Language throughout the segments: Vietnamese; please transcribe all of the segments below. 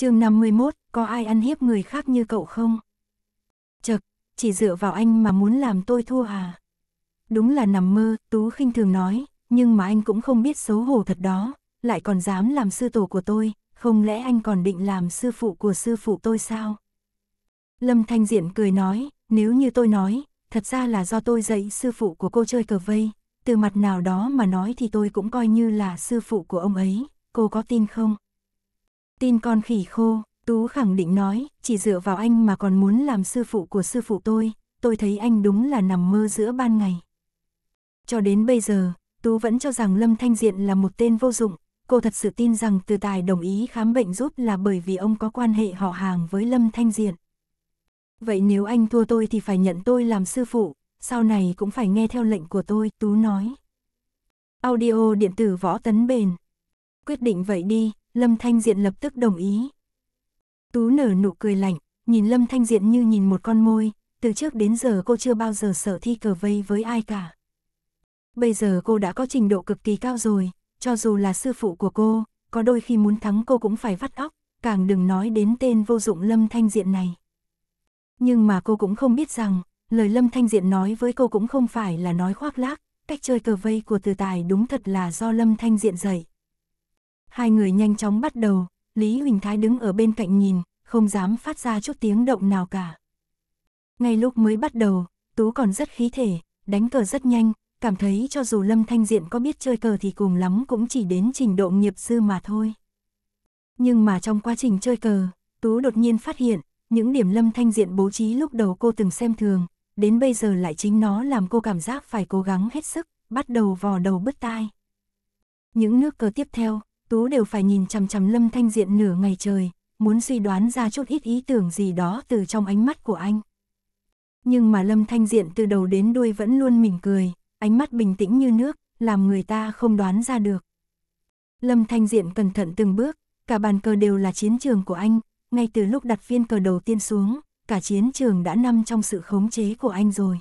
chương 51, có ai ăn hiếp người khác như cậu không? Chật, chỉ dựa vào anh mà muốn làm tôi thua à? Đúng là nằm mơ, Tú khinh thường nói, nhưng mà anh cũng không biết xấu hổ thật đó, lại còn dám làm sư tổ của tôi, không lẽ anh còn định làm sư phụ của sư phụ tôi sao? Lâm Thanh Diện cười nói, nếu như tôi nói, thật ra là do tôi dạy sư phụ của cô chơi cờ vây, từ mặt nào đó mà nói thì tôi cũng coi như là sư phụ của ông ấy, cô có tin không? Tin con khỉ khô, Tú khẳng định nói, chỉ dựa vào anh mà còn muốn làm sư phụ của sư phụ tôi, tôi thấy anh đúng là nằm mơ giữa ban ngày. Cho đến bây giờ, Tú vẫn cho rằng Lâm Thanh Diện là một tên vô dụng, cô thật sự tin rằng Từ Tài đồng ý khám bệnh giúp là bởi vì ông có quan hệ họ hàng với Lâm Thanh Diện. Vậy nếu anh thua tôi thì phải nhận tôi làm sư phụ, sau này cũng phải nghe theo lệnh của tôi, Tú nói. Audio điện tử võ tấn bền. Quyết định vậy đi, Lâm Thanh Diện lập tức đồng ý. Tú nở nụ cười lạnh, nhìn Lâm Thanh Diện như nhìn một con môi, từ trước đến giờ cô chưa bao giờ sợ thi cờ vây với ai cả. Bây giờ cô đã có trình độ cực kỳ cao rồi, cho dù là sư phụ của cô, có đôi khi muốn thắng cô cũng phải vắt óc, càng đừng nói đến tên vô dụng Lâm Thanh Diện này. Nhưng mà cô cũng không biết rằng, lời Lâm Thanh Diện nói với cô cũng không phải là nói khoác lác, cách chơi cờ vây của từ tài đúng thật là do Lâm Thanh Diện dạy. Hai người nhanh chóng bắt đầu, Lý Huỳnh Thái đứng ở bên cạnh nhìn, không dám phát ra chút tiếng động nào cả. Ngay lúc mới bắt đầu, Tú còn rất khí thể, đánh cờ rất nhanh, cảm thấy cho dù Lâm Thanh Diện có biết chơi cờ thì cùng lắm cũng chỉ đến trình độ nghiệp dư mà thôi. Nhưng mà trong quá trình chơi cờ, Tú đột nhiên phát hiện, những điểm Lâm Thanh Diện bố trí lúc đầu cô từng xem thường, đến bây giờ lại chính nó làm cô cảm giác phải cố gắng hết sức, bắt đầu vò đầu bứt tai. Những nước cờ tiếp theo, Tú đều phải nhìn chằm chằm Lâm Thanh Diện nửa ngày trời, muốn suy đoán ra chút ít ý tưởng gì đó từ trong ánh mắt của anh. Nhưng mà Lâm Thanh Diện từ đầu đến đuôi vẫn luôn mỉm cười, ánh mắt bình tĩnh như nước, làm người ta không đoán ra được. Lâm Thanh Diện cẩn thận từng bước, cả bàn cờ đều là chiến trường của anh, ngay từ lúc đặt viên cờ đầu tiên xuống, cả chiến trường đã nằm trong sự khống chế của anh rồi.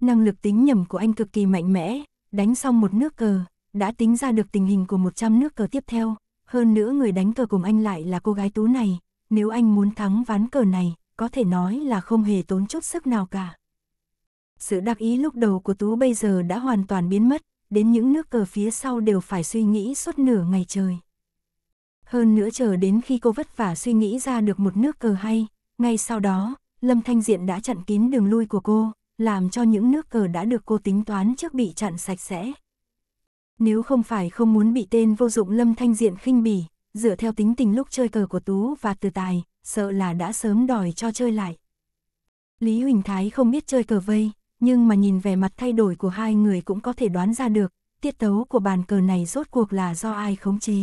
Năng lực tính nhầm của anh cực kỳ mạnh mẽ, đánh xong một nước cờ, đã tính ra được tình hình của 100 nước cờ tiếp theo, hơn nữa người đánh cờ cùng anh lại là cô gái tú này, nếu anh muốn thắng ván cờ này, có thể nói là không hề tốn chút sức nào cả. Sự đặc ý lúc đầu của Tú bây giờ đã hoàn toàn biến mất, đến những nước cờ phía sau đều phải suy nghĩ suốt nửa ngày trời. Hơn nữa chờ đến khi cô vất vả suy nghĩ ra được một nước cờ hay, ngay sau đó, Lâm Thanh Diện đã chặn kín đường lui của cô, làm cho những nước cờ đã được cô tính toán trước bị chặn sạch sẽ. Nếu không phải không muốn bị tên vô dụng Lâm Thanh Diện khinh bỉ, dựa theo tính tình lúc chơi cờ của Tú và Từ Tài, sợ là đã sớm đòi cho chơi lại. Lý Huỳnh Thái không biết chơi cờ vây, nhưng mà nhìn vẻ mặt thay đổi của hai người cũng có thể đoán ra được, tiết tấu của bàn cờ này rốt cuộc là do ai khống chế.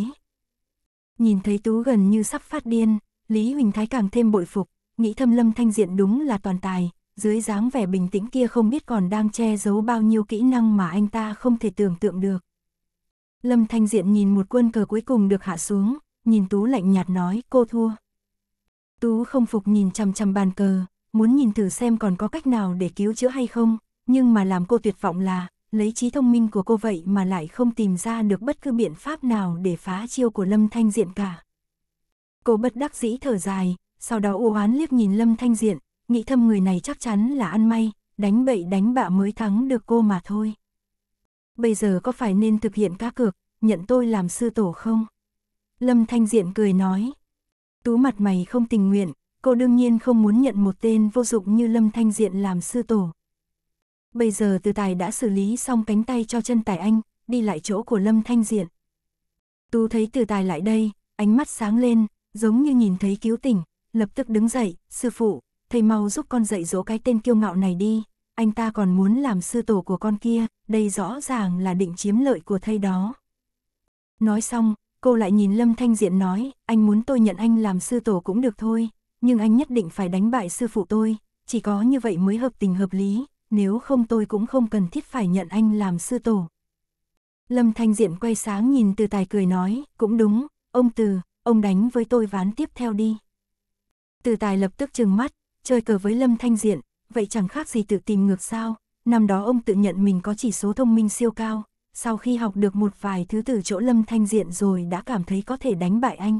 Nhìn thấy Tú gần như sắp phát điên, Lý Huỳnh Thái càng thêm bội phục, nghĩ thâm lâm thanh diện đúng là toàn tài, dưới dáng vẻ bình tĩnh kia không biết còn đang che giấu bao nhiêu kỹ năng mà anh ta không thể tưởng tượng được. Lâm Thanh Diện nhìn một quân cờ cuối cùng được hạ xuống, nhìn Tú lạnh nhạt nói cô thua. Tú không phục nhìn chằm chằm bàn cờ, muốn nhìn thử xem còn có cách nào để cứu chữa hay không, nhưng mà làm cô tuyệt vọng là, lấy trí thông minh của cô vậy mà lại không tìm ra được bất cứ biện pháp nào để phá chiêu của Lâm Thanh Diện cả. Cô bất đắc dĩ thở dài, sau đó u oán liếc nhìn Lâm Thanh Diện, nghĩ thâm người này chắc chắn là ăn may, đánh bậy đánh bạ mới thắng được cô mà thôi bây giờ có phải nên thực hiện cá cược, nhận tôi làm sư tổ không? Lâm Thanh Diện cười nói. Tú mặt mày không tình nguyện, cô đương nhiên không muốn nhận một tên vô dụng như Lâm Thanh Diện làm sư tổ. Bây giờ từ tài đã xử lý xong cánh tay cho chân tài anh, đi lại chỗ của Lâm Thanh Diện. Tú thấy từ tài lại đây, ánh mắt sáng lên, giống như nhìn thấy cứu tỉnh, lập tức đứng dậy, sư phụ, thầy mau giúp con dạy dỗ cái tên kiêu ngạo này đi anh ta còn muốn làm sư tổ của con kia, đây rõ ràng là định chiếm lợi của thầy đó. Nói xong, cô lại nhìn Lâm Thanh Diện nói, anh muốn tôi nhận anh làm sư tổ cũng được thôi, nhưng anh nhất định phải đánh bại sư phụ tôi, chỉ có như vậy mới hợp tình hợp lý, nếu không tôi cũng không cần thiết phải nhận anh làm sư tổ. Lâm Thanh Diện quay sáng nhìn từ tài cười nói, cũng đúng, ông từ, ông đánh với tôi ván tiếp theo đi. Từ tài lập tức trừng mắt, chơi cờ với Lâm Thanh Diện, vậy chẳng khác gì tự tìm ngược sao, năm đó ông tự nhận mình có chỉ số thông minh siêu cao, sau khi học được một vài thứ từ chỗ Lâm Thanh Diện rồi đã cảm thấy có thể đánh bại anh.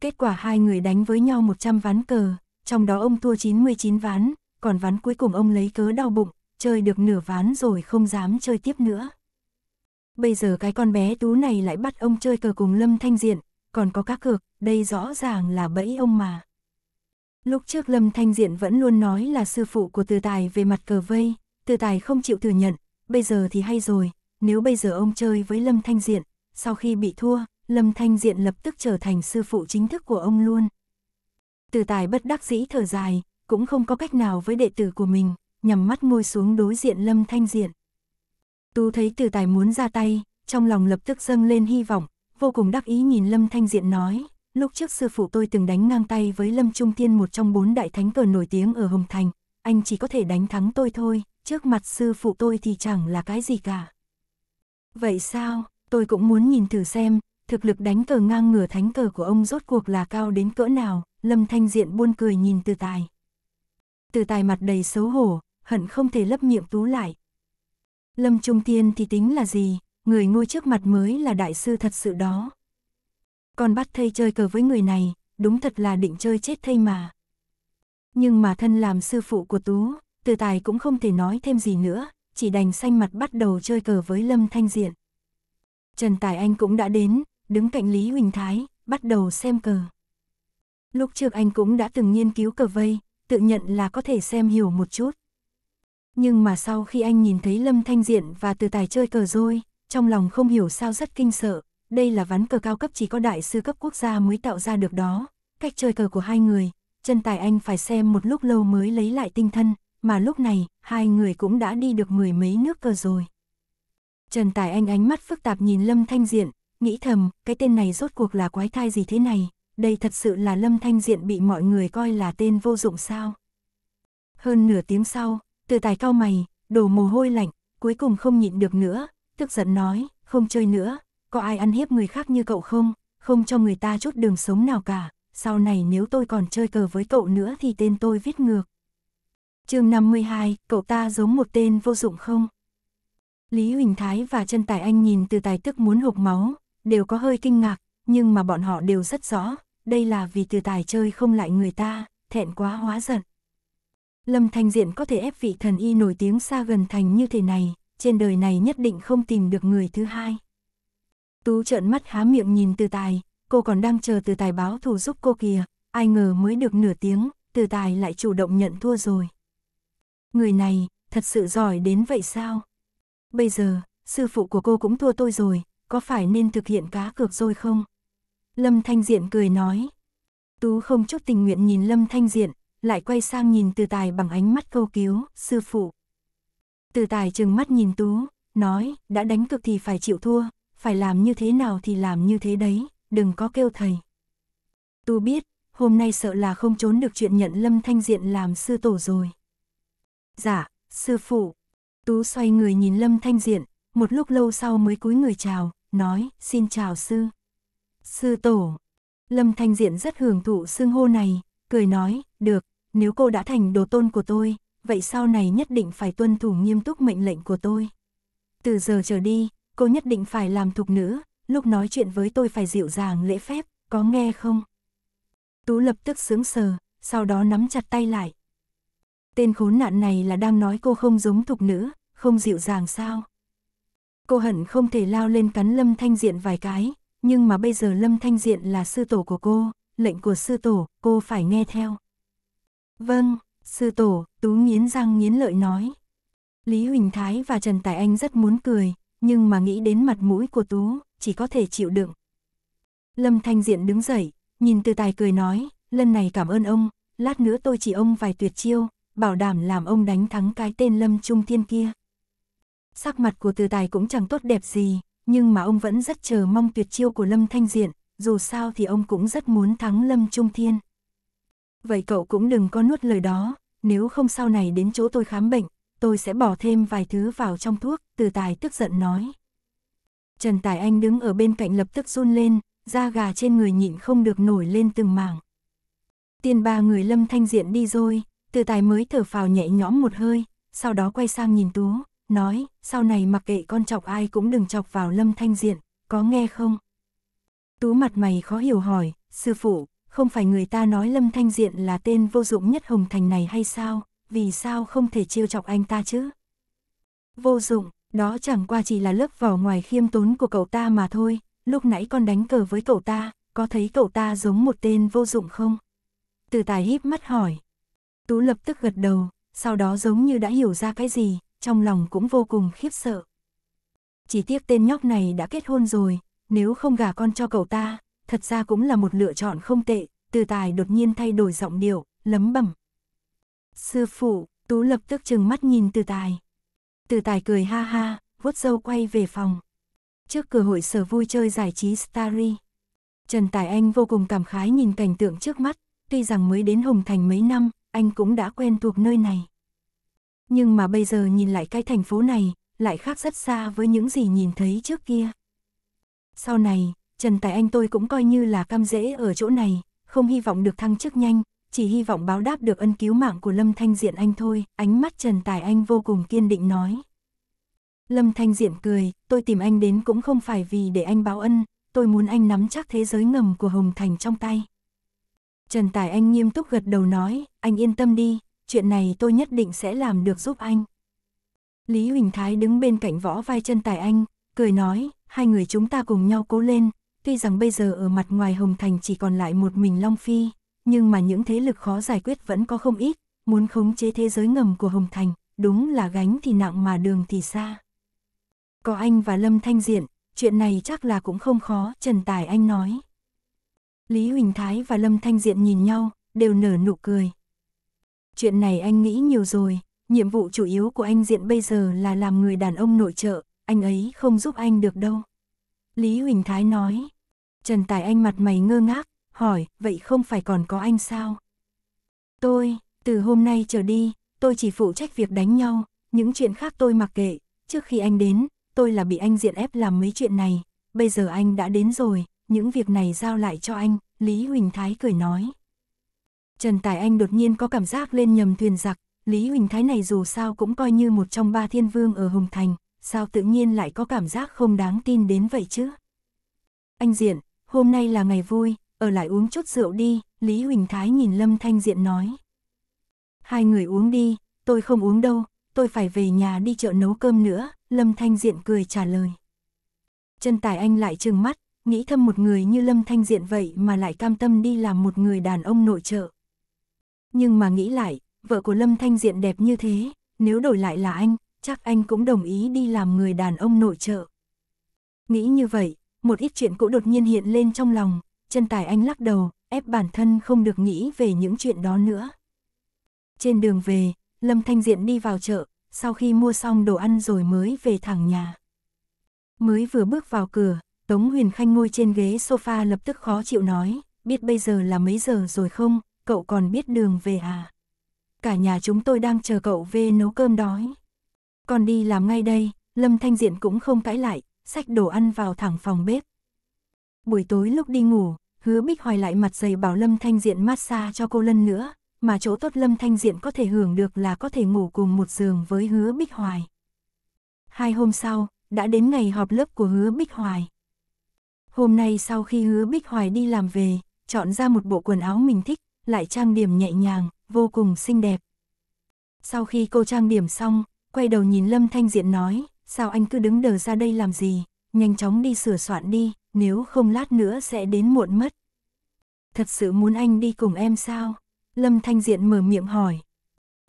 Kết quả hai người đánh với nhau 100 ván cờ, trong đó ông thua 99 ván, còn ván cuối cùng ông lấy cớ đau bụng, chơi được nửa ván rồi không dám chơi tiếp nữa. Bây giờ cái con bé tú này lại bắt ông chơi cờ cùng Lâm Thanh Diện, còn có các cược, đây rõ ràng là bẫy ông mà. Lúc trước Lâm Thanh Diện vẫn luôn nói là sư phụ của Từ Tài về mặt cờ vây, Từ Tài không chịu thừa nhận, bây giờ thì hay rồi, nếu bây giờ ông chơi với Lâm Thanh Diện, sau khi bị thua, Lâm Thanh Diện lập tức trở thành sư phụ chính thức của ông luôn. Từ Tài bất đắc dĩ thở dài, cũng không có cách nào với đệ tử của mình, nhằm mắt môi xuống đối diện Lâm Thanh Diện. Tu thấy Từ Tài muốn ra tay, trong lòng lập tức dâng lên hy vọng, vô cùng đắc ý nhìn Lâm Thanh Diện nói, Lúc trước sư phụ tôi từng đánh ngang tay với Lâm Trung Tiên một trong bốn đại thánh cờ nổi tiếng ở Hồng Thành, anh chỉ có thể đánh thắng tôi thôi, trước mặt sư phụ tôi thì chẳng là cái gì cả. Vậy sao, tôi cũng muốn nhìn thử xem, thực lực đánh cờ ngang ngửa thánh cờ của ông rốt cuộc là cao đến cỡ nào, Lâm Thanh Diện buôn cười nhìn từ tài. Từ tài mặt đầy xấu hổ, hận không thể lấp miệng tú lại. Lâm Trung Tiên thì tính là gì, người ngôi trước mặt mới là đại sư thật sự đó con bắt thây chơi cờ với người này, đúng thật là định chơi chết thây mà. Nhưng mà thân làm sư phụ của Tú, từ tài cũng không thể nói thêm gì nữa, chỉ đành xanh mặt bắt đầu chơi cờ với Lâm Thanh Diện. Trần Tài Anh cũng đã đến, đứng cạnh Lý Huỳnh Thái, bắt đầu xem cờ. Lúc trước anh cũng đã từng nghiên cứu cờ vây, tự nhận là có thể xem hiểu một chút. Nhưng mà sau khi anh nhìn thấy Lâm Thanh Diện và từ tài chơi cờ rồi, trong lòng không hiểu sao rất kinh sợ, đây là ván cờ cao cấp chỉ có đại sư cấp quốc gia mới tạo ra được đó. Cách chơi cờ của hai người, chân tài anh phải xem một lúc lâu mới lấy lại tinh thân, mà lúc này, hai người cũng đã đi được mười mấy nước cờ rồi. Trần Tài Anh ánh mắt phức tạp nhìn Lâm Thanh Diện, nghĩ thầm, cái tên này rốt cuộc là quái thai gì thế này, đây thật sự là Lâm Thanh Diện bị mọi người coi là tên vô dụng sao. Hơn nửa tiếng sau, từ tài cao mày, đổ mồ hôi lạnh, cuối cùng không nhịn được nữa, tức giận nói, không chơi nữa, có ai ăn hiếp người khác như cậu không, không cho người ta chút đường sống nào cả, sau này nếu tôi còn chơi cờ với cậu nữa thì tên tôi viết ngược. chương 52, cậu ta giống một tên vô dụng không? Lý Huỳnh Thái và chân Tài Anh nhìn từ tài tức muốn hộc máu, đều có hơi kinh ngạc, nhưng mà bọn họ đều rất rõ, đây là vì từ tài chơi không lại người ta, thẹn quá hóa giận. Lâm Thanh Diện có thể ép vị thần y nổi tiếng xa gần thành như thế này, trên đời này nhất định không tìm được người thứ hai. Tú trợn mắt há miệng nhìn từ tài, cô còn đang chờ từ tài báo thù giúp cô kìa, ai ngờ mới được nửa tiếng, từ tài lại chủ động nhận thua rồi. Người này, thật sự giỏi đến vậy sao? Bây giờ, sư phụ của cô cũng thua tôi rồi, có phải nên thực hiện cá cược rồi không? Lâm Thanh Diện cười nói. Tú không chút tình nguyện nhìn Lâm Thanh Diện, lại quay sang nhìn từ tài bằng ánh mắt câu cứu, sư phụ. Từ tài trừng mắt nhìn Tú, nói, đã đánh cực thì phải chịu thua, phải làm như thế nào thì làm như thế đấy, đừng có kêu thầy. Tu biết, hôm nay sợ là không trốn được chuyện nhận Lâm Thanh Diện làm sư tổ rồi. Dạ, sư phụ. Tú xoay người nhìn Lâm Thanh Diện, một lúc lâu sau mới cúi người chào, nói, xin chào sư. Sư tổ. Lâm Thanh Diện rất hưởng thụ xưng hô này, cười nói, được, nếu cô đã thành đồ tôn của tôi, vậy sau này nhất định phải tuân thủ nghiêm túc mệnh lệnh của tôi. Từ giờ trở đi, cô nhất định phải làm thục nữ, lúc nói chuyện với tôi phải dịu dàng lễ phép, có nghe không? Tú lập tức sướng sờ, sau đó nắm chặt tay lại. Tên khốn nạn này là đang nói cô không giống thục nữ, không dịu dàng sao? Cô hận không thể lao lên cắn Lâm Thanh Diện vài cái, nhưng mà bây giờ Lâm Thanh Diện là sư tổ của cô, lệnh của sư tổ, cô phải nghe theo. Vâng, sư tổ, Tú nghiến răng nghiến lợi nói. Lý Huỳnh Thái và Trần Tài Anh rất muốn cười, nhưng mà nghĩ đến mặt mũi của Tú, chỉ có thể chịu đựng. Lâm Thanh Diện đứng dậy, nhìn Từ Tài cười nói, lần này cảm ơn ông, lát nữa tôi chỉ ông vài tuyệt chiêu, bảo đảm làm ông đánh thắng cái tên Lâm Trung Thiên kia. Sắc mặt của Từ Tài cũng chẳng tốt đẹp gì, nhưng mà ông vẫn rất chờ mong tuyệt chiêu của Lâm Thanh Diện, dù sao thì ông cũng rất muốn thắng Lâm Trung Thiên. Vậy cậu cũng đừng có nuốt lời đó, nếu không sau này đến chỗ tôi khám bệnh, tôi sẽ bỏ thêm vài thứ vào trong thuốc, từ tài tức giận nói. Trần Tài Anh đứng ở bên cạnh lập tức run lên, da gà trên người nhịn không được nổi lên từng mảng. Tiên ba người lâm thanh diện đi rồi, từ tài mới thở phào nhẹ nhõm một hơi, sau đó quay sang nhìn Tú, nói, sau này mặc kệ con chọc ai cũng đừng chọc vào lâm thanh diện, có nghe không? Tú mặt mày khó hiểu hỏi, sư phụ, không phải người ta nói lâm thanh diện là tên vô dụng nhất hồng thành này hay sao? vì sao không thể trêu chọc anh ta chứ? Vô dụng, đó chẳng qua chỉ là lớp vỏ ngoài khiêm tốn của cậu ta mà thôi, lúc nãy con đánh cờ với cậu ta, có thấy cậu ta giống một tên vô dụng không? Từ tài híp mắt hỏi. Tú lập tức gật đầu, sau đó giống như đã hiểu ra cái gì, trong lòng cũng vô cùng khiếp sợ. Chỉ tiếc tên nhóc này đã kết hôn rồi, nếu không gả con cho cậu ta, thật ra cũng là một lựa chọn không tệ, từ tài đột nhiên thay đổi giọng điệu, lấm bẩm Sư phụ, Tú lập tức chừng mắt nhìn từ tài. Từ tài cười ha ha, vuốt dâu quay về phòng. Trước cửa hội sở vui chơi giải trí Starry. Trần Tài Anh vô cùng cảm khái nhìn cảnh tượng trước mắt, tuy rằng mới đến Hồng Thành mấy năm, anh cũng đã quen thuộc nơi này. Nhưng mà bây giờ nhìn lại cái thành phố này, lại khác rất xa với những gì nhìn thấy trước kia. Sau này, Trần Tài Anh tôi cũng coi như là cam dễ ở chỗ này, không hy vọng được thăng chức nhanh, chỉ hy vọng báo đáp được ân cứu mạng của Lâm Thanh Diện anh thôi, ánh mắt Trần Tài Anh vô cùng kiên định nói. Lâm Thanh Diện cười, tôi tìm anh đến cũng không phải vì để anh báo ân, tôi muốn anh nắm chắc thế giới ngầm của Hồng Thành trong tay. Trần Tài Anh nghiêm túc gật đầu nói, anh yên tâm đi, chuyện này tôi nhất định sẽ làm được giúp anh. Lý Huỳnh Thái đứng bên cạnh võ vai Trần Tài Anh, cười nói, hai người chúng ta cùng nhau cố lên, tuy rằng bây giờ ở mặt ngoài Hồng Thành chỉ còn lại một mình Long Phi, nhưng mà những thế lực khó giải quyết vẫn có không ít, muốn khống chế thế giới ngầm của Hồng Thành, đúng là gánh thì nặng mà đường thì xa. Có anh và Lâm Thanh Diện, chuyện này chắc là cũng không khó, Trần Tài Anh nói. Lý Huỳnh Thái và Lâm Thanh Diện nhìn nhau, đều nở nụ cười. Chuyện này anh nghĩ nhiều rồi, nhiệm vụ chủ yếu của anh Diện bây giờ là làm người đàn ông nội trợ, anh ấy không giúp anh được đâu. Lý Huỳnh Thái nói. Trần Tài Anh mặt mày ngơ ngác, hỏi, vậy không phải còn có anh sao? Tôi, từ hôm nay trở đi, tôi chỉ phụ trách việc đánh nhau, những chuyện khác tôi mặc kệ, trước khi anh đến, tôi là bị anh diện ép làm mấy chuyện này, bây giờ anh đã đến rồi, những việc này giao lại cho anh, Lý Huỳnh Thái cười nói. Trần Tài Anh đột nhiên có cảm giác lên nhầm thuyền giặc, Lý Huỳnh Thái này dù sao cũng coi như một trong ba thiên vương ở hùng Thành, sao tự nhiên lại có cảm giác không đáng tin đến vậy chứ? Anh Diện, hôm nay là ngày vui, ở lại uống chút rượu đi, Lý Huỳnh Thái nhìn Lâm Thanh Diện nói. Hai người uống đi, tôi không uống đâu, tôi phải về nhà đi chợ nấu cơm nữa, Lâm Thanh Diện cười trả lời. Chân tài anh lại trừng mắt, nghĩ thâm một người như Lâm Thanh Diện vậy mà lại cam tâm đi làm một người đàn ông nội trợ. Nhưng mà nghĩ lại, vợ của Lâm Thanh Diện đẹp như thế, nếu đổi lại là anh, chắc anh cũng đồng ý đi làm người đàn ông nội trợ. Nghĩ như vậy, một ít chuyện cũ đột nhiên hiện lên trong lòng, chân tài anh lắc đầu, ép bản thân không được nghĩ về những chuyện đó nữa. Trên đường về, Lâm Thanh Diện đi vào chợ, sau khi mua xong đồ ăn rồi mới về thẳng nhà. Mới vừa bước vào cửa, Tống Huyền Khanh ngồi trên ghế sofa lập tức khó chịu nói, biết bây giờ là mấy giờ rồi không, cậu còn biết đường về à? Cả nhà chúng tôi đang chờ cậu về nấu cơm đói. Còn đi làm ngay đây, Lâm Thanh Diện cũng không cãi lại, xách đồ ăn vào thẳng phòng bếp. Buổi tối lúc đi ngủ, hứa Bích Hoài lại mặt dày bảo Lâm Thanh Diện massage cho cô lần nữa, mà chỗ tốt Lâm Thanh Diện có thể hưởng được là có thể ngủ cùng một giường với hứa Bích Hoài. Hai hôm sau, đã đến ngày họp lớp của hứa Bích Hoài. Hôm nay sau khi hứa Bích Hoài đi làm về, chọn ra một bộ quần áo mình thích, lại trang điểm nhẹ nhàng, vô cùng xinh đẹp. Sau khi cô trang điểm xong, quay đầu nhìn Lâm Thanh Diện nói, sao anh cứ đứng đờ ra đây làm gì, nhanh chóng đi sửa soạn đi, nếu không lát nữa sẽ đến muộn mất. Thật sự muốn anh đi cùng em sao? Lâm Thanh Diện mở miệng hỏi.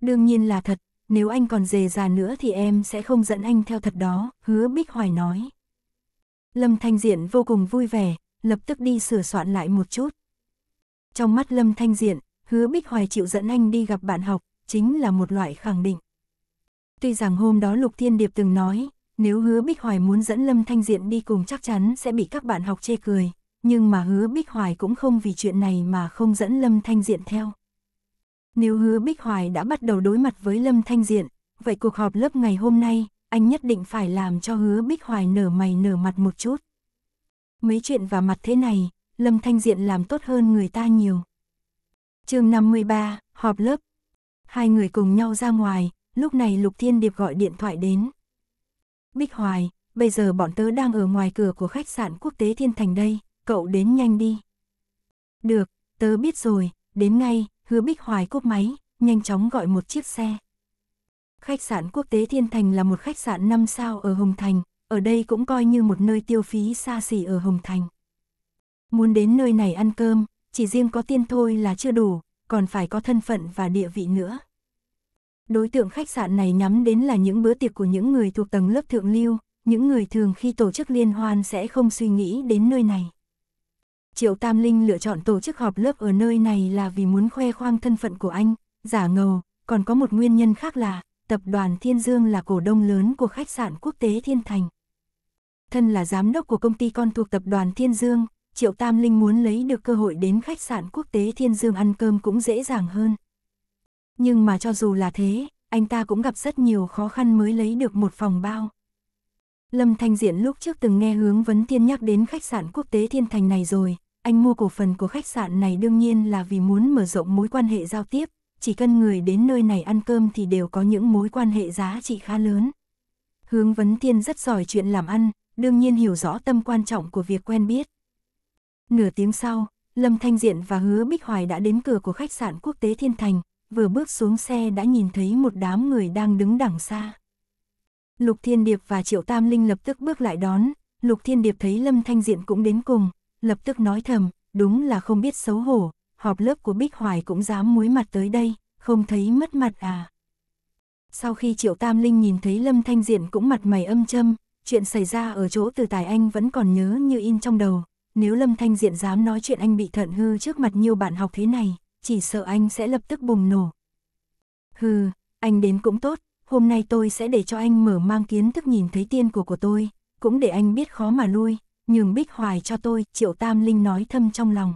Đương nhiên là thật, nếu anh còn dề già nữa thì em sẽ không dẫn anh theo thật đó, hứa Bích Hoài nói. Lâm Thanh Diện vô cùng vui vẻ, lập tức đi sửa soạn lại một chút. Trong mắt Lâm Thanh Diện, hứa Bích Hoài chịu dẫn anh đi gặp bạn học, chính là một loại khẳng định. Tuy rằng hôm đó Lục Thiên Điệp từng nói, nếu hứa Bích Hoài muốn dẫn Lâm Thanh Diện đi cùng chắc chắn sẽ bị các bạn học chê cười, nhưng mà hứa Bích Hoài cũng không vì chuyện này mà không dẫn Lâm Thanh Diện theo. Nếu hứa Bích Hoài đã bắt đầu đối mặt với Lâm Thanh Diện, vậy cuộc họp lớp ngày hôm nay, anh nhất định phải làm cho hứa Bích Hoài nở mày nở mặt một chút. Mấy chuyện và mặt thế này, Lâm Thanh Diện làm tốt hơn người ta nhiều. chương 53, họp lớp. Hai người cùng nhau ra ngoài, lúc này Lục Thiên Điệp gọi điện thoại đến. Bích Hoài, bây giờ bọn tớ đang ở ngoài cửa của khách sạn quốc tế Thiên Thành đây, cậu đến nhanh đi. Được, tớ biết rồi, đến ngay, hứa Bích Hoài cúp máy, nhanh chóng gọi một chiếc xe. Khách sạn quốc tế Thiên Thành là một khách sạn 5 sao ở Hồng Thành, ở đây cũng coi như một nơi tiêu phí xa xỉ ở Hồng Thành. Muốn đến nơi này ăn cơm, chỉ riêng có tiền thôi là chưa đủ, còn phải có thân phận và địa vị nữa đối tượng khách sạn này nhắm đến là những bữa tiệc của những người thuộc tầng lớp thượng lưu, những người thường khi tổ chức liên hoan sẽ không suy nghĩ đến nơi này. Triệu Tam Linh lựa chọn tổ chức họp lớp ở nơi này là vì muốn khoe khoang thân phận của anh, giả ngầu, còn có một nguyên nhân khác là tập đoàn Thiên Dương là cổ đông lớn của khách sạn quốc tế Thiên Thành. Thân là giám đốc của công ty con thuộc tập đoàn Thiên Dương, Triệu Tam Linh muốn lấy được cơ hội đến khách sạn quốc tế Thiên Dương ăn cơm cũng dễ dàng hơn nhưng mà cho dù là thế, anh ta cũng gặp rất nhiều khó khăn mới lấy được một phòng bao. Lâm Thanh Diện lúc trước từng nghe hướng vấn thiên nhắc đến khách sạn quốc tế Thiên Thành này rồi, anh mua cổ phần của khách sạn này đương nhiên là vì muốn mở rộng mối quan hệ giao tiếp, chỉ cần người đến nơi này ăn cơm thì đều có những mối quan hệ giá trị khá lớn. Hướng vấn thiên rất giỏi chuyện làm ăn, đương nhiên hiểu rõ tâm quan trọng của việc quen biết. Nửa tiếng sau, Lâm Thanh Diện và Hứa Bích Hoài đã đến cửa của khách sạn quốc tế Thiên Thành, vừa bước xuống xe đã nhìn thấy một đám người đang đứng đằng xa. Lục Thiên Điệp và Triệu Tam Linh lập tức bước lại đón, Lục Thiên Điệp thấy Lâm Thanh Diện cũng đến cùng, lập tức nói thầm, đúng là không biết xấu hổ, họp lớp của Bích Hoài cũng dám muối mặt tới đây, không thấy mất mặt à. Sau khi Triệu Tam Linh nhìn thấy Lâm Thanh Diện cũng mặt mày âm châm, chuyện xảy ra ở chỗ từ tài anh vẫn còn nhớ như in trong đầu, nếu Lâm Thanh Diện dám nói chuyện anh bị thận hư trước mặt nhiều bạn học thế này, chỉ sợ anh sẽ lập tức bùng nổ. Hừ, anh đến cũng tốt, hôm nay tôi sẽ để cho anh mở mang kiến thức nhìn thấy tiên của của tôi, cũng để anh biết khó mà lui, nhường bích hoài cho tôi, Triệu Tam Linh nói thâm trong lòng.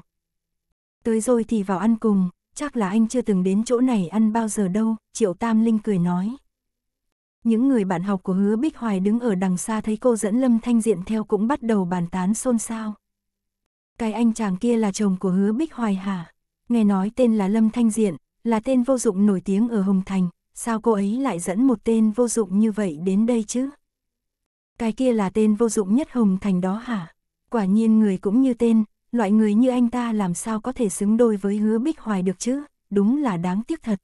Tới rồi thì vào ăn cùng, chắc là anh chưa từng đến chỗ này ăn bao giờ đâu, Triệu Tam Linh cười nói. Những người bạn học của hứa Bích Hoài đứng ở đằng xa thấy cô dẫn Lâm Thanh Diện theo cũng bắt đầu bàn tán xôn xao. Cái anh chàng kia là chồng của hứa Bích Hoài hả? nghe nói tên là Lâm Thanh Diện, là tên vô dụng nổi tiếng ở Hồng Thành, sao cô ấy lại dẫn một tên vô dụng như vậy đến đây chứ? Cái kia là tên vô dụng nhất Hồng Thành đó hả? Quả nhiên người cũng như tên, loại người như anh ta làm sao có thể xứng đôi với hứa Bích Hoài được chứ, đúng là đáng tiếc thật.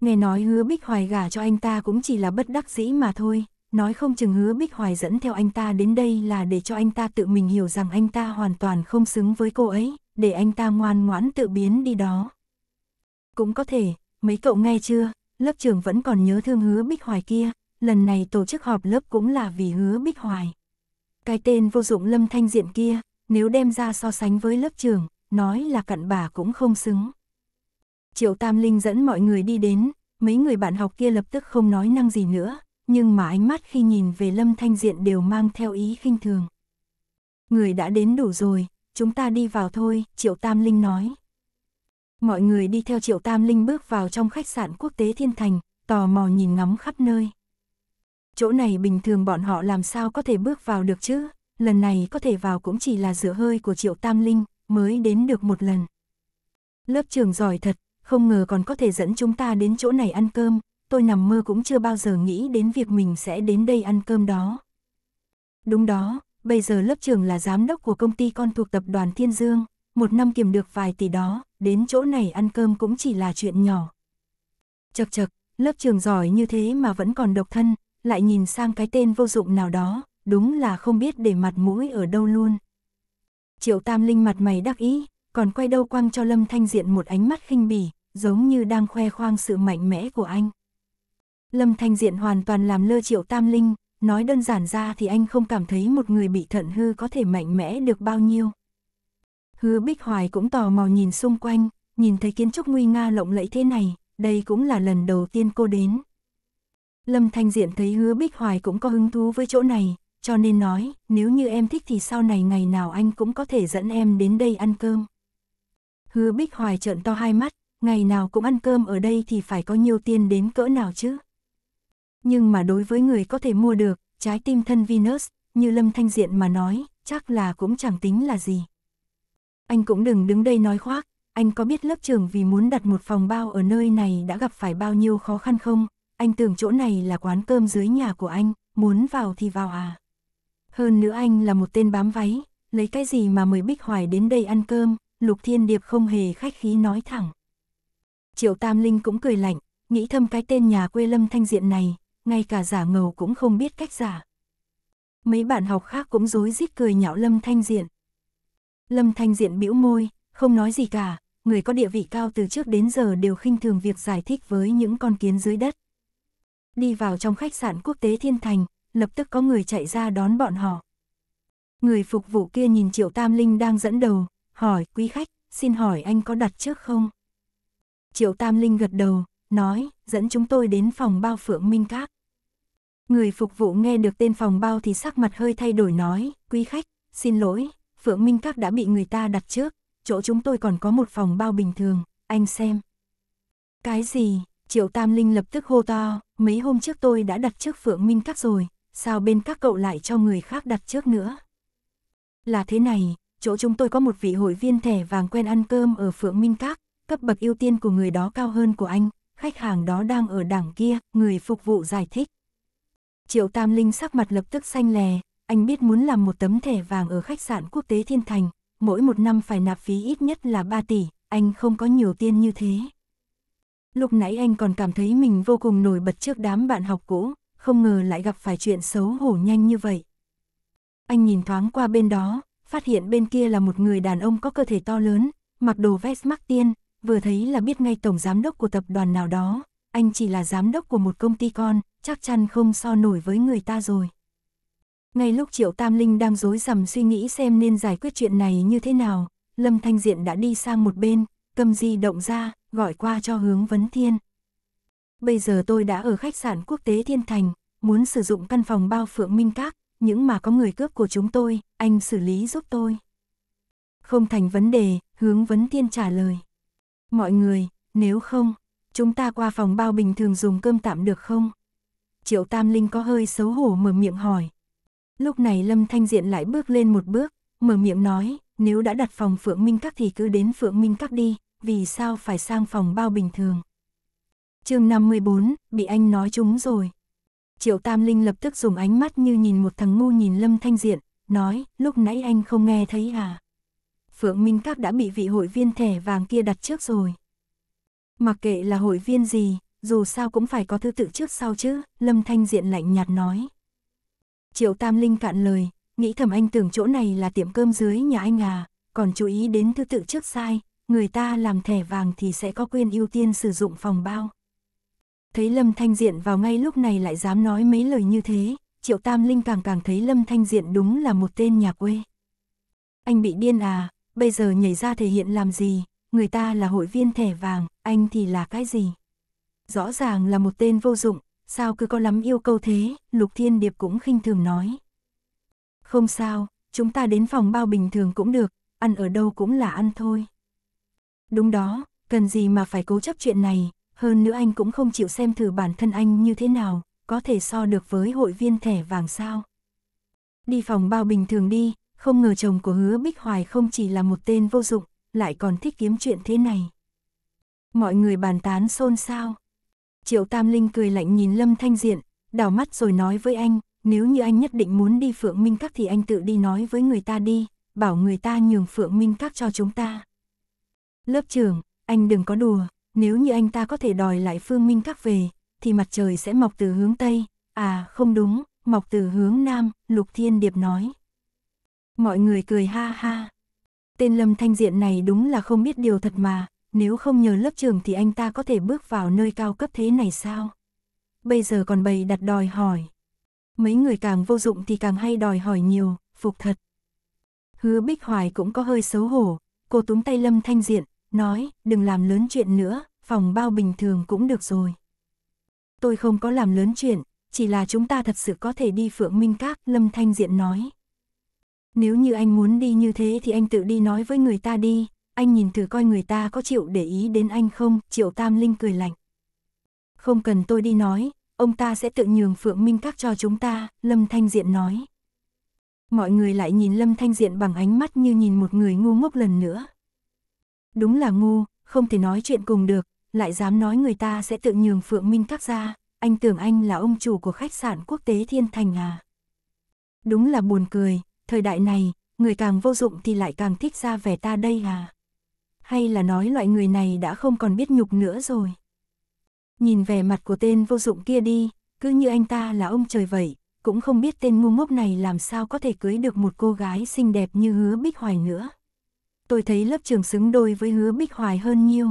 Nghe nói hứa Bích Hoài gả cho anh ta cũng chỉ là bất đắc dĩ mà thôi, nói không chừng hứa Bích Hoài dẫn theo anh ta đến đây là để cho anh ta tự mình hiểu rằng anh ta hoàn toàn không xứng với cô ấy, để anh ta ngoan ngoãn tự biến đi đó. Cũng có thể, mấy cậu nghe chưa, lớp trưởng vẫn còn nhớ thương hứa Bích Hoài kia, lần này tổ chức họp lớp cũng là vì hứa Bích Hoài. Cái tên vô dụng lâm thanh diện kia, nếu đem ra so sánh với lớp trưởng, nói là cặn bà cũng không xứng. Triệu Tam Linh dẫn mọi người đi đến, mấy người bạn học kia lập tức không nói năng gì nữa, nhưng mà ánh mắt khi nhìn về Lâm Thanh Diện đều mang theo ý khinh thường. Người đã đến đủ rồi, chúng ta đi vào thôi, Triệu Tam Linh nói. Mọi người đi theo Triệu Tam Linh bước vào trong khách sạn quốc tế Thiên Thành, tò mò nhìn ngắm khắp nơi. Chỗ này bình thường bọn họ làm sao có thể bước vào được chứ, lần này có thể vào cũng chỉ là rửa hơi của Triệu Tam Linh, mới đến được một lần. Lớp trường giỏi thật, không ngờ còn có thể dẫn chúng ta đến chỗ này ăn cơm, tôi nằm mơ cũng chưa bao giờ nghĩ đến việc mình sẽ đến đây ăn cơm đó. Đúng đó, bây giờ lớp trưởng là giám đốc của công ty con thuộc tập đoàn Thiên Dương, một năm kiếm được vài tỷ đó, đến chỗ này ăn cơm cũng chỉ là chuyện nhỏ. Chật chật, lớp trường giỏi như thế mà vẫn còn độc thân, lại nhìn sang cái tên vô dụng nào đó, đúng là không biết để mặt mũi ở đâu luôn. Triệu Tam Linh mặt mày đắc ý, còn quay đâu quăng cho Lâm Thanh Diện một ánh mắt khinh bỉ, giống như đang khoe khoang sự mạnh mẽ của anh. Lâm Thanh Diện hoàn toàn làm lơ Triệu Tam Linh, nói đơn giản ra thì anh không cảm thấy một người bị thận hư có thể mạnh mẽ được bao nhiêu. Hứa Bích Hoài cũng tò mò nhìn xung quanh, nhìn thấy kiến trúc nguy nga lộng lẫy thế này, đây cũng là lần đầu tiên cô đến. Lâm Thanh Diện thấy hứa Bích Hoài cũng có hứng thú với chỗ này, cho nên nói, nếu như em thích thì sau này ngày nào anh cũng có thể dẫn em đến đây ăn cơm. Hứa Bích Hoài trợn to hai mắt, ngày nào cũng ăn cơm ở đây thì phải có nhiều tiền đến cỡ nào chứ nhưng mà đối với người có thể mua được, trái tim thân Venus, như Lâm Thanh Diện mà nói, chắc là cũng chẳng tính là gì. Anh cũng đừng đứng đây nói khoác, anh có biết lớp trường vì muốn đặt một phòng bao ở nơi này đã gặp phải bao nhiêu khó khăn không? Anh tưởng chỗ này là quán cơm dưới nhà của anh, muốn vào thì vào à. Hơn nữa anh là một tên bám váy, lấy cái gì mà mời Bích Hoài đến đây ăn cơm, Lục Thiên Điệp không hề khách khí nói thẳng. Triệu Tam Linh cũng cười lạnh, nghĩ thâm cái tên nhà quê Lâm Thanh Diện này, ngay cả giả ngầu cũng không biết cách giả. Mấy bạn học khác cũng rối rít cười nhạo Lâm Thanh Diện. Lâm Thanh Diện bĩu môi, không nói gì cả, người có địa vị cao từ trước đến giờ đều khinh thường việc giải thích với những con kiến dưới đất. Đi vào trong khách sạn quốc tế Thiên Thành, lập tức có người chạy ra đón bọn họ. Người phục vụ kia nhìn Triệu Tam Linh đang dẫn đầu, hỏi, quý khách, xin hỏi anh có đặt trước không? Triệu Tam Linh gật đầu, nói, dẫn chúng tôi đến phòng bao phượng minh các. Người phục vụ nghe được tên phòng bao thì sắc mặt hơi thay đổi nói, quý khách, xin lỗi, Phượng Minh Các đã bị người ta đặt trước, chỗ chúng tôi còn có một phòng bao bình thường, anh xem. Cái gì? Triệu Tam Linh lập tức hô to, mấy hôm trước tôi đã đặt trước Phượng Minh Các rồi, sao bên các cậu lại cho người khác đặt trước nữa? Là thế này, chỗ chúng tôi có một vị hội viên thẻ vàng quen ăn cơm ở Phượng Minh Các, cấp bậc ưu tiên của người đó cao hơn của anh, khách hàng đó đang ở đảng kia, người phục vụ giải thích. Triệu Tam Linh sắc mặt lập tức xanh lè, anh biết muốn làm một tấm thẻ vàng ở khách sạn quốc tế Thiên Thành, mỗi một năm phải nạp phí ít nhất là 3 tỷ, anh không có nhiều tiền như thế. Lúc nãy anh còn cảm thấy mình vô cùng nổi bật trước đám bạn học cũ, không ngờ lại gặp phải chuyện xấu hổ nhanh như vậy. Anh nhìn thoáng qua bên đó, phát hiện bên kia là một người đàn ông có cơ thể to lớn, mặc đồ vest mắc tiên, vừa thấy là biết ngay tổng giám đốc của tập đoàn nào đó, anh chỉ là giám đốc của một công ty con, chắc chắn không so nổi với người ta rồi. Ngay lúc Triệu Tam Linh đang rối rầm suy nghĩ xem nên giải quyết chuyện này như thế nào, Lâm Thanh Diện đã đi sang một bên, cầm di động ra, gọi qua cho hướng vấn thiên. Bây giờ tôi đã ở khách sạn quốc tế Thiên Thành, muốn sử dụng căn phòng bao phượng minh các, những mà có người cướp của chúng tôi, anh xử lý giúp tôi. Không thành vấn đề, hướng vấn thiên trả lời. Mọi người, nếu không, chúng ta qua phòng bao bình thường dùng cơm tạm được không? Triệu Tam Linh có hơi xấu hổ mở miệng hỏi. Lúc này Lâm Thanh Diện lại bước lên một bước, mở miệng nói, nếu đã đặt phòng Phượng Minh Các thì cứ đến Phượng Minh Các đi, vì sao phải sang phòng bao bình thường. chương 54, bị anh nói trúng rồi. Triệu Tam Linh lập tức dùng ánh mắt như nhìn một thằng ngu nhìn Lâm Thanh Diện, nói, lúc nãy anh không nghe thấy à. Phượng Minh Các đã bị vị hội viên thẻ vàng kia đặt trước rồi. Mặc kệ là hội viên gì, dù sao cũng phải có thứ tự trước sau chứ, Lâm Thanh Diện lạnh nhạt nói. Triệu Tam Linh cạn lời, nghĩ thầm anh tưởng chỗ này là tiệm cơm dưới nhà anh à, còn chú ý đến thứ tự trước sai, người ta làm thẻ vàng thì sẽ có quyền ưu tiên sử dụng phòng bao. Thấy Lâm Thanh Diện vào ngay lúc này lại dám nói mấy lời như thế, Triệu Tam Linh càng càng thấy Lâm Thanh Diện đúng là một tên nhà quê. Anh bị điên à, bây giờ nhảy ra thể hiện làm gì, người ta là hội viên thẻ vàng, anh thì là cái gì? Rõ ràng là một tên vô dụng, sao cứ có lắm yêu cầu thế, Lục Thiên Điệp cũng khinh thường nói. Không sao, chúng ta đến phòng bao bình thường cũng được, ăn ở đâu cũng là ăn thôi. Đúng đó, cần gì mà phải cố chấp chuyện này, hơn nữa anh cũng không chịu xem thử bản thân anh như thế nào, có thể so được với hội viên thẻ vàng sao. Đi phòng bao bình thường đi, không ngờ chồng của hứa Bích Hoài không chỉ là một tên vô dụng, lại còn thích kiếm chuyện thế này. Mọi người bàn tán xôn xao. Triệu Tam Linh cười lạnh nhìn Lâm Thanh Diện, đảo mắt rồi nói với anh, nếu như anh nhất định muốn đi Phượng Minh Các thì anh tự đi nói với người ta đi, bảo người ta nhường Phượng Minh Các cho chúng ta. Lớp trưởng, anh đừng có đùa, nếu như anh ta có thể đòi lại Phương Minh Các về, thì mặt trời sẽ mọc từ hướng Tây, à không đúng, mọc từ hướng Nam, Lục Thiên Điệp nói. Mọi người cười ha ha. Tên Lâm Thanh Diện này đúng là không biết điều thật mà, nếu không nhờ lớp trường thì anh ta có thể bước vào nơi cao cấp thế này sao? Bây giờ còn bày đặt đòi hỏi. Mấy người càng vô dụng thì càng hay đòi hỏi nhiều, phục thật. Hứa Bích Hoài cũng có hơi xấu hổ, cô túm tay Lâm Thanh Diện, nói, đừng làm lớn chuyện nữa, phòng bao bình thường cũng được rồi. Tôi không có làm lớn chuyện, chỉ là chúng ta thật sự có thể đi Phượng Minh Các, Lâm Thanh Diện nói. Nếu như anh muốn đi như thế thì anh tự đi nói với người ta đi, anh nhìn thử coi người ta có chịu để ý đến anh không, triệu tam linh cười lạnh. Không cần tôi đi nói, ông ta sẽ tự nhường phượng minh các cho chúng ta, Lâm Thanh Diện nói. Mọi người lại nhìn Lâm Thanh Diện bằng ánh mắt như nhìn một người ngu ngốc lần nữa. Đúng là ngu, không thể nói chuyện cùng được, lại dám nói người ta sẽ tự nhường phượng minh các ra, anh tưởng anh là ông chủ của khách sạn quốc tế Thiên Thành à. Đúng là buồn cười, thời đại này, người càng vô dụng thì lại càng thích ra vẻ ta đây à hay là nói loại người này đã không còn biết nhục nữa rồi. Nhìn vẻ mặt của tên vô dụng kia đi, cứ như anh ta là ông trời vậy, cũng không biết tên ngu ngốc này làm sao có thể cưới được một cô gái xinh đẹp như hứa Bích Hoài nữa. Tôi thấy lớp trường xứng đôi với hứa Bích Hoài hơn nhiều.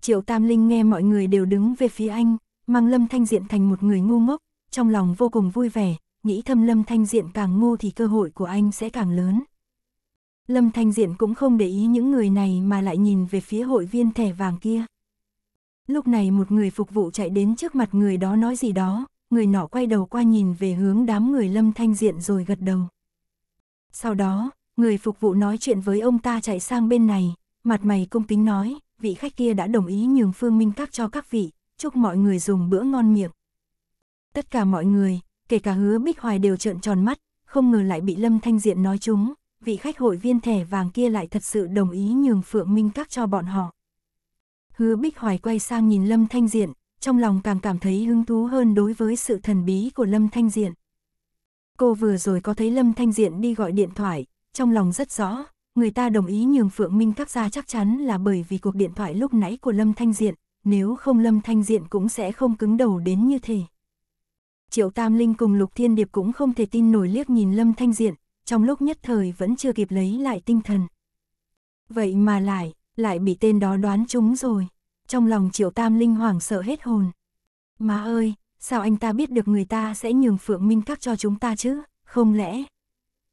Triệu Tam Linh nghe mọi người đều đứng về phía anh, mang Lâm Thanh Diện thành một người ngu ngốc, trong lòng vô cùng vui vẻ, nghĩ thâm Lâm Thanh Diện càng ngu thì cơ hội của anh sẽ càng lớn. Lâm Thanh Diện cũng không để ý những người này mà lại nhìn về phía hội viên thẻ vàng kia. Lúc này một người phục vụ chạy đến trước mặt người đó nói gì đó, người nọ quay đầu qua nhìn về hướng đám người Lâm Thanh Diện rồi gật đầu. Sau đó, người phục vụ nói chuyện với ông ta chạy sang bên này, mặt mày công tính nói, vị khách kia đã đồng ý nhường phương minh các cho các vị, chúc mọi người dùng bữa ngon miệng. Tất cả mọi người, kể cả hứa Bích Hoài đều trợn tròn mắt, không ngờ lại bị Lâm Thanh Diện nói chúng, vị khách hội viên thẻ vàng kia lại thật sự đồng ý nhường Phượng Minh Các cho bọn họ. Hứa Bích Hoài quay sang nhìn Lâm Thanh Diện, trong lòng càng cảm thấy hứng thú hơn đối với sự thần bí của Lâm Thanh Diện. Cô vừa rồi có thấy Lâm Thanh Diện đi gọi điện thoại, trong lòng rất rõ, người ta đồng ý nhường Phượng Minh Các ra chắc chắn là bởi vì cuộc điện thoại lúc nãy của Lâm Thanh Diện, nếu không Lâm Thanh Diện cũng sẽ không cứng đầu đến như thế. Triệu Tam Linh cùng Lục Thiên Điệp cũng không thể tin nổi liếc nhìn Lâm Thanh Diện, trong lúc nhất thời vẫn chưa kịp lấy lại tinh thần. Vậy mà lại, lại bị tên đó đoán trúng rồi. Trong lòng Triệu Tam Linh hoảng sợ hết hồn. Má ơi, sao anh ta biết được người ta sẽ nhường Phượng Minh Các cho chúng ta chứ, không lẽ?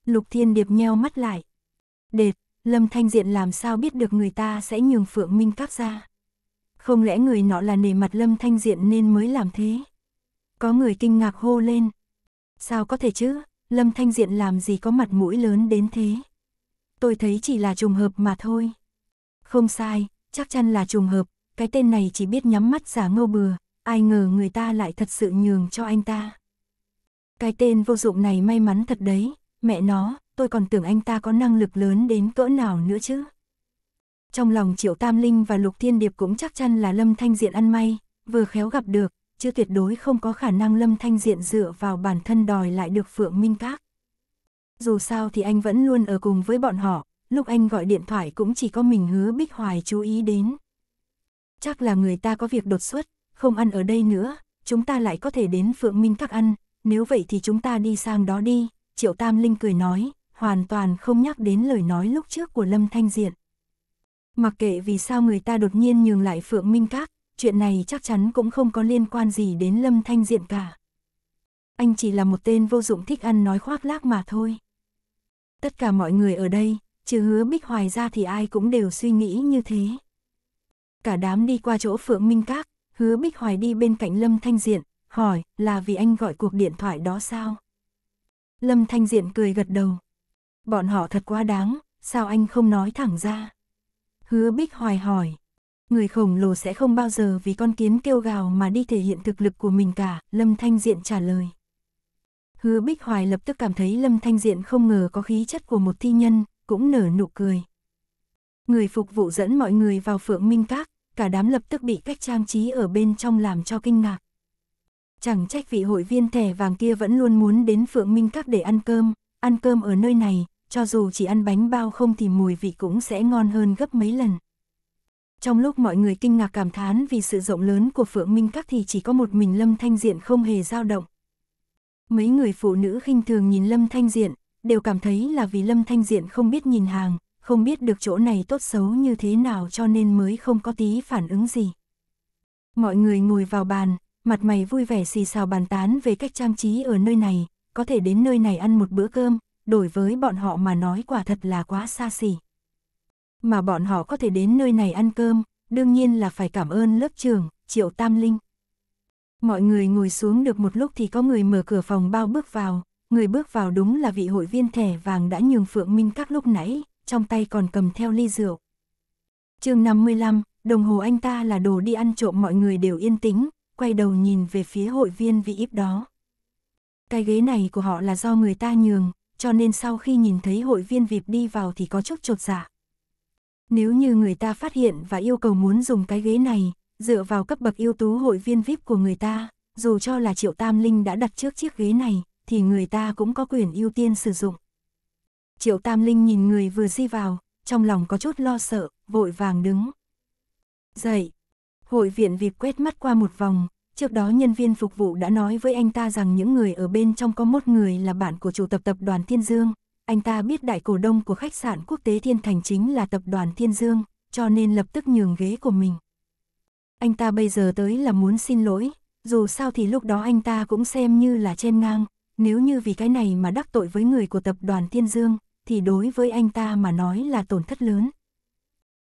Lục Thiên Điệp nheo mắt lại. Đệt, Lâm Thanh Diện làm sao biết được người ta sẽ nhường Phượng Minh Các ra? Không lẽ người nọ là nề mặt Lâm Thanh Diện nên mới làm thế? Có người kinh ngạc hô lên. Sao có thể chứ, Lâm Thanh Diện làm gì có mặt mũi lớn đến thế. Tôi thấy chỉ là trùng hợp mà thôi. Không sai, chắc chắn là trùng hợp, cái tên này chỉ biết nhắm mắt giả ngô bừa, ai ngờ người ta lại thật sự nhường cho anh ta. Cái tên vô dụng này may mắn thật đấy, mẹ nó, tôi còn tưởng anh ta có năng lực lớn đến cỡ nào nữa chứ. Trong lòng Triệu Tam Linh và Lục Thiên Điệp cũng chắc chắn là Lâm Thanh Diện ăn may, vừa khéo gặp được, chứ tuyệt đối không có khả năng Lâm Thanh Diện dựa vào bản thân đòi lại được Phượng Minh Các. Dù sao thì anh vẫn luôn ở cùng với bọn họ, lúc anh gọi điện thoại cũng chỉ có mình hứa Bích Hoài chú ý đến. Chắc là người ta có việc đột xuất, không ăn ở đây nữa, chúng ta lại có thể đến Phượng Minh Các ăn, nếu vậy thì chúng ta đi sang đó đi, Triệu Tam Linh cười nói, hoàn toàn không nhắc đến lời nói lúc trước của Lâm Thanh Diện. Mặc kệ vì sao người ta đột nhiên nhường lại Phượng Minh Các, chuyện này chắc chắn cũng không có liên quan gì đến Lâm Thanh Diện cả. Anh chỉ là một tên vô dụng thích ăn nói khoác lác mà thôi. Tất cả mọi người ở đây, trừ hứa Bích Hoài ra thì ai cũng đều suy nghĩ như thế. Cả đám đi qua chỗ Phượng Minh Các, hứa Bích Hoài đi bên cạnh Lâm Thanh Diện, hỏi là vì anh gọi cuộc điện thoại đó sao? Lâm Thanh Diện cười gật đầu. Bọn họ thật quá đáng, sao anh không nói thẳng ra? Hứa Bích Hoài hỏi, Người khổng lồ sẽ không bao giờ vì con kiến kêu gào mà đi thể hiện thực lực của mình cả, Lâm Thanh Diện trả lời. Hứa Bích Hoài lập tức cảm thấy Lâm Thanh Diện không ngờ có khí chất của một thi nhân, cũng nở nụ cười. Người phục vụ dẫn mọi người vào phượng minh các, cả đám lập tức bị cách trang trí ở bên trong làm cho kinh ngạc. Chẳng trách vị hội viên thẻ vàng kia vẫn luôn muốn đến phượng minh các để ăn cơm, ăn cơm ở nơi này, cho dù chỉ ăn bánh bao không thì mùi vị cũng sẽ ngon hơn gấp mấy lần. Trong lúc mọi người kinh ngạc cảm thán vì sự rộng lớn của Phượng Minh Các thì chỉ có một mình Lâm Thanh Diện không hề dao động. Mấy người phụ nữ khinh thường nhìn Lâm Thanh Diện, đều cảm thấy là vì Lâm Thanh Diện không biết nhìn hàng, không biết được chỗ này tốt xấu như thế nào cho nên mới không có tí phản ứng gì. Mọi người ngồi vào bàn, mặt mày vui vẻ xì xào bàn tán về cách trang trí ở nơi này, có thể đến nơi này ăn một bữa cơm, đổi với bọn họ mà nói quả thật là quá xa xỉ mà bọn họ có thể đến nơi này ăn cơm, đương nhiên là phải cảm ơn lớp trưởng, Triệu Tam Linh. Mọi người ngồi xuống được một lúc thì có người mở cửa phòng bao bước vào, người bước vào đúng là vị hội viên thẻ vàng đã nhường Phượng Minh các lúc nãy, trong tay còn cầm theo ly rượu. chương 55, đồng hồ anh ta là đồ đi ăn trộm mọi người đều yên tĩnh, quay đầu nhìn về phía hội viên vị íp đó. Cái ghế này của họ là do người ta nhường, cho nên sau khi nhìn thấy hội viên vịp đi vào thì có chút trột dạ. Nếu như người ta phát hiện và yêu cầu muốn dùng cái ghế này, dựa vào cấp bậc ưu tú hội viên VIP của người ta, dù cho là Triệu Tam Linh đã đặt trước chiếc ghế này, thì người ta cũng có quyền ưu tiên sử dụng. Triệu Tam Linh nhìn người vừa di vào, trong lòng có chút lo sợ, vội vàng đứng. Dậy, hội viện vip quét mắt qua một vòng, trước đó nhân viên phục vụ đã nói với anh ta rằng những người ở bên trong có một người là bạn của chủ tập tập đoàn Thiên Dương, anh ta biết đại cổ đông của khách sạn quốc tế Thiên Thành chính là tập đoàn Thiên Dương, cho nên lập tức nhường ghế của mình. Anh ta bây giờ tới là muốn xin lỗi, dù sao thì lúc đó anh ta cũng xem như là trên ngang, nếu như vì cái này mà đắc tội với người của tập đoàn Thiên Dương, thì đối với anh ta mà nói là tổn thất lớn.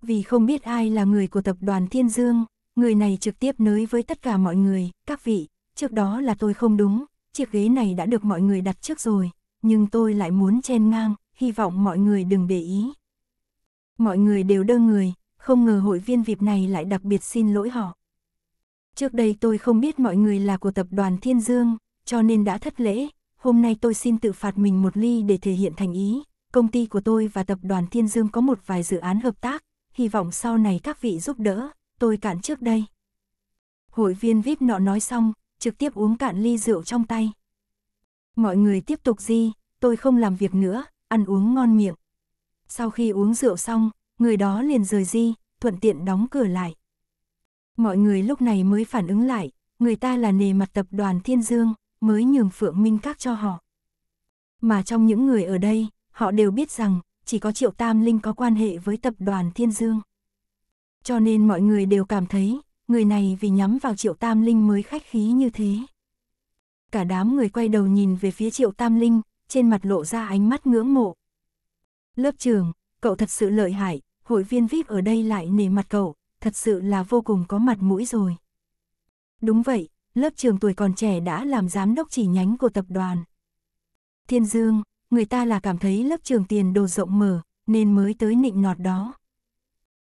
Vì không biết ai là người của tập đoàn Thiên Dương, người này trực tiếp nới với tất cả mọi người, các vị, trước đó là tôi không đúng, chiếc ghế này đã được mọi người đặt trước rồi, nhưng tôi lại muốn chen ngang, hy vọng mọi người đừng để ý. Mọi người đều đơ người, không ngờ hội viên VIP này lại đặc biệt xin lỗi họ. Trước đây tôi không biết mọi người là của tập đoàn Thiên Dương, cho nên đã thất lễ, hôm nay tôi xin tự phạt mình một ly để thể hiện thành ý. Công ty của tôi và tập đoàn Thiên Dương có một vài dự án hợp tác, hy vọng sau này các vị giúp đỡ, tôi cạn trước đây. Hội viên VIP nọ nói xong, trực tiếp uống cạn ly rượu trong tay. Mọi người tiếp tục di, tôi không làm việc nữa, ăn uống ngon miệng. Sau khi uống rượu xong, người đó liền rời di, thuận tiện đóng cửa lại. Mọi người lúc này mới phản ứng lại, người ta là nề mặt tập đoàn Thiên Dương, mới nhường Phượng Minh Các cho họ. Mà trong những người ở đây, họ đều biết rằng, chỉ có Triệu Tam Linh có quan hệ với tập đoàn Thiên Dương. Cho nên mọi người đều cảm thấy, người này vì nhắm vào Triệu Tam Linh mới khách khí như thế cả đám người quay đầu nhìn về phía Triệu Tam Linh, trên mặt lộ ra ánh mắt ngưỡng mộ. Lớp trường, cậu thật sự lợi hại, hội viên VIP ở đây lại nể mặt cậu, thật sự là vô cùng có mặt mũi rồi. Đúng vậy, lớp trường tuổi còn trẻ đã làm giám đốc chỉ nhánh của tập đoàn. Thiên Dương, người ta là cảm thấy lớp trường tiền đồ rộng mở, nên mới tới nịnh nọt đó.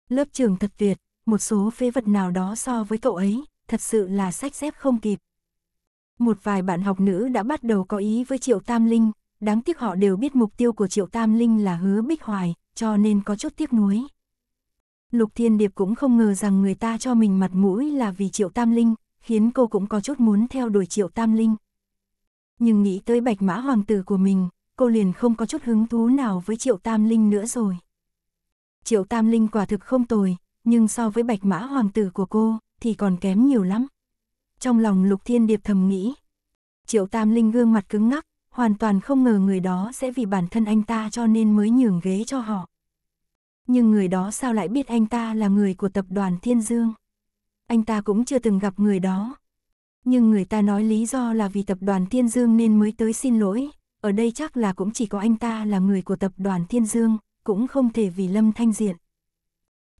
Lớp trường thật tuyệt, một số phế vật nào đó so với cậu ấy, thật sự là sách dép không kịp một vài bạn học nữ đã bắt đầu có ý với Triệu Tam Linh, đáng tiếc họ đều biết mục tiêu của Triệu Tam Linh là hứa Bích Hoài, cho nên có chút tiếc nuối. Lục Thiên Điệp cũng không ngờ rằng người ta cho mình mặt mũi là vì Triệu Tam Linh, khiến cô cũng có chút muốn theo đuổi Triệu Tam Linh. Nhưng nghĩ tới bạch mã hoàng tử của mình, cô liền không có chút hứng thú nào với Triệu Tam Linh nữa rồi. Triệu Tam Linh quả thực không tồi, nhưng so với bạch mã hoàng tử của cô thì còn kém nhiều lắm. Trong lòng Lục Thiên Điệp thầm nghĩ. Triệu Tam Linh gương mặt cứng ngắc, hoàn toàn không ngờ người đó sẽ vì bản thân anh ta cho nên mới nhường ghế cho họ. Nhưng người đó sao lại biết anh ta là người của tập đoàn Thiên Dương? Anh ta cũng chưa từng gặp người đó. Nhưng người ta nói lý do là vì tập đoàn Thiên Dương nên mới tới xin lỗi, ở đây chắc là cũng chỉ có anh ta là người của tập đoàn Thiên Dương, cũng không thể vì Lâm Thanh Diện.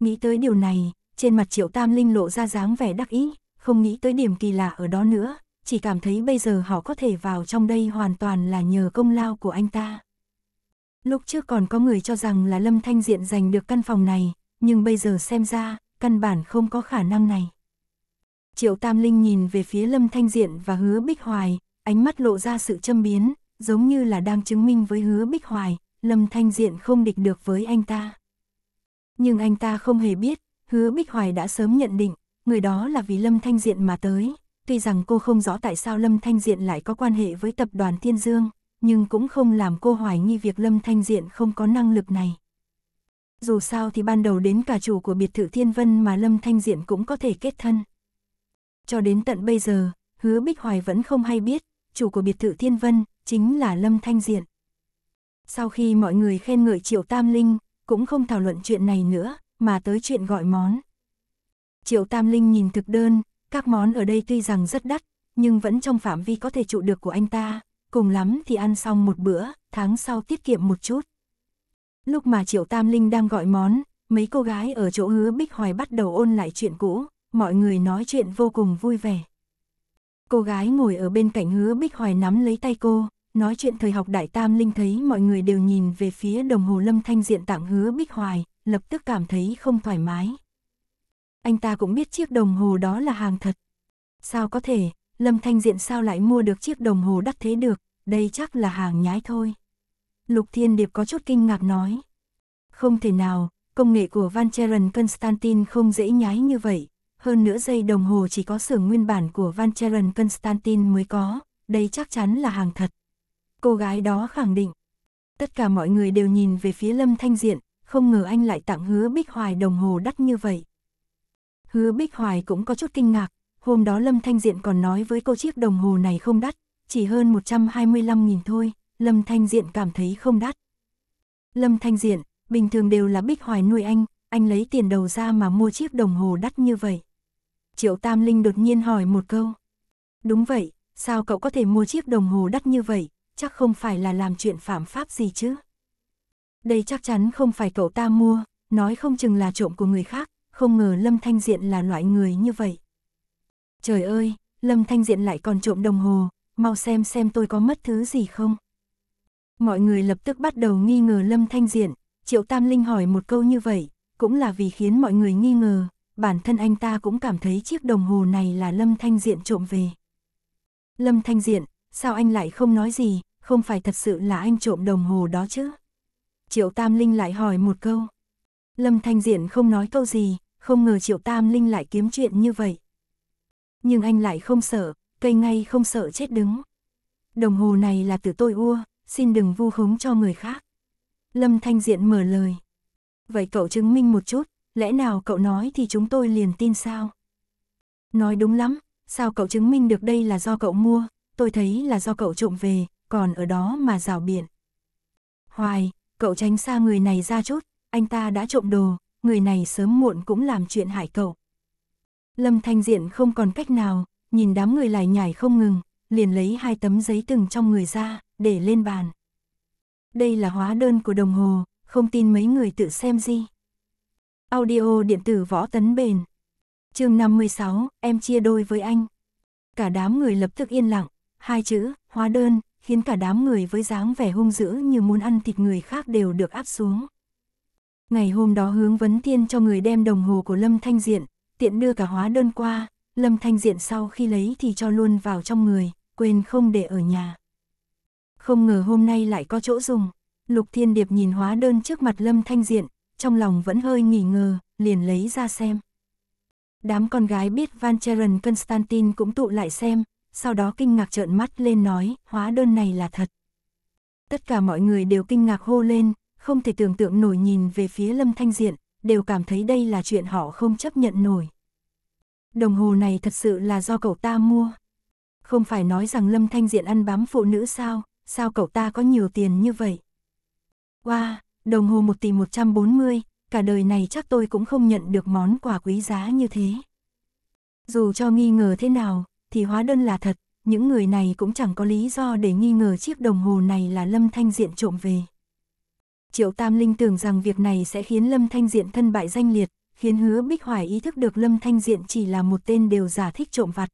Nghĩ tới điều này, trên mặt Triệu Tam Linh lộ ra dáng vẻ đắc ý, không nghĩ tới điểm kỳ lạ ở đó nữa, chỉ cảm thấy bây giờ họ có thể vào trong đây hoàn toàn là nhờ công lao của anh ta. Lúc trước còn có người cho rằng là Lâm Thanh Diện giành được căn phòng này, nhưng bây giờ xem ra, căn bản không có khả năng này. Triệu Tam Linh nhìn về phía Lâm Thanh Diện và Hứa Bích Hoài, ánh mắt lộ ra sự châm biến, giống như là đang chứng minh với Hứa Bích Hoài, Lâm Thanh Diện không địch được với anh ta. Nhưng anh ta không hề biết, Hứa Bích Hoài đã sớm nhận định, người đó là vì Lâm Thanh Diện mà tới, tuy rằng cô không rõ tại sao Lâm Thanh Diện lại có quan hệ với tập đoàn Thiên Dương, nhưng cũng không làm cô hoài nghi việc Lâm Thanh Diện không có năng lực này. Dù sao thì ban đầu đến cả chủ của biệt thự Thiên Vân mà Lâm Thanh Diện cũng có thể kết thân. Cho đến tận bây giờ, hứa Bích Hoài vẫn không hay biết, chủ của biệt thự Thiên Vân chính là Lâm Thanh Diện. Sau khi mọi người khen ngợi Triệu Tam Linh, cũng không thảo luận chuyện này nữa, mà tới chuyện gọi món. Triệu Tam Linh nhìn thực đơn, các món ở đây tuy rằng rất đắt, nhưng vẫn trong phạm vi có thể trụ được của anh ta, cùng lắm thì ăn xong một bữa, tháng sau tiết kiệm một chút. Lúc mà Triệu Tam Linh đang gọi món, mấy cô gái ở chỗ hứa Bích Hoài bắt đầu ôn lại chuyện cũ, mọi người nói chuyện vô cùng vui vẻ. Cô gái ngồi ở bên cạnh hứa Bích Hoài nắm lấy tay cô, nói chuyện thời học Đại Tam Linh thấy mọi người đều nhìn về phía đồng hồ lâm thanh diện tặng hứa Bích Hoài, lập tức cảm thấy không thoải mái anh ta cũng biết chiếc đồng hồ đó là hàng thật. Sao có thể, Lâm Thanh Diện sao lại mua được chiếc đồng hồ đắt thế được, đây chắc là hàng nhái thôi. Lục Thiên Điệp có chút kinh ngạc nói. Không thể nào, công nghệ của Van Cheren Constantin không dễ nhái như vậy, hơn nữa dây đồng hồ chỉ có xưởng nguyên bản của Van Cheren Constantin mới có, đây chắc chắn là hàng thật. Cô gái đó khẳng định. Tất cả mọi người đều nhìn về phía Lâm Thanh Diện, không ngờ anh lại tặng hứa Bích Hoài đồng hồ đắt như vậy. Hứa Bích Hoài cũng có chút kinh ngạc, hôm đó Lâm Thanh Diện còn nói với cô chiếc đồng hồ này không đắt, chỉ hơn 125.000 thôi, Lâm Thanh Diện cảm thấy không đắt. Lâm Thanh Diện, bình thường đều là Bích Hoài nuôi anh, anh lấy tiền đầu ra mà mua chiếc đồng hồ đắt như vậy. Triệu Tam Linh đột nhiên hỏi một câu. Đúng vậy, sao cậu có thể mua chiếc đồng hồ đắt như vậy, chắc không phải là làm chuyện phạm pháp gì chứ. Đây chắc chắn không phải cậu ta mua, nói không chừng là trộm của người khác, không ngờ Lâm Thanh Diện là loại người như vậy. Trời ơi, Lâm Thanh Diện lại còn trộm đồng hồ, mau xem xem tôi có mất thứ gì không. Mọi người lập tức bắt đầu nghi ngờ Lâm Thanh Diện, Triệu Tam Linh hỏi một câu như vậy, cũng là vì khiến mọi người nghi ngờ, bản thân anh ta cũng cảm thấy chiếc đồng hồ này là Lâm Thanh Diện trộm về. Lâm Thanh Diện, sao anh lại không nói gì, không phải thật sự là anh trộm đồng hồ đó chứ? Triệu Tam Linh lại hỏi một câu, Lâm Thanh Diện không nói câu gì, không ngờ Triệu Tam Linh lại kiếm chuyện như vậy. Nhưng anh lại không sợ, cây ngay không sợ chết đứng. Đồng hồ này là từ tôi ua, xin đừng vu khống cho người khác. Lâm Thanh Diện mở lời. Vậy cậu chứng minh một chút, lẽ nào cậu nói thì chúng tôi liền tin sao? Nói đúng lắm, sao cậu chứng minh được đây là do cậu mua, tôi thấy là do cậu trộm về, còn ở đó mà rào biển. Hoài, cậu tránh xa người này ra chút, anh ta đã trộm đồ, người này sớm muộn cũng làm chuyện hại cậu. Lâm Thanh Diện không còn cách nào, nhìn đám người lại nhảy không ngừng, liền lấy hai tấm giấy từng trong người ra, để lên bàn. Đây là hóa đơn của đồng hồ, không tin mấy người tự xem gì. Audio điện tử võ tấn bền. chương 56, em chia đôi với anh. Cả đám người lập tức yên lặng, hai chữ, hóa đơn, khiến cả đám người với dáng vẻ hung dữ như muốn ăn thịt người khác đều được áp xuống. Ngày hôm đó hướng vấn thiên cho người đem đồng hồ của Lâm Thanh Diện, tiện đưa cả hóa đơn qua, Lâm Thanh Diện sau khi lấy thì cho luôn vào trong người, quên không để ở nhà. Không ngờ hôm nay lại có chỗ dùng, Lục Thiên Điệp nhìn hóa đơn trước mặt Lâm Thanh Diện, trong lòng vẫn hơi nghỉ ngờ, liền lấy ra xem. Đám con gái biết Van Cheren Constantine cũng tụ lại xem, sau đó kinh ngạc trợn mắt lên nói, hóa đơn này là thật. Tất cả mọi người đều kinh ngạc hô lên, không thể tưởng tượng nổi nhìn về phía Lâm Thanh Diện, đều cảm thấy đây là chuyện họ không chấp nhận nổi. Đồng hồ này thật sự là do cậu ta mua. Không phải nói rằng Lâm Thanh Diện ăn bám phụ nữ sao, sao cậu ta có nhiều tiền như vậy? Wow, đồng hồ 1 tỷ 140, cả đời này chắc tôi cũng không nhận được món quà quý giá như thế. Dù cho nghi ngờ thế nào, thì hóa đơn là thật, những người này cũng chẳng có lý do để nghi ngờ chiếc đồng hồ này là Lâm Thanh Diện trộm về. Triệu Tam Linh tưởng rằng việc này sẽ khiến Lâm Thanh Diện thân bại danh liệt, khiến hứa Bích Hoài ý thức được Lâm Thanh Diện chỉ là một tên đều giả thích trộm vặt.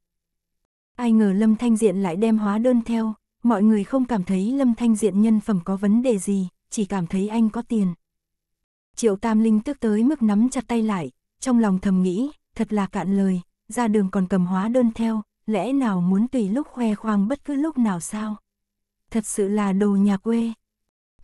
Ai ngờ Lâm Thanh Diện lại đem hóa đơn theo, mọi người không cảm thấy Lâm Thanh Diện nhân phẩm có vấn đề gì, chỉ cảm thấy anh có tiền. Triệu Tam Linh tức tới mức nắm chặt tay lại, trong lòng thầm nghĩ, thật là cạn lời, ra đường còn cầm hóa đơn theo, lẽ nào muốn tùy lúc khoe khoang bất cứ lúc nào sao? Thật sự là đồ nhà quê.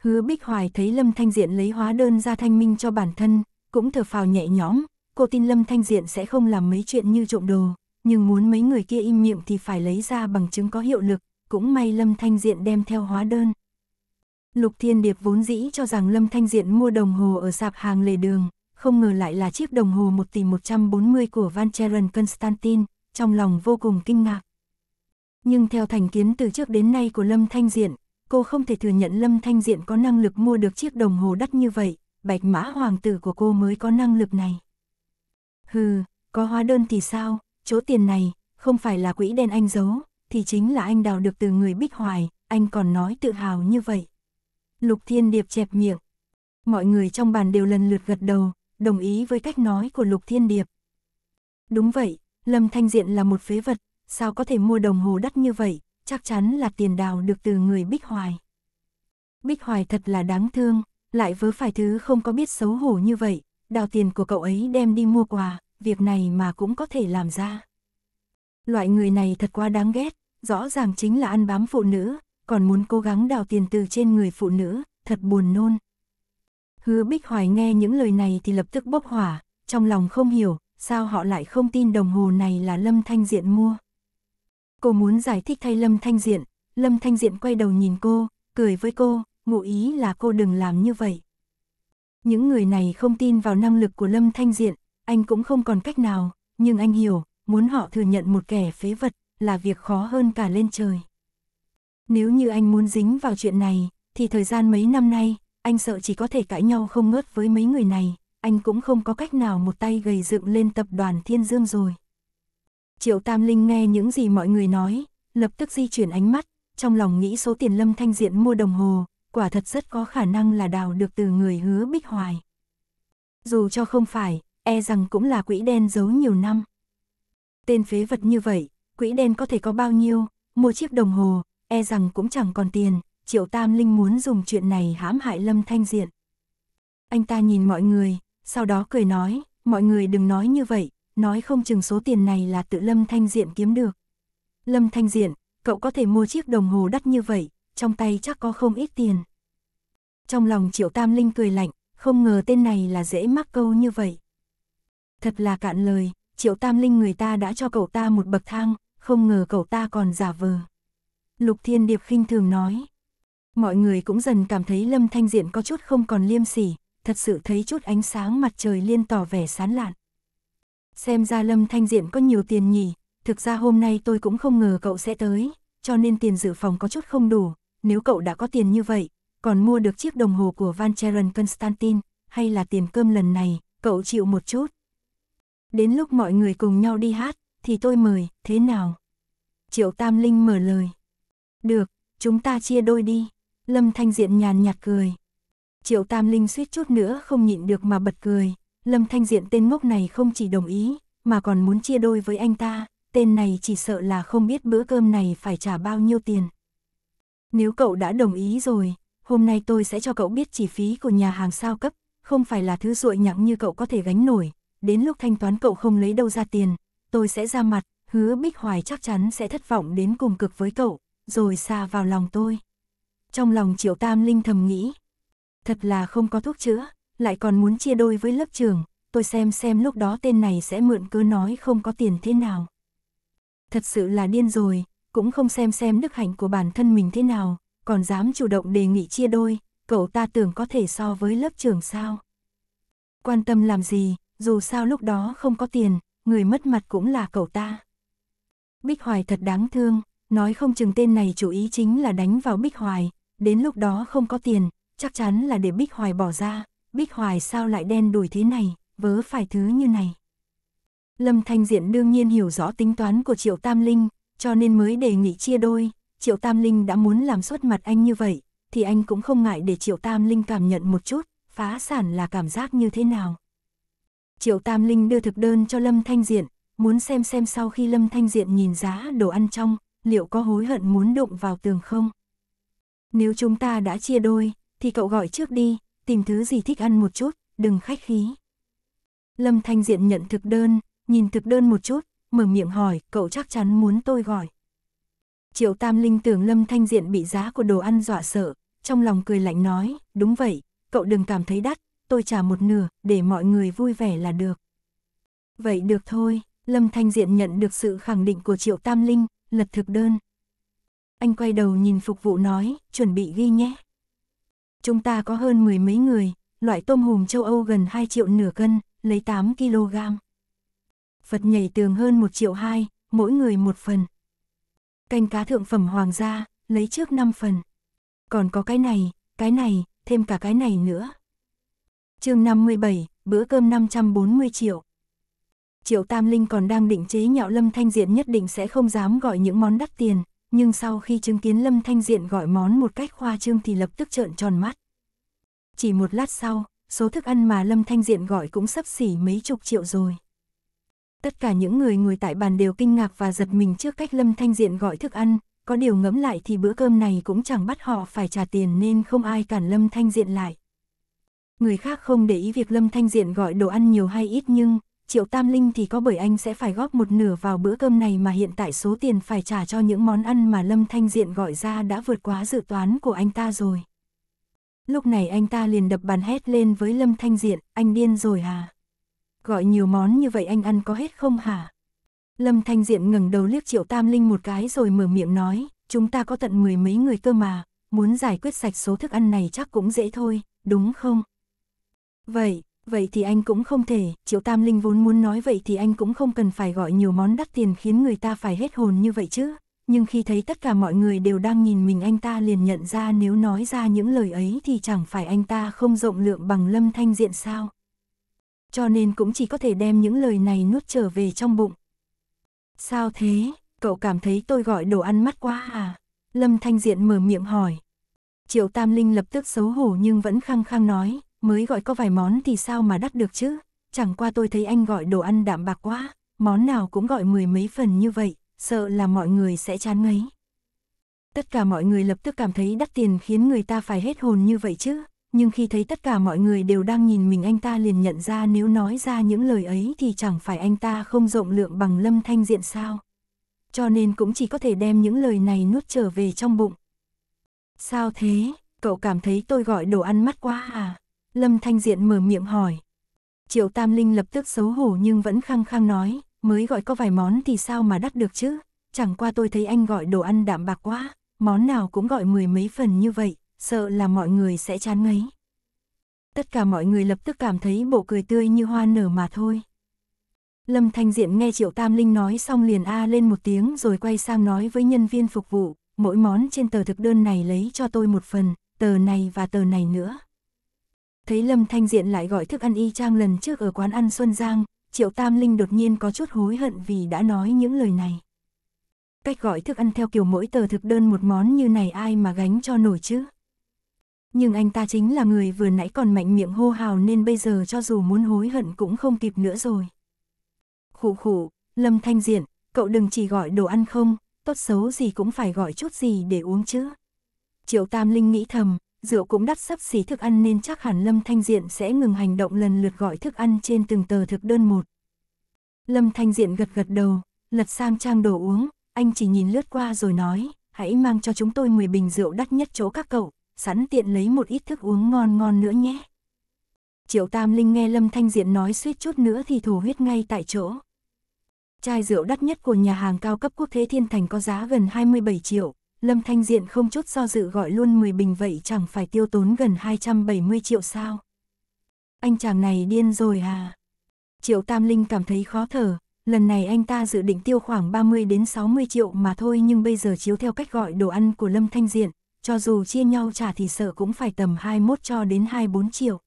Hứa Bích Hoài thấy Lâm Thanh Diện lấy hóa đơn ra thanh minh cho bản thân, cũng thở phào nhẹ nhõm, cô tin Lâm Thanh Diện sẽ không làm mấy chuyện như trộm đồ, nhưng muốn mấy người kia im miệng thì phải lấy ra bằng chứng có hiệu lực, cũng may Lâm Thanh Diện đem theo hóa đơn. Lục Thiên Điệp vốn dĩ cho rằng Lâm Thanh Diện mua đồng hồ ở sạp hàng lề đường, không ngờ lại là chiếc đồng hồ 1 tỷ 140 của Van Cheren Constantine, trong lòng vô cùng kinh ngạc. Nhưng theo thành kiến từ trước đến nay của Lâm Thanh Diện, cô không thể thừa nhận Lâm Thanh Diện có năng lực mua được chiếc đồng hồ đắt như vậy, bạch mã hoàng tử của cô mới có năng lực này. Hừ, có hóa đơn thì sao, chỗ tiền này, không phải là quỹ đen anh giấu, thì chính là anh đào được từ người Bích Hoài, anh còn nói tự hào như vậy. Lục Thiên Điệp chẹp miệng. Mọi người trong bàn đều lần lượt gật đầu, đồng ý với cách nói của Lục Thiên Điệp. Đúng vậy, Lâm Thanh Diện là một phế vật, sao có thể mua đồng hồ đắt như vậy, chắc chắn là tiền đào được từ người Bích Hoài. Bích Hoài thật là đáng thương, lại vớ phải thứ không có biết xấu hổ như vậy, đào tiền của cậu ấy đem đi mua quà, việc này mà cũng có thể làm ra. Loại người này thật quá đáng ghét, rõ ràng chính là ăn bám phụ nữ, còn muốn cố gắng đào tiền từ trên người phụ nữ, thật buồn nôn. Hứa Bích Hoài nghe những lời này thì lập tức bốc hỏa, trong lòng không hiểu, sao họ lại không tin đồng hồ này là Lâm Thanh Diện mua. Cô muốn giải thích thay Lâm Thanh Diện, Lâm Thanh Diện quay đầu nhìn cô, cười với cô, ngụ ý là cô đừng làm như vậy. Những người này không tin vào năng lực của Lâm Thanh Diện, anh cũng không còn cách nào, nhưng anh hiểu, muốn họ thừa nhận một kẻ phế vật là việc khó hơn cả lên trời. Nếu như anh muốn dính vào chuyện này, thì thời gian mấy năm nay, anh sợ chỉ có thể cãi nhau không ngớt với mấy người này, anh cũng không có cách nào một tay gầy dựng lên tập đoàn Thiên Dương rồi. Triệu Tam Linh nghe những gì mọi người nói, lập tức di chuyển ánh mắt, trong lòng nghĩ số tiền Lâm Thanh Diện mua đồng hồ, quả thật rất có khả năng là đào được từ người hứa Bích Hoài. Dù cho không phải, e rằng cũng là quỹ đen giấu nhiều năm. Tên phế vật như vậy, quỹ đen có thể có bao nhiêu, mua chiếc đồng hồ, e rằng cũng chẳng còn tiền, Triệu Tam Linh muốn dùng chuyện này hãm hại Lâm Thanh Diện. Anh ta nhìn mọi người, sau đó cười nói, mọi người đừng nói như vậy, nói không chừng số tiền này là tự Lâm Thanh Diện kiếm được. Lâm Thanh Diện, cậu có thể mua chiếc đồng hồ đắt như vậy, trong tay chắc có không ít tiền. Trong lòng Triệu Tam Linh cười lạnh, không ngờ tên này là dễ mắc câu như vậy. Thật là cạn lời, Triệu Tam Linh người ta đã cho cậu ta một bậc thang, không ngờ cậu ta còn giả vờ. Lục Thiên Điệp khinh thường nói. Mọi người cũng dần cảm thấy Lâm Thanh Diện có chút không còn liêm sỉ, thật sự thấy chút ánh sáng mặt trời liên tỏ vẻ sán lạn. Xem ra Lâm Thanh Diện có nhiều tiền nhỉ, thực ra hôm nay tôi cũng không ngờ cậu sẽ tới, cho nên tiền dự phòng có chút không đủ, nếu cậu đã có tiền như vậy, còn mua được chiếc đồng hồ của Van Cheren Constantine, hay là tiền cơm lần này, cậu chịu một chút. Đến lúc mọi người cùng nhau đi hát, thì tôi mời, thế nào? Triệu Tam Linh mở lời. Được, chúng ta chia đôi đi. Lâm Thanh Diện nhàn nhạt cười. Triệu Tam Linh suýt chút nữa không nhịn được mà bật cười, Lâm Thanh Diện tên ngốc này không chỉ đồng ý, mà còn muốn chia đôi với anh ta, tên này chỉ sợ là không biết bữa cơm này phải trả bao nhiêu tiền. Nếu cậu đã đồng ý rồi, hôm nay tôi sẽ cho cậu biết chi phí của nhà hàng sao cấp, không phải là thứ ruội nhặng như cậu có thể gánh nổi, đến lúc thanh toán cậu không lấy đâu ra tiền, tôi sẽ ra mặt, hứa Bích Hoài chắc chắn sẽ thất vọng đến cùng cực với cậu, rồi xa vào lòng tôi. Trong lòng Triệu Tam Linh thầm nghĩ, thật là không có thuốc chữa, lại còn muốn chia đôi với lớp trường, tôi xem xem lúc đó tên này sẽ mượn cớ nói không có tiền thế nào. Thật sự là điên rồi, cũng không xem xem đức hạnh của bản thân mình thế nào, còn dám chủ động đề nghị chia đôi, cậu ta tưởng có thể so với lớp trường sao. Quan tâm làm gì, dù sao lúc đó không có tiền, người mất mặt cũng là cậu ta. Bích Hoài thật đáng thương, nói không chừng tên này chủ ý chính là đánh vào Bích Hoài, đến lúc đó không có tiền, chắc chắn là để Bích Hoài bỏ ra, Bích Hoài sao lại đen đùi thế này, vớ phải thứ như này. Lâm Thanh Diện đương nhiên hiểu rõ tính toán của Triệu Tam Linh, cho nên mới đề nghị chia đôi. Triệu Tam Linh đã muốn làm xuất mặt anh như vậy, thì anh cũng không ngại để Triệu Tam Linh cảm nhận một chút, phá sản là cảm giác như thế nào. Triệu Tam Linh đưa thực đơn cho Lâm Thanh Diện, muốn xem xem sau khi Lâm Thanh Diện nhìn giá đồ ăn trong, liệu có hối hận muốn đụng vào tường không. Nếu chúng ta đã chia đôi, thì cậu gọi trước đi, tìm thứ gì thích ăn một chút, đừng khách khí. Lâm Thanh Diện nhận thực đơn, nhìn thực đơn một chút, mở miệng hỏi, cậu chắc chắn muốn tôi gọi. Triệu Tam Linh tưởng Lâm Thanh Diện bị giá của đồ ăn dọa sợ, trong lòng cười lạnh nói, đúng vậy, cậu đừng cảm thấy đắt, tôi trả một nửa, để mọi người vui vẻ là được. Vậy được thôi, Lâm Thanh Diện nhận được sự khẳng định của Triệu Tam Linh, lật thực đơn. Anh quay đầu nhìn phục vụ nói, chuẩn bị ghi nhé chúng ta có hơn mười mấy người, loại tôm hùm châu Âu gần 2 triệu nửa cân, lấy 8 kg. Phật nhảy tường hơn 1 triệu 2, mỗi người một phần. Canh cá thượng phẩm hoàng gia, lấy trước 5 phần. Còn có cái này, cái này, thêm cả cái này nữa. chương 57, bữa cơm 540 triệu. Triệu Tam Linh còn đang định chế nhạo Lâm Thanh Diện nhất định sẽ không dám gọi những món đắt tiền, nhưng sau khi chứng kiến Lâm Thanh Diện gọi món một cách khoa trương thì lập tức trợn tròn mắt. Chỉ một lát sau, số thức ăn mà Lâm Thanh Diện gọi cũng sắp xỉ mấy chục triệu rồi. Tất cả những người ngồi tại bàn đều kinh ngạc và giật mình trước cách Lâm Thanh Diện gọi thức ăn, có điều ngẫm lại thì bữa cơm này cũng chẳng bắt họ phải trả tiền nên không ai cản Lâm Thanh Diện lại. Người khác không để ý việc Lâm Thanh Diện gọi đồ ăn nhiều hay ít nhưng, Triệu Tam Linh thì có bởi anh sẽ phải góp một nửa vào bữa cơm này mà hiện tại số tiền phải trả cho những món ăn mà Lâm Thanh Diện gọi ra đã vượt quá dự toán của anh ta rồi. Lúc này anh ta liền đập bàn hét lên với Lâm Thanh Diện, anh điên rồi hả? Gọi nhiều món như vậy anh ăn có hết không hả? Lâm Thanh Diện ngẩng đầu liếc Triệu Tam Linh một cái rồi mở miệng nói, chúng ta có tận mười mấy người cơ mà, muốn giải quyết sạch số thức ăn này chắc cũng dễ thôi, đúng không? Vậy, Vậy thì anh cũng không thể, Triệu Tam Linh vốn muốn nói vậy thì anh cũng không cần phải gọi nhiều món đắt tiền khiến người ta phải hết hồn như vậy chứ. Nhưng khi thấy tất cả mọi người đều đang nhìn mình anh ta liền nhận ra nếu nói ra những lời ấy thì chẳng phải anh ta không rộng lượng bằng lâm thanh diện sao. Cho nên cũng chỉ có thể đem những lời này nuốt trở về trong bụng. Sao thế, cậu cảm thấy tôi gọi đồ ăn mắt quá à? Lâm thanh diện mở miệng hỏi. Triệu Tam Linh lập tức xấu hổ nhưng vẫn khăng khăng nói, mới gọi có vài món thì sao mà đắt được chứ, chẳng qua tôi thấy anh gọi đồ ăn đạm bạc quá, món nào cũng gọi mười mấy phần như vậy, sợ là mọi người sẽ chán ngấy. Tất cả mọi người lập tức cảm thấy đắt tiền khiến người ta phải hết hồn như vậy chứ, nhưng khi thấy tất cả mọi người đều đang nhìn mình anh ta liền nhận ra nếu nói ra những lời ấy thì chẳng phải anh ta không rộng lượng bằng lâm thanh diện sao. Cho nên cũng chỉ có thể đem những lời này nuốt trở về trong bụng. Sao thế, cậu cảm thấy tôi gọi đồ ăn mắt quá à? Lâm Thanh Diện mở miệng hỏi. Triệu Tam Linh lập tức xấu hổ nhưng vẫn khăng khăng nói, mới gọi có vài món thì sao mà đắt được chứ, chẳng qua tôi thấy anh gọi đồ ăn đạm bạc quá, món nào cũng gọi mười mấy phần như vậy, sợ là mọi người sẽ chán ngấy. Tất cả mọi người lập tức cảm thấy bộ cười tươi như hoa nở mà thôi. Lâm Thanh Diện nghe Triệu Tam Linh nói xong liền a lên một tiếng rồi quay sang nói với nhân viên phục vụ, mỗi món trên tờ thực đơn này lấy cho tôi một phần, tờ này và tờ này nữa thấy Lâm Thanh Diện lại gọi thức ăn y chang lần trước ở quán ăn Xuân Giang, Triệu Tam Linh đột nhiên có chút hối hận vì đã nói những lời này. Cách gọi thức ăn theo kiểu mỗi tờ thực đơn một món như này ai mà gánh cho nổi chứ. Nhưng anh ta chính là người vừa nãy còn mạnh miệng hô hào nên bây giờ cho dù muốn hối hận cũng không kịp nữa rồi. Khủ khủ, Lâm Thanh Diện, cậu đừng chỉ gọi đồ ăn không, tốt xấu gì cũng phải gọi chút gì để uống chứ. Triệu Tam Linh nghĩ thầm, rượu cũng đắt sắp xỉ thức ăn nên chắc hẳn Lâm Thanh Diện sẽ ngừng hành động lần lượt gọi thức ăn trên từng tờ thực đơn một. Lâm Thanh Diện gật gật đầu, lật sang trang đồ uống, anh chỉ nhìn lướt qua rồi nói, hãy mang cho chúng tôi 10 bình rượu đắt nhất chỗ các cậu, sẵn tiện lấy một ít thức uống ngon ngon nữa nhé. Triệu Tam Linh nghe Lâm Thanh Diện nói suýt chút nữa thì thổ huyết ngay tại chỗ. Chai rượu đắt nhất của nhà hàng cao cấp quốc thế Thiên Thành có giá gần 27 triệu, Lâm Thanh Diện không chút do dự gọi luôn 10 bình vậy chẳng phải tiêu tốn gần 270 triệu sao. Anh chàng này điên rồi à. Triệu Tam Linh cảm thấy khó thở, lần này anh ta dự định tiêu khoảng 30 đến 60 triệu mà thôi nhưng bây giờ chiếu theo cách gọi đồ ăn của Lâm Thanh Diện, cho dù chia nhau trả thì sợ cũng phải tầm 21 cho đến 24 triệu.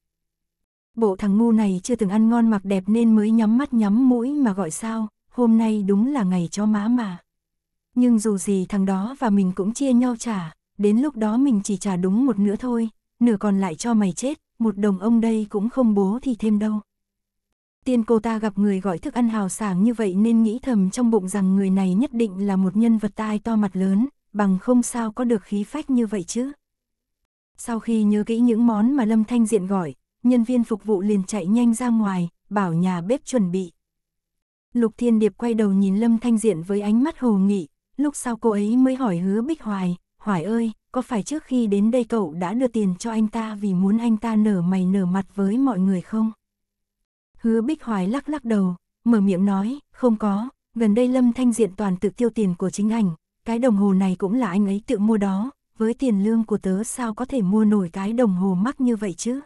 Bộ thằng ngu này chưa từng ăn ngon mặc đẹp nên mới nhắm mắt nhắm mũi mà gọi sao, hôm nay đúng là ngày cho má mà nhưng dù gì thằng đó và mình cũng chia nhau trả, đến lúc đó mình chỉ trả đúng một nửa thôi, nửa còn lại cho mày chết, một đồng ông đây cũng không bố thì thêm đâu. Tiên cô ta gặp người gọi thức ăn hào sảng như vậy nên nghĩ thầm trong bụng rằng người này nhất định là một nhân vật tai to mặt lớn, bằng không sao có được khí phách như vậy chứ. Sau khi nhớ kỹ những món mà Lâm Thanh Diện gọi, nhân viên phục vụ liền chạy nhanh ra ngoài, bảo nhà bếp chuẩn bị. Lục Thiên Điệp quay đầu nhìn Lâm Thanh Diện với ánh mắt hồ nghị, lúc sau cô ấy mới hỏi hứa Bích Hoài, Hoài ơi, có phải trước khi đến đây cậu đã đưa tiền cho anh ta vì muốn anh ta nở mày nở mặt với mọi người không? Hứa Bích Hoài lắc lắc đầu, mở miệng nói, không có, gần đây Lâm Thanh Diện toàn tự tiêu tiền của chính ảnh, cái đồng hồ này cũng là anh ấy tự mua đó, với tiền lương của tớ sao có thể mua nổi cái đồng hồ mắc như vậy chứ?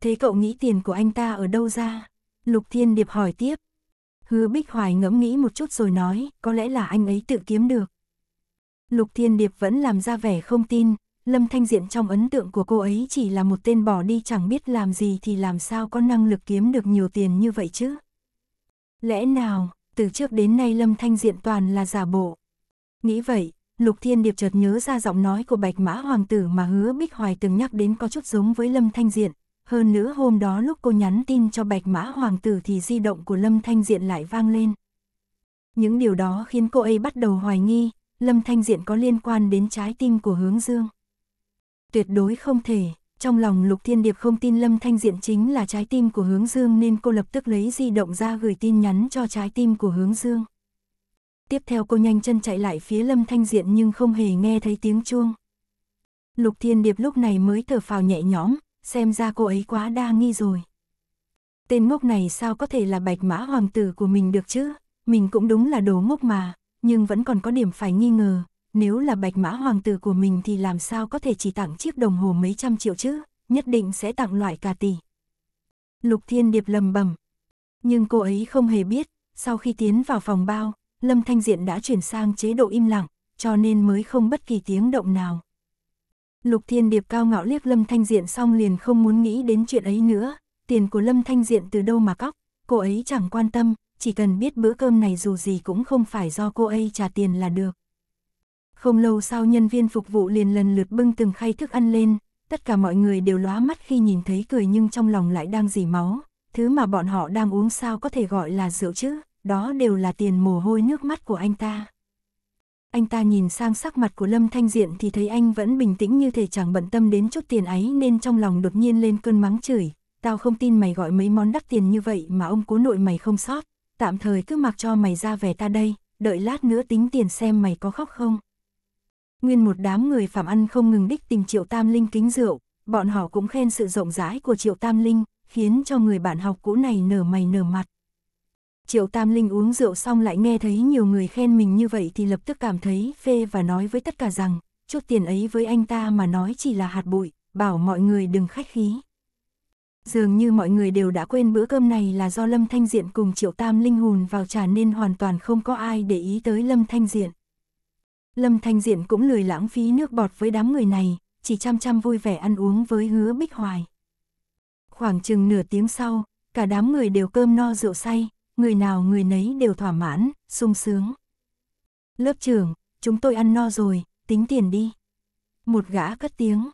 Thế cậu nghĩ tiền của anh ta ở đâu ra? Lục Thiên Điệp hỏi tiếp, Hứa Bích Hoài ngẫm nghĩ một chút rồi nói, có lẽ là anh ấy tự kiếm được. Lục Thiên Điệp vẫn làm ra vẻ không tin, Lâm Thanh Diện trong ấn tượng của cô ấy chỉ là một tên bỏ đi chẳng biết làm gì thì làm sao có năng lực kiếm được nhiều tiền như vậy chứ. Lẽ nào, từ trước đến nay Lâm Thanh Diện toàn là giả bộ. Nghĩ vậy, Lục Thiên Điệp chợt nhớ ra giọng nói của Bạch Mã Hoàng tử mà hứa Bích Hoài từng nhắc đến có chút giống với Lâm Thanh Diện, hơn nữa hôm đó lúc cô nhắn tin cho Bạch Mã Hoàng tử thì di động của Lâm Thanh Diện lại vang lên. Những điều đó khiến cô ấy bắt đầu hoài nghi, Lâm Thanh Diện có liên quan đến trái tim của hướng dương. Tuyệt đối không thể, trong lòng Lục Thiên Điệp không tin Lâm Thanh Diện chính là trái tim của hướng dương nên cô lập tức lấy di động ra gửi tin nhắn cho trái tim của hướng dương. Tiếp theo cô nhanh chân chạy lại phía Lâm Thanh Diện nhưng không hề nghe thấy tiếng chuông. Lục Thiên Điệp lúc này mới thở phào nhẹ nhõm, xem ra cô ấy quá đa nghi rồi. Tên ngốc này sao có thể là bạch mã hoàng tử của mình được chứ, mình cũng đúng là đồ ngốc mà, nhưng vẫn còn có điểm phải nghi ngờ, nếu là bạch mã hoàng tử của mình thì làm sao có thể chỉ tặng chiếc đồng hồ mấy trăm triệu chứ, nhất định sẽ tặng loại cả tỷ. Lục Thiên Điệp lầm bầm, Nhưng cô ấy không hề biết, sau khi tiến vào phòng bao, Lâm Thanh Diện đã chuyển sang chế độ im lặng, cho nên mới không bất kỳ tiếng động nào. Lục Thiên Điệp cao ngạo liếc Lâm Thanh Diện xong liền không muốn nghĩ đến chuyện ấy nữa, tiền của Lâm Thanh Diện từ đâu mà cóc, cô ấy chẳng quan tâm, chỉ cần biết bữa cơm này dù gì cũng không phải do cô ấy trả tiền là được. Không lâu sau nhân viên phục vụ liền lần lượt bưng từng khay thức ăn lên, tất cả mọi người đều lóa mắt khi nhìn thấy cười nhưng trong lòng lại đang dì máu, thứ mà bọn họ đang uống sao có thể gọi là rượu chứ, đó đều là tiền mồ hôi nước mắt của anh ta anh ta nhìn sang sắc mặt của Lâm Thanh Diện thì thấy anh vẫn bình tĩnh như thể chẳng bận tâm đến chút tiền ấy nên trong lòng đột nhiên lên cơn mắng chửi, tao không tin mày gọi mấy món đắt tiền như vậy mà ông cố nội mày không sót, tạm thời cứ mặc cho mày ra về ta đây, đợi lát nữa tính tiền xem mày có khóc không. Nguyên một đám người phạm ăn không ngừng đích tìm Triệu Tam Linh kính rượu, bọn họ cũng khen sự rộng rãi của Triệu Tam Linh, khiến cho người bạn học cũ này nở mày nở mặt. Triệu Tam Linh uống rượu xong lại nghe thấy nhiều người khen mình như vậy thì lập tức cảm thấy phê và nói với tất cả rằng, chút tiền ấy với anh ta mà nói chỉ là hạt bụi, bảo mọi người đừng khách khí. Dường như mọi người đều đã quên bữa cơm này là do Lâm Thanh Diện cùng Triệu Tam Linh hùn vào trà nên hoàn toàn không có ai để ý tới Lâm Thanh Diện. Lâm Thanh Diện cũng lười lãng phí nước bọt với đám người này, chỉ chăm chăm vui vẻ ăn uống với hứa Bích Hoài. Khoảng chừng nửa tiếng sau, cả đám người đều cơm no rượu say, người nào người nấy đều thỏa mãn, sung sướng. Lớp trưởng, chúng tôi ăn no rồi, tính tiền đi. Một gã cất tiếng.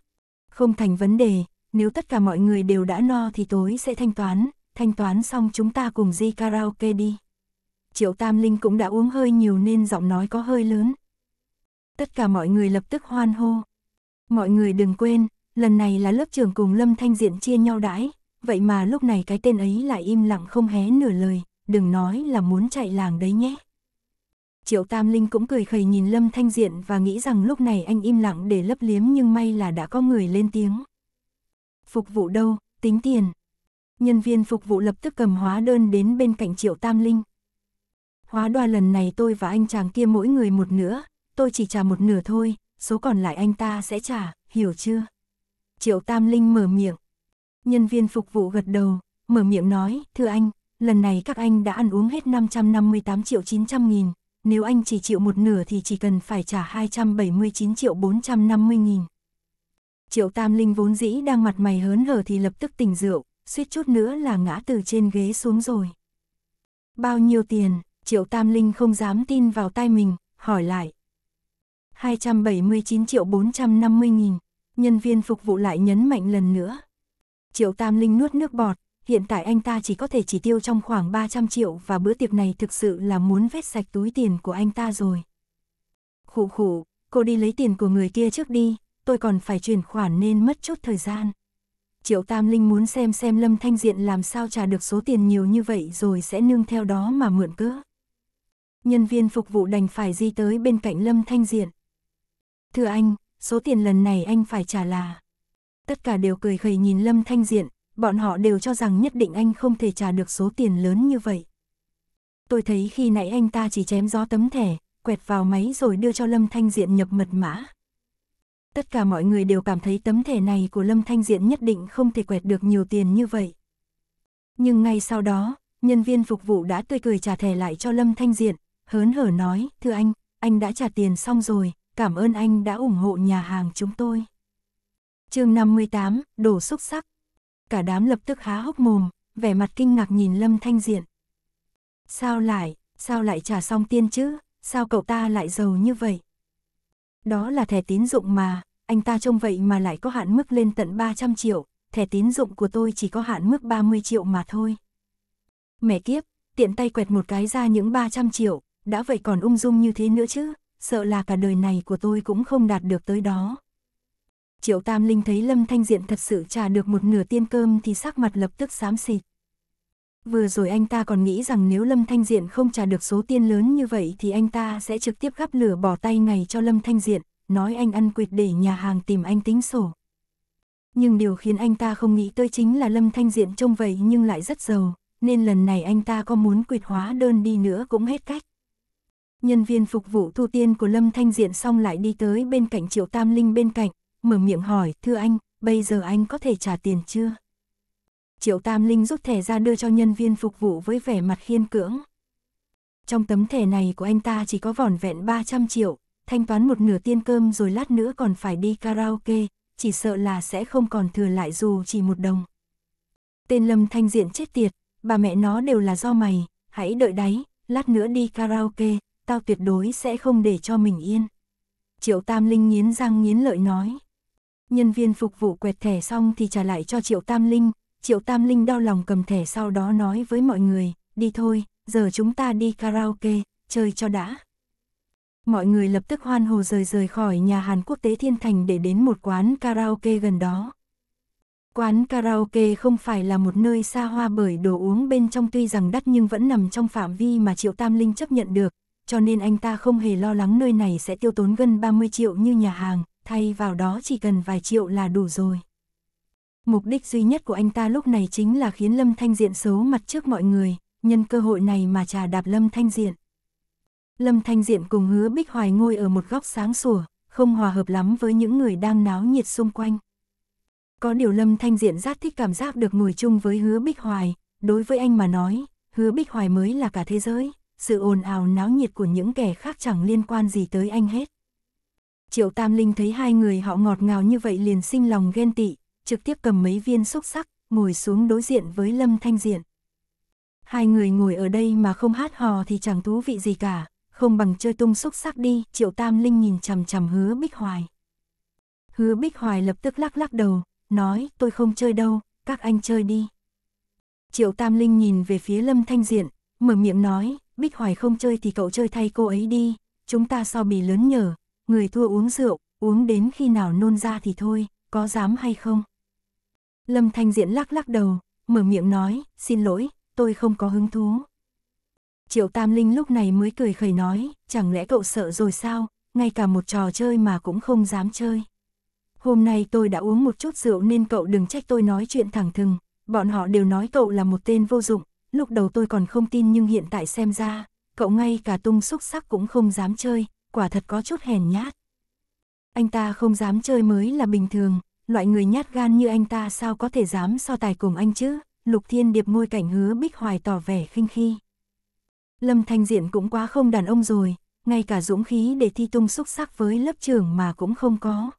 Không thành vấn đề, nếu tất cả mọi người đều đã no thì tối sẽ thanh toán, thanh toán xong chúng ta cùng di karaoke đi. Triệu Tam Linh cũng đã uống hơi nhiều nên giọng nói có hơi lớn. Tất cả mọi người lập tức hoan hô. Mọi người đừng quên, lần này là lớp trưởng cùng Lâm Thanh Diện chia nhau đãi, vậy mà lúc này cái tên ấy lại im lặng không hé nửa lời, đừng nói là muốn chạy làng đấy nhé. Triệu Tam Linh cũng cười khẩy nhìn Lâm Thanh Diện và nghĩ rằng lúc này anh im lặng để lấp liếm nhưng may là đã có người lên tiếng. Phục vụ đâu, tính tiền. Nhân viên phục vụ lập tức cầm hóa đơn đến bên cạnh Triệu Tam Linh. Hóa đoà lần này tôi và anh chàng kia mỗi người một nửa, tôi chỉ trả một nửa thôi, số còn lại anh ta sẽ trả, hiểu chưa? Triệu Tam Linh mở miệng. Nhân viên phục vụ gật đầu, mở miệng nói, thưa anh, lần này các anh đã ăn uống hết 558 triệu 900 nghìn, nếu anh chỉ chịu một nửa thì chỉ cần phải trả 279 triệu 450 nghìn. Triệu Tam Linh vốn dĩ đang mặt mày hớn hở thì lập tức tỉnh rượu, suýt chút nữa là ngã từ trên ghế xuống rồi. Bao nhiêu tiền, Triệu Tam Linh không dám tin vào tai mình, hỏi lại. 279 triệu 450 nghìn, nhân viên phục vụ lại nhấn mạnh lần nữa. Triệu Tam Linh nuốt nước bọt, hiện tại anh ta chỉ có thể chỉ tiêu trong khoảng 300 triệu và bữa tiệc này thực sự là muốn vét sạch túi tiền của anh ta rồi. Khụ khụ, cô đi lấy tiền của người kia trước đi, tôi còn phải chuyển khoản nên mất chút thời gian. Triệu Tam Linh muốn xem xem Lâm Thanh Diện làm sao trả được số tiền nhiều như vậy rồi sẽ nương theo đó mà mượn cớ. Nhân viên phục vụ đành phải di tới bên cạnh Lâm Thanh Diện. Thưa anh, số tiền lần này anh phải trả là... Tất cả đều cười khẩy nhìn Lâm Thanh Diện, bọn họ đều cho rằng nhất định anh không thể trả được số tiền lớn như vậy. Tôi thấy khi nãy anh ta chỉ chém gió tấm thẻ, quẹt vào máy rồi đưa cho Lâm Thanh Diện nhập mật mã. Tất cả mọi người đều cảm thấy tấm thẻ này của Lâm Thanh Diện nhất định không thể quẹt được nhiều tiền như vậy. Nhưng ngay sau đó, nhân viên phục vụ đã tươi cười trả thẻ lại cho Lâm Thanh Diện, hớn hở nói, thưa anh, anh đã trả tiền xong rồi, cảm ơn anh đã ủng hộ nhà hàng chúng tôi. chương 58, đồ xúc sắc cả đám lập tức há hốc mồm, vẻ mặt kinh ngạc nhìn Lâm Thanh Diện. Sao lại, sao lại trả xong tiên chứ, sao cậu ta lại giàu như vậy? Đó là thẻ tín dụng mà, anh ta trông vậy mà lại có hạn mức lên tận 300 triệu, thẻ tín dụng của tôi chỉ có hạn mức 30 triệu mà thôi. Mẹ kiếp, tiện tay quẹt một cái ra những 300 triệu, đã vậy còn ung dung như thế nữa chứ, sợ là cả đời này của tôi cũng không đạt được tới đó. Triệu Tam Linh thấy Lâm Thanh Diện thật sự trả được một nửa tiên cơm thì sắc mặt lập tức xám xịt. Vừa rồi anh ta còn nghĩ rằng nếu Lâm Thanh Diện không trả được số tiên lớn như vậy thì anh ta sẽ trực tiếp gắp lửa bỏ tay ngày cho Lâm Thanh Diện, nói anh ăn quỵt để nhà hàng tìm anh tính sổ. Nhưng điều khiến anh ta không nghĩ tới chính là Lâm Thanh Diện trông vậy nhưng lại rất giàu, nên lần này anh ta có muốn quỵt hóa đơn đi nữa cũng hết cách. Nhân viên phục vụ thu tiên của Lâm Thanh Diện xong lại đi tới bên cạnh Triệu Tam Linh bên cạnh, mở miệng hỏi, thưa anh, bây giờ anh có thể trả tiền chưa? Triệu Tam Linh rút thẻ ra đưa cho nhân viên phục vụ với vẻ mặt khiên cưỡng. Trong tấm thẻ này của anh ta chỉ có vỏn vẹn 300 triệu, thanh toán một nửa tiền cơm rồi lát nữa còn phải đi karaoke, chỉ sợ là sẽ không còn thừa lại dù chỉ một đồng. Tên Lâm Thanh Diện chết tiệt, bà mẹ nó đều là do mày, hãy đợi đấy, lát nữa đi karaoke, tao tuyệt đối sẽ không để cho mình yên. Triệu Tam Linh nghiến răng nghiến lợi nói. Nhân viên phục vụ quẹt thẻ xong thì trả lại cho Triệu Tam Linh, Triệu Tam Linh đau lòng cầm thẻ sau đó nói với mọi người, đi thôi, giờ chúng ta đi karaoke, chơi cho đã. Mọi người lập tức hoan hồ rời rời khỏi nhà Hàn Quốc tế Thiên Thành để đến một quán karaoke gần đó. Quán karaoke không phải là một nơi xa hoa bởi đồ uống bên trong tuy rằng đắt nhưng vẫn nằm trong phạm vi mà Triệu Tam Linh chấp nhận được, cho nên anh ta không hề lo lắng nơi này sẽ tiêu tốn gần 30 triệu như nhà hàng, thay vào đó chỉ cần vài triệu là đủ rồi. Mục đích duy nhất của anh ta lúc này chính là khiến Lâm Thanh Diện xấu mặt trước mọi người, nhân cơ hội này mà trà đạp Lâm Thanh Diện. Lâm Thanh Diện cùng hứa Bích Hoài ngồi ở một góc sáng sủa, không hòa hợp lắm với những người đang náo nhiệt xung quanh. Có điều Lâm Thanh Diện rất thích cảm giác được ngồi chung với hứa Bích Hoài, đối với anh mà nói, hứa Bích Hoài mới là cả thế giới, sự ồn ào náo nhiệt của những kẻ khác chẳng liên quan gì tới anh hết. Triệu Tam Linh thấy hai người họ ngọt ngào như vậy liền sinh lòng ghen tị, trực tiếp cầm mấy viên xúc sắc, ngồi xuống đối diện với Lâm Thanh Diện. Hai người ngồi ở đây mà không hát hò thì chẳng thú vị gì cả, không bằng chơi tung xúc sắc đi, Triệu Tam Linh nhìn chằm chằm hứa Bích Hoài. Hứa Bích Hoài lập tức lắc lắc đầu, nói tôi không chơi đâu, các anh chơi đi. Triệu Tam Linh nhìn về phía Lâm Thanh Diện, mở miệng nói, Bích Hoài không chơi thì cậu chơi thay cô ấy đi, chúng ta so bì lớn nhở, người thua uống rượu, uống đến khi nào nôn ra thì thôi, có dám hay không? Lâm Thanh Diễn lắc lắc đầu, mở miệng nói, xin lỗi, tôi không có hứng thú. Triệu Tam Linh lúc này mới cười khẩy nói, chẳng lẽ cậu sợ rồi sao, ngay cả một trò chơi mà cũng không dám chơi. Hôm nay tôi đã uống một chút rượu nên cậu đừng trách tôi nói chuyện thẳng thừng, bọn họ đều nói cậu là một tên vô dụng, lúc đầu tôi còn không tin nhưng hiện tại xem ra, cậu ngay cả tung xúc sắc cũng không dám chơi, quả thật có chút hèn nhát. Anh ta không dám chơi mới là bình thường, loại người nhát gan như anh ta sao có thể dám so tài cùng anh chứ, Lục Thiên Điệp môi cảnh hứa Bích Hoài tỏ vẻ khinh khi. Lâm Thanh Diện cũng quá không đàn ông rồi, ngay cả dũng khí để thi tung xúc sắc với lớp trưởng mà cũng không có.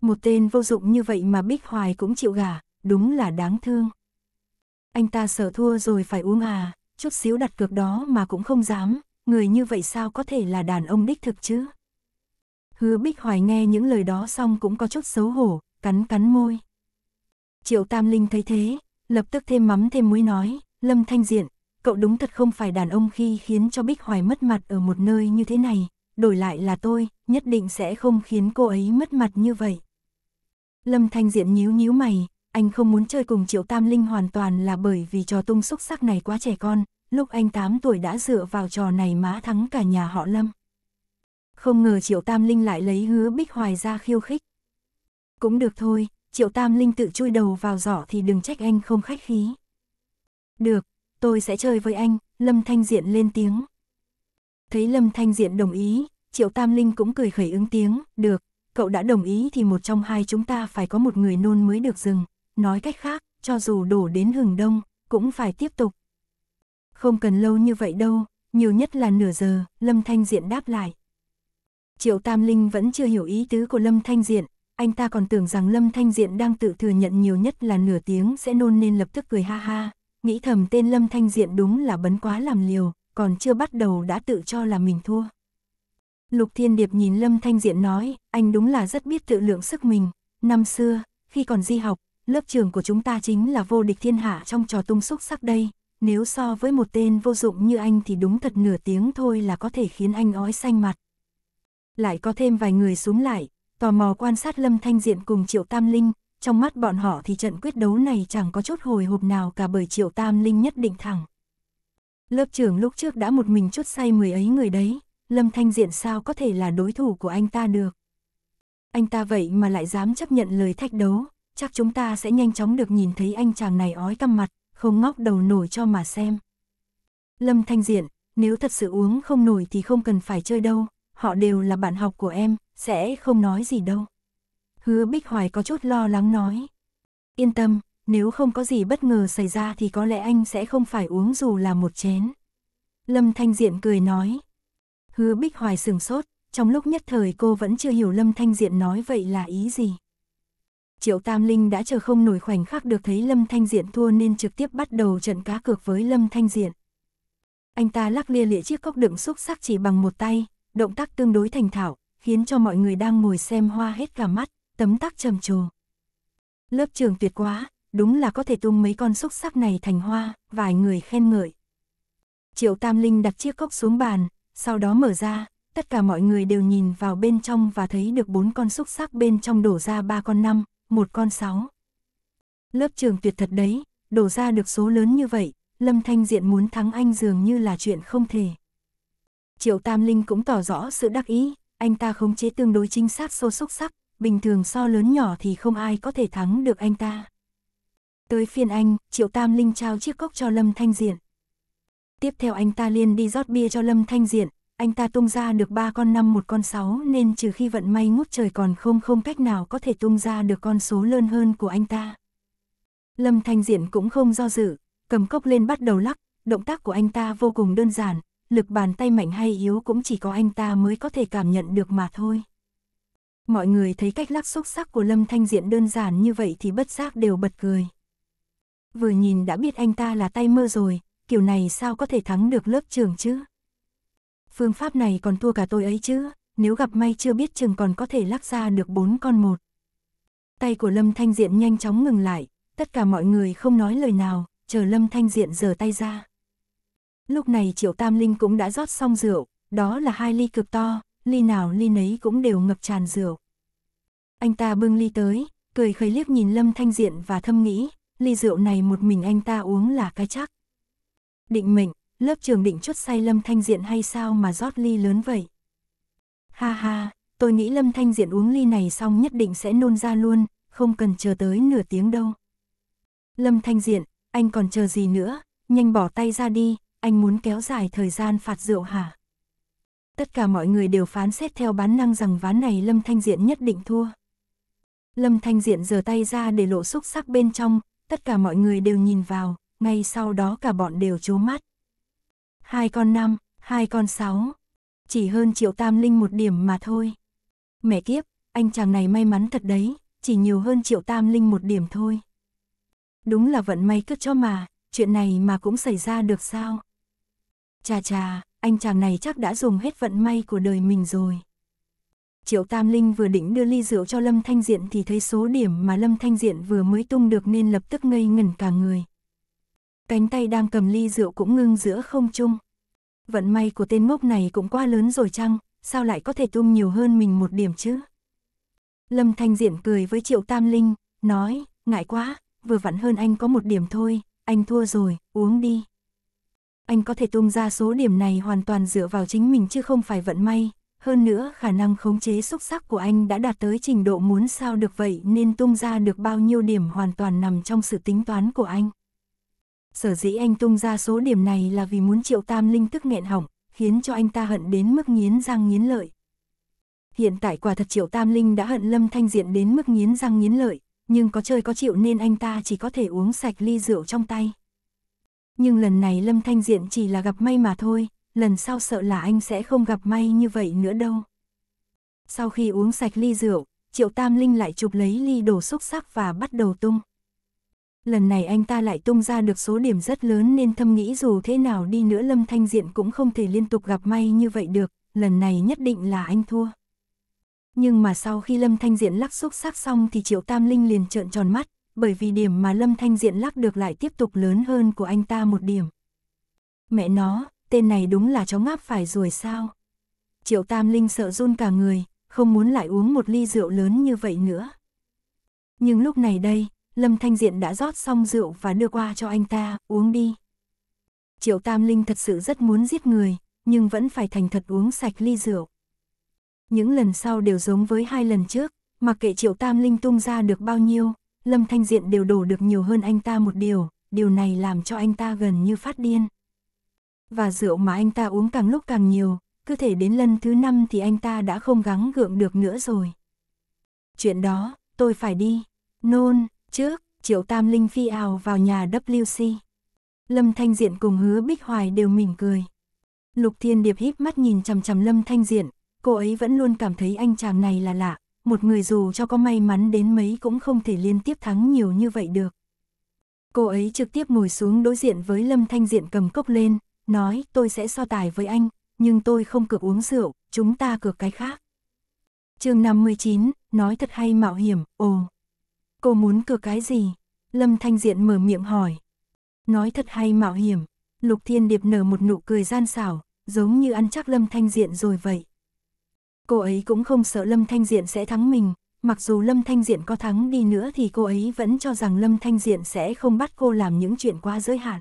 Một tên vô dụng như vậy mà Bích Hoài cũng chịu gả, đúng là đáng thương. Anh ta sợ thua rồi phải uống à, chút xíu đặt cược đó mà cũng không dám, người như vậy sao có thể là đàn ông đích thực chứ? Hứa Bích Hoài nghe những lời đó xong cũng có chút xấu hổ, cắn cắn môi. Triệu Tam Linh thấy thế, lập tức thêm mắm thêm muối nói, Lâm Thanh Diện, cậu đúng thật không phải đàn ông khi khiến cho Bích Hoài mất mặt ở một nơi như thế này, đổi lại là tôi, nhất định sẽ không khiến cô ấy mất mặt như vậy. Lâm Thanh Diện nhíu nhíu mày, anh không muốn chơi cùng Triệu Tam Linh hoàn toàn là bởi vì trò tung xúc sắc này quá trẻ con, lúc anh 8 tuổi đã dựa vào trò này má thắng cả nhà họ Lâm. Không ngờ Triệu Tam Linh lại lấy hứa Bích Hoài ra khiêu khích. Cũng được thôi, Triệu Tam Linh tự chui đầu vào giỏ thì đừng trách anh không khách khí. Được, tôi sẽ chơi với anh, Lâm Thanh Diện lên tiếng. Thấy Lâm Thanh Diện đồng ý, Triệu Tam Linh cũng cười khẩy ứng tiếng, được, cậu đã đồng ý thì một trong hai chúng ta phải có một người nôn mới được dừng. Nói cách khác, cho dù đổ đến hừng đông, cũng phải tiếp tục. Không cần lâu như vậy đâu, nhiều nhất là nửa giờ, Lâm Thanh Diện đáp lại. Triệu Tam Linh vẫn chưa hiểu ý tứ của Lâm Thanh Diện, anh ta còn tưởng rằng Lâm Thanh Diện đang tự thừa nhận nhiều nhất là nửa tiếng sẽ nôn nên lập tức cười ha ha, nghĩ thầm tên Lâm Thanh Diện đúng là bấn quá làm liều, còn chưa bắt đầu đã tự cho là mình thua. Lục Thiên Điệp nhìn Lâm Thanh Diện nói, anh đúng là rất biết tự lượng sức mình, năm xưa, khi còn di học, lớp trường của chúng ta chính là vô địch thiên hạ trong trò tung xúc sắc đây, nếu so với một tên vô dụng như anh thì đúng thật nửa tiếng thôi là có thể khiến anh ói xanh mặt. Lại có thêm vài người xuống lại, tò mò quan sát Lâm Thanh Diện cùng Triệu Tam Linh, trong mắt bọn họ thì trận quyết đấu này chẳng có chút hồi hộp nào cả bởi Triệu Tam Linh nhất định thẳng. Lớp trưởng lúc trước đã một mình chút say mười ấy người đấy, Lâm Thanh Diện sao có thể là đối thủ của anh ta được. Anh ta vậy mà lại dám chấp nhận lời thách đấu, chắc chúng ta sẽ nhanh chóng được nhìn thấy anh chàng này ói căm mặt, không ngóc đầu nổi cho mà xem. Lâm Thanh Diện, nếu thật sự uống không nổi thì không cần phải chơi đâu, họ đều là bạn học của em, sẽ không nói gì đâu. Hứa Bích Hoài có chút lo lắng nói. Yên tâm, nếu không có gì bất ngờ xảy ra thì có lẽ anh sẽ không phải uống dù là một chén. Lâm Thanh Diện cười nói. Hứa Bích Hoài sừng sốt, trong lúc nhất thời cô vẫn chưa hiểu Lâm Thanh Diện nói vậy là ý gì. Triệu Tam Linh đã chờ không nổi khoảnh khắc được thấy Lâm Thanh Diện thua nên trực tiếp bắt đầu trận cá cược với Lâm Thanh Diện. Anh ta lắc lia lịa chiếc cốc đựng xúc sắc chỉ bằng một tay, động tác tương đối thành thạo, khiến cho mọi người đang ngồi xem hoa hết cả mắt, tấm tắc trầm trồ. Lớp trường tuyệt quá, đúng là có thể tung mấy con xúc sắc này thành hoa, vài người khen ngợi. Triệu Tam Linh đặt chiếc cốc xuống bàn, sau đó mở ra, tất cả mọi người đều nhìn vào bên trong và thấy được bốn con xúc sắc bên trong đổ ra ba con năm, một con sáu. Lớp trường tuyệt thật đấy, đổ ra được số lớn như vậy, Lâm Thanh Diện muốn thắng anh dường như là chuyện không thể. Triệu Tam Linh cũng tỏ rõ sự đắc ý, anh ta khống chế tương đối chính xác số xúc sắc, bình thường so lớn nhỏ thì không ai có thể thắng được anh ta. Tới phiên anh, Triệu Tam Linh trao chiếc cốc cho Lâm Thanh Diện. Tiếp theo anh ta liền đi rót bia cho Lâm Thanh Diện, anh ta tung ra được ba con năm một con sáu nên trừ khi vận may ngút trời còn không không cách nào có thể tung ra được con số lớn hơn của anh ta. Lâm Thanh Diện cũng không do dự, cầm cốc lên bắt đầu lắc, động tác của anh ta vô cùng đơn giản, lực bàn tay mạnh hay yếu cũng chỉ có anh ta mới có thể cảm nhận được mà thôi. Mọi người thấy cách lắc xúc sắc của Lâm Thanh Diện đơn giản như vậy thì bất giác đều bật cười. Vừa nhìn đã biết anh ta là tay mơ rồi, kiểu này sao có thể thắng được lớp trường chứ? phương pháp này còn thua cả tôi ấy chứ, nếu gặp may chưa biết chừng còn có thể lắc ra được bốn con một. Tay của Lâm Thanh Diện nhanh chóng ngừng lại, tất cả mọi người không nói lời nào, chờ Lâm Thanh Diện giở tay ra. Lúc này Triệu Tam Linh cũng đã rót xong rượu, đó là hai ly cực to, ly nào ly nấy cũng đều ngập tràn rượu. Anh ta bưng ly tới, cười khẩy liếc nhìn Lâm Thanh Diện và thâm nghĩ, ly rượu này một mình anh ta uống là cái chắc. Định mệnh, lớp trường định chút say Lâm Thanh Diện hay sao mà rót ly lớn vậy? Ha ha, tôi nghĩ Lâm Thanh Diện uống ly này xong nhất định sẽ nôn ra luôn, không cần chờ tới nửa tiếng đâu. Lâm Thanh Diện, anh còn chờ gì nữa, nhanh bỏ tay ra đi, anh muốn kéo dài thời gian phạt rượu hả? Tất cả mọi người đều phán xét theo bán năng rằng ván này Lâm Thanh Diện nhất định thua. Lâm Thanh Diện giơ tay ra để lộ xúc sắc bên trong, tất cả mọi người đều nhìn vào, ngay sau đó cả bọn đều trố mắt hai con năm, hai con sáu. Chỉ hơn triệu tam linh một điểm mà thôi. Mẹ kiếp, anh chàng này may mắn thật đấy, chỉ nhiều hơn triệu tam linh một điểm thôi. Đúng là vận may cất cho mà, chuyện này mà cũng xảy ra được sao? Chà chà, anh chàng này chắc đã dùng hết vận may của đời mình rồi. Triệu Tam Linh vừa định đưa ly rượu cho Lâm Thanh Diện thì thấy số điểm mà Lâm Thanh Diện vừa mới tung được nên lập tức ngây ngẩn cả người, cánh tay đang cầm ly rượu cũng ngưng giữa không trung. Vận may của tên ngốc này cũng quá lớn rồi chăng, sao lại có thể tung nhiều hơn mình một điểm chứ? Lâm Thanh Diện cười với Triệu Tam Linh, nói, ngại quá, vừa vặn hơn anh có một điểm thôi, anh thua rồi, uống đi. Anh có thể tung ra số điểm này hoàn toàn dựa vào chính mình chứ không phải vận may, hơn nữa khả năng khống chế xúc sắc của anh đã đạt tới trình độ muốn sao được vậy nên tung ra được bao nhiêu điểm hoàn toàn nằm trong sự tính toán của anh. Sở dĩ anh tung ra số điểm này là vì muốn triệu tam linh tức nghẹn hỏng, khiến cho anh ta hận đến mức nghiến răng nghiến lợi. Hiện tại quả thật triệu tam linh đã hận lâm thanh diện đến mức nghiến răng nghiến lợi, nhưng có chơi có chịu nên anh ta chỉ có thể uống sạch ly rượu trong tay. Nhưng lần này lâm thanh diện chỉ là gặp may mà thôi, lần sau sợ là anh sẽ không gặp may như vậy nữa đâu. Sau khi uống sạch ly rượu, triệu tam linh lại chụp lấy ly đồ xúc sắc và bắt đầu tung. Lần này anh ta lại tung ra được số điểm rất lớn nên thâm nghĩ dù thế nào đi nữa Lâm Thanh Diện cũng không thể liên tục gặp may như vậy được, lần này nhất định là anh thua. Nhưng mà sau khi Lâm Thanh Diện lắc xúc sắc xong thì Triệu Tam Linh liền trợn tròn mắt, bởi vì điểm mà Lâm Thanh Diện lắc được lại tiếp tục lớn hơn của anh ta một điểm. Mẹ nó, tên này đúng là chó ngáp phải rồi sao? Triệu Tam Linh sợ run cả người, không muốn lại uống một ly rượu lớn như vậy nữa. Nhưng lúc này đây, Lâm Thanh Diện đã rót xong rượu và đưa qua cho anh ta, uống đi. Triệu Tam Linh thật sự rất muốn giết người, nhưng vẫn phải thành thật uống sạch ly rượu. Những lần sau đều giống với hai lần trước, mặc kệ Triệu Tam Linh tung ra được bao nhiêu, Lâm Thanh Diện đều đổ được nhiều hơn anh ta một điều, điều này làm cho anh ta gần như phát điên. Và rượu mà anh ta uống càng lúc càng nhiều, cứ thể đến lần thứ năm thì anh ta đã không gắng gượng được nữa rồi. Chuyện đó, tôi phải đi. Nôn, Trước, Triệu Tam Linh phi ào vào nhà WC. Lâm Thanh Diện cùng hứa Bích Hoài đều mỉm cười. Lục Thiên Điệp híp mắt nhìn chằm chằm Lâm Thanh Diện, cô ấy vẫn luôn cảm thấy anh chàng này là lạ, một người dù cho có may mắn đến mấy cũng không thể liên tiếp thắng nhiều như vậy được. Cô ấy trực tiếp ngồi xuống đối diện với Lâm Thanh Diện cầm cốc lên, nói tôi sẽ so tài với anh, nhưng tôi không cược uống rượu, chúng ta cược cái khác. chương 59, nói thật hay mạo hiểm, ồ. Cô muốn cược cái gì? Lâm Thanh Diện mở miệng hỏi. Nói thật hay mạo hiểm, Lục Thiên Điệp nở một nụ cười gian xảo, giống như ăn chắc Lâm Thanh Diện rồi vậy. Cô ấy cũng không sợ Lâm Thanh Diện sẽ thắng mình, mặc dù Lâm Thanh Diện có thắng đi nữa thì cô ấy vẫn cho rằng Lâm Thanh Diện sẽ không bắt cô làm những chuyện quá giới hạn.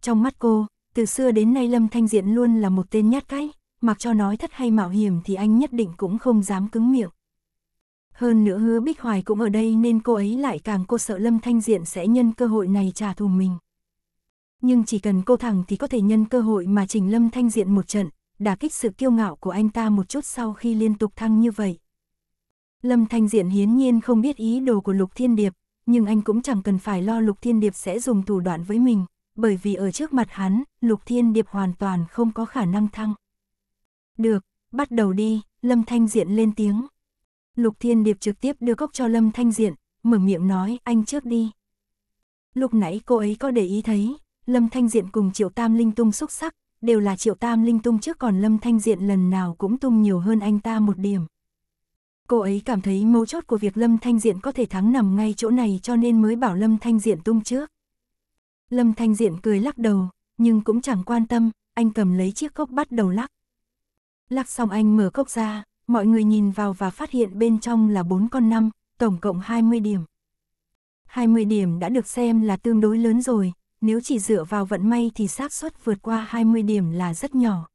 Trong mắt cô, từ xưa đến nay Lâm Thanh Diện luôn là một tên nhát cái, mặc cho nói thật hay mạo hiểm thì anh nhất định cũng không dám cứng miệng. Hơn nữa hứa Bích Hoài cũng ở đây nên cô ấy lại càng cô sợ Lâm Thanh Diện sẽ nhân cơ hội này trả thù mình. Nhưng chỉ cần cô thẳng thì có thể nhân cơ hội mà chỉnh Lâm Thanh Diện một trận, đả kích sự kiêu ngạo của anh ta một chút sau khi liên tục thăng như vậy. Lâm Thanh Diện hiến nhiên không biết ý đồ của Lục Thiên Điệp, nhưng anh cũng chẳng cần phải lo Lục Thiên Điệp sẽ dùng thủ đoạn với mình, bởi vì ở trước mặt hắn, Lục Thiên Điệp hoàn toàn không có khả năng thăng. Được, bắt đầu đi, Lâm Thanh Diện lên tiếng. Lục Thiên Điệp trực tiếp đưa cốc cho Lâm Thanh Diện, mở miệng nói anh trước đi. Lúc nãy cô ấy có để ý thấy, Lâm Thanh Diện cùng Triệu Tam Linh tung xúc sắc, đều là Triệu Tam Linh tung trước còn Lâm Thanh Diện lần nào cũng tung nhiều hơn anh ta một điểm. Cô ấy cảm thấy mấu chốt của việc Lâm Thanh Diện có thể thắng nằm ngay chỗ này cho nên mới bảo Lâm Thanh Diện tung trước. Lâm Thanh Diện cười lắc đầu, nhưng cũng chẳng quan tâm, anh cầm lấy chiếc cốc bắt đầu lắc. Lắc xong anh mở cốc ra, mọi người nhìn vào và phát hiện bên trong là 4 con năm, tổng cộng 20 điểm. 20 điểm đã được xem là tương đối lớn rồi, nếu chỉ dựa vào vận may thì xác suất vượt qua 20 điểm là rất nhỏ.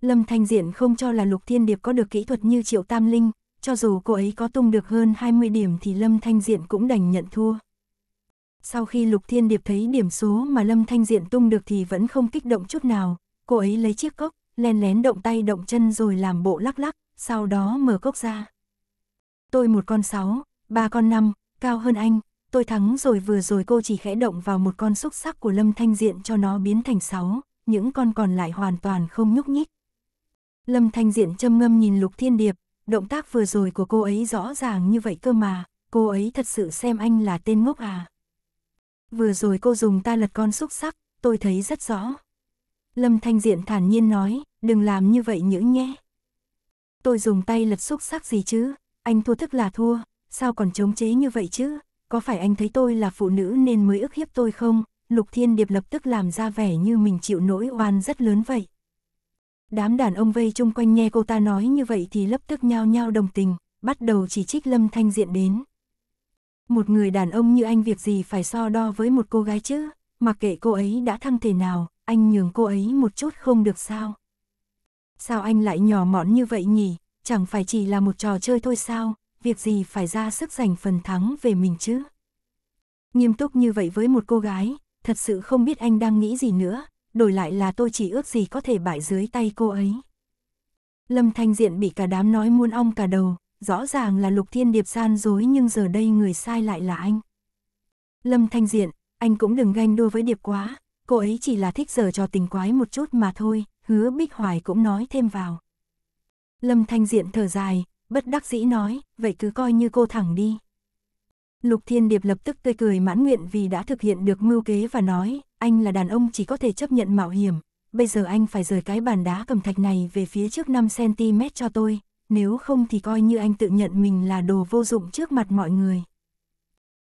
Lâm Thanh Diện không cho là Lục Thiên Điệp có được kỹ thuật như Triệu Tam Linh, cho dù cô ấy có tung được hơn 20 điểm thì Lâm Thanh Diện cũng đành nhận thua. Sau khi Lục Thiên Điệp thấy điểm số mà Lâm Thanh Diện tung được thì vẫn không kích động chút nào, cô ấy lấy chiếc cốc, len lén động tay động chân rồi làm bộ lắc lắc, sau đó mở cốc ra. Tôi một con sáu, ba con năm, cao hơn anh, tôi thắng rồi vừa rồi cô chỉ khẽ động vào một con xúc sắc của Lâm Thanh Diện cho nó biến thành sáu, những con còn lại hoàn toàn không nhúc nhích. Lâm Thanh Diện châm ngâm nhìn Lục Thiên Điệp, động tác vừa rồi của cô ấy rõ ràng như vậy cơ mà, cô ấy thật sự xem anh là tên ngốc à. Vừa rồi cô dùng ta lật con xúc sắc, tôi thấy rất rõ. Lâm Thanh Diện thản nhiên nói, đừng làm như vậy những nhé. Tôi dùng tay lật xúc xác gì chứ, anh thua thức là thua, sao còn chống chế như vậy chứ, có phải anh thấy tôi là phụ nữ nên mới ức hiếp tôi không? Lục Thiên Điệp lập tức làm ra vẻ như mình chịu nỗi oan rất lớn vậy. Đám đàn ông vây chung quanh nghe cô ta nói như vậy thì lập tức nhao nhao đồng tình, bắt đầu chỉ trích Lâm Thanh Diện đến. Một người đàn ông như anh việc gì phải so đo với một cô gái chứ, mặc kệ cô ấy đã thăng thể nào, anh nhường cô ấy một chút không được sao. Sao anh lại nhỏ mọn như vậy nhỉ? Chẳng phải chỉ là một trò chơi thôi sao? Việc gì phải ra sức giành phần thắng về mình chứ? Nghiêm túc như vậy với một cô gái, thật sự không biết anh đang nghĩ gì nữa, đổi lại là tôi chỉ ước gì có thể bại dưới tay cô ấy. Lâm Thanh Diện bị cả đám nói muôn ong cả đầu, rõ ràng là Lục Thiên Điệp gian dối nhưng giờ đây người sai lại là anh. Lâm Thanh Diện, anh cũng đừng ganh đua với Điệp quá, cô ấy chỉ là thích giờ cho tình quái một chút mà thôi, hứa Bích Hoài cũng nói thêm vào. Lâm Thanh Diện thở dài, bất đắc dĩ nói, vậy cứ coi như cô thẳng đi. Lục Thiên Điệp lập tức tươi cười mãn nguyện vì đã thực hiện được mưu kế và nói, anh là đàn ông chỉ có thể chấp nhận mạo hiểm, bây giờ anh phải rời cái bàn đá cầm thạch này về phía trước 5cm cho tôi, nếu không thì coi như anh tự nhận mình là đồ vô dụng trước mặt mọi người.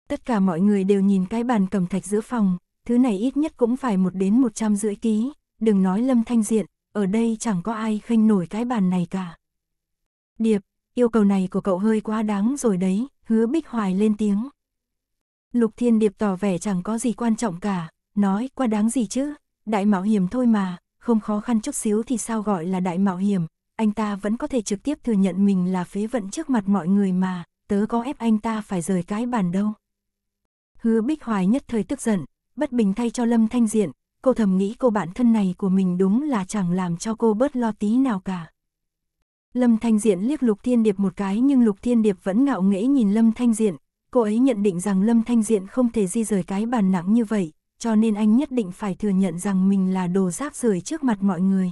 Tất cả mọi người đều nhìn cái bàn cầm thạch giữa phòng, thứ này ít nhất cũng phải một đến một trăm rưỡi ký, đừng nói lâm thanh diện, ở đây chẳng có ai khênh nổi cái bàn này cả. Điệp, yêu cầu này của cậu hơi quá đáng rồi đấy, hứa Bích Hoài lên tiếng. Lục Thiên Điệp tỏ vẻ chẳng có gì quan trọng cả, nói quá đáng gì chứ, đại mạo hiểm thôi mà, không khó khăn chút xíu thì sao gọi là đại mạo hiểm, anh ta vẫn có thể trực tiếp thừa nhận mình là phế vận trước mặt mọi người mà, tớ có ép anh ta phải rời cái bàn đâu. Hứa Bích Hoài nhất thời tức giận, bất bình thay cho Lâm Thanh Diện, cô thầm nghĩ cô bạn thân này của mình đúng là chẳng làm cho cô bớt lo tí nào cả. Lâm Thanh Diện liếc Lục Thiên Điệp một cái nhưng Lục Thiên Điệp vẫn ngạo nghễ nhìn Lâm Thanh Diện, cô ấy nhận định rằng Lâm Thanh Diện không thể di rời cái bàn nặng như vậy, cho nên anh nhất định phải thừa nhận rằng mình là đồ rác rưởi trước mặt mọi người.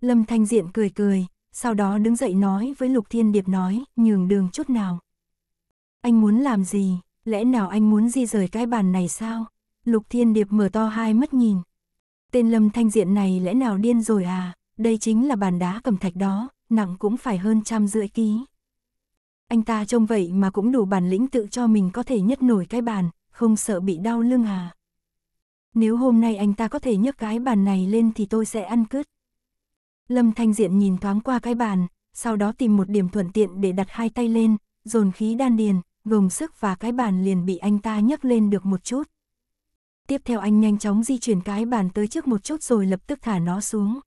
Lâm Thanh Diện cười cười, sau đó đứng dậy nói với Lục Thiên Điệp nói, nhường đường chút nào. Anh muốn làm gì, lẽ nào anh muốn di rời cái bàn này sao? Lục Thiên Điệp mở to hai mắt nhìn. Tên Lâm Thanh Diện này lẽ nào điên rồi à? Đây chính là bàn đá cầm thạch đó, nặng cũng phải hơn trăm rưỡi ký. Anh ta trông vậy mà cũng đủ bản lĩnh tự cho mình có thể nhấc nổi cái bàn, không sợ bị đau lưng à? Nếu hôm nay anh ta có thể nhấc cái bàn này lên thì tôi sẽ ăn cứt. Lâm Thanh Diện nhìn thoáng qua cái bàn, sau đó tìm một điểm thuận tiện để đặt hai tay lên, dồn khí đan điền, gồng sức và cái bàn liền bị anh ta nhấc lên được một chút. Tiếp theo anh nhanh chóng di chuyển cái bàn tới trước một chút rồi lập tức thả nó xuống.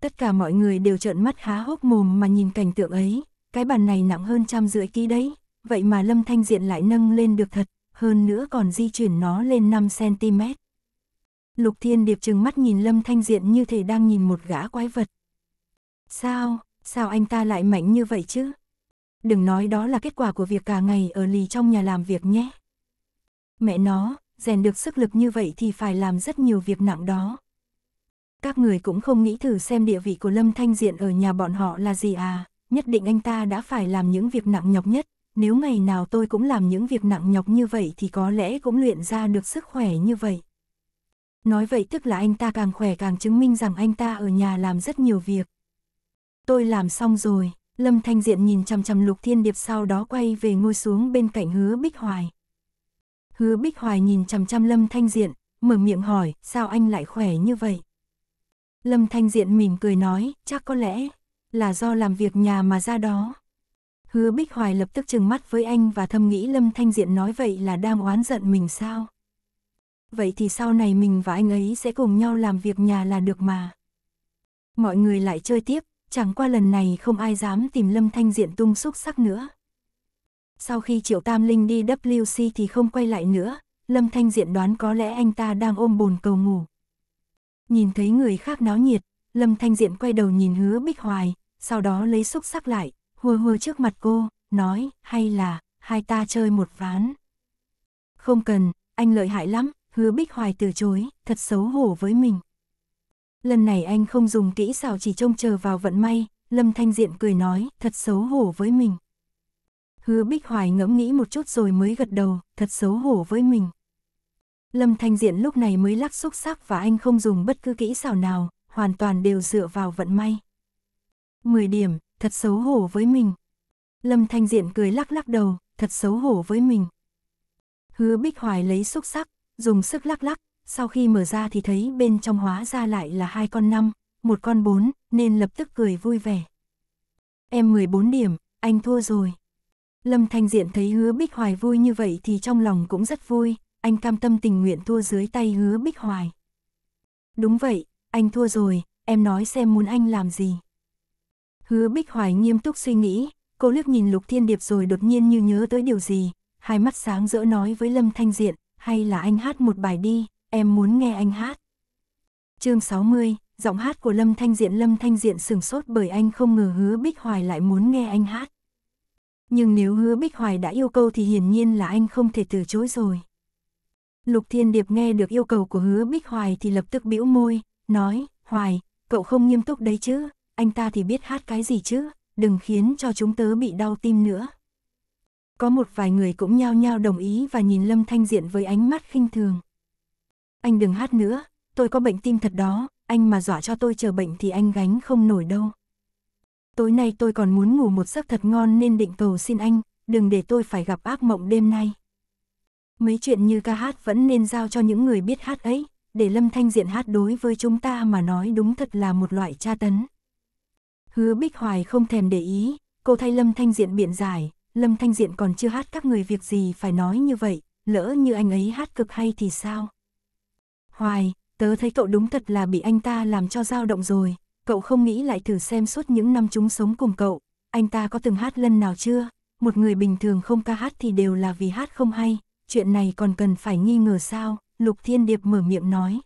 Tất cả mọi người đều trợn mắt há hốc mồm mà nhìn cảnh tượng ấy, cái bàn này nặng hơn trăm rưỡi ký đấy, vậy mà Lâm Thanh Diện lại nâng lên được thật, hơn nữa còn di chuyển nó lên 5cm. Lục Thiên Điệp trừng mắt nhìn Lâm Thanh Diện như thể đang nhìn một gã quái vật. Sao, sao anh ta lại mạnh như vậy chứ? Đừng nói đó là kết quả của việc cả ngày ở lì trong nhà làm việc nhé. Mẹ nó, rèn được sức lực như vậy thì phải làm rất nhiều việc nặng đó. Các người cũng không nghĩ thử xem địa vị của Lâm Thanh Diện ở nhà bọn họ là gì à, nhất định anh ta đã phải làm những việc nặng nhọc nhất, nếu ngày nào tôi cũng làm những việc nặng nhọc như vậy thì có lẽ cũng luyện ra được sức khỏe như vậy. Nói vậy tức là anh ta càng khỏe càng chứng minh rằng anh ta ở nhà làm rất nhiều việc. Tôi làm xong rồi, Lâm Thanh Diện nhìn chằm chằm Lục Thiên Điệp sau đó quay về ngồi xuống bên cạnh hứa Bích Hoài. Hứa Bích Hoài nhìn chằm chằm Lâm Thanh Diện, mở miệng hỏi, sao anh lại khỏe như vậy? Lâm Thanh Diện mỉm cười nói, chắc có lẽ là do làm việc nhà mà ra đó. Hứa Bích Hoài lập tức trừng mắt với anh và thầm nghĩ Lâm Thanh Diện nói vậy là đang oán giận mình sao? Vậy thì sau này mình và anh ấy sẽ cùng nhau làm việc nhà là được mà. Mọi người lại chơi tiếp, chẳng qua lần này không ai dám tìm Lâm Thanh Diện tung xúc sắc nữa. Sau khi Triệu Tam Linh đi WC thì không quay lại nữa, Lâm Thanh Diện đoán có lẽ anh ta đang ôm bồn cầu ngủ. Nhìn thấy người khác náo nhiệt, Lâm Thanh Diện quay đầu nhìn hứa Bích Hoài, sau đó lấy xúc sắc lại, hùa hùa trước mặt cô, nói, hay là, hai ta chơi một ván. Không cần, anh lợi hại lắm, hứa Bích Hoài từ chối, thật xấu hổ với mình. Lần này anh không dùng kỹ xảo chỉ trông chờ vào vận may, Lâm Thanh Diện cười nói, thật xấu hổ với mình. Hứa Bích Hoài ngẫm nghĩ một chút rồi mới gật đầu, thật xấu hổ với mình. Lâm Thanh Diện lúc này mới lắc xúc sắc và anh không dùng bất cứ kỹ xảo nào, hoàn toàn đều dựa vào vận may. 10 điểm, thật xấu hổ với mình. Lâm Thanh Diện cười lắc lắc đầu, thật xấu hổ với mình. Hứa Bích Hoài lấy xúc sắc, dùng sức lắc lắc, sau khi mở ra thì thấy bên trong hóa ra lại là hai con năm, một con bốn, nên lập tức cười vui vẻ. Em 14 điểm, anh thua rồi. Lâm Thanh Diện thấy hứa Bích Hoài vui như vậy thì trong lòng cũng rất vui, anh cam tâm tình nguyện thua dưới tay hứa Bích Hoài. Đúng vậy, anh thua rồi, em nói xem muốn anh làm gì. Hứa Bích Hoài nghiêm túc suy nghĩ, cô liếc nhìn Lục Thiên Điệp rồi đột nhiên như nhớ tới điều gì, hai mắt sáng rỡ nói với Lâm Thanh Diện, hay là anh hát một bài đi, em muốn nghe anh hát. Chương 60, giọng hát của Lâm Thanh Diện Lâm Thanh Diện sửng sốt bởi anh không ngờ hứa Bích Hoài lại muốn nghe anh hát nhưng nếu hứa Bích Hoài đã yêu cầu thì hiển nhiên là anh không thể từ chối rồi. Lục Thiên Điệp nghe được yêu cầu của hứa Bích Hoài thì lập tức bĩu môi, nói, Hoài, cậu không nghiêm túc đấy chứ, anh ta thì biết hát cái gì chứ, đừng khiến cho chúng tớ bị đau tim nữa. Có một vài người cũng nhao nhao đồng ý và nhìn Lâm Thanh Diện với ánh mắt khinh thường. Anh đừng hát nữa, tôi có bệnh tim thật đó, anh mà dọa cho tôi chờ bệnh thì anh gánh không nổi đâu tối nay tôi còn muốn ngủ một giấc thật ngon nên định cầu xin anh, đừng để tôi phải gặp ác mộng đêm nay. Mấy chuyện như ca hát vẫn nên giao cho những người biết hát ấy, để Lâm Thanh Diện hát đối với chúng ta mà nói đúng thật là một loại tra tấn. Hứa Bích Hoài không thèm để ý, cô thay Lâm Thanh Diện biện giải, Lâm Thanh Diện còn chưa hát các người việc gì phải nói như vậy, lỡ như anh ấy hát cực hay thì sao? Hoài, tớ thấy cậu đúng thật là bị anh ta làm cho dao động rồi, cậu không nghĩ lại thử xem suốt những năm chúng sống cùng cậu, anh ta có từng hát lần nào chưa? Một người bình thường không ca hát thì đều là vì hát không hay, chuyện này còn cần phải nghi ngờ sao? Lục Thiên Điệp mở miệng nói.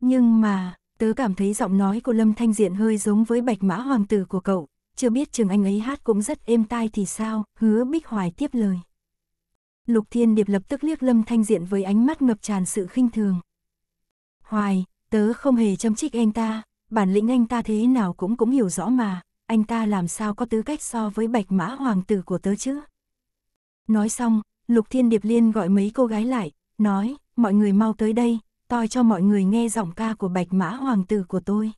Nhưng mà, tớ cảm thấy giọng nói của Lâm Thanh Diện hơi giống với bạch mã hoàng tử của cậu, chưa biết trường anh ấy hát cũng rất êm tai thì sao, hứa Bích Hoài tiếp lời. Lục Thiên Điệp lập tức liếc Lâm Thanh Diện với ánh mắt ngập tràn sự khinh thường. Hoài, tớ không hề châm trích anh ta, bản lĩnh anh ta thế nào cũng cũng hiểu rõ mà, anh ta làm sao có tư cách so với bạch mã hoàng tử của tớ chứ. Nói xong, Lục Thiên Điệp Liên gọi mấy cô gái lại, nói, mọi người mau tới đây, tôi cho mọi người nghe giọng ca của bạch mã hoàng tử của tôi.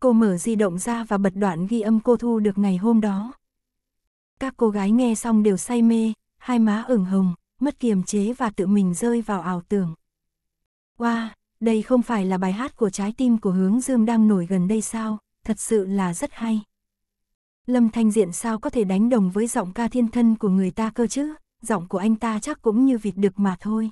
Cô mở di động ra và bật đoạn ghi âm cô thu được ngày hôm đó. Các cô gái nghe xong đều say mê, hai má ửng hồng, mất kiềm chế và tự mình rơi vào ảo tưởng. Wow, đây không phải là bài hát của trái tim của hướng dương đang nổi gần đây sao, thật sự là rất hay. Lâm Thanh Diện sao có thể đánh đồng với giọng ca thiên thân của người ta cơ chứ, giọng của anh ta chắc cũng như vịt được mà thôi.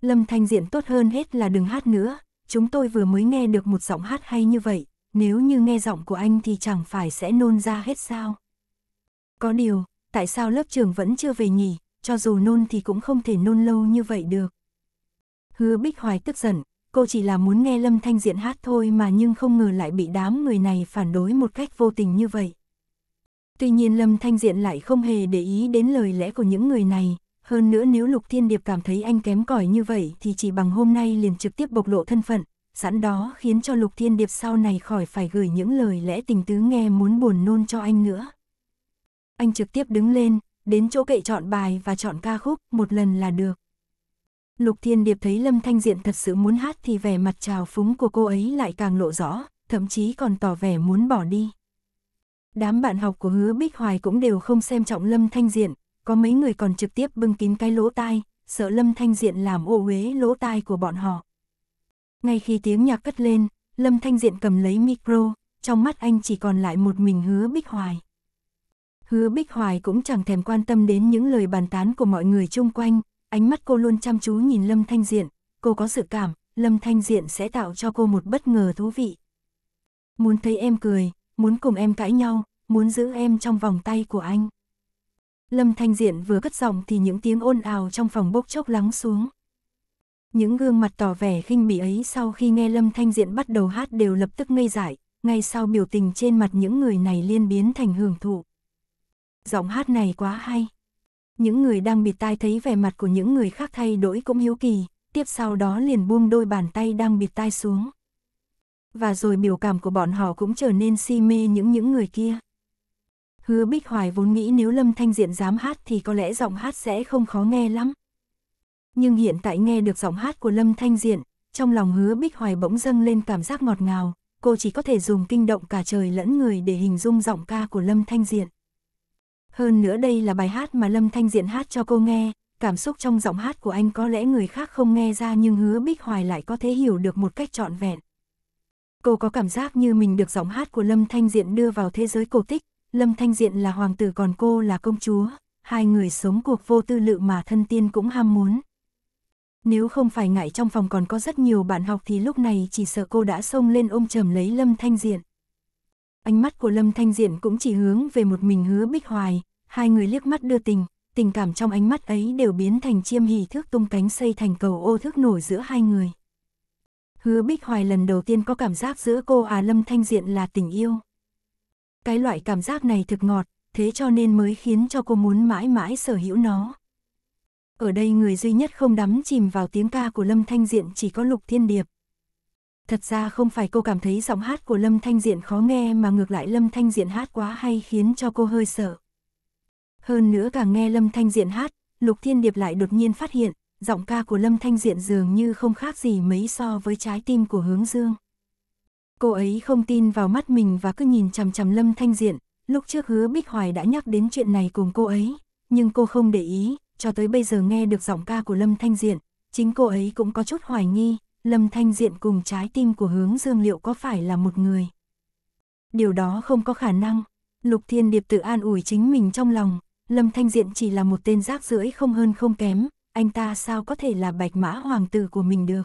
Lâm Thanh Diện tốt hơn hết là đừng hát nữa, chúng tôi vừa mới nghe được một giọng hát hay như vậy, nếu như nghe giọng của anh thì chẳng phải sẽ nôn ra hết sao. Có điều, tại sao lớp trường vẫn chưa về nhỉ, cho dù nôn thì cũng không thể nôn lâu như vậy được. Hứa Bích Hoài tức giận, cô chỉ là muốn nghe Lâm Thanh Diện hát thôi mà nhưng không ngờ lại bị đám người này phản đối một cách vô tình như vậy. Tuy nhiên Lâm Thanh Diện lại không hề để ý đến lời lẽ của những người này, hơn nữa nếu Lục Thiên Điệp cảm thấy anh kém cỏi như vậy thì chỉ bằng hôm nay liền trực tiếp bộc lộ thân phận, sẵn đó khiến cho Lục Thiên Điệp sau này khỏi phải gửi những lời lẽ tình tứ nghe muốn buồn nôn cho anh nữa. Anh trực tiếp đứng lên, đến chỗ kệ chọn bài và chọn ca khúc một lần là được. Lục Thiên Điệp thấy Lâm Thanh Diện thật sự muốn hát thì vẻ mặt trào phúng của cô ấy lại càng lộ rõ, thậm chí còn tỏ vẻ muốn bỏ đi. Đám bạn học của Hứa Bích Hoài cũng đều không xem trọng Lâm Thanh Diện, có mấy người còn trực tiếp bưng kín cái lỗ tai, sợ Lâm Thanh Diện làm ô uế lỗ tai của bọn họ. Ngay khi tiếng nhạc cất lên, Lâm Thanh Diện cầm lấy micro, trong mắt anh chỉ còn lại một mình Hứa Bích Hoài. Hứa Bích Hoài cũng chẳng thèm quan tâm đến những lời bàn tán của mọi người chung quanh, Ánh mắt cô luôn chăm chú nhìn Lâm Thanh Diện, cô có dự cảm, Lâm Thanh Diện sẽ tạo cho cô một bất ngờ thú vị. Muốn thấy em cười, muốn cùng em cãi nhau, muốn giữ em trong vòng tay của anh. Lâm Thanh Diện vừa cất giọng thì những tiếng ồn ào trong phòng bốc chốc lắng xuống. Những gương mặt tỏ vẻ khinh bỉ ấy sau khi nghe Lâm Thanh Diện bắt đầu hát đều lập tức ngây dại, ngay sau biểu tình trên mặt những người này liên biến thành hưởng thụ. Giọng hát này quá hay. Những người đang bịt tai thấy vẻ mặt của những người khác thay đổi cũng hiếu kỳ, tiếp sau đó liền buông đôi bàn tay đang bịt tai xuống. Và rồi biểu cảm của bọn họ cũng trở nên si mê những những người kia. Hứa Bích Hoài vốn nghĩ nếu Lâm Thanh Diện dám hát thì có lẽ giọng hát sẽ không khó nghe lắm. Nhưng hiện tại nghe được giọng hát của Lâm Thanh Diện, trong lòng hứa Bích Hoài bỗng dâng lên cảm giác ngọt ngào, cô chỉ có thể dùng kinh động cả trời lẫn người để hình dung giọng ca của Lâm Thanh Diện. Hơn nữa đây là bài hát mà Lâm Thanh Diện hát cho cô nghe, cảm xúc trong giọng hát của anh có lẽ người khác không nghe ra nhưng hứa Bích Hoài lại có thể hiểu được một cách trọn vẹn. Cô có cảm giác như mình được giọng hát của Lâm Thanh Diện đưa vào thế giới cổ tích, Lâm Thanh Diện là hoàng tử còn cô là công chúa, hai người sống cuộc vô tư lự mà thân tiên cũng ham muốn. Nếu không phải ngại trong phòng còn có rất nhiều bạn học thì lúc này chỉ sợ cô đã xông lên ôm chầm lấy Lâm Thanh Diện ánh mắt của Lâm Thanh Diện cũng chỉ hướng về một mình hứa Bích Hoài, hai người liếc mắt đưa tình, tình cảm trong ánh mắt ấy đều biến thành chiêm hỷ thước tung cánh xây thành cầu ô thước nổi giữa hai người. Hứa Bích Hoài lần đầu tiên có cảm giác giữa cô à Lâm Thanh Diện là tình yêu. Cái loại cảm giác này thực ngọt, thế cho nên mới khiến cho cô muốn mãi mãi sở hữu nó. Ở đây người duy nhất không đắm chìm vào tiếng ca của Lâm Thanh Diện chỉ có Lục Thiên Điệp. Thật ra không phải cô cảm thấy giọng hát của Lâm Thanh Diện khó nghe mà ngược lại Lâm Thanh Diện hát quá hay khiến cho cô hơi sợ. Hơn nữa càng nghe Lâm Thanh Diện hát, Lục Thiên Điệp lại đột nhiên phát hiện, giọng ca của Lâm Thanh Diện dường như không khác gì mấy so với trái tim của hướng dương. Cô ấy không tin vào mắt mình và cứ nhìn chằm chằm Lâm Thanh Diện, lúc trước hứa Bích Hoài đã nhắc đến chuyện này cùng cô ấy, nhưng cô không để ý, cho tới bây giờ nghe được giọng ca của Lâm Thanh Diện, chính cô ấy cũng có chút hoài nghi, Lâm Thanh Diện cùng trái tim của hướng dương liệu có phải là một người? Điều đó không có khả năng. Lục Thiên Điệp tự an ủi chính mình trong lòng, Lâm Thanh Diện chỉ là một tên rác rưởi không hơn không kém, anh ta sao có thể là bạch mã hoàng tử của mình được.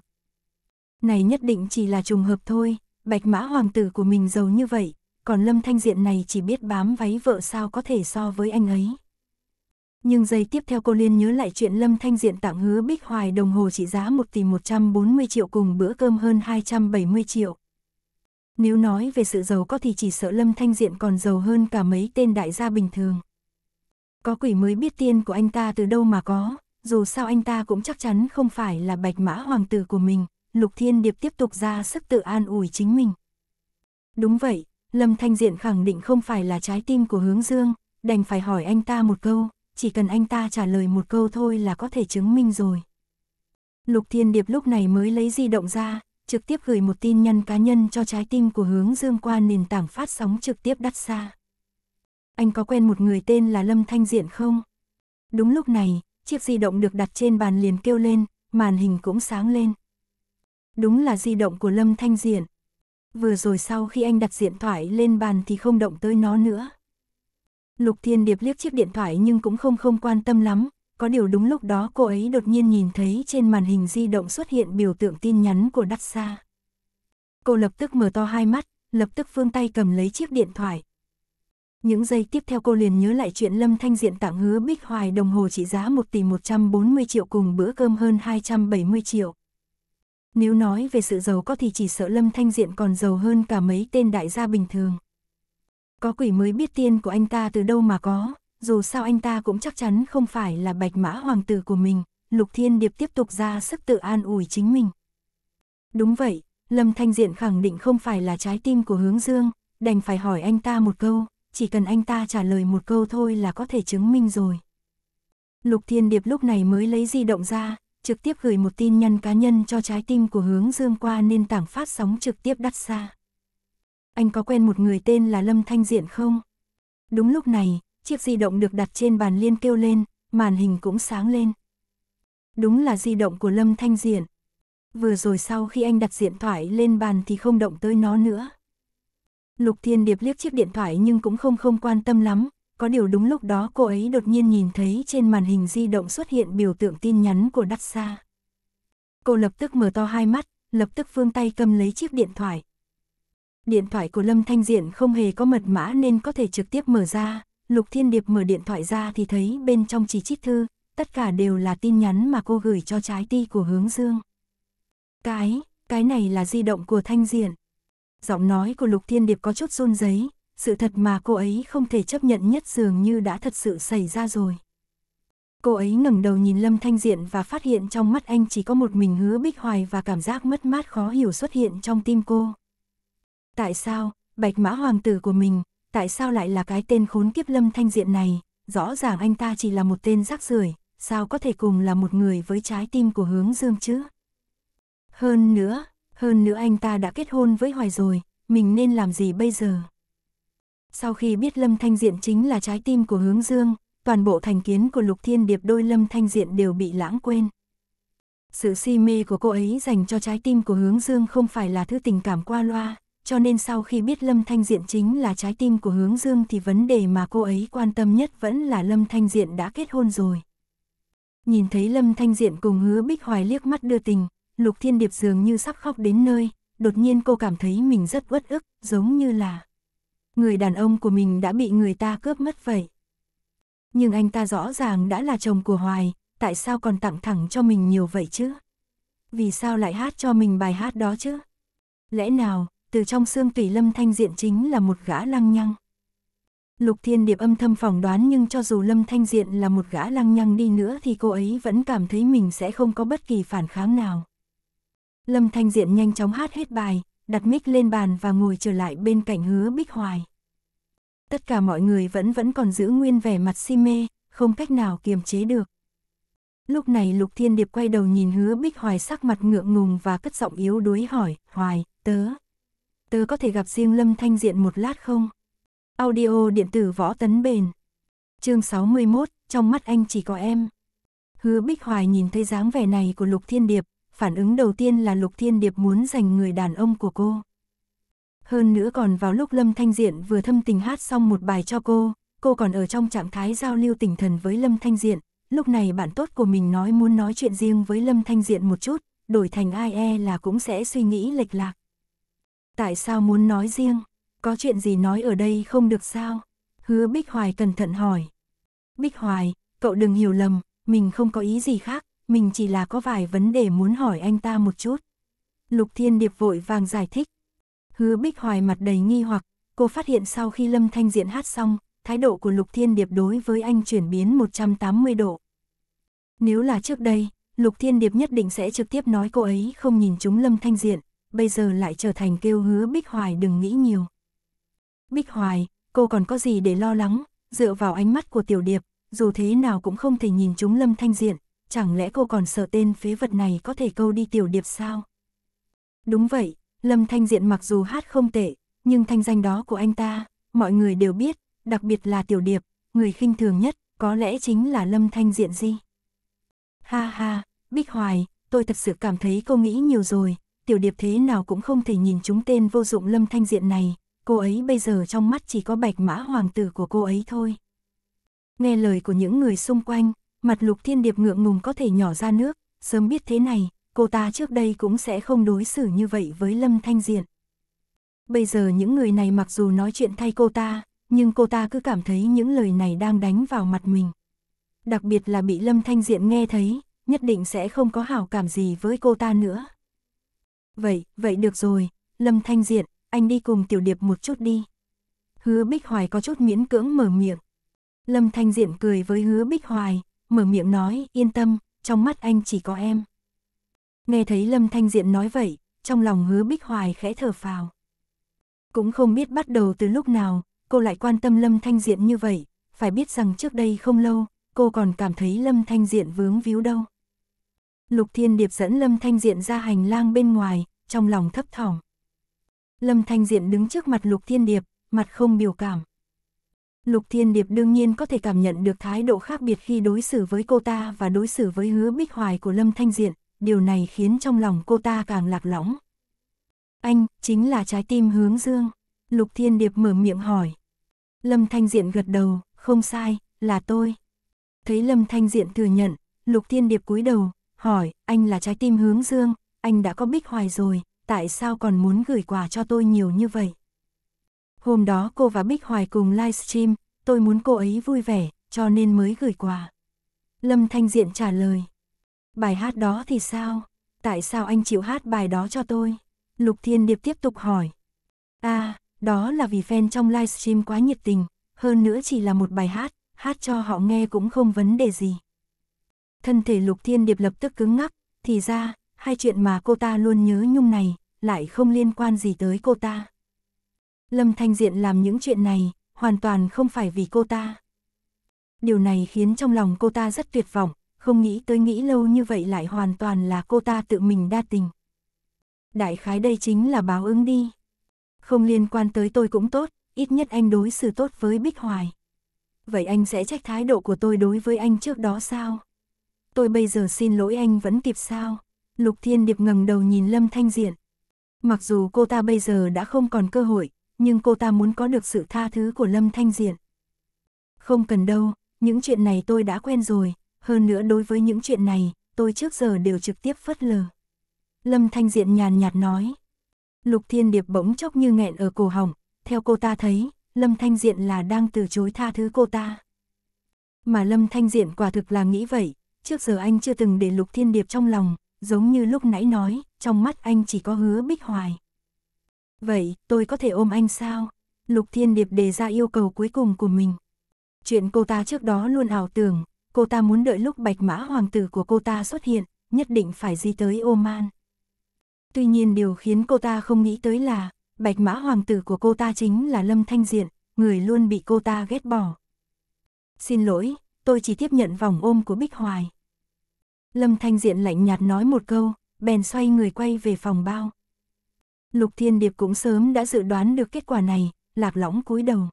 Này nhất định chỉ là trùng hợp thôi, bạch mã hoàng tử của mình giàu như vậy, còn Lâm Thanh Diện này chỉ biết bám váy vợ sao có thể so với anh ấy. Nhưng giây tiếp theo cô liên nhớ lại chuyện Lâm Thanh Diện tặng hứa Bích Hoài đồng hồ trị giá 1 tỷ 140 triệu cùng bữa cơm hơn 270 triệu. Nếu nói về sự giàu có thì chỉ sợ Lâm Thanh Diện còn giàu hơn cả mấy tên đại gia bình thường. Có quỷ mới biết tiền của anh ta từ đâu mà có, dù sao anh ta cũng chắc chắn không phải là bạch mã hoàng tử của mình, Lục Thiên Điệp tiếp tục ra sức tự an ủi chính mình. Đúng vậy, Lâm Thanh Diện khẳng định không phải là trái tim của hướng dương, đành phải hỏi anh ta một câu, chỉ cần anh ta trả lời một câu thôi là có thể chứng minh rồi. Lục Thiên Điệp lúc này mới lấy di động ra, trực tiếp gửi một tin nhắn cá nhân cho trái tim của hướng dương qua nền tảng phát sóng trực tiếp đắt xa. Anh có quen một người tên là Lâm Thanh Diện không? Đúng lúc này, chiếc di động được đặt trên bàn liền kêu lên, màn hình cũng sáng lên. Đúng là di động của Lâm Thanh Diện. Vừa rồi sau khi anh đặt điện thoại lên bàn thì không động tới nó nữa. Lục Thiên Điệp liếc chiếc điện thoại nhưng cũng không không quan tâm lắm, có điều đúng lúc đó cô ấy đột nhiên nhìn thấy trên màn hình di động xuất hiện biểu tượng tin nhắn của Đắc Sa. Cô lập tức mở to hai mắt, lập tức phương tay cầm lấy chiếc điện thoại. Những giây tiếp theo cô liền nhớ lại chuyện Lâm Thanh Diện tặng hứa Bích Hoài đồng hồ trị giá 1 tỷ 140 triệu cùng bữa cơm hơn 270 triệu. Nếu nói về sự giàu có thì chỉ sợ Lâm Thanh Diện còn giàu hơn cả mấy tên đại gia bình thường. Có quỷ mới biết tiên của anh ta từ đâu mà có, dù sao anh ta cũng chắc chắn không phải là bạch mã hoàng tử của mình, Lục Thiên Điệp tiếp tục ra sức tự an ủi chính mình. Đúng vậy, Lâm Thanh Diện khẳng định không phải là trái tim của hướng dương, đành phải hỏi anh ta một câu, chỉ cần anh ta trả lời một câu thôi là có thể chứng minh rồi. Lục Thiên Điệp lúc này mới lấy di động ra, trực tiếp gửi một tin nhắn cá nhân cho trái tim của hướng dương qua nên tảng phát sóng trực tiếp đắt xa anh có quen một người tên là Lâm Thanh Diện không? Đúng lúc này, chiếc di động được đặt trên bàn liên kêu lên, màn hình cũng sáng lên. Đúng là di động của Lâm Thanh Diện. Vừa rồi sau khi anh đặt điện thoại lên bàn thì không động tới nó nữa. Lục Thiên Điệp liếc chiếc điện thoại nhưng cũng không không quan tâm lắm, có điều đúng lúc đó cô ấy đột nhiên nhìn thấy trên màn hình di động xuất hiện biểu tượng tin nhắn của đắt xa Cô lập tức mở to hai mắt, lập tức phương tay cầm lấy chiếc điện thoại, điện thoại của Lâm Thanh Diện không hề có mật mã nên có thể trực tiếp mở ra. Lục Thiên Điệp mở điện thoại ra thì thấy bên trong chỉ trích thư, tất cả đều là tin nhắn mà cô gửi cho trái ti của hướng dương. Cái, cái này là di động của Thanh Diện. Giọng nói của Lục Thiên Điệp có chút run giấy, sự thật mà cô ấy không thể chấp nhận nhất dường như đã thật sự xảy ra rồi. Cô ấy ngẩng đầu nhìn Lâm Thanh Diện và phát hiện trong mắt anh chỉ có một mình hứa Bích Hoài và cảm giác mất mát khó hiểu xuất hiện trong tim cô. Tại sao, bạch mã hoàng tử của mình, tại sao lại là cái tên khốn kiếp lâm thanh diện này, rõ ràng anh ta chỉ là một tên rác rưởi sao có thể cùng là một người với trái tim của hướng dương chứ? Hơn nữa, hơn nữa anh ta đã kết hôn với Hoài rồi, mình nên làm gì bây giờ? Sau khi biết Lâm Thanh Diện chính là trái tim của hướng dương, toàn bộ thành kiến của Lục Thiên Điệp đôi Lâm Thanh Diện đều bị lãng quên. Sự si mê của cô ấy dành cho trái tim của hướng dương không phải là thứ tình cảm qua loa, cho nên sau khi biết Lâm Thanh Diện chính là trái tim của hướng dương thì vấn đề mà cô ấy quan tâm nhất vẫn là Lâm Thanh Diện đã kết hôn rồi. Nhìn thấy Lâm Thanh Diện cùng hứa Bích Hoài liếc mắt đưa tình, Lục Thiên Điệp dường như sắp khóc đến nơi, đột nhiên cô cảm thấy mình rất uất ức, giống như là người đàn ông của mình đã bị người ta cướp mất vậy. Nhưng anh ta rõ ràng đã là chồng của Hoài, tại sao còn tặng thẳng cho mình nhiều vậy chứ? Vì sao lại hát cho mình bài hát đó chứ? Lẽ nào, từ trong xương tủy lâm thanh diện chính là một gã lăng nhăng. Lục Thiên Điệp âm thầm phỏng đoán nhưng cho dù Lâm Thanh Diện là một gã lăng nhăng đi nữa thì cô ấy vẫn cảm thấy mình sẽ không có bất kỳ phản kháng nào. Lâm Thanh Diện nhanh chóng hát hết bài, đặt mic lên bàn và ngồi trở lại bên cạnh hứa Bích Hoài. Tất cả mọi người vẫn vẫn còn giữ nguyên vẻ mặt si mê, không cách nào kiềm chế được. Lúc này Lục Thiên Điệp quay đầu nhìn hứa Bích Hoài sắc mặt ngượng ngùng và cất giọng yếu đuối hỏi, Hoài, tớ, tớ có thể gặp riêng Lâm Thanh Diện một lát không? Audio điện tử võ tấn bền. Chương 61, trong mắt anh chỉ có em. Hứa Bích Hoài nhìn thấy dáng vẻ này của Lục Thiên Điệp, phản ứng đầu tiên là Lục Thiên Điệp muốn giành người đàn ông của cô. Hơn nữa còn vào lúc Lâm Thanh Diện vừa thâm tình hát xong một bài cho cô, cô còn ở trong trạng thái giao lưu tình thần với Lâm Thanh Diện. Lúc này bạn tốt của mình nói muốn nói chuyện riêng với Lâm Thanh Diện một chút, đổi thành ai e là cũng sẽ suy nghĩ lệch lạc. Tại sao muốn nói riêng? Có chuyện gì nói ở đây không được sao? Hứa Bích Hoài cẩn thận hỏi. Bích Hoài, cậu đừng hiểu lầm, mình không có ý gì khác, mình chỉ là có vài vấn đề muốn hỏi anh ta một chút. Lục Thiên Điệp vội vàng giải thích. Hứa Bích Hoài mặt đầy nghi hoặc, cô phát hiện sau khi Lâm Thanh Diện hát xong, thái độ của Lục Thiên Điệp đối với anh chuyển biến 180 độ. Nếu là trước đây, Lục Thiên Điệp nhất định sẽ trực tiếp nói cô ấy không nhìn chúng Lâm Thanh Diện bây giờ lại trở thành kêu hứa Bích Hoài đừng nghĩ nhiều. Bích Hoài, cô còn có gì để lo lắng, dựa vào ánh mắt của tiểu điệp, dù thế nào cũng không thể nhìn chúng lâm thanh diện, chẳng lẽ cô còn sợ tên phế vật này có thể câu đi tiểu điệp sao? Đúng vậy, lâm thanh diện mặc dù hát không tệ, nhưng thanh danh đó của anh ta, mọi người đều biết, đặc biệt là tiểu điệp, người khinh thường nhất, có lẽ chính là lâm thanh diện gì. Ha ha, Bích Hoài, tôi thật sự cảm thấy cô nghĩ nhiều rồi, tiểu điệp thế nào cũng không thể nhìn chúng tên vô dụng lâm thanh diện này, cô ấy bây giờ trong mắt chỉ có bạch mã hoàng tử của cô ấy thôi. Nghe lời của những người xung quanh, mặt lục thiên điệp ngượng ngùng có thể nhỏ ra nước, sớm biết thế này, cô ta trước đây cũng sẽ không đối xử như vậy với lâm thanh diện. Bây giờ những người này mặc dù nói chuyện thay cô ta, nhưng cô ta cứ cảm thấy những lời này đang đánh vào mặt mình. Đặc biệt là bị lâm thanh diện nghe thấy, nhất định sẽ không có hảo cảm gì với cô ta nữa. Vậy, vậy được rồi, Lâm Thanh Diện, anh đi cùng Tiểu Điệp một chút đi. Hứa Bích Hoài có chút miễn cưỡng mở miệng. Lâm Thanh Diện cười với Hứa Bích Hoài, mở miệng nói, yên tâm, trong mắt anh chỉ có em. Nghe thấy Lâm Thanh Diện nói vậy, trong lòng Hứa Bích Hoài khẽ thở phào. Cũng không biết bắt đầu từ lúc nào, cô lại quan tâm Lâm Thanh Diện như vậy, phải biết rằng trước đây không lâu, cô còn cảm thấy Lâm Thanh Diện vướng víu đâu. Lục Thiên Điệp dẫn Lâm Thanh Diện ra hành lang bên ngoài, trong lòng thấp thỏm. Lâm Thanh Diện đứng trước mặt Lục Thiên Điệp, mặt không biểu cảm. Lục Thiên Điệp đương nhiên có thể cảm nhận được thái độ khác biệt khi đối xử với cô ta và đối xử với hứa bích hoài của Lâm Thanh Diện, điều này khiến trong lòng cô ta càng lạc lõng. Anh, chính là trái tim hướng dương. Lục Thiên Điệp mở miệng hỏi. Lâm Thanh Diện gật đầu, không sai, là tôi. Thấy Lâm Thanh Diện thừa nhận, Lục Thiên Điệp cúi đầu, hỏi, anh là trái tim hướng dương, anh đã có bích hoài rồi, tại sao còn muốn gửi quà cho tôi nhiều như vậy? Hôm đó cô và Bích Hoài cùng livestream, tôi muốn cô ấy vui vẻ, cho nên mới gửi quà. Lâm Thanh Diện trả lời. Bài hát đó thì sao? Tại sao anh chịu hát bài đó cho tôi? Lục Thiên Điệp tiếp tục hỏi. À, đó là vì fan trong livestream quá nhiệt tình, hơn nữa chỉ là một bài hát, hát cho họ nghe cũng không vấn đề gì. Thân thể Lục Thiên Điệp lập tức cứng ngắc, thì ra, hai chuyện mà cô ta luôn nhớ nhung này, lại không liên quan gì tới cô ta. Lâm Thanh Diện làm những chuyện này, hoàn toàn không phải vì cô ta. Điều này khiến trong lòng cô ta rất tuyệt vọng, không nghĩ tới nghĩ lâu như vậy lại hoàn toàn là cô ta tự mình đa tình. Đại khái đây chính là báo ứng đi. Không liên quan tới tôi cũng tốt, ít nhất anh đối xử tốt với Bích Hoài. Vậy anh sẽ trách thái độ của tôi đối với anh trước đó sao? tôi bây giờ xin lỗi anh vẫn kịp sao? Lục Thiên Điệp ngẩng đầu nhìn Lâm Thanh Diện. Mặc dù cô ta bây giờ đã không còn cơ hội, nhưng cô ta muốn có được sự tha thứ của Lâm Thanh Diện. Không cần đâu, những chuyện này tôi đã quen rồi, hơn nữa đối với những chuyện này, tôi trước giờ đều trực tiếp phớt lờ. Lâm Thanh Diện nhàn nhạt nói. Lục Thiên Điệp bỗng chốc như nghẹn ở cổ họng, theo cô ta thấy, Lâm Thanh Diện là đang từ chối tha thứ cô ta. Mà Lâm Thanh Diện quả thực là nghĩ vậy, trước giờ anh chưa từng để Lục Thiên Điệp trong lòng, giống như lúc nãy nói, trong mắt anh chỉ có hứa bích hoài. Vậy, tôi có thể ôm anh sao? Lục Thiên Điệp đề ra yêu cầu cuối cùng của mình. Chuyện cô ta trước đó luôn ảo tưởng, cô ta muốn đợi lúc bạch mã hoàng tử của cô ta xuất hiện, nhất định phải di tới Oman. Tuy nhiên điều khiến cô ta không nghĩ tới là, bạch mã hoàng tử của cô ta chính là Lâm Thanh Diện, người luôn bị cô ta ghét bỏ. Xin lỗi, tôi chỉ tiếp nhận vòng ôm của Bích Hoài. Lâm Thanh Diện lạnh nhạt nói một câu, bèn xoay người quay về phòng bao. Lục Thiên Điệp cũng sớm đã dự đoán được kết quả này, lạc lõng cúi đầu.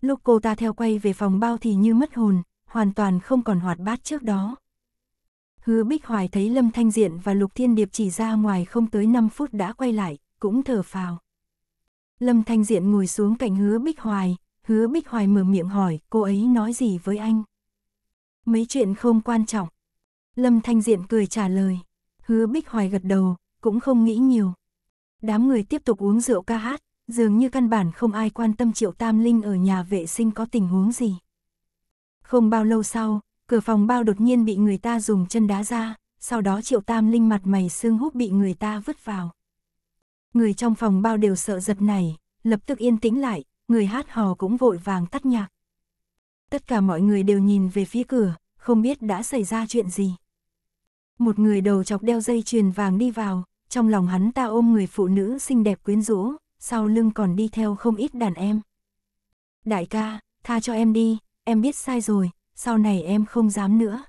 Lúc cô ta theo quay về phòng bao thì như mất hồn, hoàn toàn không còn hoạt bát trước đó. Hứa Bích Hoài thấy Lâm Thanh Diện và Lục Thiên Điệp chỉ ra ngoài không tới 5 phút đã quay lại, cũng thở phào. Lâm Thanh Diện ngồi xuống cạnh Hứa Bích Hoài, Hứa Bích Hoài mở miệng hỏi, cô ấy nói gì với anh? Mấy chuyện không quan trọng. Lâm Thanh Diện cười trả lời. Hứa Bích Hoài gật đầu, cũng không nghĩ nhiều. Đám người tiếp tục uống rượu ca hát, dường như căn bản không ai quan tâm Triệu Tam Linh ở nhà vệ sinh có tình huống gì. Không bao lâu sau, cửa phòng bao đột nhiên bị người ta dùng chân đá ra, sau đó Triệu Tam Linh mặt mày sưng húp bị người ta vứt vào. Người trong phòng bao đều sợ giật này, lập tức yên tĩnh lại, người hát hò cũng vội vàng tắt nhạc. Tất cả mọi người đều nhìn về phía cửa, không biết đã xảy ra chuyện gì. Một người đầu chọc đeo dây chuyền vàng đi vào, trong lòng hắn ta ôm người phụ nữ xinh đẹp quyến rũ, sau lưng còn đi theo không ít đàn em. Đại ca, tha cho em đi, em biết sai rồi, sau này em không dám nữa.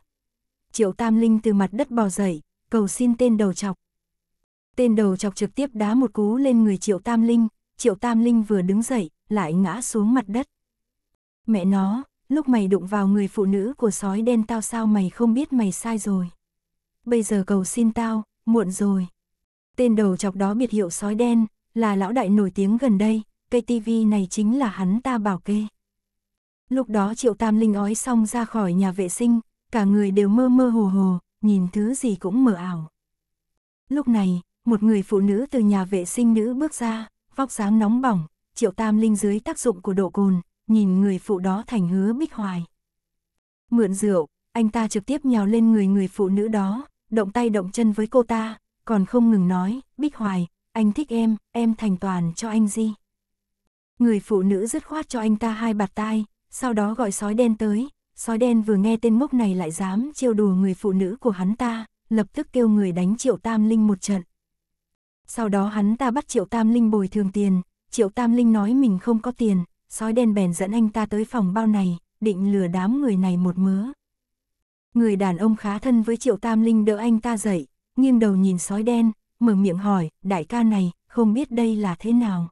Triệu Tam Linh từ mặt đất bò dậy, cầu xin tên đầu chọc. Tên đầu chọc trực tiếp đá một cú lên người Triệu Tam Linh, Triệu Tam Linh vừa đứng dậy, lại ngã xuống mặt đất. Mẹ nó, lúc mày đụng vào người phụ nữ của sói đen tao sao mày không biết mày sai rồi. Bây giờ cầu xin tao, muộn rồi. Tên đầu chọc đó biệt hiệu sói đen, là lão đại nổi tiếng gần đây, cây tivi này chính là hắn ta bảo kê. Lúc đó Triệu Tam Linh ói xong ra khỏi nhà vệ sinh, cả người đều mơ mơ hồ hồ, nhìn thứ gì cũng mờ ảo. Lúc này, một người phụ nữ từ nhà vệ sinh nữ bước ra, vóc dáng nóng bỏng, Triệu Tam Linh dưới tác dụng của độ cồn, nhìn người phụ đó thành hứa bích hoài. Mượn rượu, anh ta trực tiếp nhào lên người người phụ nữ đó, động tay động chân với cô ta, còn không ngừng nói, Bích Hoài, anh thích em, em thành toàn cho anh gì. Người phụ nữ dứt khoát cho anh ta hai bạt tai, sau đó gọi sói đen tới, sói đen vừa nghe tên mốc này lại dám trêu đùa người phụ nữ của hắn ta, lập tức kêu người đánh Triệu Tam Linh một trận. Sau đó hắn ta bắt Triệu Tam Linh bồi thường tiền, Triệu Tam Linh nói mình không có tiền, sói đen bèn dẫn anh ta tới phòng bao này, định lừa đám người này một mứa. Người đàn ông khá thân với Triệu Tam Linh đỡ anh ta dậy, nghiêng đầu nhìn sói đen, mở miệng hỏi, đại ca này, không biết đây là thế nào.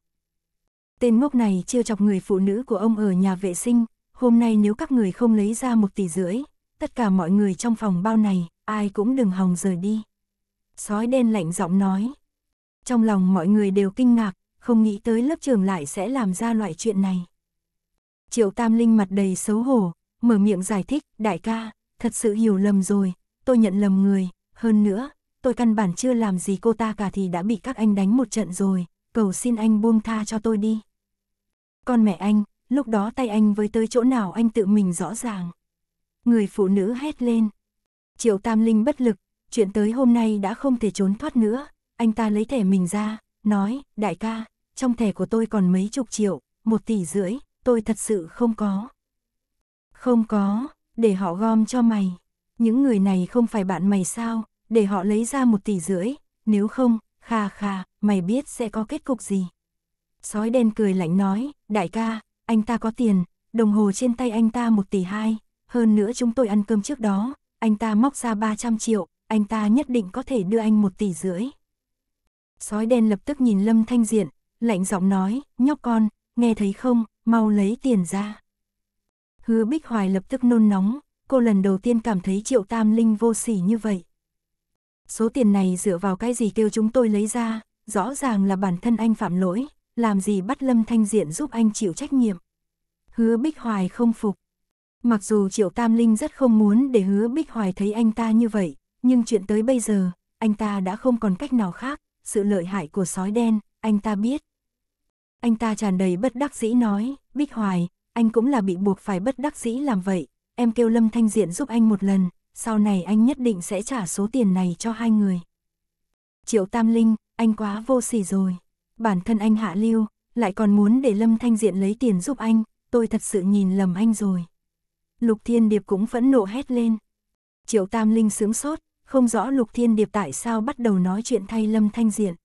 Tên ngốc này chưa chọc người phụ nữ của ông ở nhà vệ sinh, hôm nay nếu các người không lấy ra một tỷ rưỡi, tất cả mọi người trong phòng bao này, ai cũng đừng hòng rời đi. Sói đen lạnh giọng nói. Trong lòng mọi người đều kinh ngạc, không nghĩ tới lớp trường lại sẽ làm ra loại chuyện này. Triệu Tam Linh mặt đầy xấu hổ, mở miệng giải thích, đại ca, thật sự hiểu lầm rồi, tôi nhận lầm người, hơn nữa, tôi căn bản chưa làm gì cô ta cả thì đã bị các anh đánh một trận rồi, cầu xin anh buông tha cho tôi đi. Con mẹ anh, lúc đó tay anh với tới chỗ nào anh tự mình rõ ràng. Người phụ nữ hét lên. Triệu Tam Linh bất lực, chuyện tới hôm nay đã không thể trốn thoát nữa, anh ta lấy thẻ mình ra, nói, đại ca, trong thẻ của tôi còn mấy chục triệu, một tỷ rưỡi, tôi thật sự không có. Không có, để họ gom cho mày. Những người này không phải bạn mày sao, để họ lấy ra một tỷ rưỡi, nếu không, kha kha, mày biết sẽ có kết cục gì. Sói đen cười lạnh nói, đại ca, anh ta có tiền, đồng hồ trên tay anh ta một tỷ hai, hơn nữa chúng tôi ăn cơm trước đó, anh ta móc ra 300 triệu, anh ta nhất định có thể đưa anh một tỷ rưỡi. Sói đen lập tức nhìn Lâm Thanh Diện, lạnh giọng nói, nhóc con, nghe thấy không, mau lấy tiền ra. Hứa Bích Hoài lập tức nôn nóng, cô lần đầu tiên cảm thấy Triệu Tam Linh vô sỉ như vậy. Số tiền này dựa vào cái gì kêu chúng tôi lấy ra, rõ ràng là bản thân anh phạm lỗi, làm gì bắt Lâm Thanh Diện giúp anh chịu trách nhiệm. Hứa Bích Hoài không phục. Mặc dù Triệu Tam Linh rất không muốn để Hứa Bích Hoài thấy anh ta như vậy, nhưng chuyện tới bây giờ, anh ta đã không còn cách nào khác, sự lợi hại của sói đen, anh ta biết. Anh ta tràn đầy bất đắc dĩ nói, Bích Hoài, anh cũng là bị buộc phải bất đắc dĩ làm vậy, em kêu Lâm Thanh Diện giúp anh một lần, sau này anh nhất định sẽ trả số tiền này cho hai người. Triệu Tam Linh, anh quá vô sỉ rồi. Bản thân anh hạ lưu, lại còn muốn để Lâm Thanh Diện lấy tiền giúp anh, tôi thật sự nhìn lầm anh rồi. Lục Thiên Điệp cũng phẫn nộ hét lên. Triệu Tam Linh sướng sốt, không rõ Lục Thiên Điệp tại sao bắt đầu nói chuyện thay Lâm Thanh Diện.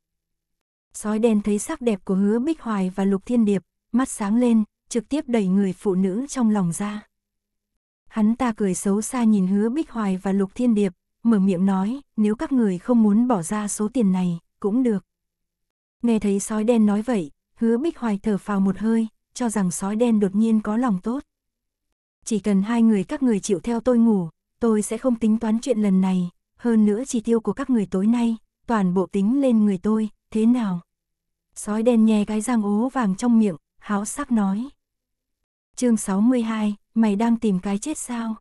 Sói đen thấy sắc đẹp của hứa Bích Hoài và Lục Thiên Điệp, mắt sáng lên, trực tiếp đẩy người phụ nữ trong lòng ra. Hắn ta cười xấu xa nhìn hứa Bích Hoài và Lục Thiên Điệp, mở miệng nói, nếu các người không muốn bỏ ra số tiền này, cũng được. Nghe thấy sói đen nói vậy, hứa Bích Hoài thở phào một hơi, cho rằng sói đen đột nhiên có lòng tốt. Chỉ cần hai người các người chịu theo tôi ngủ, tôi sẽ không tính toán chuyện lần này, hơn nữa chi tiêu của các người tối nay, toàn bộ tính lên người tôi, thế nào? Sói đen nhè cái răng ố vàng trong miệng, háo sắc nói. chương 62, mày đang tìm cái chết sao?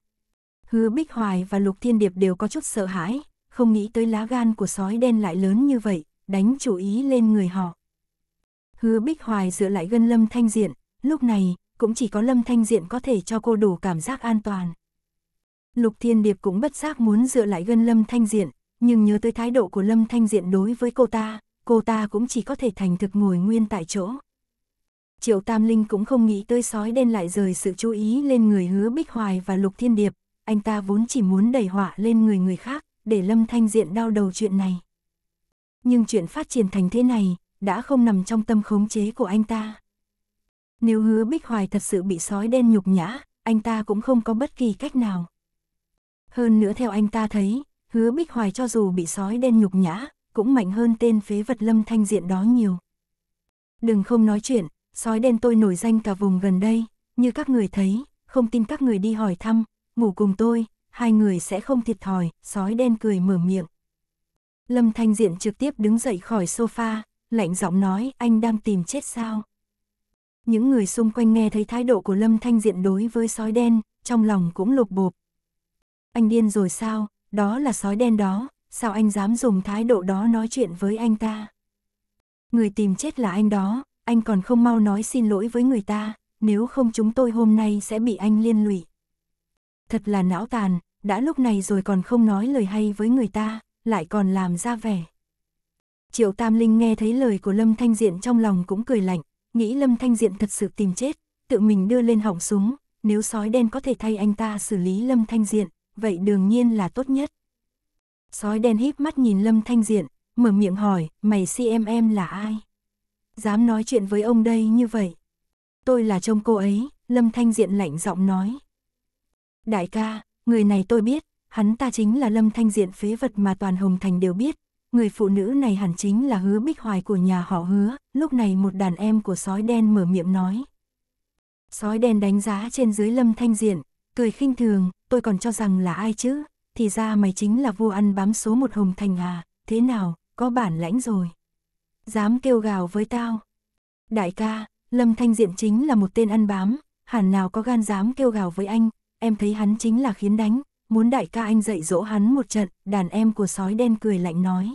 Hứa Bích Hoài và Lục Thiên Điệp đều có chút sợ hãi, không nghĩ tới lá gan của sói đen lại lớn như vậy, đánh chủ ý lên người họ. Hứa Bích Hoài dựa lại gân Lâm Thanh Diện, lúc này cũng chỉ có Lâm Thanh Diện có thể cho cô đủ cảm giác an toàn. Lục Thiên Điệp cũng bất giác muốn dựa lại gân Lâm Thanh Diện, nhưng nhớ tới thái độ của Lâm Thanh Diện đối với cô ta, cô ta cũng chỉ có thể thành thực ngồi nguyên tại chỗ. Triệu Tam Linh cũng không nghĩ tới sói đen lại rời sự chú ý lên người hứa Bích Hoài và Lục Thiên Điệp, anh ta vốn chỉ muốn đẩy họa lên người người khác, để Lâm Thanh Diện đau đầu chuyện này. Nhưng chuyện phát triển thành thế này, đã không nằm trong tâm khống chế của anh ta. Nếu hứa Bích Hoài thật sự bị sói đen nhục nhã, anh ta cũng không có bất kỳ cách nào. Hơn nữa theo anh ta thấy, hứa Bích Hoài cho dù bị sói đen nhục nhã, cũng mạnh hơn tên phế vật lâm thanh diện đó nhiều. Đừng không nói chuyện, sói đen tôi nổi danh cả vùng gần đây, như các người thấy, không tin các người đi hỏi thăm, ngủ cùng tôi, hai người sẽ không thiệt thòi, sói đen cười mở miệng. Lâm Thanh Diện trực tiếp đứng dậy khỏi sofa, lạnh giọng nói anh đang tìm chết sao. Những người xung quanh nghe thấy thái độ của Lâm Thanh Diện đối với sói đen, trong lòng cũng lục bộp. Anh điên rồi sao, đó là sói đen đó, sao anh dám dùng thái độ đó nói chuyện với anh ta? Người tìm chết là anh đó, anh còn không mau nói xin lỗi với người ta, nếu không chúng tôi hôm nay sẽ bị anh liên lụy. Thật là não tàn, đã lúc này rồi còn không nói lời hay với người ta, lại còn làm ra vẻ. Triệu Tam Linh nghe thấy lời của Lâm Thanh Diện trong lòng cũng cười lạnh, nghĩ Lâm Thanh Diện thật sự tìm chết, tự mình đưa lên hỏng súng, nếu sói đen có thể thay anh ta xử lý Lâm Thanh Diện, vậy đương nhiên là tốt nhất. Sói đen híp mắt nhìn Lâm Thanh Diện, mở miệng hỏi, mày si em em là ai? Dám nói chuyện với ông đây như vậy. Tôi là chồng cô ấy, Lâm Thanh Diện lạnh giọng nói. Đại ca, người này tôi biết, hắn ta chính là Lâm Thanh Diện phế vật mà toàn Hồng Thành đều biết. Người phụ nữ này hẳn chính là hứa bích hoài của nhà họ hứa, lúc này một đàn em của sói đen mở miệng nói. Sói đen đánh giá trên dưới Lâm Thanh Diện, cười khinh thường, tôi còn cho rằng là ai chứ, thì ra mày chính là vua ăn bám số một hồng thành à, thế nào, có bản lãnh rồi. Dám kêu gào với tao. Đại ca, Lâm Thanh Diện chính là một tên ăn bám, hẳn nào có gan dám kêu gào với anh, em thấy hắn chính là khiến đánh, muốn đại ca anh dạy dỗ hắn một trận, đàn em của sói đen cười lạnh nói.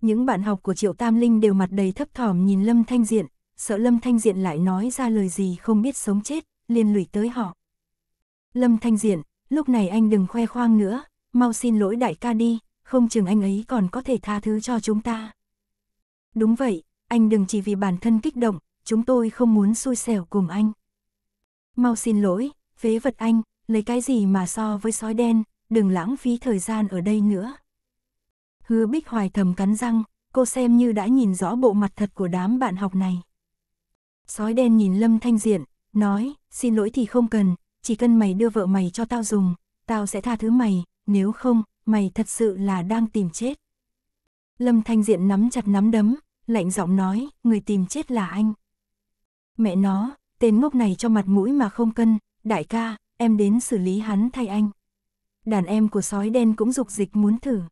Những bạn học của Triệu Tam Linh đều mặt đầy thấp thỏm nhìn Lâm Thanh Diện, sợ Lâm Thanh Diện lại nói ra lời gì không biết sống chết, liên lụy tới họ. Lâm Thanh Diện, lúc này anh đừng khoe khoang nữa, mau xin lỗi đại ca đi, không chừng anh ấy còn có thể tha thứ cho chúng ta. Đúng vậy, anh đừng chỉ vì bản thân kích động, chúng tôi không muốn xui xẻo cùng anh. Mau xin lỗi, phế vật anh, lấy cái gì mà so với sói đen, đừng lãng phí thời gian ở đây nữa. Hứa Bích Hoài thầm cắn răng, cô xem như đã nhìn rõ bộ mặt thật của đám bạn học này. Sói đen nhìn Lâm Thanh Diện, nói, xin lỗi thì không cần, chỉ cần mày đưa vợ mày cho tao dùng, tao sẽ tha thứ mày, nếu không, mày thật sự là đang tìm chết. Lâm Thanh Diện nắm chặt nắm đấm, lạnh giọng nói, người tìm chết là anh. Mẹ nó, tên ngốc này cho mặt mũi mà không cân, đại ca, em đến xử lý hắn thay anh. Đàn em của sói đen cũng dục dịch muốn thử.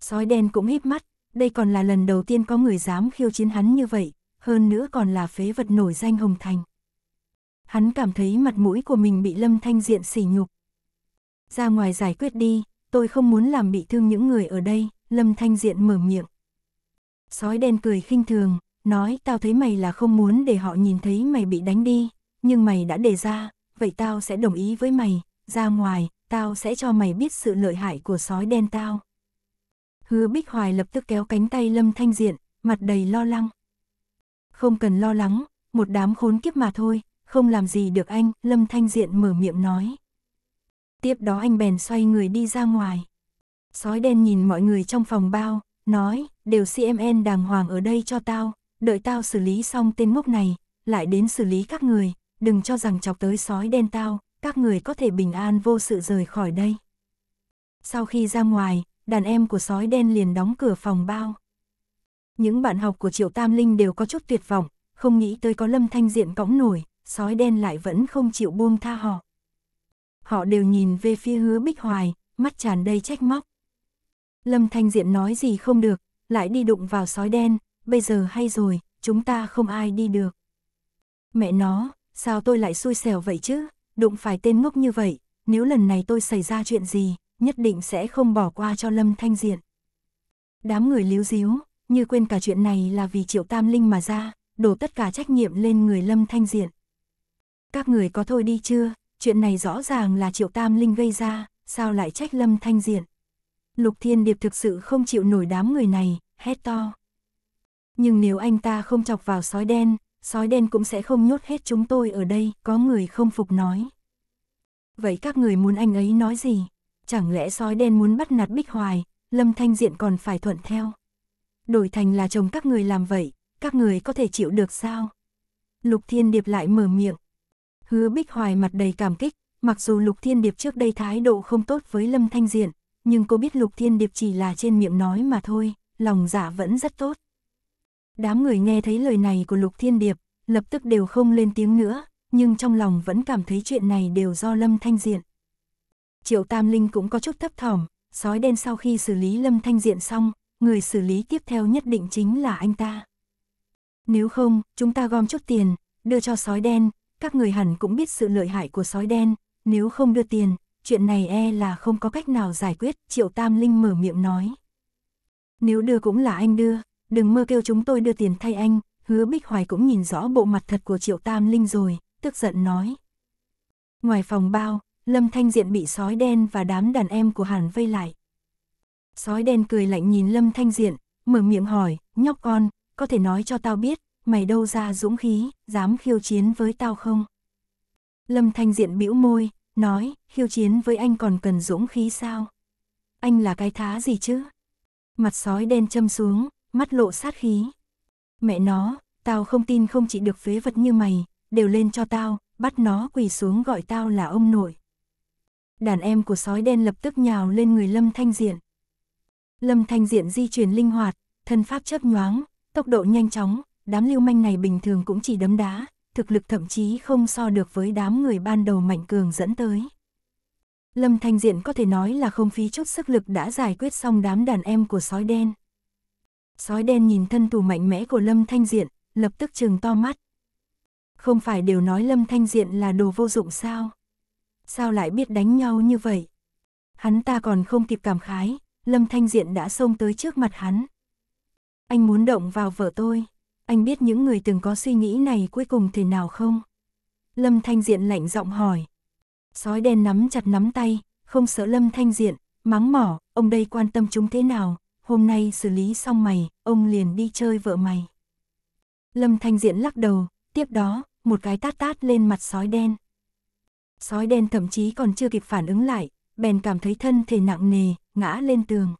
Sói đen cũng híp mắt, đây còn là lần đầu tiên có người dám khiêu chiến hắn như vậy, hơn nữa còn là phế vật nổi danh Hồng Thành. Hắn cảm thấy mặt mũi của mình bị Lâm Thanh Diện sỉ nhục. Ra ngoài giải quyết đi, tôi không muốn làm bị thương những người ở đây, Lâm Thanh Diện mở miệng. Sói đen cười khinh thường, nói tao thấy mày là không muốn để họ nhìn thấy mày bị đánh đi, nhưng mày đã đề ra, vậy tao sẽ đồng ý với mày, ra ngoài, tao sẽ cho mày biết sự lợi hại của sói đen tao. Hứa Bích Hoài lập tức kéo cánh tay Lâm Thanh Diện, mặt đầy lo lắng. Không cần lo lắng, một đám khốn kiếp mà thôi, không làm gì được anh, Lâm Thanh Diện mở miệng nói. Tiếp đó anh bèn xoay người đi ra ngoài. Sói đen nhìn mọi người trong phòng bao, nói, đều CMN đàng hoàng ở đây cho tao, đợi tao xử lý xong tên mốc này, lại đến xử lý các người, đừng cho rằng chọc tới sói đen tao, các người có thể bình an vô sự rời khỏi đây. Sau khi ra ngoài, đàn em của sói đen liền đóng cửa phòng bao. Những bạn học của Triệu Tam Linh đều có chút tuyệt vọng, không nghĩ tới có Lâm Thanh Diện cõng nổi, sói đen lại vẫn không chịu buông tha họ. Họ đều nhìn về phía hứa bích hoài, mắt tràn đầy trách móc. Lâm Thanh Diện nói gì không được, lại đi đụng vào sói đen, bây giờ hay rồi, chúng ta không ai đi được. Mẹ nó, sao tôi lại xui xẻo vậy chứ, đụng phải tên ngốc như vậy, nếu lần này tôi xảy ra chuyện gì, nhất định sẽ không bỏ qua cho Lâm Thanh Diện. Đám người líu díu, như quên cả chuyện này là vì Triệu Tam Linh mà ra, đổ tất cả trách nhiệm lên người Lâm Thanh Diện. Các người có thôi đi chưa, chuyện này rõ ràng là Triệu Tam Linh gây ra, sao lại trách Lâm Thanh Diện. Lục Thiên Điệp thực sự không chịu nổi đám người này, hét to. Nhưng nếu anh ta không chọc vào sói đen, sói đen cũng sẽ không nhốt hết chúng tôi ở đây, có người không phục nói. Vậy các người muốn anh ấy nói gì? Chẳng lẽ sói đen muốn bắt nạt Bích Hoài, Lâm Thanh Diện còn phải thuận theo? Đổi thành là chồng các người làm vậy, các người có thể chịu được sao? Lục Thiên Điệp lại mở miệng, Hứa Bích Hoài mặt đầy cảm kích, mặc dù Lục Thiên Điệp trước đây thái độ không tốt với Lâm Thanh Diện, nhưng cô biết Lục Thiên Điệp chỉ là trên miệng nói mà thôi, lòng dạ vẫn rất tốt. Đám người nghe thấy lời này của Lục Thiên Điệp, lập tức đều không lên tiếng nữa, nhưng trong lòng vẫn cảm thấy chuyện này đều do Lâm Thanh Diện. Triệu Tam Linh cũng có chút thấp thỏm, sói đen sau khi xử lý Lâm Thanh Diện xong, người xử lý tiếp theo nhất định chính là anh ta. Nếu không, chúng ta gom chút tiền, đưa cho sói đen, các người hẳn cũng biết sự lợi hại của sói đen, nếu không đưa tiền, chuyện này e là không có cách nào giải quyết, Triệu Tam Linh mở miệng nói. Nếu đưa cũng là anh đưa, đừng mơ kêu chúng tôi đưa tiền thay anh, hứa Bích Hoài cũng nhìn rõ bộ mặt thật của Triệu Tam Linh rồi, tức giận nói. Ngoài phòng bao, Lâm Thanh Diện bị sói đen và đám đàn em của Hàn vây lại. Sói đen cười lạnh nhìn Lâm Thanh Diện, mở miệng hỏi, nhóc con, có thể nói cho tao biết, mày đâu ra dũng khí, dám khiêu chiến với tao không? Lâm Thanh Diện bĩu môi, nói, khiêu chiến với anh còn cần dũng khí sao? Anh là cái thá gì chứ? Mặt sói đen châm xuống, mắt lộ sát khí. Mẹ nó, tao không tin không chỉ được phế vật như mày, đều lên cho tao, bắt nó quỳ xuống gọi tao là ông nội. Đàn em của sói đen lập tức nhào lên người Lâm Thanh Diện. Lâm Thanh Diện di chuyển linh hoạt, thân pháp chớp nhoáng, tốc độ nhanh chóng, đám lưu manh này bình thường cũng chỉ đấm đá, thực lực thậm chí không so được với đám người ban đầu mạnh cường dẫn tới. Lâm Thanh Diện có thể nói là không phí chút sức lực đã giải quyết xong đám đàn em của sói đen. Sói đen nhìn thân thủ mạnh mẽ của Lâm Thanh Diện, lập tức trừng to mắt. Không phải đều nói Lâm Thanh Diện là đồ vô dụng sao? Sao lại biết đánh nhau như vậy? Hắn ta còn không kịp cảm khái, Lâm Thanh Diện đã xông tới trước mặt hắn. Anh muốn động vào vợ tôi anh biết những người từng có suy nghĩ này cuối cùng thế nào không? Lâm Thanh Diện lạnh giọng hỏi. Sói đen nắm chặt nắm tay, không sợ Lâm Thanh Diện, mắng mỏ, ông đây quan tâm chúng thế nào, hôm nay xử lý xong mày, ông liền đi chơi vợ mày. Lâm Thanh Diện lắc đầu, tiếp đó, một cái tát tát lên mặt sói đen. Sói đen thậm chí còn chưa kịp phản ứng lại, bèn cảm thấy thân thể nặng nề, ngã lên tường.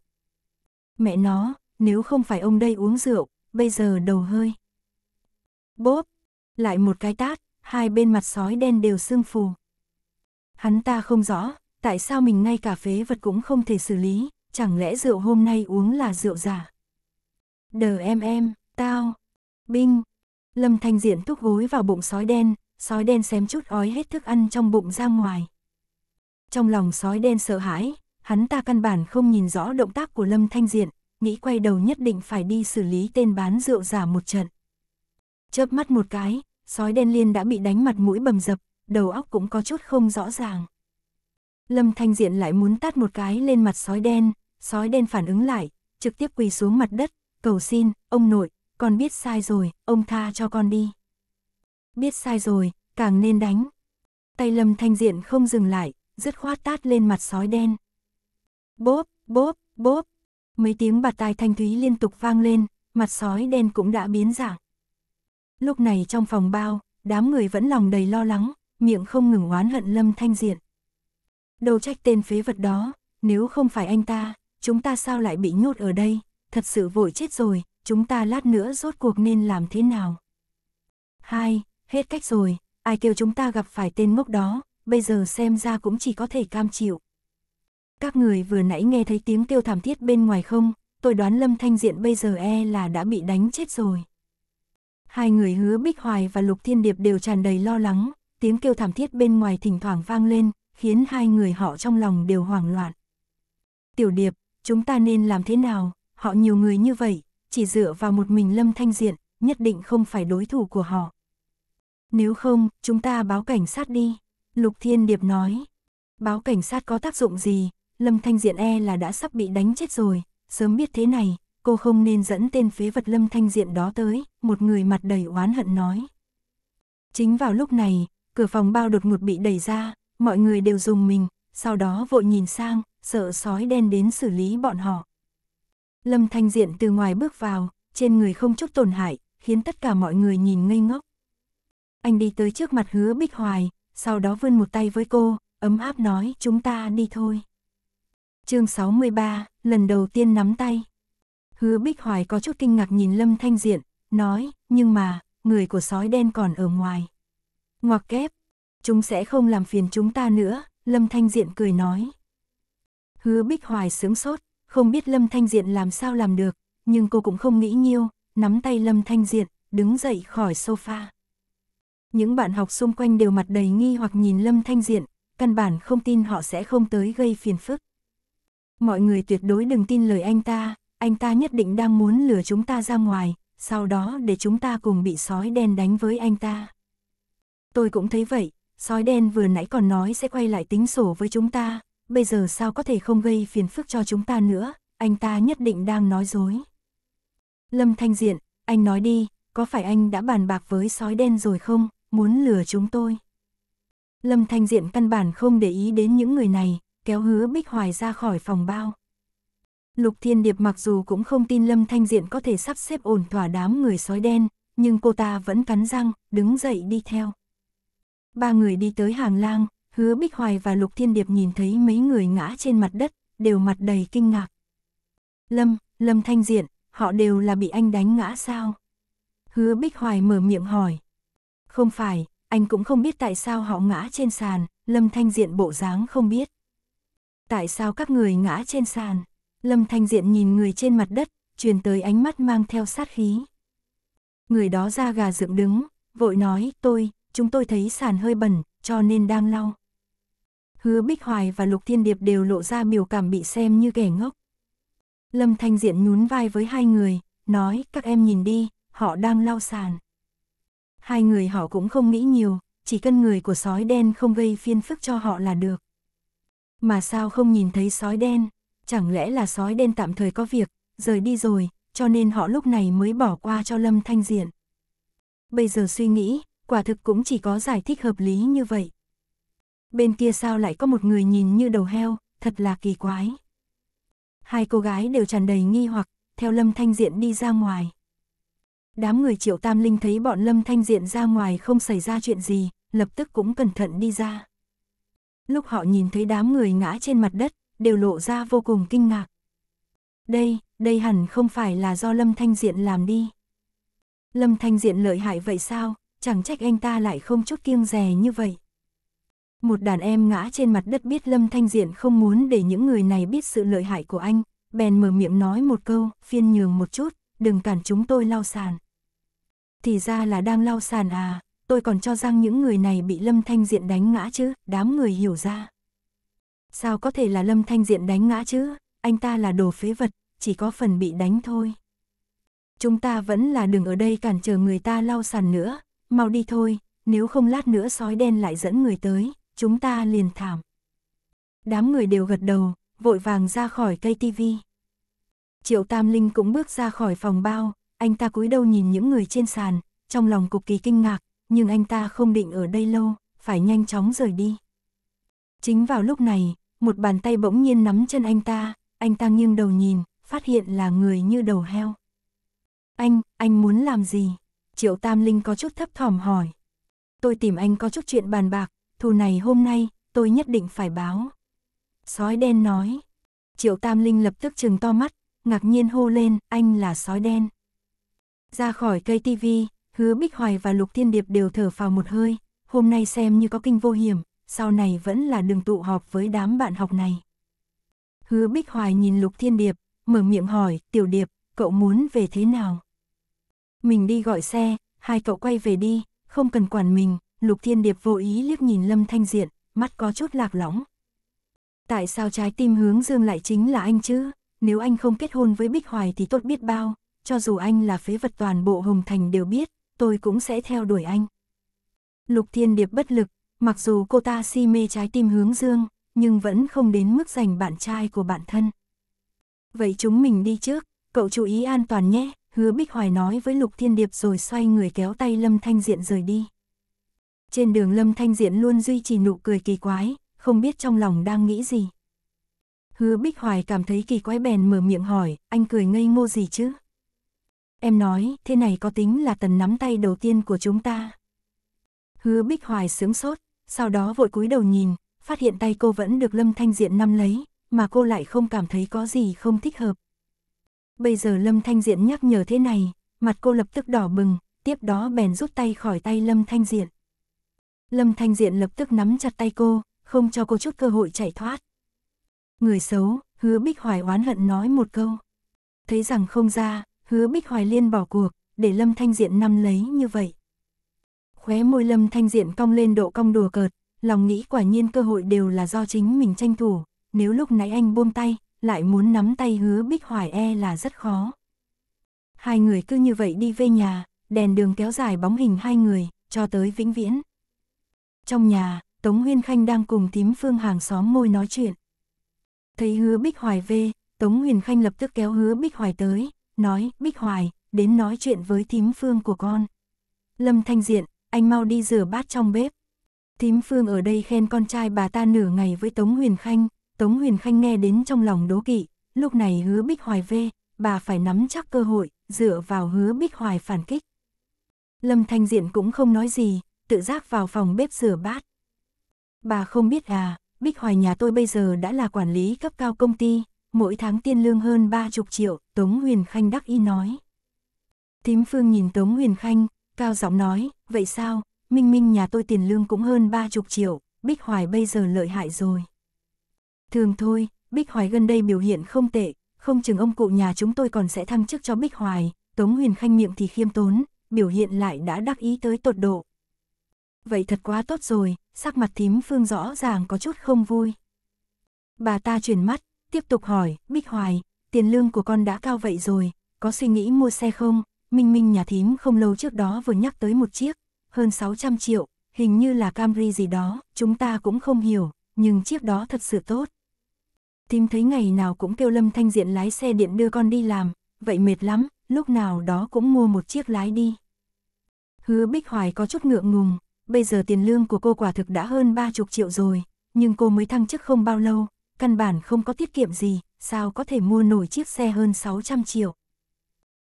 Mẹ nó, nếu không phải ông đây uống rượu, bây giờ đầu hơi. Bốp, lại một cái tát, hai bên mặt sói đen đều sưng phù. Hắn ta không rõ, tại sao mình ngay cả phế vật cũng không thể xử lý, chẳng lẽ rượu hôm nay uống là rượu giả. Đờ em em, tao, binh. Lâm Thanh Diện thúc gối vào bụng sói đen, sói đen xém chút ói hết thức ăn trong bụng ra ngoài. Trong lòng sói đen sợ hãi, hắn ta căn bản không nhìn rõ động tác của Lâm Thanh Diện, nghĩ quay đầu nhất định phải đi xử lý tên bán rượu giả một trận. Chớp mắt một cái, sói đen liên đã bị đánh mặt mũi bầm dập, đầu óc cũng có chút không rõ ràng. Lâm Thanh Diện lại muốn tát một cái lên mặt sói đen, sói đen phản ứng lại, trực tiếp quỳ xuống mặt đất, cầu xin, ông nội, con biết sai rồi, ông tha cho con đi. Biết sai rồi, càng nên đánh. Tay Lâm Thanh Diện không dừng lại, dứt khoát tát lên mặt sói đen. Bốp, bốp, bốp, Mấy tiếng bạt tai thanh thúy liên tục vang lên, mặt sói đen cũng đã biến dạng. Lúc này trong phòng bao, đám người vẫn lòng đầy lo lắng, miệng không ngừng oán hận Lâm Thanh Diện. Đầu trách tên phế vật đó, nếu không phải anh ta, chúng ta sao lại bị nhốt ở đây, thật sự vội chết rồi, chúng ta lát nữa rốt cuộc nên làm thế nào. Hai, hết cách rồi, ai kêu chúng ta gặp phải tên ngốc đó, bây giờ xem ra cũng chỉ có thể cam chịu. Các người vừa nãy nghe thấy tiếng kêu thảm thiết bên ngoài không, tôi đoán Lâm Thanh Diện bây giờ e là đã bị đánh chết rồi. Hai người hứa Bích Hoài và Lục Thiên Điệp đều tràn đầy lo lắng, tiếng kêu thảm thiết bên ngoài thỉnh thoảng vang lên, khiến hai người họ trong lòng đều hoảng loạn. Tiểu Điệp, chúng ta nên làm thế nào, họ nhiều người như vậy, chỉ dựa vào một mình Lâm Thanh Diện, nhất định không phải đối thủ của họ. Nếu không, chúng ta báo cảnh sát đi, Lục Thiên Điệp nói. Báo cảnh sát có tác dụng gì, Lâm Thanh Diện e là đã sắp bị đánh chết rồi, sớm biết thế này, cô không nên dẫn tên phế vật Lâm Thanh Diện đó tới, một người mặt đầy oán hận nói. Chính vào lúc này, cửa phòng bao đột ngột bị đẩy ra, mọi người đều dùng mình, sau đó vội nhìn sang, sợ sói đen đến xử lý bọn họ. Lâm Thanh Diện từ ngoài bước vào, trên người không chút tổn hại, khiến tất cả mọi người nhìn ngây ngốc. Anh đi tới trước mặt hứa Bích Hoài, sau đó vươn một tay với cô, ấm áp nói chúng ta đi thôi. Chương 63, lần đầu tiên nắm tay. Hứa Bích Hoài có chút kinh ngạc nhìn Lâm Thanh Diện, nói, nhưng mà, người của sói đen còn ở ngoài. Ngoặc kép, chúng sẽ không làm phiền chúng ta nữa, Lâm Thanh Diện cười nói. Hứa Bích Hoài sướng sốt, không biết Lâm Thanh Diện làm sao làm được, nhưng cô cũng không nghĩ nhiều, nắm tay Lâm Thanh Diện, đứng dậy khỏi sofa. Những bạn học xung quanh đều mặt đầy nghi hoặc nhìn Lâm Thanh Diện, căn bản không tin họ sẽ không tới gây phiền phức. Mọi người tuyệt đối đừng tin lời anh ta, anh ta nhất định đang muốn lừa chúng ta ra ngoài, sau đó để chúng ta cùng bị sói đen đánh với anh ta. Tôi cũng thấy vậy, sói đen vừa nãy còn nói sẽ quay lại tính sổ với chúng ta, bây giờ sao có thể không gây phiền phức cho chúng ta nữa, anh ta nhất định đang nói dối. Lâm Thanh Diện, anh nói đi, có phải anh đã bàn bạc với sói đen rồi không, muốn lừa chúng tôi? Lâm Thanh Diện căn bản không để ý đến những người này, kéo hứa Bích Hoài ra khỏi phòng bao. Lục Thiên Điệp mặc dù cũng không tin Lâm Thanh Diện có thể sắp xếp ổn thỏa đám người sói đen, nhưng cô ta vẫn cắn răng, đứng dậy đi theo. Ba người đi tới hàng lang, hứa Bích Hoài và Lục Thiên Điệp nhìn thấy mấy người ngã trên mặt đất, đều mặt đầy kinh ngạc. Lâm, Lâm Thanh Diện, họ đều là bị anh đánh ngã sao? Hứa Bích Hoài mở miệng hỏi. Không phải, anh cũng không biết tại sao họ ngã trên sàn, Lâm Thanh Diện bộ dáng không biết tại sao các người ngã trên sàn. Lâm Thanh Diện nhìn người trên mặt đất, truyền tới ánh mắt mang theo sát khí. Người đó ra gà dựng đứng, vội nói, tôi, chúng tôi thấy sàn hơi bẩn, cho nên đang lau. Hứa Bích Hoài và Lục Thiên Điệp đều lộ ra biểu cảm bị xem như kẻ ngốc. Lâm Thanh Diện nhún vai với hai người, nói, các em nhìn đi, họ đang lau sàn. Hai người họ cũng không nghĩ nhiều, chỉ cần người của sói đen không gây phiên phức cho họ là được mà sao không nhìn thấy sói đen? Chẳng lẽ là sói đen tạm thời có việc, rời đi rồi, cho nên họ lúc này mới bỏ qua cho Lâm Thanh Diện. Bây giờ suy nghĩ, quả thực cũng chỉ có giải thích hợp lý như vậy. Bên kia sao lại có một người nhìn như đầu heo, thật là kỳ quái. Hai cô gái đều tràn đầy nghi hoặc, theo Lâm Thanh Diện đi ra ngoài. Đám người Triệu Tam Linh thấy bọn Lâm Thanh Diện ra ngoài không xảy ra chuyện gì, lập tức cũng cẩn thận đi ra. Lúc họ nhìn thấy đám người ngã trên mặt đất, đều lộ ra vô cùng kinh ngạc. Đây, đây hẳn không phải là do Lâm Thanh Diện làm đi. Lâm Thanh Diện lợi hại vậy sao, chẳng trách anh ta lại không chút kiêng rè như vậy. Một đàn em ngã trên mặt đất biết Lâm Thanh Diện không muốn để những người này biết sự lợi hại của anh, bèn mở miệng nói một câu, phiên nhường một chút, đừng cản chúng tôi lau sàn. Thì ra là đang lau sàn à, tôi còn cho rằng những người này bị Lâm Thanh Diện đánh ngã chứ, đám người hiểu ra. Sao có thể là Lâm Thanh Diện đánh ngã chứ, anh ta là đồ phế vật, chỉ có phần bị đánh thôi. Chúng ta vẫn là đừng ở đây cản trở người ta lau sàn nữa, mau đi thôi, nếu không lát nữa sói đen lại dẫn người tới, chúng ta liền thảm. Đám người đều gật đầu, vội vàng ra khỏi cây tivi. Triệu Tam Linh cũng bước ra khỏi phòng bao, anh ta cúi đầu nhìn những người trên sàn, trong lòng cực kỳ kinh ngạc, nhưng anh ta không định ở đây lâu, phải nhanh chóng rời đi. Chính vào lúc này, một bàn tay bỗng nhiên nắm chân anh ta, anh ta nghiêng đầu nhìn, phát hiện là người như đầu heo. Anh, anh muốn làm gì? Triệu Tam Linh có chút thấp thỏm hỏi. Tôi tìm anh có chút chuyện bàn bạc, thù này hôm nay, tôi nhất định phải báo. Sói đen nói. Triệu Tam Linh lập tức trừng to mắt, ngạc nhiên hô lên, anh là sói đen. Ra khỏi cây tivi, Hứa Bích Hoài và Lục Thiên Điệp đều thở phào một hơi, hôm nay xem như có kinh vô hiểm, sau này vẫn là đường tụ họp với đám bạn học này. Hứa Bích Hoài nhìn Lục Thiên Điệp, mở miệng hỏi, Tiểu Điệp, cậu muốn về thế nào? Mình đi gọi xe, hai cậu quay về đi, không cần quản mình, Lục Thiên Điệp vô ý liếc nhìn Lâm Thanh Diện, mắt có chút lạc lõng. Tại sao trái tim hướng dương lại chính là anh chứ? Nếu anh không kết hôn với Bích Hoài thì tốt biết bao, cho dù anh là phế vật toàn bộ Hồng Thành đều biết, tôi cũng sẽ theo đuổi anh. Lục Thiên Điệp bất lực, mặc dù cô ta si mê trái tim hướng dương, nhưng vẫn không đến mức giành bạn trai của bản thân. Vậy chúng mình đi trước, cậu chú ý an toàn nhé, hứa Bích Hoài nói với Lục Thiên Điệp rồi xoay người kéo tay Lâm Thanh Diện rời đi. Trên đường Lâm Thanh Diện luôn duy trì nụ cười kỳ quái, không biết trong lòng đang nghĩ gì. Hứa Bích Hoài cảm thấy kỳ quái bèn mở miệng hỏi, anh cười ngây ngô gì chứ? Em nói, thế này có tính là tần nắm tay đầu tiên của chúng ta. Hứa Bích Hoài sướng sốt, sau đó vội cúi đầu nhìn, phát hiện tay cô vẫn được Lâm Thanh Diện nắm lấy, mà cô lại không cảm thấy có gì không thích hợp. Bây giờ Lâm Thanh Diện nhắc nhở thế này, mặt cô lập tức đỏ bừng, tiếp đó bèn rút tay khỏi tay Lâm Thanh Diện. Lâm Thanh Diện lập tức nắm chặt tay cô, không cho cô chút cơ hội chạy thoát. Người xấu, hứa Bích Hoài oán hận nói một câu. Thấy rằng không ra, hứa Bích Hoài Liên bỏ cuộc, để Lâm Thanh Diện nắm lấy như vậy. Khóe môi Lâm Thanh Diện cong lên độ cong đùa cợt, lòng nghĩ quả nhiên cơ hội đều là do chính mình tranh thủ, nếu lúc nãy anh buông tay, lại muốn nắm tay hứa Bích Hoài e là rất khó. Hai người cứ như vậy đi về nhà, đèn đường kéo dài bóng hình hai người, cho tới vĩnh viễn. Trong nhà, Tống nguyên Khanh đang cùng tím phương hàng xóm môi nói chuyện. Thấy hứa Bích Hoài về, Tống nguyên Khanh lập tức kéo hứa Bích Hoài tới, nói, Bích Hoài, đến nói chuyện với thím Phương của con. Lâm Thanh Diện, anh mau đi rửa bát trong bếp. Thím Phương ở đây khen con trai bà ta nửa ngày với Tống Huyền Khanh, Tống Huyền Khanh nghe đến trong lòng đố kỵ, lúc này hứa Bích Hoài về, bà phải nắm chắc cơ hội, dựa vào hứa Bích Hoài phản kích. Lâm Thanh Diện cũng không nói gì, tự giác vào phòng bếp rửa bát. Bà không biết à, Bích Hoài nhà tôi bây giờ đã là quản lý cấp cao công ty, mỗi tháng tiền lương hơn ba chục triệu, Tống Huyền Khanh đắc ý nói. Thím Phương nhìn Tống Huyền Khanh, cao giọng nói, vậy sao, Minh Minh nhà tôi tiền lương cũng hơn ba chục triệu, Bích Hoài bây giờ lợi hại rồi. Thường thôi, Bích Hoài gần đây biểu hiện không tệ, không chừng ông cụ nhà chúng tôi còn sẽ thăng chức cho Bích Hoài, Tống Huyền Khanh miệng thì khiêm tốn, biểu hiện lại đã đắc ý tới tột độ. Vậy thật quá tốt rồi, sắc mặt thím Phương rõ ràng có chút không vui. Bà ta chuyển mắt, tiếp tục hỏi, Bích Hoài, tiền lương của con đã cao vậy rồi, có suy nghĩ mua xe không? Minh Minh nhà thím không lâu trước đó vừa nhắc tới một chiếc, hơn 600 triệu, hình như là Camry gì đó, chúng ta cũng không hiểu, nhưng chiếc đó thật sự tốt. Thím thấy ngày nào cũng kêu Lâm Thanh Diện lái xe điện đưa con đi làm, vậy mệt lắm, lúc nào đó cũng mua một chiếc lái đi. Hứa Bích Hoài có chút ngượng ngùng, bây giờ tiền lương của cô quả thực đã hơn 30 triệu rồi, nhưng cô mới thăng chức không bao lâu, căn bản không có tiết kiệm gì, sao có thể mua nổi chiếc xe hơn 600 triệu.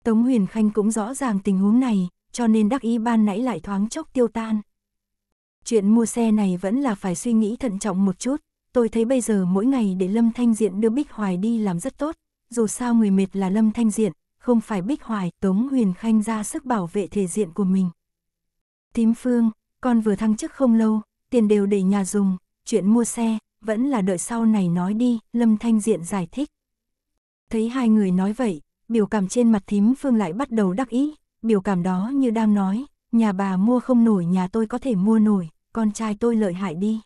Tống Huyền Khanh cũng rõ ràng tình huống này, cho nên đắc ý ban nãy lại thoáng chốc tiêu tan. Chuyện mua xe này vẫn là phải suy nghĩ thận trọng một chút, tôi thấy bây giờ mỗi ngày để Lâm Thanh Diện đưa Bích Hoài đi làm rất tốt, dù sao người mệt là Lâm Thanh Diện, không phải Bích Hoài, Tống Huyền Khanh ra sức bảo vệ thể diện của mình. Tím Phương, con vừa thăng chức không lâu, tiền đều để nhà dùng, chuyện mua xe, vẫn là đợi sau này nói đi, Lâm Thanh Diện giải thích. Thấy hai người nói vậy, biểu cảm trên mặt thím Phương lại bắt đầu đắc ý, biểu cảm đó như đang nói, nhà bà mua không nổi nhà tôi có thể mua nổi, con trai tôi lợi hại đi.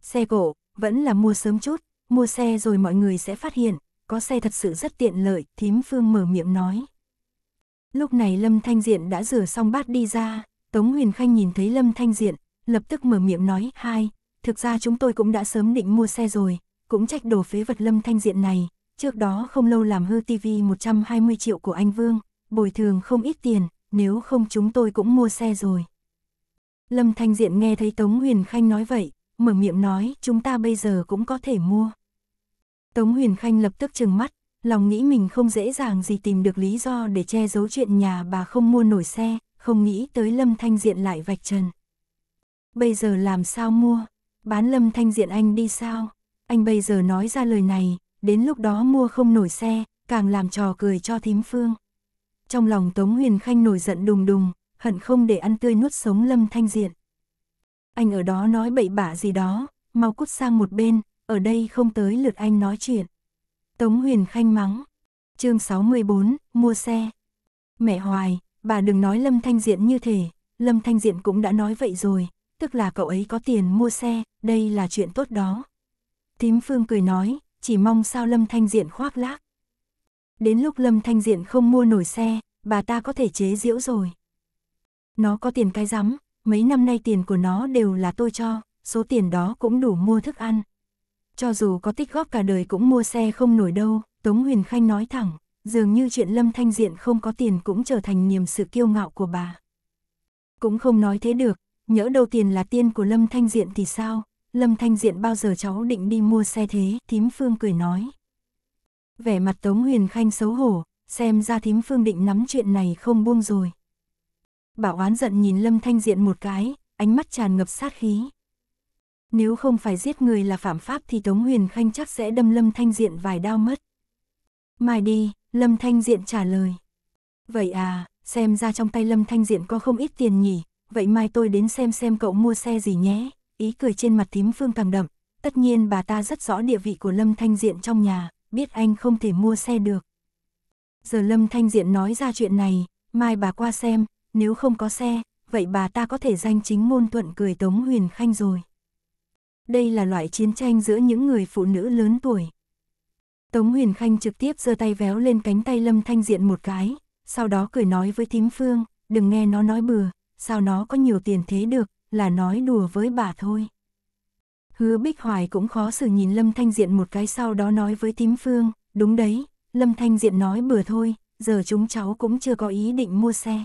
Xe cổ, vẫn là mua sớm chút, mua xe rồi mọi người sẽ phát hiện, có xe thật sự rất tiện lợi, thím Phương mở miệng nói. Lúc này Lâm Thanh Diện đã rửa xong bát đi ra, Tống Huyền Khanh nhìn thấy Lâm Thanh Diện, lập tức mở miệng nói, hai, thực ra chúng tôi cũng đã sớm định mua xe rồi, cũng trách đồ phế vật lâm thanh diện này, trước đó không lâu làm hư TV 120 triệu của anh Vương, bồi thường không ít tiền, nếu không chúng tôi cũng mua xe rồi. Lâm Thanh Diện nghe thấy Tống Huyền Khanh nói vậy, mở miệng nói chúng ta bây giờ cũng có thể mua. Tống Huyền Khanh lập tức trừng mắt, lòng nghĩ mình không dễ dàng gì tìm được lý do để che giấu chuyện nhà bà không mua nổi xe, không nghĩ tới Lâm Thanh Diện lại vạch trần. Bây giờ làm sao mua? Bán Lâm Thanh Diện anh đi sao? Anh bây giờ nói ra lời này, đến lúc đó mua không nổi xe, càng làm trò cười cho thím phương. Trong lòng Tống Huyền Khanh nổi giận đùng đùng, hận không để ăn tươi nuốt sống Lâm Thanh Diện. Anh ở đó nói bậy bạ gì đó, mau cút sang một bên, ở đây không tới lượt anh nói chuyện. Tống Huyền Khanh mắng. Chương 614, mua xe. Mẹ Hoài, bà đừng nói Lâm Thanh Diện như thế, Lâm Thanh Diện cũng đã nói vậy rồi, tức là cậu ấy có tiền mua xe, đây là chuyện tốt đó. Tím Phương cười nói, chỉ mong sao Lâm Thanh Diện khoác lác. Đến lúc Lâm Thanh Diện không mua nổi xe, bà ta có thể chế giễu rồi. Nó có tiền cái rắm, mấy năm nay tiền của nó đều là tôi cho, số tiền đó cũng đủ mua thức ăn. Cho dù có tích góp cả đời cũng mua xe không nổi đâu, Tống Huyền Khanh nói thẳng, dường như chuyện Lâm Thanh Diện không có tiền cũng trở thành niềm sự kiêu ngạo của bà. Cũng không nói thế được, nhỡ đâu tiền là tiên của Lâm Thanh Diện thì sao, Lâm Thanh Diện bao giờ cháu định đi mua xe thế, thím Phương cười nói. Vẻ mặt Tống Huyền Khanh xấu hổ, xem ra thím Phương định nắm chuyện này không buông rồi. Bảo oán giận nhìn Lâm Thanh Diện một cái, ánh mắt tràn ngập sát khí. Nếu không phải giết người là phạm pháp thì Tống Huyền Khanh chắc sẽ đâm Lâm Thanh Diện vài đao mất. Mai đi, Lâm Thanh Diện trả lời. Vậy à, xem ra trong tay Lâm Thanh Diện có không ít tiền nhỉ, vậy mai tôi đến xem xem cậu mua xe gì nhé, ý cười trên mặt tím Phương càng đậm, tất nhiên bà ta rất rõ địa vị của Lâm Thanh Diện trong nhà, biết anh không thể mua xe được. Giờ Lâm Thanh Diện nói ra chuyện này, mai bà qua xem, nếu không có xe, vậy bà ta có thể danh chính ngôn thuận cười Tống Huyền Khanh rồi. Đây là loại chiến tranh giữa những người phụ nữ lớn tuổi. Tống Huyền Khanh trực tiếp giơ tay véo lên cánh tay Lâm Thanh Diện một cái, sau đó cười nói với Thím Phương, đừng nghe nó nói bừa, sao nó có nhiều tiền thế được, là nói đùa với bà thôi. Hứa Bích Hoài cũng khó xử nhìn Lâm Thanh Diện một cái sau đó nói với Tím Phương, đúng đấy, Lâm Thanh Diện nói bừa thôi, giờ chúng cháu cũng chưa có ý định mua xe.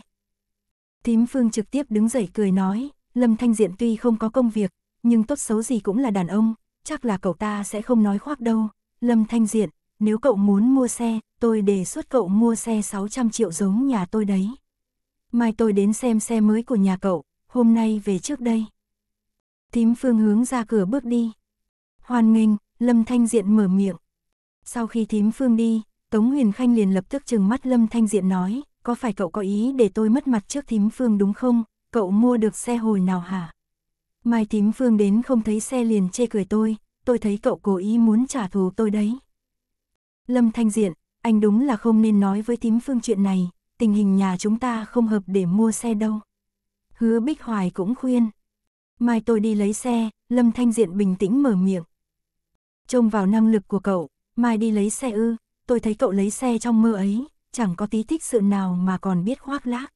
Tím Phương trực tiếp đứng dậy cười nói, Lâm Thanh Diện tuy không có công việc, nhưng tốt xấu gì cũng là đàn ông, chắc là cậu ta sẽ không nói khoác đâu. Lâm Thanh Diện, nếu cậu muốn mua xe, tôi đề xuất cậu mua xe 600 triệu giống nhà tôi đấy mai tôi đến xem xe mới của nhà cậu, hôm nay về trước đây. Tím Phương hướng ra cửa bước đi. Hoan nghênh, Lâm Thanh Diện mở miệng. Sau khi Tím Phương đi, Tống Huyền Khanh liền lập tức trừng mắt Lâm Thanh Diện nói, có phải cậu có ý để tôi mất mặt trước Tím Phương đúng không, cậu mua được xe hồi nào hả? Mai Tím Phương đến không thấy xe liền chê cười tôi, tôi thấy cậu cố ý muốn trả thù tôi đấy. Lâm Thanh Diện, anh đúng là không nên nói với Tím Phương chuyện này, tình hình nhà chúng ta không hợp để mua xe đâu. Hứa Bích Hoài cũng khuyên. Mai tôi đi lấy xe, Lâm Thanh Diện bình tĩnh mở miệng. Trông vào năng lực của cậu, Mai đi lấy xe ư, tôi thấy cậu lấy xe trong mơ ấy, chẳng có tí thích sự nào mà còn biết khoác lác.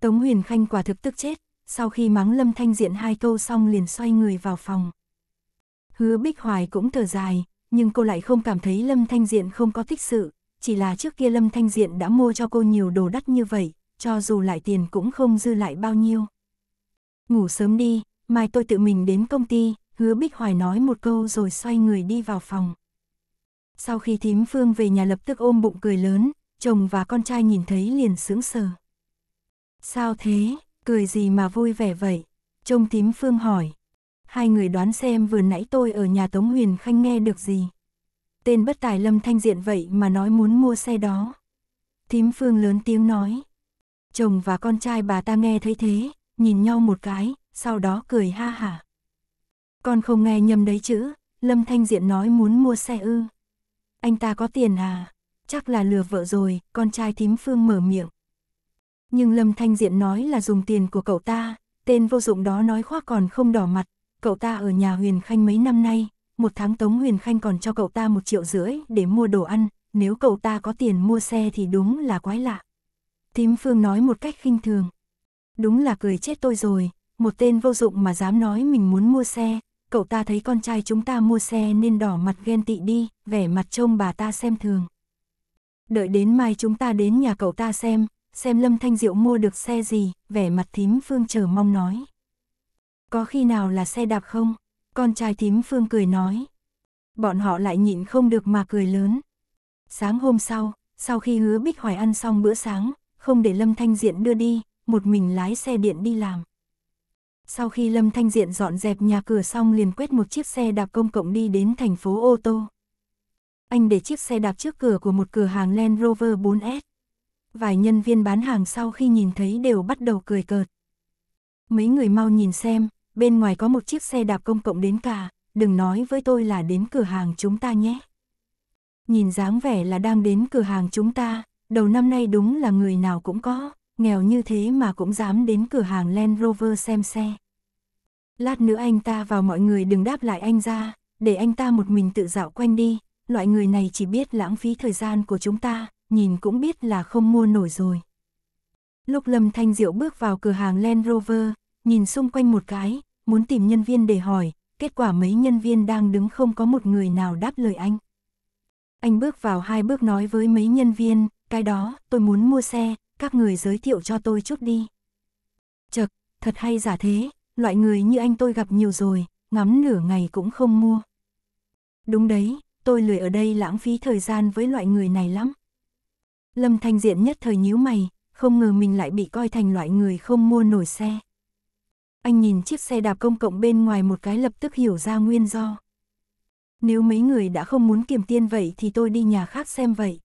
Tống Huyền Khanh quả thực tức chết, sau khi mắng Lâm Thanh Diện hai câu xong liền xoay người vào phòng. Hứa Bích Hoài cũng thở dài, nhưng cô lại không cảm thấy Lâm Thanh Diện không có thích sự, chỉ là trước kia Lâm Thanh Diện đã mua cho cô nhiều đồ đắt như vậy, cho dù lại tiền cũng không dư lại bao nhiêu. Ngủ sớm đi, mai tôi tự mình đến công ty, hứa Bích Hoài nói một câu rồi xoay người đi vào phòng. Sau khi thím Phương về nhà lập tức ôm bụng cười lớn, chồng và con trai nhìn thấy liền sững sờ. Sao thế, cười gì mà vui vẻ vậy? Trông thím Phương hỏi. Hai người đoán xem vừa nãy tôi ở nhà Tống Huyền Khanh nghe được gì? tên bất tài lâm thanh diện vậy mà nói muốn mua xe đó. Thím Phương lớn tiếng nói. Chồng và con trai bà ta nghe thấy thế, nhìn nhau một cái, sau đó cười ha hả. Con không nghe nhầm đấy chứ? Lâm Thanh Diện nói muốn mua xe ư. Anh ta có tiền à? Chắc là lừa vợ rồi, con trai thím Phương mở miệng. Nhưng Lâm Thanh Diện nói là dùng tiền của cậu ta, tên vô dụng đó nói khoác còn không đỏ mặt, cậu ta ở nhà huyền khanh mấy năm nay, một tháng Tống Huyền Khanh còn cho cậu ta một triệu rưỡi để mua đồ ăn, nếu cậu ta có tiền mua xe thì đúng là quái lạ. Thím Phương nói một cách khinh thường. Đúng là cười chết tôi rồi, một tên vô dụng mà dám nói mình muốn mua xe, cậu ta thấy con trai chúng ta mua xe nên đỏ mặt ghen tị đi, vẻ mặt trông bà ta xem thường. Đợi đến mai chúng ta đến nhà cậu ta xem, xem Lâm Thanh Diệu mua được xe gì, vẻ mặt thím Phương chờ mong nói. Có khi nào là xe đạp không? Con trai thím Phương cười nói. Bọn họ lại nhịn không được mà cười lớn. Sáng hôm sau, sau khi hứa Bích Hoài ăn xong bữa sáng, không để Lâm Thanh Diện đưa đi, một mình lái xe điện đi làm. Sau khi Lâm Thanh Diện dọn dẹp nhà cửa xong liền quét một chiếc xe đạp công cộng đi đến thành phố ô tô. Anh để chiếc xe đạp trước cửa của một cửa hàng Land Rover 4S. Vài nhân viên bán hàng sau khi nhìn thấy đều bắt đầu cười cợt. Mấy người mau nhìn xem, bên ngoài có một chiếc xe đạp công cộng đến cả, đừng nói với tôi là đến cửa hàng chúng ta nhé. Nhìn dáng vẻ là đang đến cửa hàng chúng ta, đầu năm nay đúng là người nào cũng có, nghèo như thế mà cũng dám đến cửa hàng Land Rover xem xe. Lát nữa anh ta vào mọi người đừng đáp lại anh ra, để anh ta một mình tự dạo quanh đi, loại người này chỉ biết lãng phí thời gian của chúng ta, nhìn cũng biết là không mua nổi rồi. Lúc Lâm Thanh Diệu bước vào cửa hàng Land Rover, nhìn xung quanh một cái, muốn tìm nhân viên để hỏi, kết quả mấy nhân viên đang đứng không có một người nào đáp lời anh. Anh bước vào hai bước nói với mấy nhân viên, cái đó, tôi muốn mua xe, các người giới thiệu cho tôi chút đi. Chật, thật hay giả thế, loại người như anh tôi gặp nhiều rồi, ngắm nửa ngày cũng không mua. Đúng đấy, tôi lười ở đây lãng phí thời gian với loại người này lắm. Lâm Thanh Diện nhất thời nhíu mày, không ngờ mình lại bị coi thành loại người không mua nổi xe anh nhìn chiếc xe đạp công cộng bên ngoài một cái lập tức hiểu ra nguyên do. Nếu mấy người đã không muốn kiểm tiên vậy thì tôi đi nhà khác xem vậy.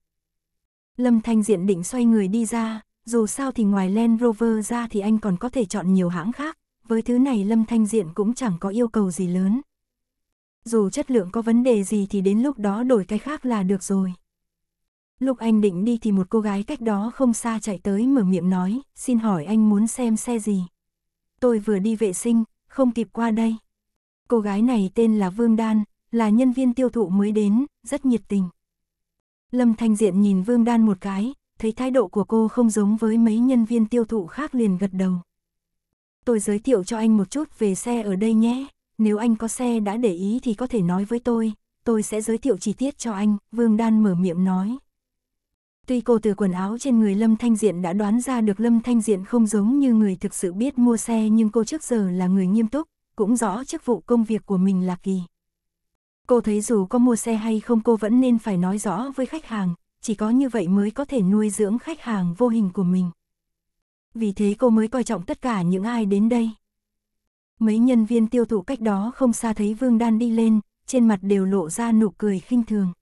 Lâm Thanh Diện định xoay người đi ra, dù sao thì ngoài Land Rover ra thì anh còn có thể chọn nhiều hãng khác, với thứ này Lâm Thanh Diện cũng chẳng có yêu cầu gì lớn. Dù chất lượng có vấn đề gì thì đến lúc đó đổi cái khác là được rồi. Lúc anh định đi thì một cô gái cách đó không xa chạy tới mở miệng nói, xin hỏi anh muốn xem xe gì tôi vừa đi vệ sinh, không kịp qua đây. Cô gái này tên là Vương Đan, là nhân viên tiêu thụ mới đến, rất nhiệt tình. Lâm Thanh Diện nhìn Vương Đan một cái, thấy thái độ của cô không giống với mấy nhân viên tiêu thụ khác liền gật đầu. Tôi giới thiệu cho anh một chút về xe ở đây nhé, nếu anh có xe đã để ý thì có thể nói với tôi, tôi sẽ giới thiệu chi tiết cho anh, Vương Đan mở miệng nói. Tuy cô từ quần áo trên người Lâm Thanh Diện đã đoán ra được Lâm Thanh Diện không giống như người thực sự biết mua xe nhưng cô trước giờ là người nghiêm túc, cũng rõ chức vụ công việc của mình là kỳ. Cô thấy dù có mua xe hay không cô vẫn nên phải nói rõ với khách hàng, chỉ có như vậy mới có thể nuôi dưỡng khách hàng vô hình của mình. Vì thế cô mới coi trọng tất cả những ai đến đây. Mấy nhân viên tiêu thụ cách đó không xa thấy Vương Đan đi lên, trên mặt đều lộ ra nụ cười khinh thường.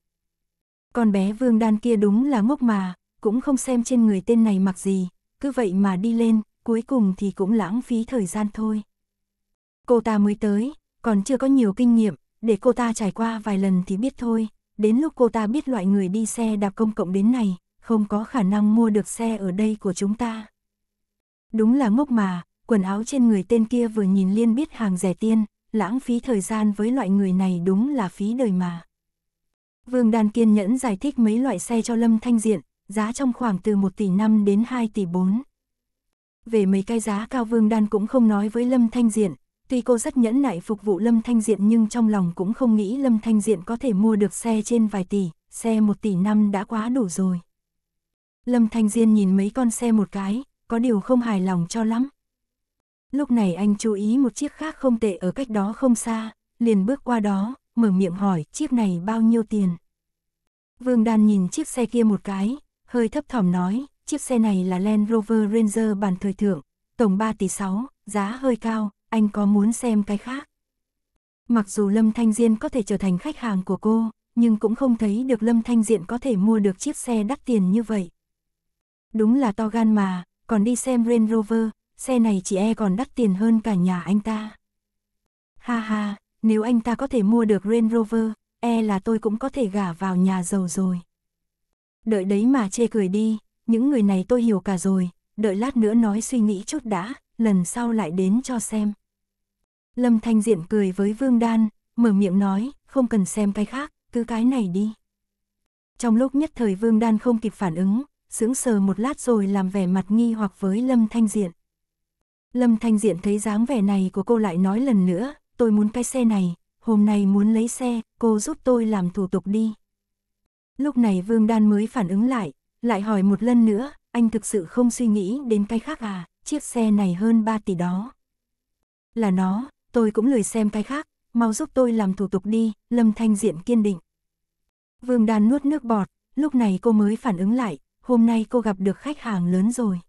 Con bé Vương Đan kia đúng là ngốc mà, cũng không xem trên người tên này mặc gì, cứ vậy mà đi lên, cuối cùng thì cũng lãng phí thời gian thôi. Cô ta mới tới, còn chưa có nhiều kinh nghiệm, để cô ta trải qua vài lần thì biết thôi, đến lúc cô ta biết loại người đi xe đạp công cộng đến này, không có khả năng mua được xe ở đây của chúng ta. Đúng là ngốc mà, quần áo trên người tên kia vừa nhìn liên biết hàng rẻ tiên, lãng phí thời gian với loại người này đúng là phí đời mà. Vương Đan kiên nhẫn giải thích mấy loại xe cho Lâm Thanh Diện, giá trong khoảng từ 1 tỷ 5 đến 2 tỷ 4. Về mấy cái giá cao Vương Đan cũng không nói với Lâm Thanh Diện, tuy cô rất nhẫn nại phục vụ Lâm Thanh Diện nhưng trong lòng cũng không nghĩ Lâm Thanh Diện có thể mua được xe trên vài tỷ, xe 1 tỷ năm đã quá đủ rồi. Lâm Thanh Diên nhìn mấy con xe một cái, có điều không hài lòng cho lắm. Lúc này anh chú ý một chiếc khác không tệ ở cách đó không xa, liền bước qua đó, mở miệng hỏi chiếc này bao nhiêu tiền. Vương Đan nhìn chiếc xe kia một cái, hơi thấp thỏm nói, chiếc xe này là Land Rover Ranger bản thời thượng, tổng 3 tỷ 6, giá hơi cao, anh có muốn xem cái khác? Mặc dù Lâm Thanh Diên có thể trở thành khách hàng của cô, nhưng cũng không thấy được Lâm Thanh Diện có thể mua được chiếc xe đắt tiền như vậy. Đúng là to gan mà, còn đi xem Range Rover, xe này chỉ e còn đắt tiền hơn cả nhà anh ta. Ha ha, nếu anh ta có thể mua được Range Rover, e là tôi cũng có thể gả vào nhà giàu rồi. Đợi đấy mà chê cười đi, những người này tôi hiểu cả rồi, đợi lát nữa nói suy nghĩ chút đã, lần sau lại đến cho xem. Lâm Thanh Diện cười với Vương Đan, mở miệng nói, không cần xem cái khác, cứ cái này đi. Trong lúc nhất thời Vương Đan không kịp phản ứng, sững sờ một lát rồi làm vẻ mặt nghi hoặc với Lâm Thanh Diện. Lâm Thanh Diện thấy dáng vẻ này của cô lại nói lần nữa, tôi muốn cái xe này, hôm nay muốn lấy xe, cô giúp tôi làm thủ tục đi. Lúc này Vương Đan mới phản ứng lại, lại hỏi một lần nữa, anh thực sự không suy nghĩ đến cái khác à, chiếc xe này hơn 3 tỷ đó. Là nó, tôi cũng lười xem cái khác, mau giúp tôi làm thủ tục đi, Lâm Thanh Diện kiên định. Vương Đan nuốt nước bọt, lúc này cô mới phản ứng lại, hôm nay cô gặp được khách hàng lớn rồi.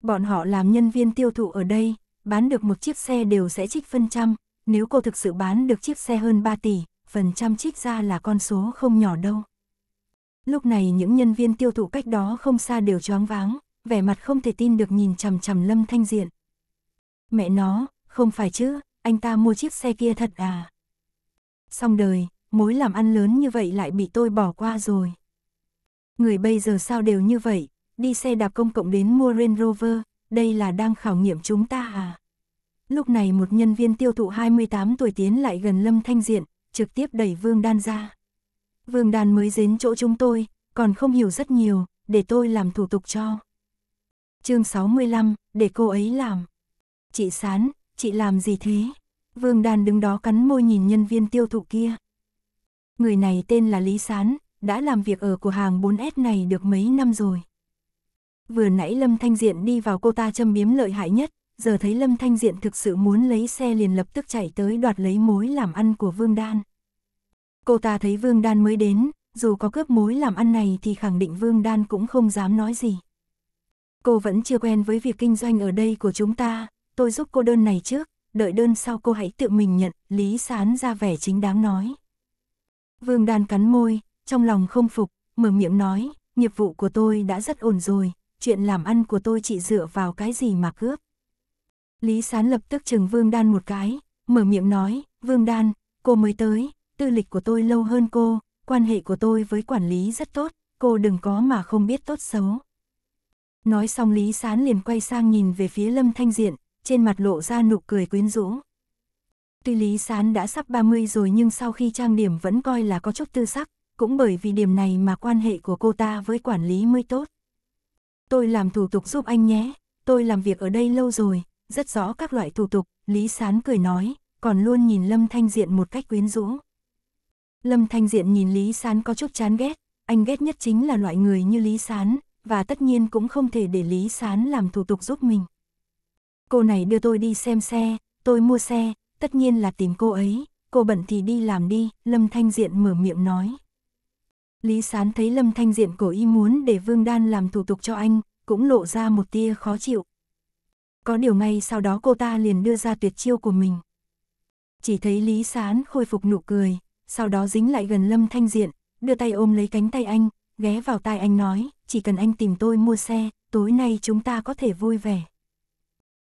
Bọn họ làm nhân viên tiêu thụ ở đây, bán được một chiếc xe đều sẽ trích phân trăm, nếu cô thực sự bán được chiếc xe hơn 3 tỷ, phần trăm trích ra là con số không nhỏ đâu. Lúc này những nhân viên tiêu thụ cách đó không xa đều choáng váng, vẻ mặt không thể tin được nhìn chằm chằm Lâm Thanh Diện. Mẹ nó, không phải chứ, anh ta mua chiếc xe kia thật à. Xong đời, mối làm ăn lớn như vậy lại bị tôi bỏ qua rồi. Người bây giờ sao đều như vậy, đi xe đạp công cộng đến mua Range Rover, đây là đang khảo nghiệm chúng ta à? Lúc này một nhân viên tiêu thụ 28 tuổi tiến lại gần Lâm Thanh Diện, trực tiếp đẩy Vương Đan ra. Vương Đan mới đến chỗ chúng tôi, còn không hiểu rất nhiều, để tôi làm thủ tục cho. chương 65, để cô ấy làm. Chị Sán, chị làm gì thế? Vương Đan đứng đó cắn môi nhìn nhân viên tiêu thụ kia. Người này tên là Lý Sán, đã làm việc ở cửa hàng 4S này được mấy năm rồi. Vừa nãy Lâm Thanh Diện đi vào cô ta châm biếm lợi hại nhất, giờ thấy Lâm Thanh Diện thực sự muốn lấy xe liền lập tức chạy tới đoạt lấy mối làm ăn của Vương Đan. Cô ta thấy Vương Đan mới đến, dù có cướp mối làm ăn này thì khẳng định Vương Đan cũng không dám nói gì. Cô vẫn chưa quen với việc kinh doanh ở đây của chúng ta, tôi giúp cô đơn này trước, đợi đơn sau cô hãy tự mình nhận, Lý Sán ra vẻ chính đáng nói. Vương Đan cắn môi, trong lòng không phục, mở miệng nói, nghiệp vụ của tôi đã rất ổn rồi, chuyện làm ăn của tôi chỉ dựa vào cái gì mà cướp. Lý Sán lập tức chừng Vương Đan một cái, mở miệng nói, Vương Đan, cô mới tới, tư lịch của tôi lâu hơn cô, quan hệ của tôi với quản lý rất tốt, cô đừng có mà không biết tốt xấu. Nói xong Lý Sán liền quay sang nhìn về phía Lâm Thanh Diện, trên mặt lộ ra nụ cười quyến rũ. Tuy Lý Sán đã sắp 30 rồi nhưng sau khi trang điểm vẫn coi là có chút tư sắc, cũng bởi vì điểm này mà quan hệ của cô ta với quản lý mới tốt tôi làm thủ tục giúp anh nhé, tôi làm việc ở đây lâu rồi, rất rõ các loại thủ tục, Lý Sán cười nói, còn luôn nhìn Lâm Thanh Diện một cách quyến rũ. Lâm Thanh Diện nhìn Lý Sán có chút chán ghét, anh ghét nhất chính là loại người như Lý Sán, và tất nhiên cũng không thể để Lý Sán làm thủ tục giúp mình. Cô này đưa tôi đi xem xe, tôi mua xe, tất nhiên là tìm cô ấy, cô bận thì đi làm đi, Lâm Thanh Diện mở miệng nói. Lý Sán thấy Lâm Thanh Diện cổ y muốn để Vương Đan làm thủ tục cho anh, cũng lộ ra một tia khó chịu. Có điều ngay sau đó cô ta liền đưa ra tuyệt chiêu của mình. Chỉ thấy Lý Sán khôi phục nụ cười, sau đó dính lại gần Lâm Thanh Diện, đưa tay ôm lấy cánh tay anh, ghé vào tai anh nói, chỉ cần anh tìm tôi mua xe, tối nay chúng ta có thể vui vẻ.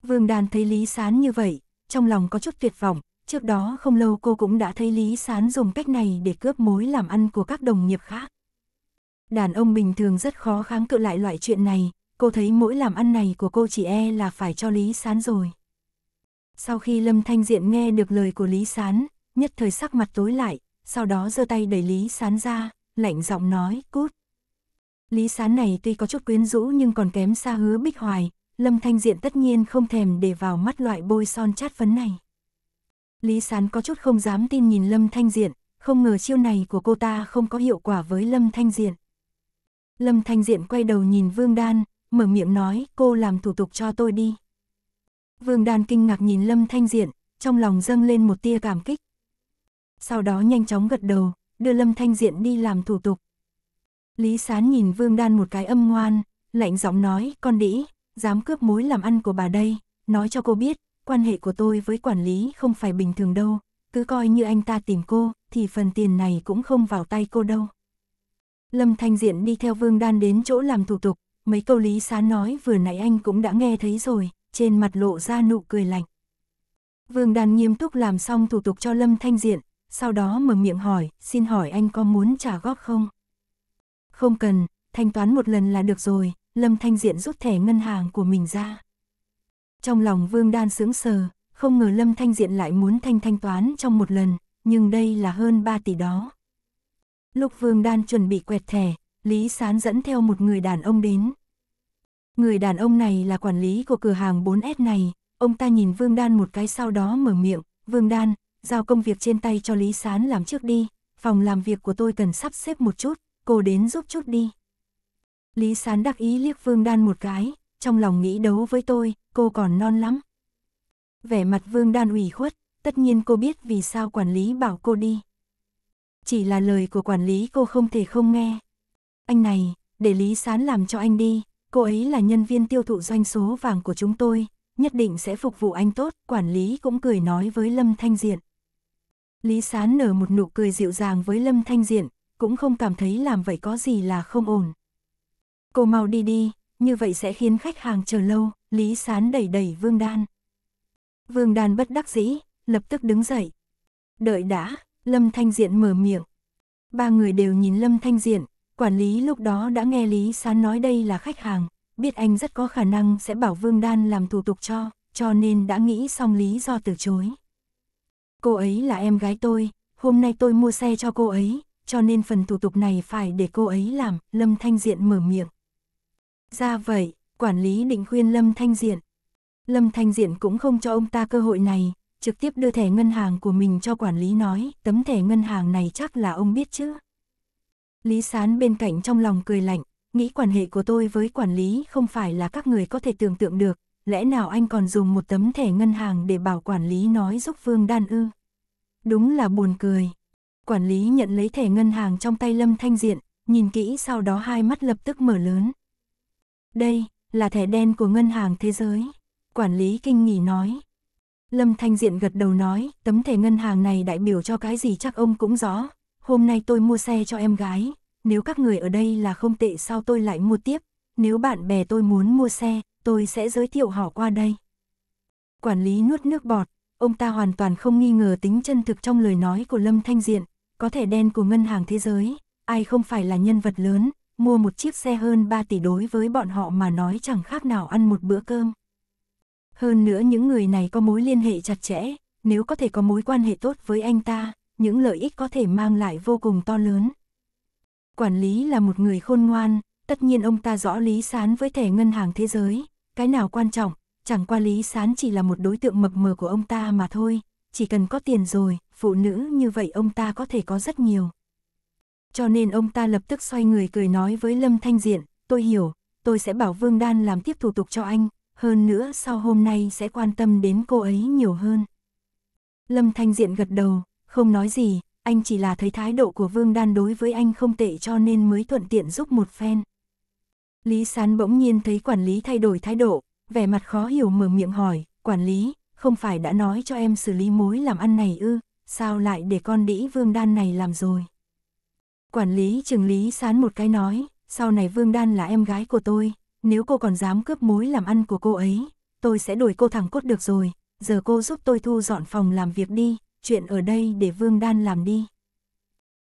Vương Đan thấy Lý Sán như vậy, trong lòng có chút tuyệt vọng, Trước đó không lâu cô cũng đã thấy Lý Sán dùng cách này để cướp mối làm ăn của các đồng nghiệp khác. Đàn ông bình thường rất khó kháng cự lại loại chuyện này, cô thấy mỗi làm ăn này của cô chỉ e là phải cho Lý Sán rồi. Sau khi Lâm Thanh Diện nghe được lời của Lý Sán, nhất thời sắc mặt tối lại, sau đó giơ tay đẩy Lý Sán ra, lạnh giọng nói, cút. Lý Sán này tuy có chút quyến rũ nhưng còn kém xa hứa bích hoài, Lâm Thanh Diện tất nhiên không thèm để vào mắt loại bôi son chát phấn này. Lý Sán có chút không dám tin nhìn Lâm Thanh Diện, không ngờ chiêu này của cô ta không có hiệu quả với Lâm Thanh Diện. Lâm Thanh Diện quay đầu nhìn Vương Đan, mở miệng nói cô làm thủ tục cho tôi đi. Vương Đan kinh ngạc nhìn Lâm Thanh Diện, trong lòng dâng lên một tia cảm kích. Sau đó nhanh chóng gật đầu, đưa Lâm Thanh Diện đi làm thủ tục. Lý Sán nhìn Vương Đan một cái âm ngoan, lạnh giọng nói, con đĩ, dám cướp mối làm ăn của bà đây, nói cho cô biết, quan hệ của tôi với quản lý không phải bình thường đâu, cứ coi như anh ta tìm cô, thì phần tiền này cũng không vào tay cô đâu. Lâm Thanh Diện đi theo Vương Đan đến chỗ làm thủ tục, mấy câu lý xá nói vừa nãy anh cũng đã nghe thấy rồi, trên mặt lộ ra nụ cười lạnh. Vương Đan nghiêm túc làm xong thủ tục cho Lâm Thanh Diện, sau đó mở miệng hỏi, xin hỏi anh có muốn trả góp không? Không cần, thanh toán một lần là được rồi, Lâm Thanh Diện rút thẻ ngân hàng của mình ra. Trong lòng Vương Đan sướng sờ, không ngờ Lâm Thanh Diện lại muốn Thanh thanh toán trong một lần, nhưng đây là hơn 3 tỷ đó. Lúc Vương Đan chuẩn bị quẹt thẻ, Lý Sán dẫn theo một người đàn ông đến. Người đàn ông này là quản lý của cửa hàng 4S này, ông ta nhìn Vương Đan một cái sau đó mở miệng, Vương Đan, giao công việc trên tay cho Lý Sán làm trước đi, phòng làm việc của tôi cần sắp xếp một chút, cô đến giúp chút đi. Lý Sán đắc ý liếc Vương Đan một cái, trong lòng nghĩ đấu với tôi, cô còn non lắm. Vẻ mặt Vương Đan ủy khuất, tất nhiên cô biết vì sao quản lý bảo cô đi. Chỉ là lời của quản lý cô không thể không nghe. Anh này, để Lý Sán làm cho anh đi, cô ấy là nhân viên tiêu thụ doanh số vàng của chúng tôi, nhất định sẽ phục vụ anh tốt, quản lý cũng cười nói với Lâm Thanh Diện. Lý Sán nở một nụ cười dịu dàng với Lâm Thanh Diện, cũng không cảm thấy làm vậy có gì là không ổn. Cô mau đi đi, như vậy sẽ khiến khách hàng chờ lâu. Lý Sán đẩy đẩy Vương Đan. Vương Đan bất đắc dĩ, lập tức đứng dậy. Đợi đã, Lâm Thanh Diện mở miệng. Ba người đều nhìn Lâm Thanh Diện, quản lý lúc đó đã nghe Lý Sán nói đây là khách hàng, biết anh rất có khả năng sẽ bảo Vương Đan làm thủ tục cho, cho nên đã nghĩ xong lý do từ chối. Cô ấy là em gái tôi, hôm nay tôi mua xe cho cô ấy, cho nên phần thủ tục này phải để cô ấy làm, Lâm Thanh Diện mở miệng. Ra vậy, quản lý định khuyên Lâm Thanh Diện. Lâm Thanh Diện cũng không cho ông ta cơ hội này, trực tiếp đưa thẻ ngân hàng của mình cho quản lý nói, tấm thẻ ngân hàng này chắc là ông biết chứ. Lý Sán bên cạnh trong lòng cười lạnh, nghĩ quan hệ của tôi với quản lý không phải là các người có thể tưởng tượng được, lẽ nào anh còn dùng một tấm thẻ ngân hàng để bảo quản lý nói giúp Vương Đan ư? Đúng là buồn cười. Quản lý nhận lấy thẻ ngân hàng trong tay Lâm Thanh Diện, nhìn kỹ sau đó hai mắt lập tức mở lớn. Đây, là thẻ đen của Ngân hàng Thế giới. Quản lý kinh nghỉ nói. Lâm Thanh Diện gật đầu nói, tấm thẻ ngân hàng này đại biểu cho cái gì chắc ông cũng rõ. Hôm nay tôi mua xe cho em gái, nếu các người ở đây là không tệ sao tôi lại mua tiếp. Nếu bạn bè tôi muốn mua xe, tôi sẽ giới thiệu họ qua đây. Quản lý nuốt nước bọt, ông ta hoàn toàn không nghi ngờ tính chân thực trong lời nói của Lâm Thanh Diện, có thẻ đen của Ngân hàng Thế giới, ai không phải là nhân vật lớn, mua một chiếc xe hơn 3 tỷ đối với bọn họ mà nói chẳng khác nào ăn một bữa cơm. Hơn nữa những người này có mối liên hệ chặt chẽ, nếu có thể có mối quan hệ tốt với anh ta, những lợi ích có thể mang lại vô cùng to lớn. Quản lý là một người khôn ngoan, tất nhiên ông ta rõ lý sán với thẻ ngân hàng thế giới, cái nào quan trọng, chẳng qua lý sán chỉ là một đối tượng mập mờ của ông ta mà thôi, chỉ cần có tiền rồi, phụ nữ như vậy ông ta có thể có rất nhiều cho nên ông ta lập tức xoay người cười nói với Lâm Thanh Diện, tôi hiểu, tôi sẽ bảo Vương Đan làm tiếp thủ tục cho anh, hơn nữa sau hôm nay sẽ quan tâm đến cô ấy nhiều hơn. Lâm Thanh Diện gật đầu, không nói gì, anh chỉ là thấy thái độ của Vương Đan đối với anh không tệ cho nên mới thuận tiện giúp một phen. Lý Sán bỗng nhiên thấy quản lý thay đổi thái độ, vẻ mặt khó hiểu mở miệng hỏi, quản lý, không phải đã nói cho em xử lý mối làm ăn này ư, sao lại để con đĩ Vương Đan này làm rồi. Quản lý trường lý sán một cái nói, sau này Vương Đan là em gái của tôi, nếu cô còn dám cướp mối làm ăn của cô ấy, tôi sẽ đuổi cô thẳng cốt được rồi, giờ cô giúp tôi thu dọn phòng làm việc đi, chuyện ở đây để Vương Đan làm đi.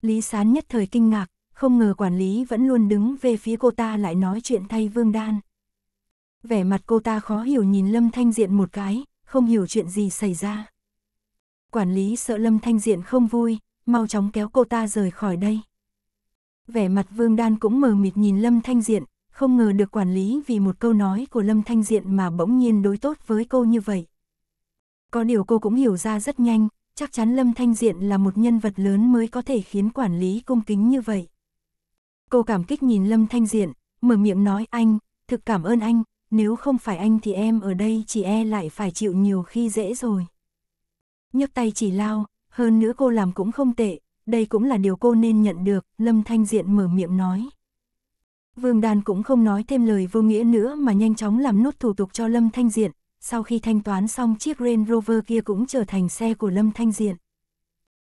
Lý sán nhất thời kinh ngạc, không ngờ quản lý vẫn luôn đứng về phía cô ta lại nói chuyện thay Vương Đan. Vẻ mặt cô ta khó hiểu nhìn Lâm Thanh Diện một cái, không hiểu chuyện gì xảy ra. Quản lý sợ Lâm Thanh Diện không vui, mau chóng kéo cô ta rời khỏi đây. Vẻ mặt Vương Đan cũng mờ mịt nhìn Lâm Thanh Diện, không ngờ được quản lý vì một câu nói của Lâm Thanh Diện mà bỗng nhiên đối tốt với cô như vậy. Có điều cô cũng hiểu ra rất nhanh, chắc chắn Lâm Thanh Diện là một nhân vật lớn mới có thể khiến quản lý cung kính như vậy. Cô cảm kích nhìn Lâm Thanh Diện, mở miệng nói anh, thực cảm ơn anh, nếu không phải anh thì em ở đây chỉ e lại phải chịu nhiều khi dễ rồi. nhấc tay chỉ lao, hơn nữa cô làm cũng không tệ, đây cũng là điều cô nên nhận được, Lâm Thanh Diện mở miệng nói. Vương Đan cũng không nói thêm lời vô nghĩa nữa mà nhanh chóng làm nốt thủ tục cho Lâm Thanh Diện, sau khi thanh toán xong chiếc Range Rover kia cũng trở thành xe của Lâm Thanh Diện.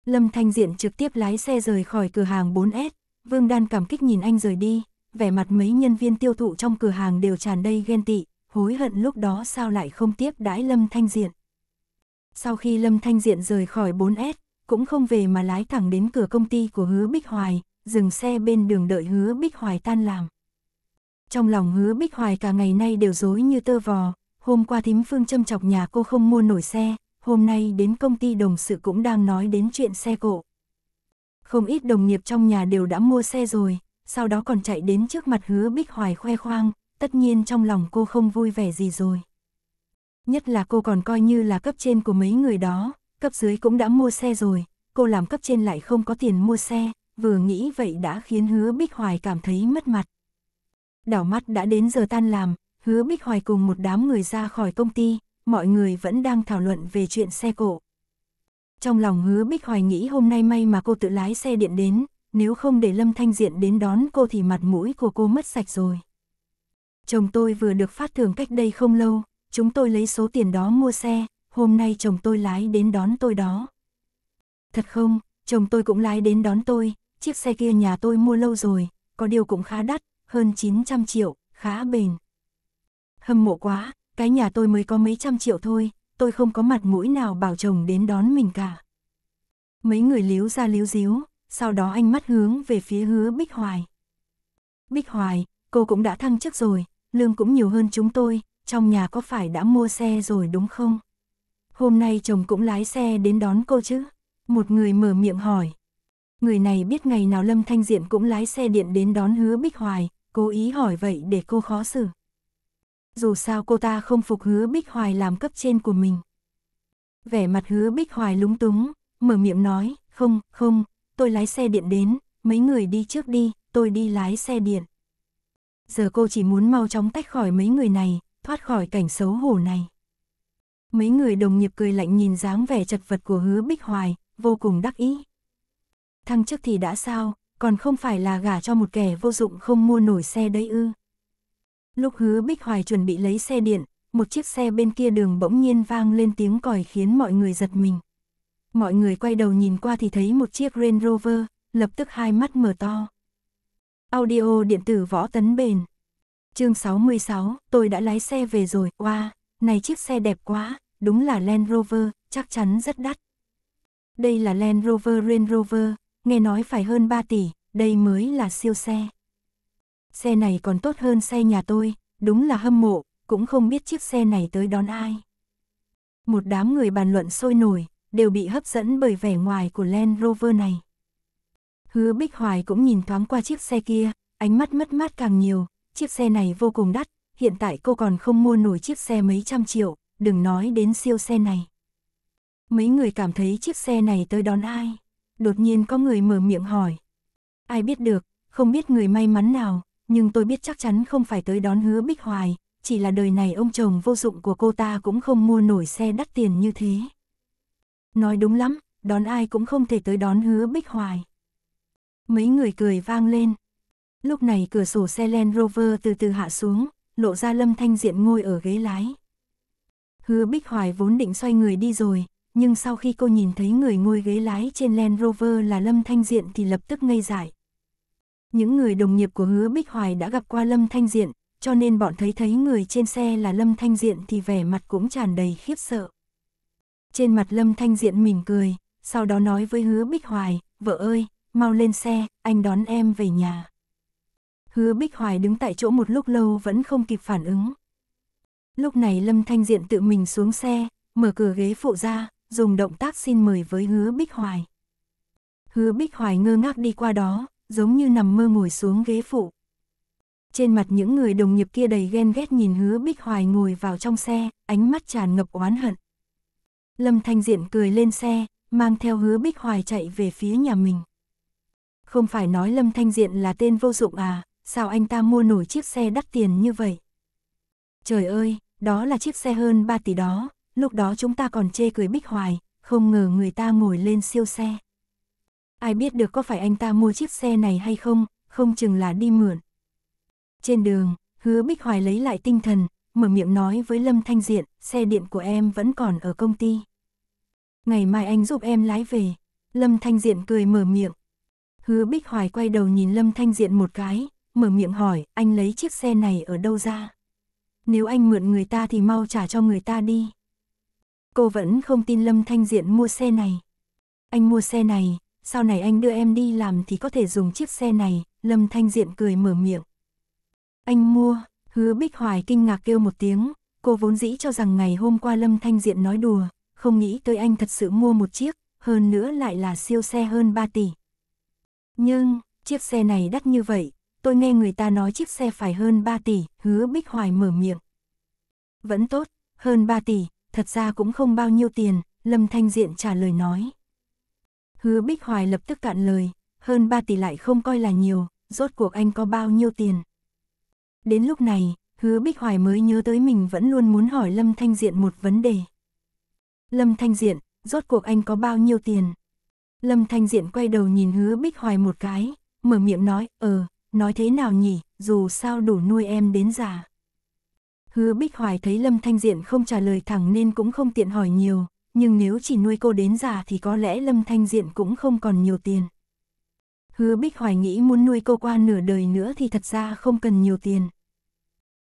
Lâm Thanh Diện trực tiếp lái xe rời khỏi cửa hàng 4S, Vương Đan cảm kích nhìn anh rời đi, vẻ mặt mấy nhân viên tiêu thụ trong cửa hàng đều tràn đầy ghen tị, hối hận lúc đó sao lại không tiếp đãi Lâm Thanh Diện. Sau khi Lâm Thanh Diện rời khỏi 4S, cũng không về mà lái thẳng đến cửa công ty của Hứa Bích Hoài, dừng xe bên đường đợi Hứa Bích Hoài tan làm. Trong lòng Hứa Bích Hoài cả ngày nay đều rối như tơ vò, hôm qua thím Phương châm chọc nhà cô không mua nổi xe, hôm nay đến công ty đồng sự cũng đang nói đến chuyện xe cộ. Không ít đồng nghiệp trong nhà đều đã mua xe rồi, sau đó còn chạy đến trước mặt Hứa Bích Hoài khoe khoang, tất nhiên trong lòng cô không vui vẻ gì rồi. Nhất là cô còn coi như là cấp trên của mấy người đó, cấp dưới cũng đã mua xe rồi, cô làm cấp trên lại không có tiền mua xe, vừa nghĩ vậy đã khiến hứa Bích Hoài cảm thấy mất mặt. Đảo mắt đã đến giờ tan làm, hứa Bích Hoài cùng một đám người ra khỏi công ty, mọi người vẫn đang thảo luận về chuyện xe cộ. Trong lòng hứa Bích Hoài nghĩ hôm nay may mà cô tự lái xe điện đến, nếu không để Lâm Thanh Diện đến đón cô thì mặt mũi của cô mất sạch rồi. Chồng tôi vừa được phát thưởng cách đây không lâu, chúng tôi lấy số tiền đó mua xe, hôm nay chồng tôi lái đến đón tôi đó. Thật không, chồng tôi cũng lái đến đón tôi, chiếc xe kia nhà tôi mua lâu rồi, có điều cũng khá đắt, hơn 900 triệu, khá bền. Hâm mộ quá, cái nhà tôi mới có mấy trăm triệu thôi, tôi không có mặt mũi nào bảo chồng đến đón mình cả. Mấy người líu ra líu díu, sau đó anh mắt hướng về phía hứa Bích Hoài. Bích Hoài, cô cũng đã thăng chức rồi, lương cũng nhiều hơn chúng tôi, trong nhà có phải đã mua xe rồi đúng không? hôm nay chồng cũng lái xe đến đón cô chứ? Một người mở miệng hỏi. Người này biết ngày nào Lâm Thanh Diện cũng lái xe điện đến đón hứa Bích Hoài, cố ý hỏi vậy để cô khó xử. Dù sao cô ta không phục hứa Bích Hoài làm cấp trên của mình. Vẻ mặt hứa Bích Hoài lúng túng, mở miệng nói, không, không, tôi lái xe điện đến, mấy người đi trước đi, tôi đi lái xe điện. Giờ cô chỉ muốn mau chóng tách khỏi mấy người này, thoát khỏi cảnh xấu hổ này mấy người đồng nghiệp cười lạnh nhìn dáng vẻ chật vật của hứa Bích Hoài, vô cùng đắc ý. Thăng chức thì đã sao, còn không phải là gả cho một kẻ vô dụng không mua nổi xe đấy ư. Lúc hứa Bích Hoài chuẩn bị lấy xe điện, một chiếc xe bên kia đường bỗng nhiên vang lên tiếng còi khiến mọi người giật mình. Mọi người quay đầu nhìn qua thì thấy một chiếc Range Rover, lập tức hai mắt mở to. Audio điện tử võ tấn bền. Chương 66, tôi đã lái xe về rồi, qua. Wow này chiếc xe đẹp quá, đúng là Land Rover, chắc chắn rất đắt. Đây là Land Rover Range Rover, nghe nói phải hơn 3 tỷ, đây mới là siêu xe. Xe này còn tốt hơn xe nhà tôi, đúng là hâm mộ, cũng không biết chiếc xe này tới đón ai. Một đám người bàn luận sôi nổi, đều bị hấp dẫn bởi vẻ ngoài của Land Rover này. Hứa Bích Hoài cũng nhìn thoáng qua chiếc xe kia, ánh mắt mất mát càng nhiều, chiếc xe này vô cùng đắt, hiện tại cô còn không mua nổi chiếc xe mấy trăm triệu, đừng nói đến siêu xe này. Mấy người cảm thấy chiếc xe này tới đón ai? Đột nhiên có người mở miệng hỏi. Ai biết được, không biết người may mắn nào, nhưng tôi biết chắc chắn không phải tới đón hứa Bích Hoài, chỉ là đời này ông chồng vô dụng của cô ta cũng không mua nổi xe đắt tiền như thế. Nói đúng lắm, đón ai cũng không thể tới đón hứa Bích Hoài. Mấy người cười vang lên. Lúc này cửa sổ xe Land Rover từ từ hạ xuống, lộ ra Lâm Thanh Diện ngồi ở ghế lái. Hứa Bích Hoài vốn định xoay người đi rồi, nhưng sau khi cô nhìn thấy người ngồi ghế lái trên Land Rover là Lâm Thanh Diện thì lập tức ngây dại. Những người đồng nghiệp của Hứa Bích Hoài đã gặp qua Lâm Thanh Diện, cho nên bọn thấy thấy người trên xe là Lâm Thanh Diện thì vẻ mặt cũng tràn đầy khiếp sợ. Trên mặt Lâm Thanh Diện mỉm cười, sau đó nói với Hứa Bích Hoài, vợ ơi, mau lên xe, anh đón em về nhà. Hứa Bích Hoài đứng tại chỗ một lúc lâu vẫn không kịp phản ứng. Lúc này Lâm Thanh Diện tự mình xuống xe, mở cửa ghế phụ ra, dùng động tác xin mời với Hứa Bích Hoài. Hứa Bích Hoài ngơ ngác đi qua đó, giống như nằm mơ ngồi xuống ghế phụ. Trên mặt những người đồng nghiệp kia đầy ghen ghét nhìn Hứa Bích Hoài ngồi vào trong xe, ánh mắt tràn ngập oán hận. Lâm Thanh Diện cười lên xe, mang theo Hứa Bích Hoài chạy về phía nhà mình. Không phải nói Lâm Thanh Diện là tên vô dụng à, sao anh ta mua nổi chiếc xe đắt tiền như vậy? Trời ơi, đó là chiếc xe hơn 3 tỷ đó, lúc đó chúng ta còn chê cười bích hoài, không ngờ người ta ngồi lên siêu xe. Ai biết được có phải anh ta mua chiếc xe này hay không, không chừng là đi mượn. Trên đường, hứa bích hoài lấy lại tinh thần, mở miệng nói với Lâm Thanh Diện, xe điện của em vẫn còn ở công ty. Ngày mai anh giúp em lái về. Lâm Thanh Diện cười mở miệng. Hứa Bích Hoài quay đầu nhìn Lâm Thanh Diện một cái, mở miệng hỏi, anh lấy chiếc xe này ở đâu ra? Nếu anh mượn người ta thì mau trả cho người ta đi. Cô vẫn không tin Lâm Thanh Diện mua xe này. Anh mua xe này, sau này anh đưa em đi làm thì có thể dùng chiếc xe này, Lâm Thanh Diện cười mở miệng. Anh mua, hứa Bích Hoài kinh ngạc kêu một tiếng, cô vốn dĩ cho rằng ngày hôm qua Lâm Thanh Diện nói đùa, không nghĩ tới anh thật sự mua một chiếc, hơn nữa lại là siêu xe hơn 3 tỷ. Nhưng, chiếc xe này đắt như vậy, tôi nghe người ta nói chiếc xe phải hơn 3 tỷ, hứa Bích Hoài mở miệng. Vẫn tốt, hơn 3 tỷ, thật ra cũng không bao nhiêu tiền, Lâm Thanh Diện trả lời nói. Hứa Bích Hoài lập tức cạn lời, hơn 3 tỷ lại không coi là nhiều, rốt cuộc anh có bao nhiêu tiền. Đến lúc này, hứa Bích Hoài mới nhớ tới mình vẫn luôn muốn hỏi Lâm Thanh Diện một vấn đề. Lâm Thanh Diện, rốt cuộc anh có bao nhiêu tiền? Lâm Thanh Diện quay đầu nhìn hứa Bích Hoài một cái, mở miệng nói, ờ, nói thế nào nhỉ, dù sao đủ nuôi em đến già. Hứa Bích Hoài thấy Lâm Thanh Diện không trả lời thẳng nên cũng không tiện hỏi nhiều, nhưng nếu chỉ nuôi cô đến già thì có lẽ Lâm Thanh Diện cũng không còn nhiều tiền. Hứa Bích Hoài nghĩ muốn nuôi cô qua nửa đời nữa thì thật ra không cần nhiều tiền.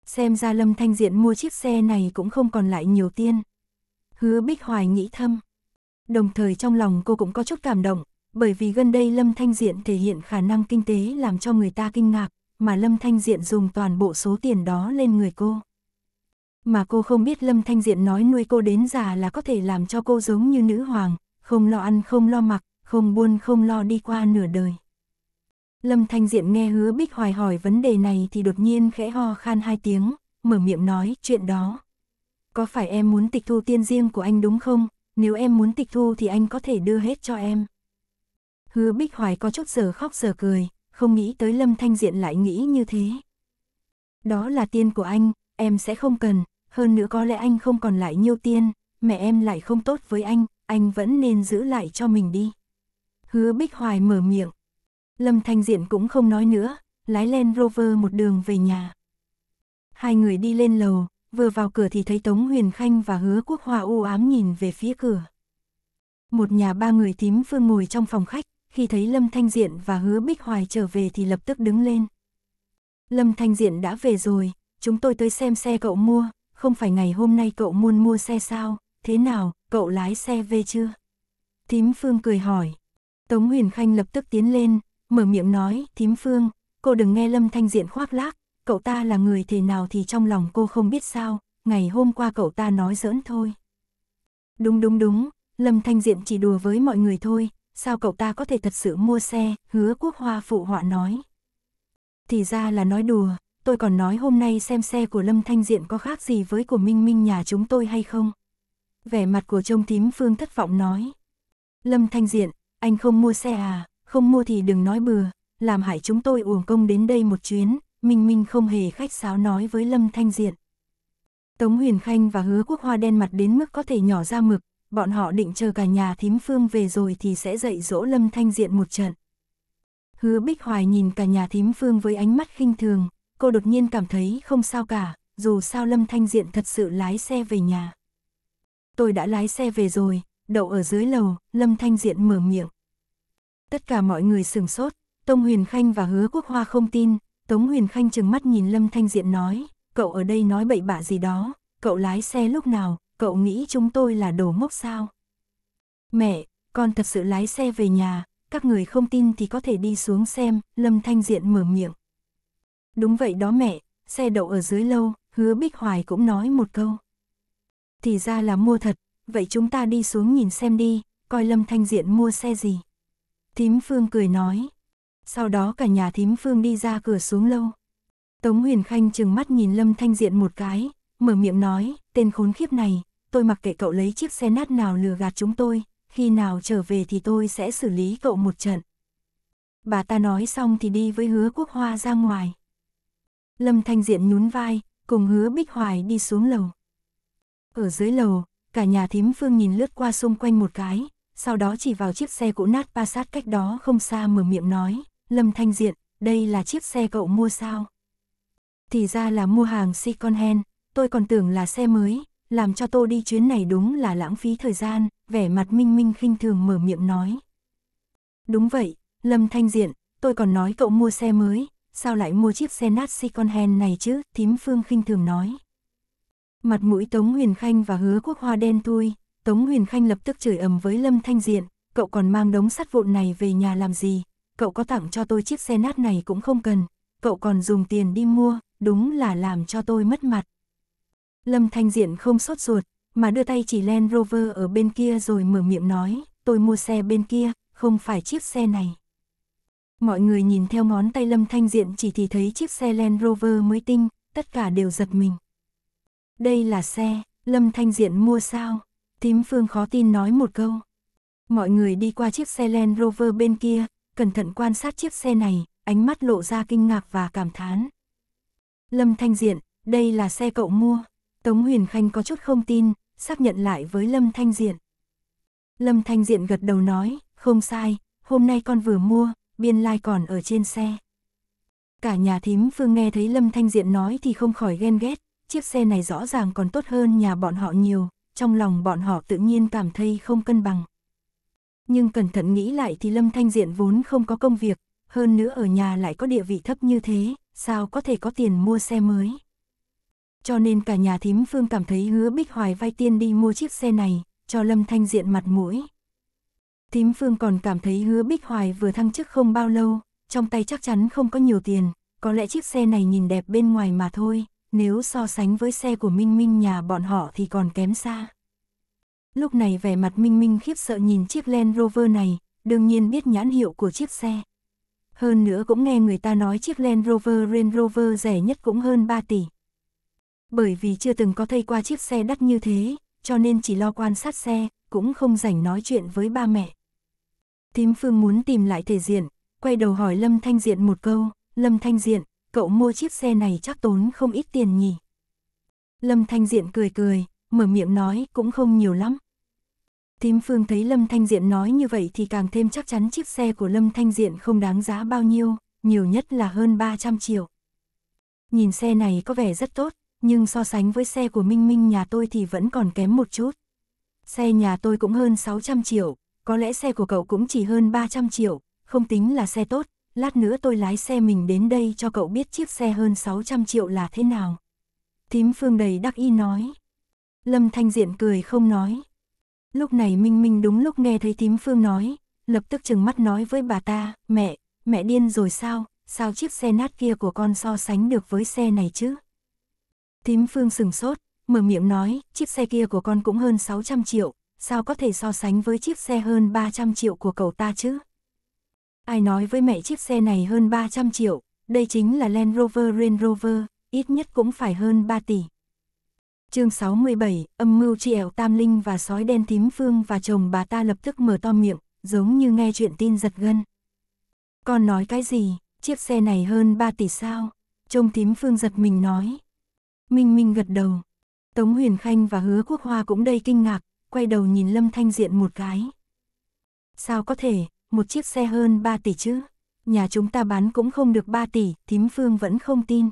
Xem ra Lâm Thanh Diện mua chiếc xe này cũng không còn lại nhiều tiền. Hứa Bích Hoài nghĩ thâm. Đồng thời trong lòng cô cũng có chút cảm động, bởi vì gần đây Lâm Thanh Diện thể hiện khả năng kinh tế làm cho người ta kinh ngạc, mà Lâm Thanh Diện dùng toàn bộ số tiền đó lên người cô. Mà cô không biết Lâm Thanh Diện nói nuôi cô đến già là có thể làm cho cô giống như nữ hoàng, không lo ăn không lo mặc, không buôn không lo đi qua nửa đời. Lâm Thanh Diện nghe hứa Bích Hoài hỏi vấn đề này thì đột nhiên khẽ ho khan hai tiếng, mở miệng nói chuyện đó. Có phải em muốn tịch thu tiên riêng của anh đúng không? Nếu em muốn tịch thu thì anh có thể đưa hết cho em. Hứa Bích Hoài có chút giờ khóc giờ cười, không nghĩ tới Lâm Thanh Diện lại nghĩ như thế. Đó là tiên của anh, em sẽ không cần, hơn nữa có lẽ anh không còn lại nhiêu tiên, mẹ em lại không tốt với anh, anh vẫn nên giữ lại cho mình đi. Hứa Bích Hoài mở miệng. Lâm Thanh Diện cũng không nói nữa, lái Land Rover một đường về nhà. Hai người đi lên lầu, vừa vào cửa thì thấy Tống Huyền Khanh và Hứa Quốc Hòa u ám nhìn về phía cửa. Một nhà ba người tím phương ngồi trong phòng khách, khi thấy Lâm Thanh Diện và Hứa Bích Hoài trở về thì lập tức đứng lên. Lâm Thanh Diện đã về rồi, chúng tôi tới xem xe cậu mua, không phải ngày hôm nay cậu muốn mua xe sao, thế nào, cậu lái xe về chưa? Thím Phương cười hỏi. Tống Huyền Khanh lập tức tiến lên, mở miệng nói, Thím Phương, cô đừng nghe Lâm Thanh Diện khoác lác, cậu ta là người thế nào thì trong lòng cô không biết sao, ngày hôm qua cậu ta nói giỡn thôi. Đúng đúng đúng, Lâm Thanh Diện chỉ đùa với mọi người thôi, sao cậu ta có thể thật sự mua xe, hứa quốc hoa phụ họa nói. Thì ra là nói đùa, tôi còn nói hôm nay xem xe của Lâm Thanh Diện có khác gì với của Minh Minh nhà chúng tôi hay không. Vẻ mặt của trông tím Phương thất vọng nói. Lâm Thanh Diện, anh không mua xe à, không mua thì đừng nói bừa, làm hại chúng tôi uổng công đến đây một chuyến, Minh Minh không hề khách sáo nói với Lâm Thanh Diện. Tống Huyền Khanh và Hứa Quốc Hoa đen mặt đến mức có thể nhỏ ra mực, bọn họ định chờ cả nhà thím Phương về rồi thì sẽ dạy dỗ Lâm Thanh Diện một trận. Hứa Bích Hoài nhìn cả nhà thím Phương với ánh mắt khinh thường, cô đột nhiên cảm thấy không sao cả, dù sao Lâm Thanh Diện thật sự lái xe về nhà. Tôi đã lái xe về rồi, đậu ở dưới lầu, Lâm Thanh Diện mở miệng. Tất cả mọi người sừng sốt, Tông Huyền Khanh và Hứa Quốc Hoa không tin, Tống Huyền Khanh chừng mắt nhìn Lâm Thanh Diện nói, cậu ở đây nói bậy bạ gì đó, cậu lái xe lúc nào, cậu nghĩ chúng tôi là đồ ngốc sao? Mẹ, con thật sự lái xe về nhà, các người không tin thì có thể đi xuống xem, Lâm Thanh Diện mở miệng. Đúng vậy đó mẹ, xe đậu ở dưới lâu, hứa Bích Hoài cũng nói một câu. Thì ra là mua thật, vậy chúng ta đi xuống nhìn xem đi, coi Lâm Thanh Diện mua xe gì. Thím Phương cười nói. Sau đó cả nhà thím Phương đi ra cửa xuống lâu. Tống Huyền Khanh chừng mắt nhìn Lâm Thanh Diện một cái, mở miệng nói, tên khốn khiếp này, tôi mặc kệ cậu lấy chiếc xe nát nào lừa gạt chúng tôi, khi nào trở về thì tôi sẽ xử lý cậu một trận. Bà ta nói xong thì đi với hứa quốc hoa ra ngoài. Lâm Thanh Diện nhún vai, cùng hứa Bích Hoài đi xuống lầu. Ở dưới lầu, cả nhà thím Phương nhìn lướt qua xung quanh một cái, sau đó chỉ vào chiếc xe cũ nát passat cách đó không xa mở miệng nói, Lâm Thanh Diện, đây là chiếc xe cậu mua sao? Thì ra là mua hàng second hand, tôi còn tưởng là xe mới, làm cho tôi đi chuyến này đúng là lãng phí thời gian, vẻ mặt Minh Minh khinh thường mở miệng nói. Đúng vậy, Lâm Thanh Diện, tôi còn nói cậu mua xe mới, sao lại mua chiếc xe nát second hand này chứ, thím Phương khinh thường nói. Mặt mũi Tống Huyền Khanh và hứa quốc hoa đen thui, Tống Huyền Khanh lập tức chửi ầm với Lâm Thanh Diện, cậu còn mang đống sắt vụn này về nhà làm gì, cậu có tặng cho tôi chiếc xe nát này cũng không cần, cậu còn dùng tiền đi mua, đúng là làm cho tôi mất mặt. Lâm Thanh Diện không sốt ruột, mà đưa tay chỉ Land Rover ở bên kia rồi mở miệng nói, tôi mua xe bên kia, không phải chiếc xe này. Mọi người nhìn theo ngón tay Lâm Thanh Diện chỉ thì thấy chiếc xe Land Rover mới tinh, tất cả đều giật mình. Đây là xe, Lâm Thanh Diện mua sao? Thím Phương khó tin nói một câu. Mọi người đi qua chiếc xe Land Rover bên kia, cẩn thận quan sát chiếc xe này, ánh mắt lộ ra kinh ngạc và cảm thán. Lâm Thanh Diện, đây là xe cậu mua. Tống Huyền Khanh có chút không tin, xác nhận lại với Lâm Thanh Diện. Lâm Thanh Diện gật đầu nói, không sai, hôm nay con vừa mua, biên lai like còn ở trên xe. Cả nhà thím Phương nghe thấy Lâm Thanh Diện nói thì không khỏi ghen ghét, chiếc xe này rõ ràng còn tốt hơn nhà bọn họ nhiều, trong lòng bọn họ tự nhiên cảm thấy không cân bằng. Nhưng cẩn thận nghĩ lại thì Lâm Thanh Diện vốn không có công việc, hơn nữa ở nhà lại có địa vị thấp như thế, sao có thể có tiền mua xe mới cho nên cả nhà thím Phương cảm thấy hứa Bích Hoài vay tiền đi mua chiếc xe này, cho Lâm Thanh Diện mặt mũi. Thím Phương còn cảm thấy hứa Bích Hoài vừa thăng chức không bao lâu, trong tay chắc chắn không có nhiều tiền, có lẽ chiếc xe này nhìn đẹp bên ngoài mà thôi, nếu so sánh với xe của Minh Minh nhà bọn họ thì còn kém xa. Lúc này vẻ mặt Minh Minh khiếp sợ nhìn chiếc Land Rover này, đương nhiên biết nhãn hiệu của chiếc xe. Hơn nữa cũng nghe người ta nói chiếc Land Rover Range Rover rẻ nhất cũng hơn 3 tỷ, bởi vì chưa từng có thấy qua chiếc xe đắt như thế, cho nên chỉ lo quan sát xe, cũng không rảnh nói chuyện với ba mẹ. Thím Phương muốn tìm lại thể diện, quay đầu hỏi Lâm Thanh Diện một câu, Lâm Thanh Diện, cậu mua chiếc xe này chắc tốn không ít tiền nhỉ. Lâm Thanh Diện cười cười, mở miệng nói cũng không nhiều lắm. Thím Phương thấy Lâm Thanh Diện nói như vậy thì càng thêm chắc chắn chiếc xe của Lâm Thanh Diện không đáng giá bao nhiêu, nhiều nhất là hơn 300 triệu. Nhìn xe này có vẻ rất tốt, nhưng so sánh với xe của Minh Minh nhà tôi thì vẫn còn kém một chút. Xe nhà tôi cũng hơn 600 triệu, có lẽ xe của cậu cũng chỉ hơn 300 triệu, không tính là xe tốt, lát nữa tôi lái xe mình đến đây cho cậu biết chiếc xe hơn 600 triệu là thế nào. Thím Phương đầy đắc y nói. Lâm Thanh Diện cười không nói. Lúc này Minh Minh đúng lúc nghe thấy Thím Phương nói, lập tức chừng mắt nói với bà ta, mẹ, mẹ điên rồi sao, sao chiếc xe nát kia của con so sánh được với xe này chứ? tím Phương sừng sốt, mở miệng nói, chiếc xe kia của con cũng hơn 600 triệu, sao có thể so sánh với chiếc xe hơn 300 triệu của cậu ta chứ? Ai nói với mẹ chiếc xe này hơn 300 triệu, đây chính là Land Rover Range Rover, ít nhất cũng phải hơn 3 tỷ. Chương 67, âm mưu chị ẻo tam linh và sói đen tím phương và chồng bà ta lập tức mở to miệng, giống như nghe chuyện tin giật gân. Con nói cái gì, chiếc xe này hơn 3 tỷ sao? Trông tím phương giật mình nói, Minh Minh gật đầu. Tống Huyền Khanh và Hứa Quốc Hoa cũng đầy kinh ngạc, quay đầu nhìn Lâm Thanh Diện một cái. Sao có thể, một chiếc xe hơn 3 tỷ chứ? Nhà chúng ta bán cũng không được 3 tỷ, thím Phương vẫn không tin.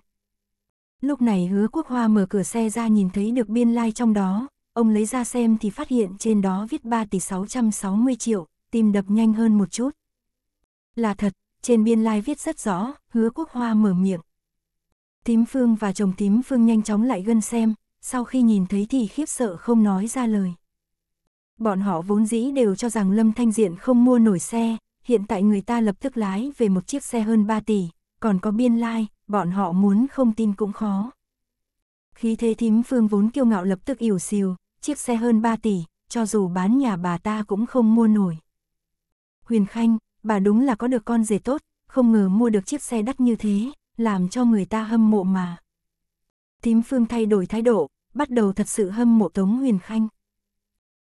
Lúc này Hứa Quốc Hoa mở cửa xe ra nhìn thấy được biên lai like trong đó, ông lấy ra xem thì phát hiện trên đó viết 3 tỷ 660 triệu, tim đập nhanh hơn một chút. Là thật, trên biên lai like viết rất rõ, Hứa Quốc Hoa mở miệng. Tím Phương và chồng Tím Phương nhanh chóng lại gân xem, sau khi nhìn thấy thì khiếp sợ không nói ra lời. Bọn họ vốn dĩ đều cho rằng Lâm Thanh Diện không mua nổi xe, hiện tại người ta lập tức lái về một chiếc xe hơn 3 tỷ, còn có biên lai, like, bọn họ muốn không tin cũng khó. Khi thế Tím Phương vốn kiêu ngạo lập tức ỉu xìu, chiếc xe hơn 3 tỷ, cho dù bán nhà bà ta cũng không mua nổi. Huyền Khanh, bà đúng là có được con rể tốt, không ngờ mua được chiếc xe đắt như thế, làm cho người ta hâm mộ mà. Tím Phương thay đổi thái độ, bắt đầu thật sự hâm mộ Tống Huyền Khanh.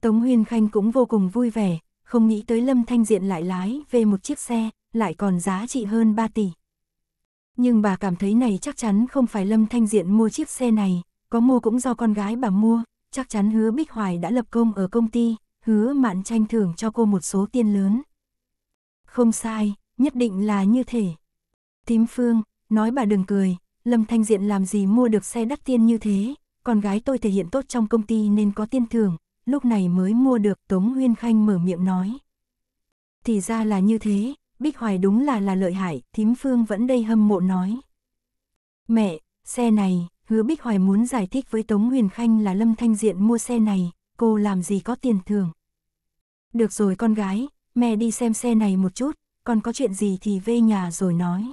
Tống Huyền Khanh cũng vô cùng vui vẻ, không nghĩ tới Lâm Thanh Diện lại lái về một chiếc xe, lại còn giá trị hơn 3 tỷ. Nhưng bà cảm thấy này chắc chắn không phải Lâm Thanh Diện mua chiếc xe này, có mua cũng do con gái bà mua, chắc chắn hứa Bích Hoài đã lập công ở công ty, hứa mạn tranh thưởng cho cô một số tiền lớn. Không sai, nhất định là như thế. Tím Phương, nói bà đừng cười, Lâm Thanh Diện làm gì mua được xe đắt tiền như thế, con gái tôi thể hiện tốt trong công ty nên có tiền thưởng, lúc này mới mua được Tống nguyên Khanh mở miệng nói. Thì ra là như thế, Bích Hoài đúng là là lợi hại, thím Phương vẫn đây hâm mộ nói. Mẹ, xe này, hứa Bích Hoài muốn giải thích với Tống nguyên Khanh là Lâm Thanh Diện mua xe này, cô làm gì có tiền thưởng. Được rồi con gái, mẹ đi xem xe này một chút, còn có chuyện gì thì về nhà rồi nói.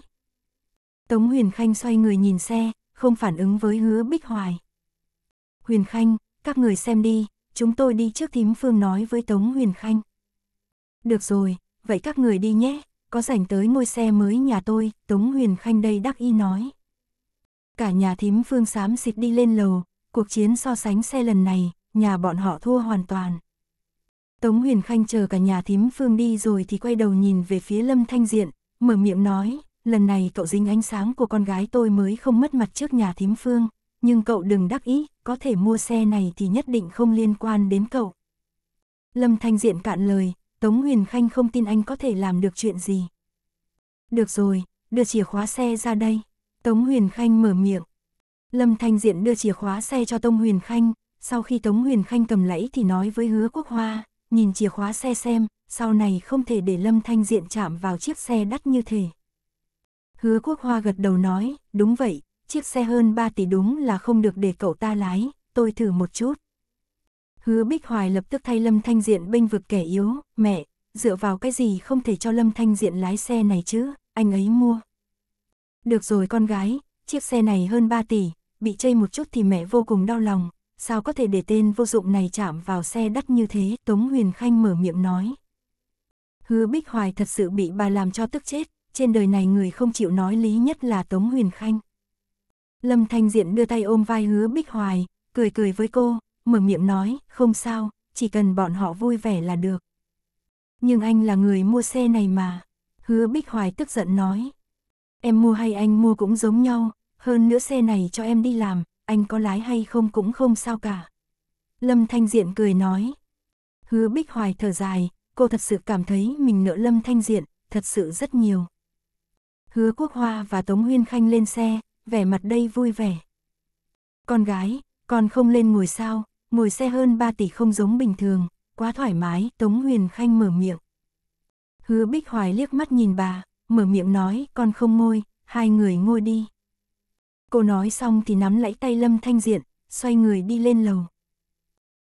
Tống Huyền Khanh xoay người nhìn xe, không phản ứng với hứa Bích Hoài. Huyền Khanh, các người xem đi, chúng tôi đi trước thím Phương nói với Tống Huyền Khanh. Được rồi, vậy các người đi nhé, có rảnh tới ngôi xe mới nhà tôi, Tống Huyền Khanh đây đắc y nói. Cả nhà thím Phương xám xịt đi lên lầu, cuộc chiến so sánh xe lần này, nhà bọn họ thua hoàn toàn. Tống Huyền Khanh chờ cả nhà thím Phương đi rồi thì quay đầu nhìn về phía Lâm Thanh Diện, mở miệng nói, lần này cậu dính ánh sáng của con gái tôi mới không mất mặt trước nhà thím Phương, nhưng cậu đừng đắc ý, có thể mua xe này thì nhất định không liên quan đến cậu. Lâm Thanh Diện cạn lời, Tống Huyền Khanh không tin anh có thể làm được chuyện gì. Được rồi, đưa chìa khóa xe ra đây. Tống Huyền Khanh mở miệng. Lâm Thanh Diện đưa chìa khóa xe cho Tống Huyền Khanh, sau khi Tống Huyền Khanh cầm lấy thì nói với hứa quốc hoa, nhìn chìa khóa xe xem, sau này không thể để Lâm Thanh Diện chạm vào chiếc xe đắt như thế. Hứa quốc hoa gật đầu nói, đúng vậy, chiếc xe hơn 3 tỷ đúng là không được để cậu ta lái, tôi thử một chút. Hứa Bích Hoài lập tức thay Lâm Thanh Diện bênh vực kẻ yếu, mẹ, dựa vào cái gì không thể cho Lâm Thanh Diện lái xe này chứ, anh ấy mua. Được rồi con gái, chiếc xe này hơn 3 tỷ, bị chây một chút thì mẹ vô cùng đau lòng, sao có thể để tên vô dụng này chạm vào xe đắt như thế, Tống Huyền Khanh mở miệng nói. Hứa Bích Hoài thật sự bị bà làm cho tức chết, trên đời này người không chịu nói lý nhất là Tống Huyền Khanh. Lâm Thanh Diện đưa tay ôm vai hứa Bích Hoài, cười cười với cô, mở miệng nói, không sao, chỉ cần bọn họ vui vẻ là được. Nhưng anh là người mua xe này mà, hứa Bích Hoài tức giận nói. Em mua hay anh mua cũng giống nhau, hơn nữa xe này cho em đi làm, anh có lái hay không cũng không sao cả. Lâm Thanh Diện cười nói. Hứa Bích Hoài thở dài, cô thật sự cảm thấy mình nợ Lâm Thanh Diện, thật sự rất nhiều hứa quốc hoa và Tống Huyên Khanh lên xe, vẻ mặt đây vui vẻ. Con gái, con không lên ngồi sao, ngồi xe hơn 3 tỷ không giống bình thường, quá thoải mái, Tống Huyền Khanh mở miệng. Hứa Bích Hoài liếc mắt nhìn bà, mở miệng nói, con không ngồi, hai người ngồi đi. Cô nói xong thì nắm lấy tay Lâm Thanh Diện, xoay người đi lên lầu.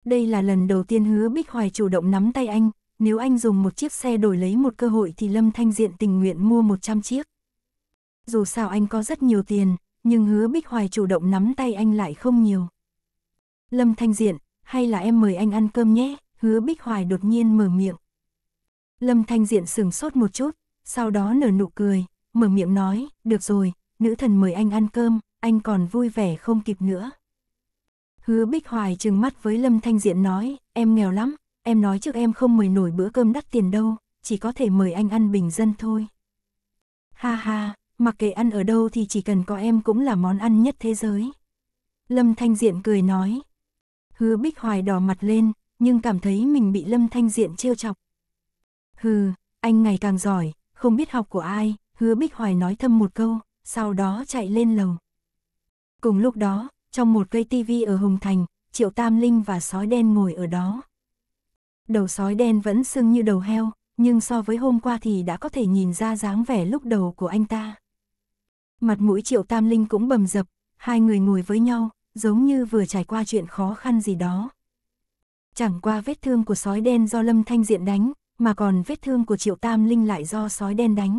Đây là lần đầu tiên hứa Bích Hoài chủ động nắm tay anh, nếu anh dùng một chiếc xe đổi lấy một cơ hội thì Lâm Thanh Diện tình nguyện mua 100 chiếc dù sao anh có rất nhiều tiền, nhưng hứa Bích Hoài chủ động nắm tay anh lại không nhiều. Lâm Thanh Diện, hay là em mời anh ăn cơm nhé, hứa Bích Hoài đột nhiên mở miệng. Lâm Thanh Diện sừng sốt một chút, sau đó nở nụ cười, mở miệng nói, được rồi, nữ thần mời anh ăn cơm, anh còn vui vẻ không kịp nữa. Hứa Bích Hoài trừng mắt với Lâm Thanh Diện nói, em nghèo lắm, em nói trước em không mời nổi bữa cơm đắt tiền đâu, chỉ có thể mời anh ăn bình dân thôi. Ha ha, mặc kệ ăn ở đâu thì chỉ cần có em cũng là món ăn nhất thế giới. Lâm Thanh Diện cười nói. Hứa Bích Hoài đỏ mặt lên, nhưng cảm thấy mình bị Lâm Thanh Diện trêu chọc. Hừ, anh ngày càng giỏi, không biết học của ai, hứa Bích Hoài nói thâm một câu, sau đó chạy lên lầu. Cùng lúc đó, trong một cây tivi ở Hồng Thành, Triệu Tam Linh và sói đen ngồi ở đó. Đầu sói đen vẫn sưng như đầu heo, nhưng so với hôm qua thì đã có thể nhìn ra dáng vẻ lúc đầu của anh ta. Mặt mũi Triệu Tam Linh cũng bầm dập, hai người ngồi với nhau, giống như vừa trải qua chuyện khó khăn gì đó. Chẳng qua vết thương của sói đen do Lâm Thanh Diện đánh, mà còn vết thương của Triệu Tam Linh lại do sói đen đánh.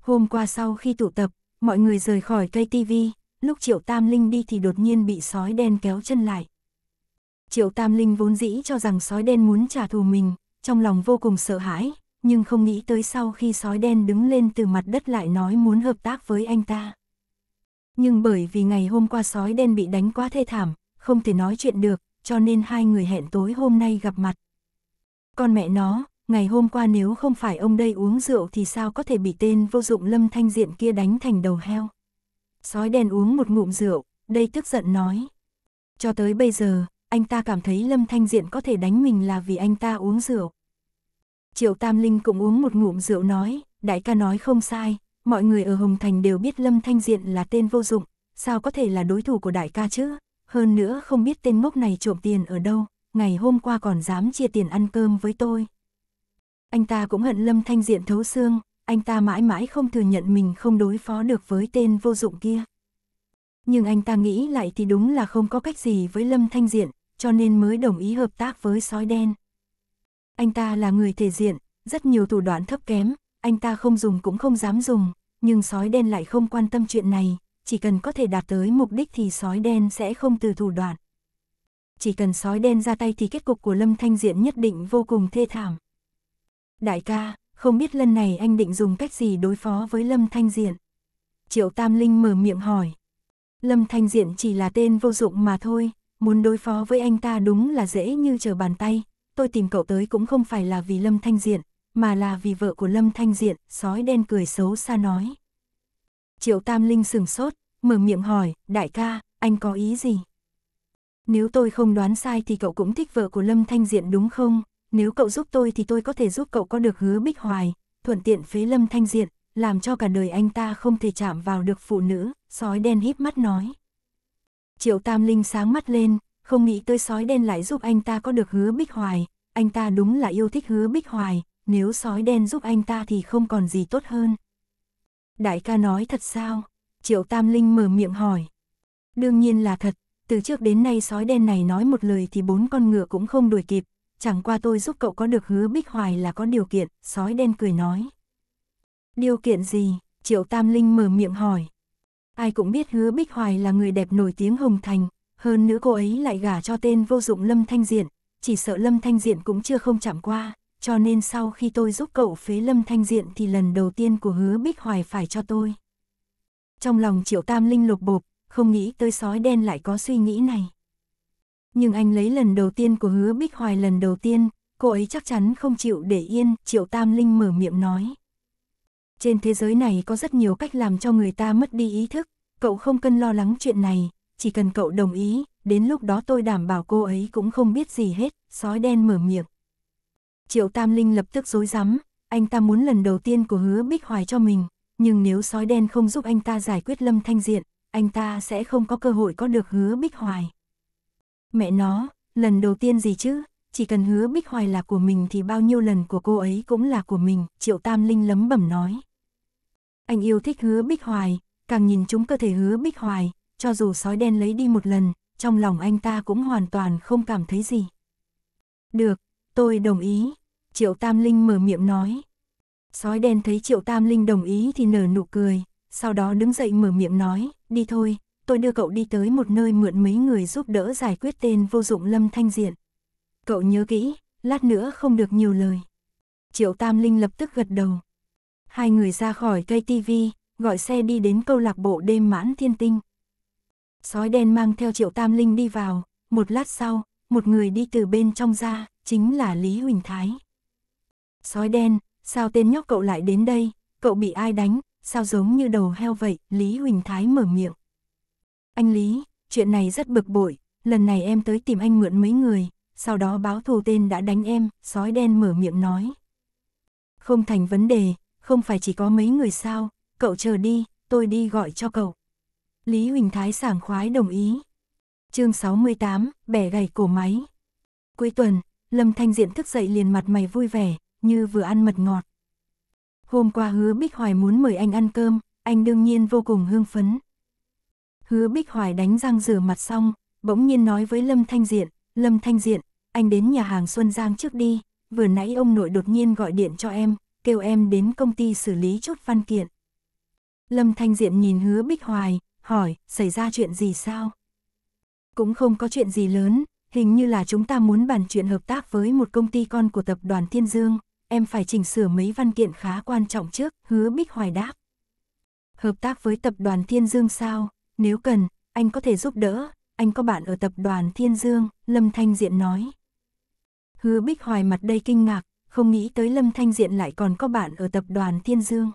Hôm qua sau khi tụ tập, mọi người rời khỏi cây TV, lúc Triệu Tam Linh đi thì đột nhiên bị sói đen kéo chân lại. Triệu Tam Linh vốn dĩ cho rằng sói đen muốn trả thù mình, trong lòng vô cùng sợ hãi, nhưng không nghĩ tới sau khi sói đen đứng lên từ mặt đất lại nói muốn hợp tác với anh ta. Nhưng bởi vì ngày hôm qua sói đen bị đánh quá thê thảm, không thể nói chuyện được, cho nên hai người hẹn tối hôm nay gặp mặt. Con mẹ nó, ngày hôm qua nếu không phải ông đây uống rượu thì sao có thể bị tên vô dụng lâm thanh diện kia đánh thành đầu heo. Sói đen uống một ngụm rượu, đây tức giận nói. Cho tới bây giờ, anh ta cảm thấy lâm thanh diện có thể đánh mình là vì anh ta uống rượu. Triệu Tam Linh cũng uống một ngụm rượu nói, đại ca nói không sai, mọi người ở Hồng Thành đều biết Lâm Thanh Diện là tên vô dụng, sao có thể là đối thủ của đại ca chứ? Hơn nữa không biết tên ngốc này trộm tiền ở đâu, ngày hôm qua còn dám chia tiền ăn cơm với tôi. Anh ta cũng hận Lâm Thanh Diện thấu xương, anh ta mãi mãi không thừa nhận mình không đối phó được với tên vô dụng kia. Nhưng anh ta nghĩ lại thì đúng là không có cách gì với Lâm Thanh Diện, cho nên mới đồng ý hợp tác với sói đen anh ta là người thể diện, rất nhiều thủ đoạn thấp kém, anh ta không dùng cũng không dám dùng, nhưng sói đen lại không quan tâm chuyện này, chỉ cần có thể đạt tới mục đích thì sói đen sẽ không từ thủ đoạn. Chỉ cần sói đen ra tay thì kết cục của Lâm Thanh Diện nhất định vô cùng thê thảm. Đại ca, không biết lần này anh định dùng cách gì đối phó với Lâm Thanh Diện? Triệu Tam Linh mở miệng hỏi. Lâm Thanh Diện chỉ là tên vô dụng mà thôi, muốn đối phó với anh ta đúng là dễ như trở bàn tay, tôi tìm cậu tới cũng không phải là vì Lâm Thanh Diện, mà là vì vợ của Lâm Thanh Diện, sói đen cười xấu xa nói. Triệu Tam Linh sừng sốt, mở miệng hỏi, đại ca, anh có ý gì? Nếu tôi không đoán sai thì cậu cũng thích vợ của Lâm Thanh Diện đúng không? Nếu cậu giúp tôi thì tôi có thể giúp cậu có được hứa bích hoài, thuận tiện phế Lâm Thanh Diện, làm cho cả đời anh ta không thể chạm vào được phụ nữ, sói đen híp mắt nói. Triệu Tam Linh sáng mắt lên, không nghĩ tới sói đen lại giúp anh ta có được hứa bích hoài, anh ta đúng là yêu thích hứa bích hoài, nếu sói đen giúp anh ta thì không còn gì tốt hơn. Đại ca nói thật sao? Triệu Tam Linh mở miệng hỏi. Đương nhiên là thật, từ trước đến nay sói đen này nói một lời thì bốn con ngựa cũng không đuổi kịp, chẳng qua tôi giúp cậu có được hứa bích hoài là có điều kiện, sói đen cười nói. Điều kiện gì? Triệu Tam Linh mở miệng hỏi. Ai cũng biết hứa bích hoài là người đẹp nổi tiếng Hồng Thành, hơn nữa cô ấy lại gả cho tên vô dụng Lâm Thanh Diện, chỉ sợ Lâm Thanh Diện cũng chưa không chạm qua, cho nên sau khi tôi giúp cậu phế Lâm Thanh Diện thì lần đầu tiên của hứa Bích Hoài phải cho tôi. Trong lòng Triệu Tam Linh lục bộp, không nghĩ tới sói đen lại có suy nghĩ này. Nhưng anh lấy lần đầu tiên của hứa Bích Hoài lần đầu tiên, cô ấy chắc chắn không chịu để yên, Triệu Tam Linh mở miệng nói. Trên thế giới này có rất nhiều cách làm cho người ta mất đi ý thức, cậu không cần lo lắng chuyện này, chỉ cần cậu đồng ý, đến lúc đó tôi đảm bảo cô ấy cũng không biết gì hết, sói đen mở miệng. Triệu Tam Linh lập tức dối rắm anh ta muốn lần đầu tiên của hứa Bích Hoài cho mình, nhưng nếu sói đen không giúp anh ta giải quyết Lâm Thanh Diện, anh ta sẽ không có cơ hội có được hứa Bích Hoài. Mẹ nó, lần đầu tiên gì chứ, chỉ cần hứa Bích Hoài là của mình thì bao nhiêu lần của cô ấy cũng là của mình, Triệu Tam Linh lấm bẩm nói. Anh yêu thích hứa Bích Hoài, càng nhìn chúng cơ thể hứa Bích Hoài, cho dù sói đen lấy đi một lần, trong lòng anh ta cũng hoàn toàn không cảm thấy gì. Được, tôi đồng ý, Triệu Tam Linh mở miệng nói. Sói đen thấy Triệu Tam Linh đồng ý thì nở nụ cười, sau đó đứng dậy mở miệng nói, đi thôi, tôi đưa cậu đi tới một nơi mượn mấy người giúp đỡ giải quyết tên vô dụng Lâm Thanh Diện. Cậu nhớ kỹ, lát nữa không được nhiều lời. Triệu Tam Linh lập tức gật đầu. Hai người ra khỏi cây tivi, gọi xe đi đến câu lạc bộ đêm mãn thiên tinh. Sói đen mang theo Triệu Tam Linh đi vào, một lát sau, một người đi từ bên trong ra, chính là Lý Huỳnh Thái. Sói đen, sao tên nhóc cậu lại đến đây, cậu bị ai đánh, sao giống như đầu heo vậy, Lý Huỳnh Thái mở miệng. Anh Lý, chuyện này rất bực bội, lần này em tới tìm anh mượn mấy người, sau đó báo thù tên đã đánh em, sói đen mở miệng nói. Không thành vấn đề, không phải chỉ có mấy người sao, cậu chờ đi, tôi đi gọi cho cậu. Lý Huỳnh Thái sảng khoái đồng ý. chương 68, bẻ gãy cổ máy. Cuối tuần, Lâm Thanh Diện thức dậy liền mặt mày vui vẻ, như vừa ăn mật ngọt. Hôm qua hứa Bích Hoài muốn mời anh ăn cơm, anh đương nhiên vô cùng hương phấn. Hứa Bích Hoài đánh răng rửa mặt xong, bỗng nhiên nói với Lâm Thanh Diện, Lâm Thanh Diện, anh đến nhà hàng Xuân Giang trước đi, vừa nãy ông nội đột nhiên gọi điện cho em, kêu em đến công ty xử lý chút văn kiện. Lâm Thanh Diện nhìn hứa Bích Hoài, hỏi, xảy ra chuyện gì sao? Cũng không có chuyện gì lớn, hình như là chúng ta muốn bàn chuyện hợp tác với một công ty con của tập đoàn Thiên Dương, em phải chỉnh sửa mấy văn kiện khá quan trọng trước, hứa Bích Hoài đáp. Hợp tác với tập đoàn Thiên Dương sao? Nếu cần, anh có thể giúp đỡ, anh có bạn ở tập đoàn Thiên Dương, Lâm Thanh Diện nói. Hứa Bích Hoài mặt đầy kinh ngạc, không nghĩ tới Lâm Thanh Diện lại còn có bạn ở tập đoàn Thiên Dương.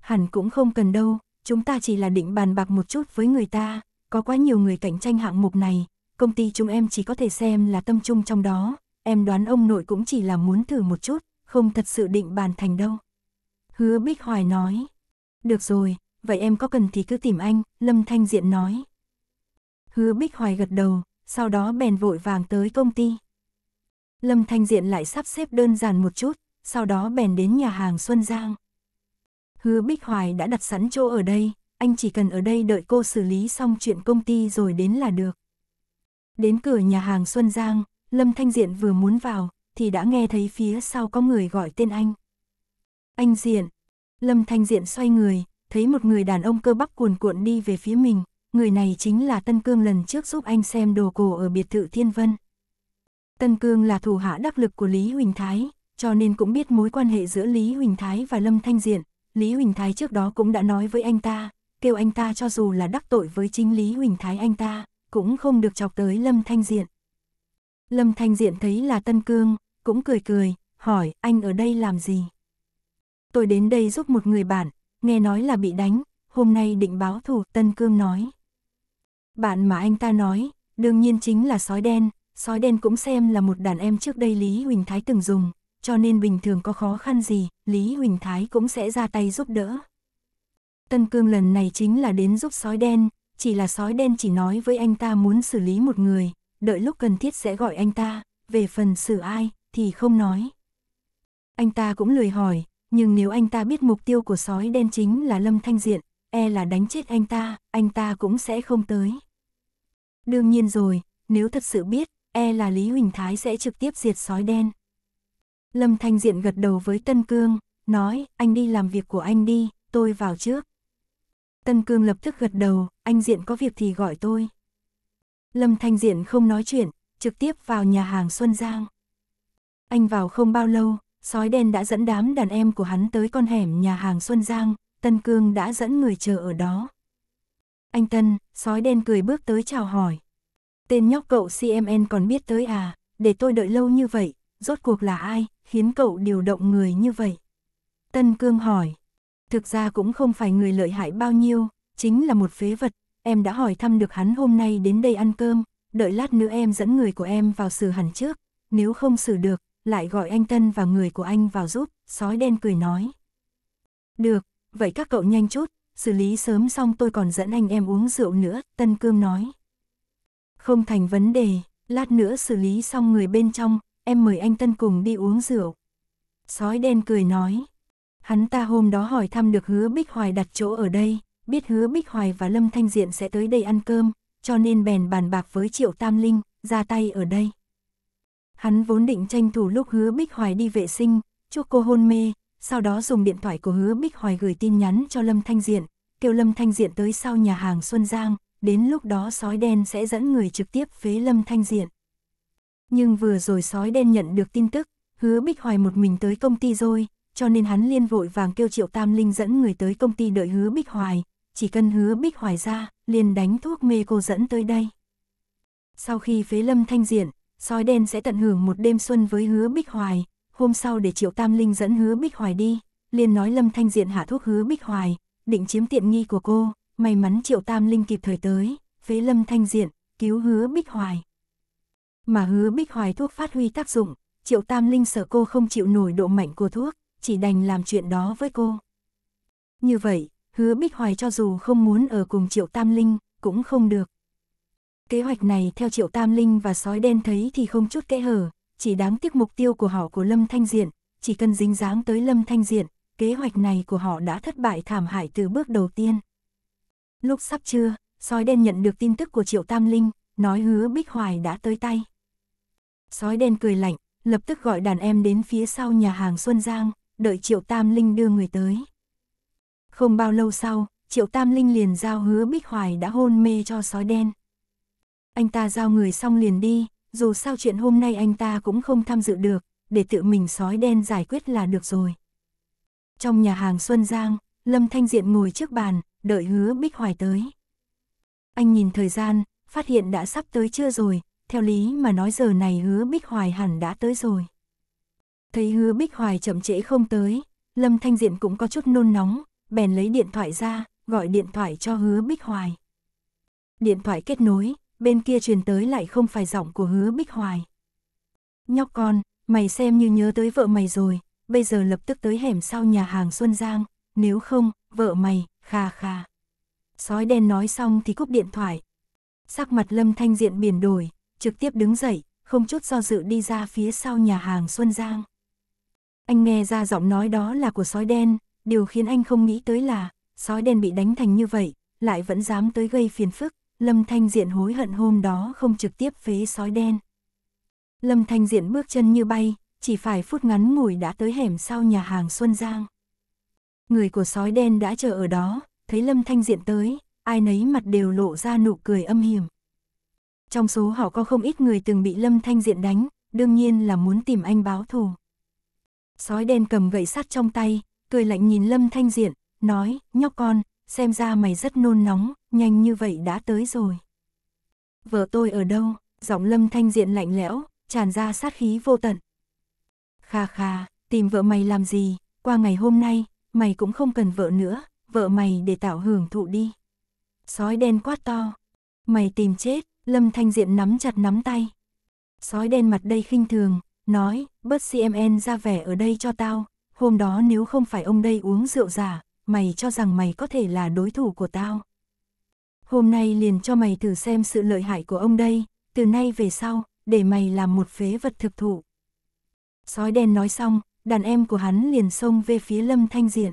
Hẳn cũng không cần đâu, chúng ta chỉ là định bàn bạc một chút với người ta, có quá nhiều người cạnh tranh hạng mục này, công ty chúng em chỉ có thể xem là tâm trung trong đó, em đoán ông nội cũng chỉ là muốn thử một chút, không thật sự định bàn thành đâu. Hứa Bích Hoài nói, được rồi, vậy em có cần thì cứ tìm anh, Lâm Thanh Diện nói. Hứa Bích Hoài gật đầu, sau đó bèn vội vàng tới công ty. Lâm Thanh Diện lại sắp xếp đơn giản một chút, sau đó bèn đến nhà hàng Xuân Giang. Hứa Bích Hoài đã đặt sẵn chỗ ở đây, anh chỉ cần ở đây đợi cô xử lý xong chuyện công ty rồi đến là được. Đến cửa nhà hàng Xuân Giang, Lâm Thanh Diện vừa muốn vào, thì đã nghe thấy phía sau có người gọi tên anh. Anh Diện. Lâm Thanh Diện xoay người, thấy một người đàn ông cơ bắp cuồn cuộn đi về phía mình, người này chính là Tân Cương lần trước giúp anh xem đồ cổ ở biệt thự Thiên Vân. Tân Cương là thủ hạ đắc lực của Lý Huỳnh Thái, cho nên cũng biết mối quan hệ giữa Lý Huỳnh Thái và Lâm Thanh Diện, Lý Huỳnh Thái trước đó cũng đã nói với anh ta, kêu anh ta cho dù là đắc tội với chính Lý Huỳnh Thái anh ta, cũng không được chọc tới Lâm Thanh Diện. Lâm Thanh Diện thấy là Tân Cương, cũng cười cười, hỏi anh ở đây làm gì? Tôi đến đây giúp một người bạn, nghe nói là bị đánh, hôm nay định báo thù Tân Cương nói. Bạn mà anh ta nói, đương nhiên chính là sói đen, sói đen cũng xem là một đàn em trước đây Lý Huỳnh Thái từng dùng, cho nên bình thường có khó khăn gì, Lý Huỳnh Thái cũng sẽ ra tay giúp đỡ. Tân Cương lần này chính là đến giúp sói đen, chỉ là sói đen chỉ nói với anh ta muốn xử lý một người, đợi lúc cần thiết sẽ gọi anh ta, về phần xử ai, thì không nói. Anh ta cũng lười hỏi, nhưng nếu anh ta biết mục tiêu của sói đen chính là Lâm Thanh Diện, e là đánh chết anh ta, anh ta cũng sẽ không tới. Đương nhiên rồi, nếu thật sự biết, e là Lý Huỳnh Thái sẽ trực tiếp diệt sói đen. Lâm Thanh Diện gật đầu với Tân Cương, nói, anh đi làm việc của anh đi, tôi vào trước. Tân Cương lập tức gật đầu, anh Diện có việc thì gọi tôi. Lâm Thanh Diện không nói chuyện, trực tiếp vào nhà hàng Xuân Giang. Anh vào không bao lâu, sói đen đã dẫn đám đàn em của hắn tới con hẻm nhà hàng Xuân Giang, Tân Cương đã dẫn người chờ ở đó. Anh Tân, sói đen cười bước tới chào hỏi. Tên nhóc cậu CMN còn biết tới à, để tôi đợi lâu như vậy, rốt cuộc là ai, khiến cậu điều động người như vậy? Tân Cương hỏi. Thực ra cũng không phải người lợi hại bao nhiêu, chính là một phế vật. Em đã hỏi thăm được hắn hôm nay đến đây ăn cơm, đợi lát nữa em dẫn người của em vào xử hẳn trước. Nếu không xử được, lại gọi anh Tân và người của anh vào giúp, sói đen cười nói. Được, vậy các cậu nhanh chút, xử lý sớm xong tôi còn dẫn anh em uống rượu nữa, Tân Cương nói. Không thành vấn đề, lát nữa xử lý xong người bên trong, em mời anh Tân cùng đi uống rượu. Sói đen cười nói. Hắn ta hôm đó hỏi thăm được hứa Bích Hoài đặt chỗ ở đây, biết hứa Bích Hoài và Lâm Thanh Diện sẽ tới đây ăn cơm, cho nên bèn bàn bạc với Triệu Tam Linh, ra tay ở đây. Hắn vốn định tranh thủ lúc hứa Bích Hoài đi vệ sinh, chúc cô hôn mê, sau đó dùng điện thoại của hứa Bích Hoài gửi tin nhắn cho Lâm Thanh Diện, kêu Lâm Thanh Diện tới sau nhà hàng Xuân Giang, đến lúc đó sói đen sẽ dẫn người trực tiếp phế Lâm Thanh Diện. Nhưng vừa rồi sói đen nhận được tin tức, hứa Bích Hoài một mình tới công ty rồi, cho nên hắn liên vội vàng kêu Triệu Tam Linh dẫn người tới công ty đợi hứa Bích Hoài, chỉ cần hứa Bích Hoài ra, liền đánh thuốc mê cô dẫn tới đây. Sau khi phế lâm thanh diện, sói đen sẽ tận hưởng một đêm xuân với hứa Bích Hoài, hôm sau để Triệu Tam Linh dẫn hứa Bích Hoài đi, liền nói lâm thanh diện hạ thuốc hứa Bích Hoài, định chiếm tiện nghi của cô, may mắn Triệu Tam Linh kịp thời tới, phế lâm thanh diện, cứu hứa Bích Hoài. Mà hứa bích hoài thuốc phát huy tác dụng, Triệu Tam Linh sợ cô không chịu nổi độ mạnh của thuốc, chỉ đành làm chuyện đó với cô. Như vậy, hứa Bích Hoài cho dù không muốn ở cùng Triệu Tam Linh, cũng không được. Kế hoạch này theo Triệu Tam Linh và sói đen thấy thì không chút kẽ hở, chỉ đáng tiếc mục tiêu của họ của Lâm Thanh Diện, chỉ cần dính dáng tới Lâm Thanh Diện, kế hoạch này của họ đã thất bại thảm hại từ bước đầu tiên. Lúc sắp trưa, sói đen nhận được tin tức của Triệu Tam Linh, nói hứa Bích Hoài đã tới tay. Sói đen cười lạnh, lập tức gọi đàn em đến phía sau nhà hàng Xuân Giang, đợi Triệu Tam Linh đưa người tới. Không bao lâu sau, Triệu Tam Linh liền giao hứa Bích Hoài đã hôn mê cho sói đen. Anh ta giao người xong liền đi, dù sao chuyện hôm nay anh ta cũng không tham dự được, để tự mình sói đen giải quyết là được rồi. Trong nhà hàng Xuân Giang, Lâm Thanh Diện ngồi trước bàn, đợi hứa Bích Hoài tới. Anh nhìn thời gian, phát hiện đã sắp tới trưa rồi, theo lý mà nói giờ này hứa Bích Hoài hẳn đã tới rồi. Thấy hứa Bích Hoài chậm trễ không tới, Lâm Thanh Diện cũng có chút nôn nóng, bèn lấy điện thoại ra, gọi điện thoại cho hứa Bích Hoài. Điện thoại kết nối, bên kia truyền tới lại không phải giọng của hứa Bích Hoài. Nhóc con, mày xem như nhớ tới vợ mày rồi, bây giờ lập tức tới hẻm sau nhà hàng Xuân Giang, nếu không, vợ mày, kha kha. Sói đen nói xong thì cúp điện thoại. Sắc mặt lâm thanh diện biển đổi, trực tiếp đứng dậy, không chút do dự đi ra phía sau nhà hàng Xuân Giang. Anh nghe ra giọng nói đó là của sói đen, điều khiến anh không nghĩ tới là, sói đen bị đánh thành như vậy, lại vẫn dám tới gây phiền phức, Lâm Thanh Diện hối hận hôm đó không trực tiếp phế sói đen. Lâm Thanh Diện bước chân như bay, chỉ phải phút ngắn ngủi đã tới hẻm sau nhà hàng Xuân Giang. Người của sói đen đã chờ ở đó, thấy Lâm Thanh Diện tới, ai nấy mặt đều lộ ra nụ cười âm hiểm. Trong số họ có không ít người từng bị Lâm Thanh Diện đánh, đương nhiên là muốn tìm anh báo thù. Sói đen cầm gậy sắt trong tay, cười lạnh nhìn Lâm Thanh Diện, nói, nhóc con, xem ra mày rất nôn nóng, nhanh như vậy đã tới rồi. Vợ tôi ở đâu? Giọng Lâm Thanh Diện lạnh lẽo, tràn ra sát khí vô tận. Kha kha, tìm vợ mày làm gì, qua ngày hôm nay, mày cũng không cần vợ nữa, vợ mày để tạo hưởng thụ đi. Sói đen quát to, mày tìm chết, Lâm Thanh Diện nắm chặt nắm tay. Sói đen mặt đây khinh thường, nói, bớt CMN ra vẻ ở đây cho tao, hôm đó nếu không phải ông đây uống rượu giả, mày cho rằng mày có thể là đối thủ của tao. Hôm nay liền cho mày thử xem sự lợi hại của ông đây, từ nay về sau, để mày làm một phế vật thực thụ. Sói đen nói xong, đàn em của hắn liền xông về phía Lâm Thanh Diện.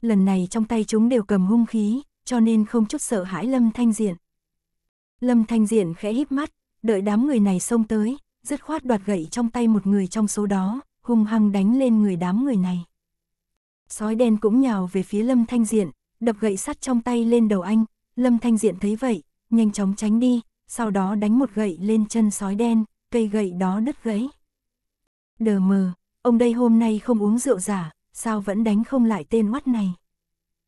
Lần này trong tay chúng đều cầm hung khí, cho nên không chút sợ hãi Lâm Thanh Diện. Lâm Thanh Diện khẽ híp mắt, đợi đám người này xông tới, dứt khoát đoạt gậy trong tay một người trong số đó, hung hăng đánh lên người đám người này. Sói đen cũng nhào về phía Lâm Thanh Diện, đập gậy sắt trong tay lên đầu anh, Lâm Thanh Diện thấy vậy, nhanh chóng tránh đi, sau đó đánh một gậy lên chân sói đen, cây gậy đó đứt gãy. Đờ mờ, ông đây hôm nay không uống rượu giả, sao vẫn đánh không lại tên mắt này.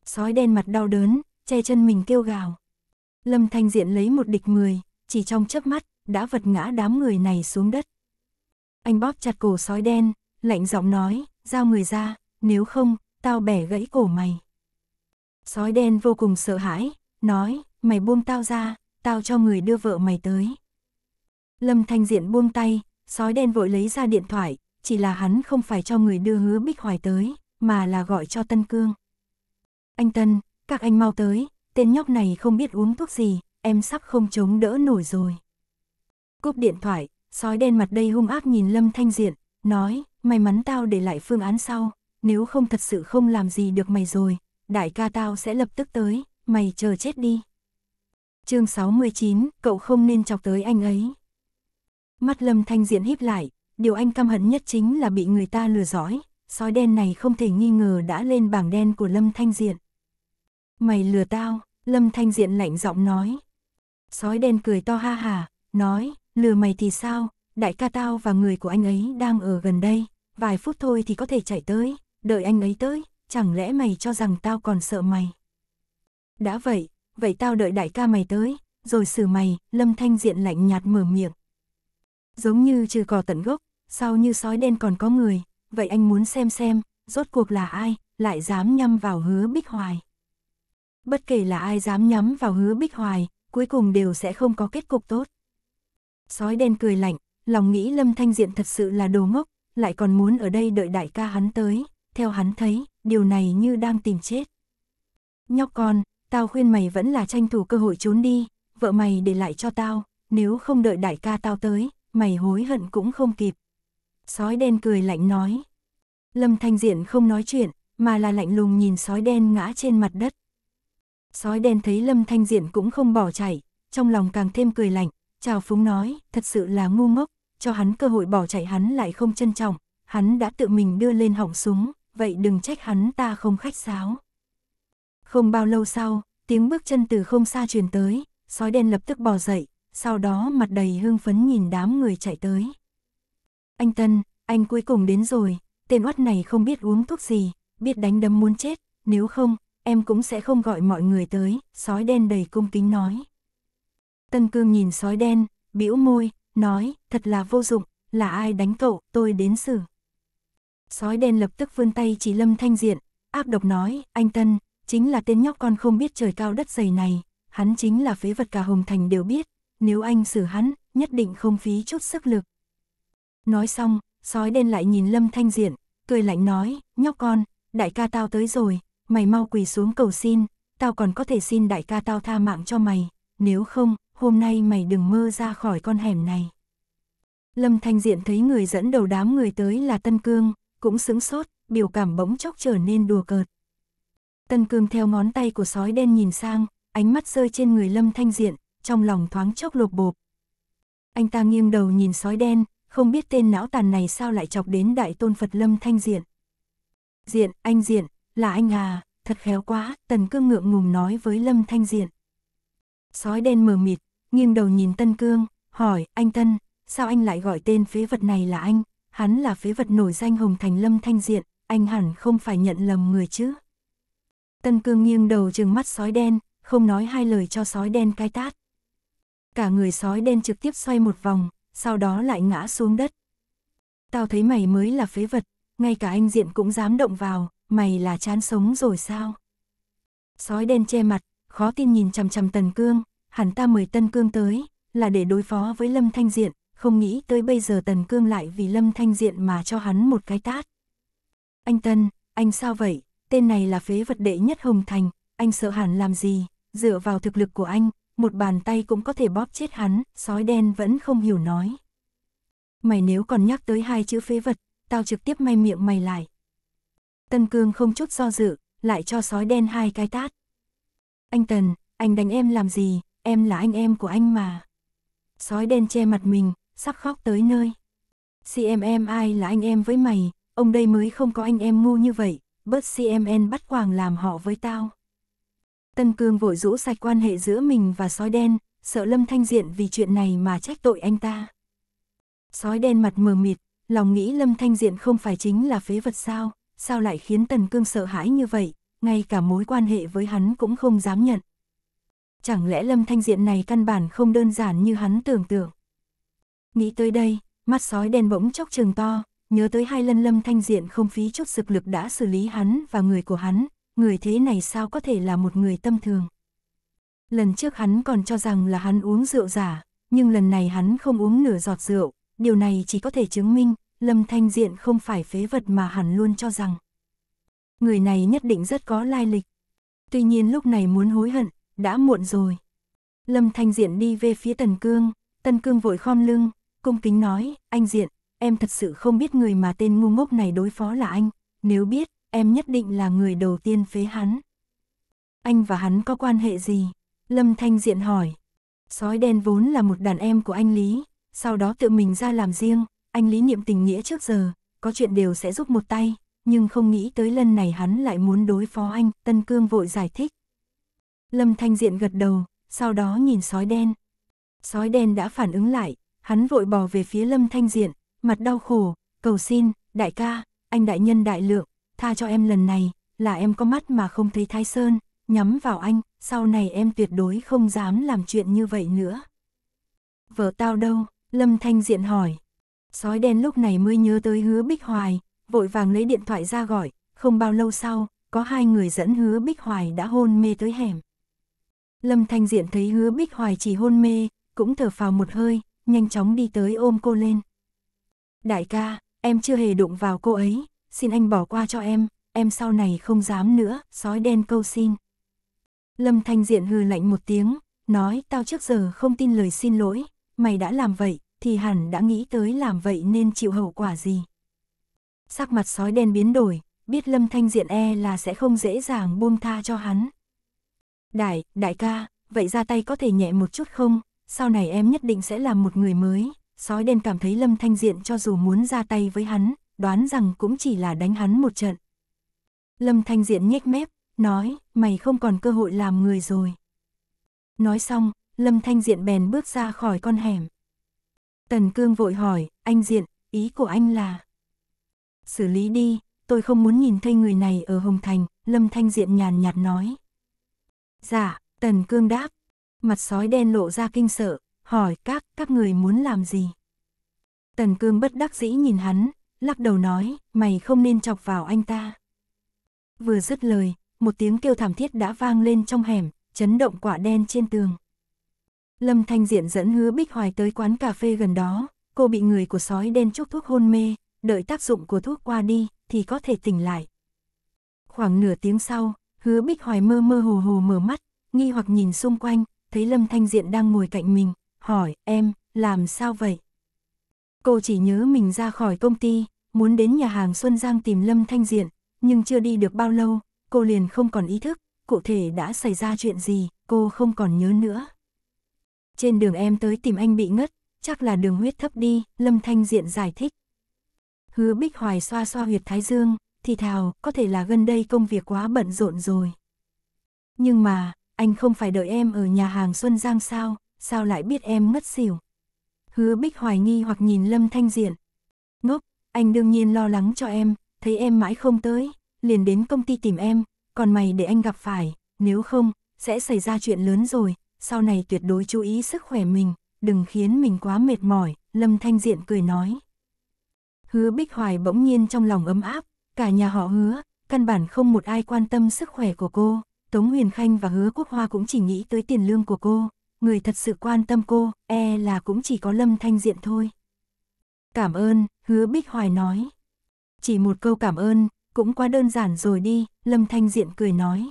Sói đen mặt đau đớn, che chân mình kêu gào. Lâm Thanh Diện lấy một địch mười, chỉ trong chớp mắt, đã vật ngã đám người này xuống đất. Anh bóp chặt cổ sói đen, lạnh giọng nói, giao người ra, nếu không, tao bẻ gãy cổ mày. Sói đen vô cùng sợ hãi, nói, mày buông tao ra, tao cho người đưa vợ mày tới. Lâm Thanh Diện buông tay, sói đen vội lấy ra điện thoại, chỉ là hắn không phải cho người đưa hứa Bích Hoài tới, mà là gọi cho Tân Cương. Anh Tân, các anh mau tới, tên nhóc này không biết uống thuốc gì, em sắp không chống đỡ nổi rồi. Cúp điện thoại, sói đen mặt đây hung ác nhìn Lâm Thanh Diện, nói, may mắn tao để lại phương án sau, nếu không thật sự không làm gì được mày rồi, đại ca tao sẽ lập tức tới, mày chờ chết đi. chương 69, cậu không nên chọc tới anh ấy. Mắt Lâm Thanh Diện híp lại, điều anh căm hận nhất chính là bị người ta lừa dõi, sói đen này không thể nghi ngờ đã lên bảng đen của Lâm Thanh Diện. Mày lừa tao, Lâm Thanh Diện lạnh giọng nói. Sói đen cười to ha hà, nói, lừa mày thì sao, đại ca tao và người của anh ấy đang ở gần đây, vài phút thôi thì có thể chạy tới, đợi anh ấy tới, chẳng lẽ mày cho rằng tao còn sợ mày. Đã vậy, vậy tao đợi đại ca mày tới, rồi xử mày, Lâm Thanh Diện lạnh nhạt mở miệng. Giống như trừ cỏ tận gốc, sau như sói đen còn có người, vậy anh muốn xem xem, rốt cuộc là ai, lại dám nhăm vào hứa bích hoài bất kể là ai dám nhắm vào hứa bích hoài, cuối cùng đều sẽ không có kết cục tốt. Sói đen cười lạnh, lòng nghĩ Lâm Thanh Diện thật sự là đồ ngốc, lại còn muốn ở đây đợi đại ca hắn tới, theo hắn thấy, điều này như đang tìm chết. Nhóc con, tao khuyên mày vẫn là tranh thủ cơ hội trốn đi, vợ mày để lại cho tao, nếu không đợi đại ca tao tới, mày hối hận cũng không kịp. Sói đen cười lạnh nói. Lâm Thanh Diện không nói chuyện, mà là lạnh lùng nhìn sói đen ngã trên mặt đất. Sói đen thấy Lâm Thanh Diện cũng không bỏ chạy, trong lòng càng thêm cười lạnh, chào phúng nói, thật sự là ngu ngốc, cho hắn cơ hội bỏ chạy hắn lại không trân trọng, hắn đã tự mình đưa lên hỏng súng, vậy đừng trách hắn ta không khách sáo. Không bao lâu sau, tiếng bước chân từ không xa truyền tới, sói đen lập tức bò dậy, sau đó mặt đầy hương phấn nhìn đám người chạy tới. Anh Tân, anh cuối cùng đến rồi, tên oắt này không biết uống thuốc gì, biết đánh đấm muốn chết, nếu không, em cũng sẽ không gọi mọi người tới, sói đen đầy cung kính nói. Tân Cương nhìn sói đen, bĩu môi, nói, thật là vô dụng, là ai đánh cậu, tôi đến xử. Sói đen lập tức vươn tay chỉ Lâm Thanh Diện, áp độc nói, anh Tân, chính là tên nhóc con không biết trời cao đất dày này, hắn chính là phế vật cả Hồng Thành đều biết, nếu anh xử hắn, nhất định không phí chút sức lực. Nói xong, sói đen lại nhìn Lâm Thanh Diện, cười lạnh nói, nhóc con, đại ca tao tới rồi, mày mau quỳ xuống cầu xin, tao còn có thể xin đại ca tao tha mạng cho mày, nếu không, hôm nay mày đừng mơ ra khỏi con hẻm này. Lâm Thanh Diện thấy người dẫn đầu đám người tới là Tân Cương, cũng sững sốt, biểu cảm bỗng chốc trở nên đùa cợt. Tân Cương theo ngón tay của sói đen nhìn sang, ánh mắt rơi trên người Lâm Thanh Diện, trong lòng thoáng chốc lột bộp. Anh ta nghiêng đầu nhìn sói đen, không biết tên não tàn này sao lại chọc đến đại tôn Phật Lâm Thanh Diện. Diện, anh Diện, là anh à, thật khéo quá, Tần Cương ngượng ngùng nói với Lâm Thanh Diện. Sói đen mờ mịt, nghiêng đầu nhìn Tân Cương, hỏi, anh Tân, sao anh lại gọi tên phế vật này là anh, hắn là phế vật nổi danh Hồng Thành Lâm Thanh Diện, anh hẳn không phải nhận lầm người chứ. Tân Cương nghiêng đầu trừng mắt sói đen, không nói hai lời cho sói đen cai tát. Cả người sói đen trực tiếp xoay một vòng, sau đó lại ngã xuống đất. Tao thấy mày mới là phế vật, ngay cả anh Diện cũng dám động vào, mày là chán sống rồi sao? Sói đen che mặt, khó tin nhìn chằm chằm Tần Cương, hẳn ta mời Tân Cương tới, là để đối phó với Lâm Thanh Diện, không nghĩ tới bây giờ Tần Cương lại vì Lâm Thanh Diện mà cho hắn một cái tát. Anh Tân, anh sao vậy? Tên này là phế vật đệ nhất Hồng Thành, anh sợ hẳn làm gì? Dựa vào thực lực của anh, một bàn tay cũng có thể bóp chết hắn, sói đen vẫn không hiểu nói. Mày nếu còn nhắc tới hai chữ phế vật, tao trực tiếp may miệng mày lại. Tân Cương không chút do dự, lại cho sói đen hai cái tát. Anh Tần, anh đánh em làm gì, em là anh em của anh mà. Sói đen che mặt mình, sắp khóc tới nơi. CMM ai là anh em với mày, ông đây mới không có anh em ngu như vậy, bớt CMN bắt quàng làm họ với tao. Tân Cương vội rũ sạch quan hệ giữa mình và sói đen, sợ Lâm Thanh Diện vì chuyện này mà trách tội anh ta. Sói đen mặt mờ mịt, lòng nghĩ Lâm Thanh Diện không phải chính là phế vật sao, sao lại khiến Tần Cương sợ hãi như vậy, ngay cả mối quan hệ với hắn cũng không dám nhận. Chẳng lẽ Lâm Thanh Diện này căn bản không đơn giản như hắn tưởng tượng. Nghĩ tới đây, mắt sói đen bỗng chốc trừng to, nhớ tới hai lần Lâm Thanh Diện không phí chút sực lực đã xử lý hắn và người của hắn, người thế này sao có thể là một người tâm thường. Lần trước hắn còn cho rằng là hắn uống rượu giả, nhưng lần này hắn không uống nửa giọt rượu, điều này chỉ có thể chứng minh Lâm Thanh Diện không phải phế vật mà hẳn luôn cho rằng. Người này nhất định rất có lai lịch. Tuy nhiên lúc này muốn hối hận, đã muộn rồi. Lâm Thanh Diện đi về phía Tần Cương, Tần Cương vội khom lưng, cung kính nói, anh Diện, em thật sự không biết người mà tên ngu ngốc này đối phó là anh, nếu biết, em nhất định là người đầu tiên phế hắn. Anh và hắn có quan hệ gì? Lâm Thanh Diện hỏi. Sói đen vốn là một đàn em của anh Lý, sau đó tự mình ra làm riêng, anh lý niệm tình nghĩa trước giờ, có chuyện đều sẽ giúp một tay, nhưng không nghĩ tới lần này hắn lại muốn đối phó anh, Tân Cương vội giải thích. Lâm Thanh Diện gật đầu, sau đó nhìn sói đen. Sói đen đã phản ứng lại, hắn vội bò về phía Lâm Thanh Diện, mặt đau khổ, cầu xin, đại ca, anh đại nhân đại lượng, tha cho em lần này, là em có mắt mà không thấy Thái Sơn, nhắm vào anh, sau này em tuyệt đối không dám làm chuyện như vậy nữa. Vợ tao đâu? Lâm Thanh Diện hỏi, Sói đen lúc này mới nhớ tới hứa Bích Hoài, vội vàng lấy điện thoại ra gọi, không bao lâu sau, có hai người dẫn hứa Bích Hoài đã hôn mê tới hẻm. Lâm Thanh Diện thấy hứa Bích Hoài chỉ hôn mê, cũng thở phào một hơi, nhanh chóng đi tới ôm cô lên. Đại ca, em chưa hề đụng vào cô ấy, xin anh bỏ qua cho em, em sau này không dám nữa, sói đen câu xin. Lâm Thanh Diện hừ lạnh một tiếng, nói tao trước giờ không tin lời xin lỗi, mày đã làm vậy, thì hẳn đã nghĩ tới làm vậy nên chịu hậu quả gì. Sắc mặt sói đen biến đổi, biết Lâm Thanh Diện e là sẽ không dễ dàng buông tha cho hắn. Đại, đại ca, vậy ra tay có thể nhẹ một chút không, sau này em nhất định sẽ là một người mới. Sói đen cảm thấy Lâm Thanh Diện cho dù muốn ra tay với hắn, đoán rằng cũng chỉ là đánh hắn một trận. Lâm Thanh Diện nhếch mép, nói, mày không còn cơ hội làm người rồi. Nói xong, Lâm Thanh Diện bèn bước ra khỏi con hẻm. Tần Cương vội hỏi, anh Diện, ý của anh là... Xử lý đi, tôi không muốn nhìn thấy người này ở Hồng Thành, Lâm Thanh Diện nhàn nhạt nói. Dạ, Tần Cương đáp. Mặt sói đen lộ ra kinh sợ, hỏi các, các người muốn làm gì? Tần Cương bất đắc dĩ nhìn hắn, lắc đầu nói, mày không nên chọc vào anh ta. Vừa dứt lời, một tiếng kêu thảm thiết đã vang lên trong hẻm, chấn động quả đen trên tường. Lâm Thanh Diện dẫn hứa Bích Hoài tới quán cà phê gần đó, cô bị người của sói đen chúc thuốc hôn mê, đợi tác dụng của thuốc qua đi thì có thể tỉnh lại. Khoảng nửa tiếng sau, hứa Bích Hoài mơ mơ hồ hồ mở mắt, nghi hoặc nhìn xung quanh, thấy Lâm Thanh Diện đang ngồi cạnh mình, hỏi em, làm sao vậy? Cô chỉ nhớ mình ra khỏi công ty, muốn đến nhà hàng Xuân Giang tìm Lâm Thanh Diện, nhưng chưa đi được bao lâu, cô liền không còn ý thức, cụ thể đã xảy ra chuyện gì, cô không còn nhớ nữa. Trên đường em tới tìm anh bị ngất, chắc là đường huyết thấp đi, Lâm Thanh Diện giải thích. Hứa Bích Hoài xoa xoa huyệt thái dương, thì thào, có thể là gần đây công việc quá bận rộn rồi. Nhưng mà, anh không phải đợi em ở nhà hàng Xuân Giang sao, sao lại biết em ngất xỉu. Hứa Bích hoài nghi hoặc nhìn Lâm Thanh Diện. Ngốc, anh đương nhiên lo lắng cho em, thấy em mãi không tới, liền đến công ty tìm em, còn mày để anh gặp phải, nếu không, sẽ xảy ra chuyện lớn rồi, sau này tuyệt đối chú ý sức khỏe mình, đừng khiến mình quá mệt mỏi, Lâm Thanh Diện cười nói. Hứa Bích Hoài bỗng nhiên trong lòng ấm áp, cả nhà họ hứa, căn bản không một ai quan tâm sức khỏe của cô, Tống Huyền Khanh và Hứa Quốc Hoa cũng chỉ nghĩ tới tiền lương của cô, người thật sự quan tâm cô, e là cũng chỉ có Lâm Thanh Diện thôi. Cảm ơn, Hứa Bích Hoài nói. Chỉ một câu cảm ơn, cũng quá đơn giản rồi đi, Lâm Thanh Diện cười nói.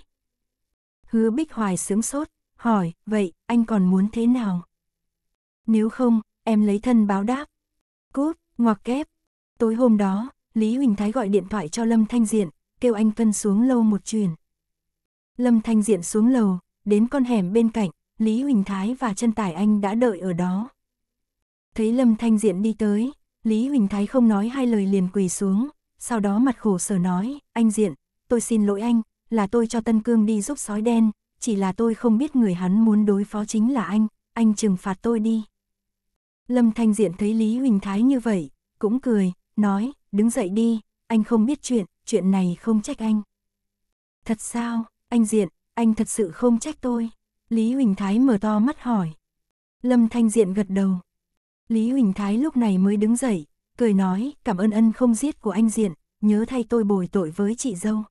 Hứa Bích Hoài sướng sốt, hỏi, vậy, anh còn muốn thế nào? Nếu không, em lấy thân báo đáp. Cút, ngoặc kép. Tối hôm đó, Lý Huỳnh Thái gọi điện thoại cho Lâm Thanh Diện, kêu anh phân xuống lâu một chuyến. Lâm Thanh Diện xuống lầu, đến con hẻm bên cạnh, Lý Huỳnh Thái và chân tải anh đã đợi ở đó. Thấy Lâm Thanh Diện đi tới, Lý Huỳnh Thái không nói hai lời liền quỳ xuống, sau đó mặt khổ sở nói, anh Diện, tôi xin lỗi anh, là tôi cho Tân Cương đi giúp sói đen, chỉ là tôi không biết người hắn muốn đối phó chính là anh, anh trừng phạt tôi đi. Lâm Thanh Diện thấy Lý Huỳnh Thái như vậy, cũng cười, nói, đứng dậy đi, anh không biết chuyện, chuyện này không trách anh. Thật sao, anh Diện, anh thật sự không trách tôi. Lý Huỳnh Thái mở to mắt hỏi. Lâm Thanh Diện gật đầu. Lý Huỳnh Thái lúc này mới đứng dậy, cười nói, cảm ơn ân không giết của anh Diện, nhớ thay tôi bồi tội với chị dâu.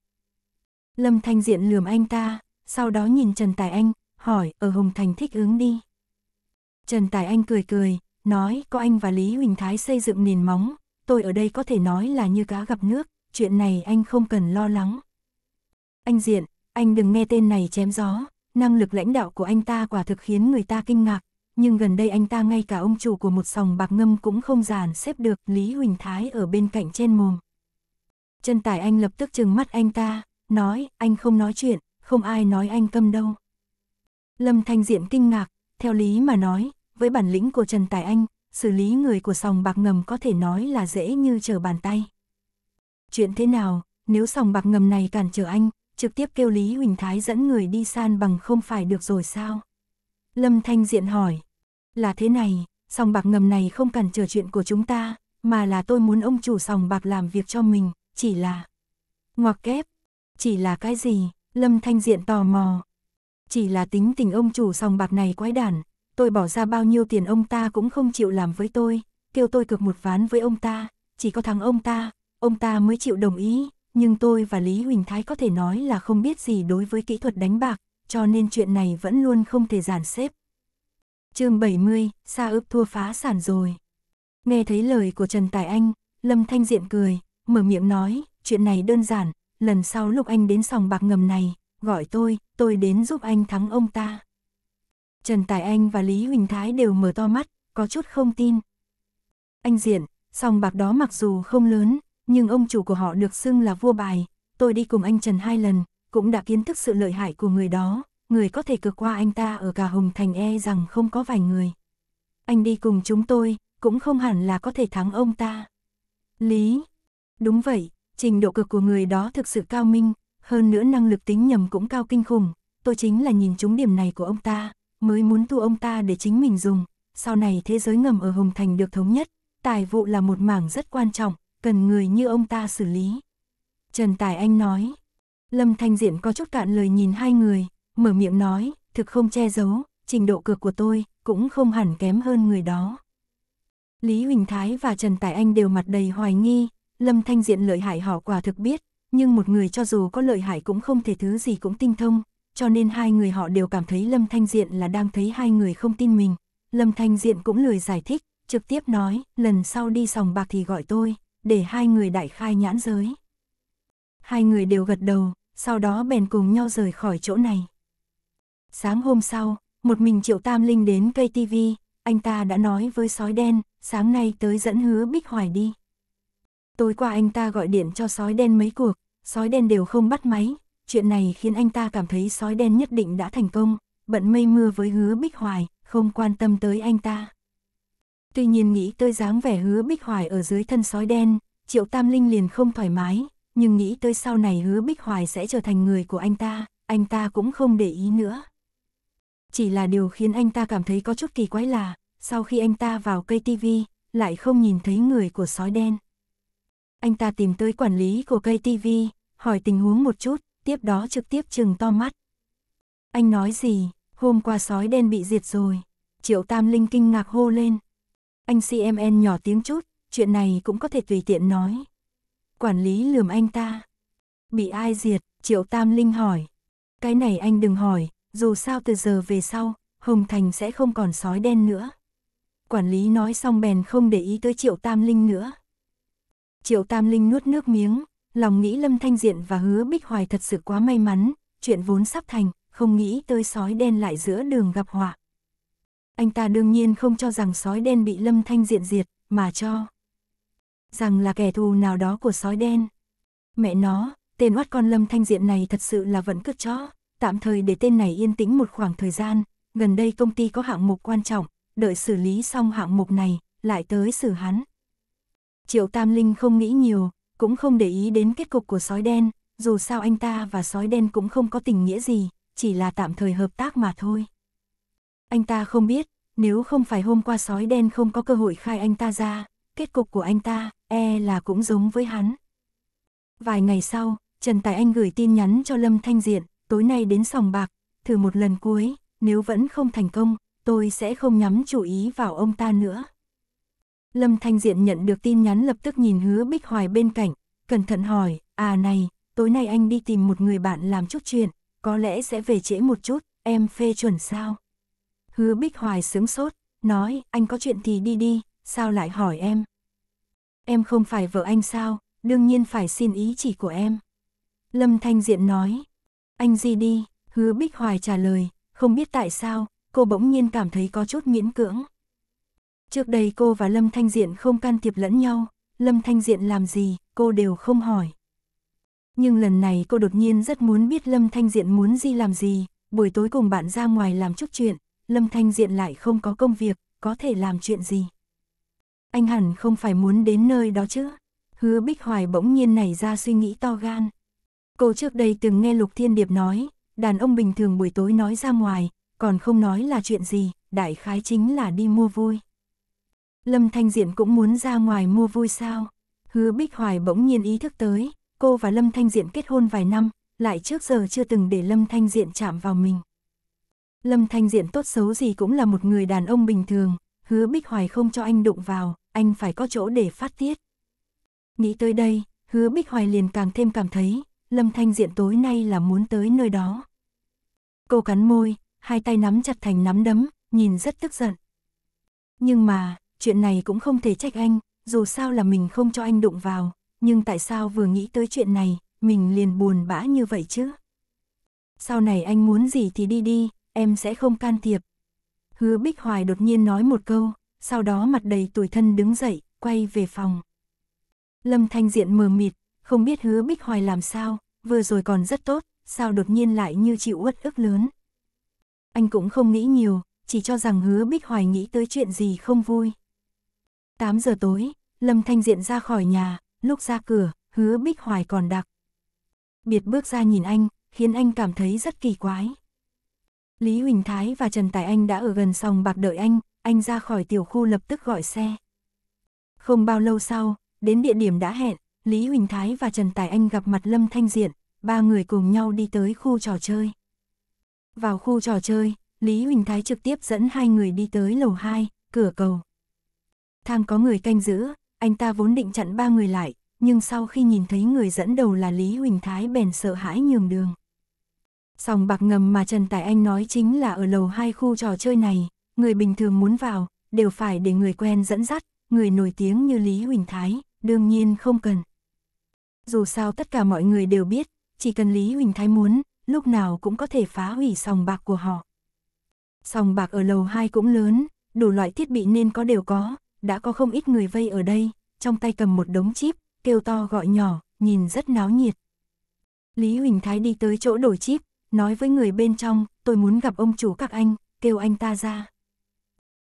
Lâm Thanh Diện lườm anh ta, sau đó nhìn Trần Tài Anh, hỏi ở Hồng Thành thích ứng đi. Trần Tài Anh cười cười, nói có anh và Lý Huỳnh Thái xây dựng nền móng, tôi ở đây có thể nói là như cá gặp nước, chuyện này anh không cần lo lắng. Anh Diện, anh đừng nghe tên này chém gió, năng lực lãnh đạo của anh ta quả thực khiến người ta kinh ngạc, nhưng gần đây anh ta ngay cả ông chủ của một sòng bạc ngâm cũng không giàn xếp được Lý Huỳnh Thái ở bên cạnh trên mồm. trần tài anh lập tức trừng mắt anh ta, nói anh không nói chuyện, không ai nói anh câm đâu. Lâm Thanh Diện kinh ngạc, theo lý mà nói, với bản lĩnh của Trần Tài Anh, xử lý người của sòng bạc ngầm có thể nói là dễ như trở bàn tay. Chuyện thế nào, nếu sòng bạc ngầm này cản trở anh, trực tiếp kêu Lý Huỳnh Thái dẫn người đi san bằng không phải được rồi sao? Lâm Thanh Diện hỏi, là thế này, sòng bạc ngầm này không cản trở chuyện của chúng ta, mà là tôi muốn ông chủ sòng bạc làm việc cho mình, chỉ là... Ngoặc kép, chỉ là cái gì? Lâm Thanh Diện tò mò. Chỉ là tính tình ông chủ sòng bạc này quái đản, tôi bỏ ra bao nhiêu tiền ông ta cũng không chịu làm với tôi, kêu tôi cược một ván với ông ta, chỉ có thắng ông ta, ông ta mới chịu đồng ý, nhưng tôi và Lý Huỳnh Thái có thể nói là không biết gì đối với kỹ thuật đánh bạc, cho nên chuyện này vẫn luôn không thể giản xếp. chương 70, Sa ướp thua phá sản rồi. Nghe thấy lời của Trần Tài Anh, Lâm Thanh Diện cười, mở miệng nói, chuyện này đơn giản, lần sau lúc anh đến sòng bạc ngầm này, gọi tôi, tôi đến giúp anh thắng ông ta. Trần Tài Anh và Lý Huỳnh Thái đều mở to mắt, có chút không tin. Anh Diện, sòng bạc đó mặc dù không lớn, nhưng ông chủ của họ được xưng là vua bài. Tôi đi cùng anh Trần hai lần, cũng đã kiến thức sự lợi hại của người đó. Người có thể cực qua anh ta ở cả Hồng Thành e rằng không có vài người. Anh đi cùng chúng tôi, cũng không hẳn là có thể thắng ông ta. Lý, đúng vậy, Trình độ cực của người đó thực sự cao minh, hơn nữa năng lực tính nhầm cũng cao kinh khủng. Tôi chính là nhìn trúng điểm này của ông ta, mới muốn thu ông ta để chính mình dùng. Sau này thế giới ngầm ở Hồng Thành được thống nhất, tài vụ là một mảng rất quan trọng, cần người như ông ta xử lý. Trần Tài Anh nói. Lâm Thanh Diện có chút cạn lời nhìn hai người, mở miệng nói, thực không che giấu, trình độ cược của tôi cũng không hẳn kém hơn người đó. Lý Huỳnh Thái và Trần Tài Anh đều mặt đầy hoài nghi, Lâm Thanh Diện lợi hại họ quả thực biết, nhưng một người cho dù có lợi hại cũng không thể thứ gì cũng tinh thông, cho nên hai người họ đều cảm thấy Lâm Thanh Diện là đang thấy hai người không tin mình. Lâm Thanh Diện cũng lười giải thích, trực tiếp nói, lần sau đi sòng bạc thì gọi tôi, để hai người đại khai nhãn giới. Hai người đều gật đầu, sau đó bèn cùng nhau rời khỏi chỗ này. Sáng hôm sau, một mình Triệu Tam Linh đến cây KTV, anh ta đã nói với sói đen, sáng nay tới dẫn hứa Bích Hoài đi. Tối qua anh ta gọi điện cho sói đen mấy cuộc, sói đen đều không bắt máy, chuyện này khiến anh ta cảm thấy sói đen nhất định đã thành công, bận mây mưa với hứa Bích Hoài, không quan tâm tới anh ta. Tuy nhiên nghĩ tới dáng vẻ hứa Bích Hoài ở dưới thân sói đen, Triệu Tam Linh liền không thoải mái, nhưng nghĩ tới sau này hứa Bích Hoài sẽ trở thành người của anh ta, anh ta cũng không để ý nữa. Chỉ là điều khiến anh ta cảm thấy có chút kỳ quái là, sau khi anh ta vào cây tivi, lại không nhìn thấy người của sói đen anh ta tìm tới quản lý của cây TV, hỏi tình huống một chút, tiếp đó trực tiếp chừng to mắt. Anh nói gì, hôm qua sói đen bị diệt rồi. Triệu Tam Linh kinh ngạc hô lên. Anh CMN nhỏ tiếng chút, chuyện này cũng có thể tùy tiện nói. Quản lý lườm anh ta. Bị ai diệt, Triệu Tam Linh hỏi. Cái này anh đừng hỏi, dù sao từ giờ về sau, Hồng Thành sẽ không còn sói đen nữa. Quản lý nói xong bèn không để ý tới Triệu Tam Linh nữa. Triệu Tam Linh nuốt nước miếng, lòng nghĩ Lâm Thanh Diện và Hứa Bích Hoài thật sự quá may mắn, chuyện vốn sắp thành, không nghĩ tới sói đen lại giữa đường gặp họa. Anh ta đương nhiên không cho rằng sói đen bị Lâm Thanh Diện diệt, mà cho rằng là kẻ thù nào đó của sói đen. Mẹ nó, tên oát con Lâm Thanh Diện này thật sự là vẫn cứt chó, tạm thời để tên này yên tĩnh một khoảng thời gian, gần đây công ty có hạng mục quan trọng, đợi xử lý xong hạng mục này, lại tới xử hắn. Triệu Tam Linh không nghĩ nhiều, cũng không để ý đến kết cục của sói đen, dù sao anh ta và sói đen cũng không có tình nghĩa gì, chỉ là tạm thời hợp tác mà thôi. Anh ta không biết, nếu không phải hôm qua sói đen không có cơ hội khai anh ta ra, kết cục của anh ta, e là cũng giống với hắn. Vài ngày sau, Trần Tài Anh gửi tin nhắn cho Lâm Thanh Diện, tối nay đến sòng bạc, thử một lần cuối, nếu vẫn không thành công, tôi sẽ không nhắm chú ý vào ông ta nữa. Lâm Thanh Diện nhận được tin nhắn lập tức nhìn hứa Bích Hoài bên cạnh, cẩn thận hỏi, à này, tối nay anh đi tìm một người bạn làm chút chuyện, có lẽ sẽ về trễ một chút, em phê chuẩn sao? Hứa Bích Hoài sướng sốt, nói, anh có chuyện thì đi đi, sao lại hỏi em? Em không phải vợ anh sao, đương nhiên phải xin ý chỉ của em. Lâm Thanh Diện nói, anh gì đi, hứa Bích Hoài trả lời, không biết tại sao, cô bỗng nhiên cảm thấy có chút miễn cưỡng. Trước đây cô và Lâm Thanh Diện không can thiệp lẫn nhau, Lâm Thanh Diện làm gì, cô đều không hỏi. Nhưng lần này cô đột nhiên rất muốn biết Lâm Thanh Diện muốn gì làm gì, buổi tối cùng bạn ra ngoài làm chút chuyện, Lâm Thanh Diện lại không có công việc, có thể làm chuyện gì. Anh hẳn không phải muốn đến nơi đó chứ. Hứa Bích Hoài bỗng nhiên nảy ra suy nghĩ to gan. Cô trước đây từng nghe Lục Thiên Điệp nói, đàn ông bình thường buổi tối nói ra ngoài, còn không nói là chuyện gì, đại khái chính là đi mua vui. Lâm Thanh Diện cũng muốn ra ngoài mua vui sao? Hứa Bích Hoài bỗng nhiên ý thức tới, cô và Lâm Thanh Diện kết hôn vài năm, lại trước giờ chưa từng để Lâm Thanh Diện chạm vào mình. Lâm Thanh Diện tốt xấu gì cũng là một người đàn ông bình thường, hứa Bích Hoài không cho anh đụng vào, anh phải có chỗ để phát tiết. Nghĩ tới đây, hứa Bích Hoài liền càng thêm cảm thấy, Lâm Thanh Diện tối nay là muốn tới nơi đó. Cô cắn môi, hai tay nắm chặt thành nắm đấm, nhìn rất tức giận. Nhưng mà, chuyện này cũng không thể trách anh, dù sao là mình không cho anh đụng vào, nhưng tại sao vừa nghĩ tới chuyện này, mình liền buồn bã như vậy chứ? Sau này anh muốn gì thì đi đi, em sẽ không can thiệp. Hứa Bích Hoài đột nhiên nói một câu, sau đó mặt đầy tuổi thân đứng dậy, quay về phòng. Lâm Thanh Diện mờ mịt, không biết hứa Bích Hoài làm sao, vừa rồi còn rất tốt, sao đột nhiên lại như chịu uất ức lớn. Anh cũng không nghĩ nhiều, chỉ cho rằng hứa Bích Hoài nghĩ tới chuyện gì không vui. 8 giờ tối, Lâm Thanh Diện ra khỏi nhà, lúc ra cửa, hứa Bích Hoài còn đặc. Biệt bước ra nhìn anh, khiến anh cảm thấy rất kỳ quái. Lý Huỳnh Thái và Trần Tài Anh đã ở gần sòng bạc đợi anh, anh ra khỏi tiểu khu lập tức gọi xe. Không bao lâu sau, đến địa điểm đã hẹn, Lý Huỳnh Thái và Trần Tài Anh gặp mặt Lâm Thanh Diện, ba người cùng nhau đi tới khu trò chơi. Vào khu trò chơi, Lý Huỳnh Thái trực tiếp dẫn hai người đi tới lầu 2, cửa cầu. Thang có người canh giữ, anh ta vốn định chặn ba người lại, nhưng sau khi nhìn thấy người dẫn đầu là Lý Huỳnh Thái bèn sợ hãi nhường đường. Sòng bạc ngầm mà Trần Tài Anh nói chính là ở lầu hai khu trò chơi này, người bình thường muốn vào, đều phải để người quen dẫn dắt, người nổi tiếng như Lý Huỳnh Thái, đương nhiên không cần. Dù sao tất cả mọi người đều biết, chỉ cần Lý Huỳnh Thái muốn, lúc nào cũng có thể phá hủy sòng bạc của họ. Sòng bạc ở lầu 2 cũng lớn, đủ loại thiết bị nên có đều có, đã có không ít người vây ở đây, trong tay cầm một đống chip, kêu to gọi nhỏ, nhìn rất náo nhiệt. Lý Huỳnh Thái đi tới chỗ đổi chip, nói với người bên trong, tôi muốn gặp ông chủ các anh, kêu anh ta ra.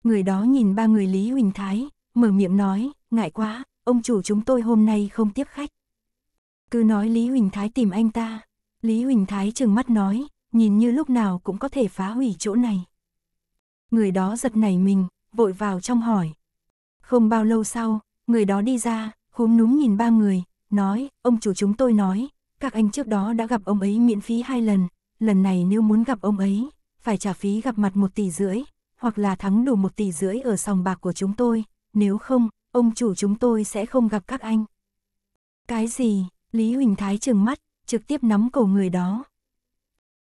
Người đó nhìn ba người Lý Huỳnh Thái, mở miệng nói, ngại quá, ông chủ chúng tôi hôm nay không tiếp khách. Cứ nói Lý Huỳnh Thái tìm anh ta, Lý Huỳnh Thái trừng mắt nói, nhìn như lúc nào cũng có thể phá hủy chỗ này. Người đó giật nảy mình, vội vào trong hỏi, không bao lâu sau, người đó đi ra, húm núm nhìn ba người, nói, ông chủ chúng tôi nói, các anh trước đó đã gặp ông ấy miễn phí hai lần, lần này nếu muốn gặp ông ấy, phải trả phí gặp mặt một tỷ rưỡi, hoặc là thắng đủ một tỷ rưỡi ở sòng bạc của chúng tôi, nếu không, ông chủ chúng tôi sẽ không gặp các anh. Cái gì? Lý Huỳnh Thái trừng mắt, trực tiếp nắm cổ người đó.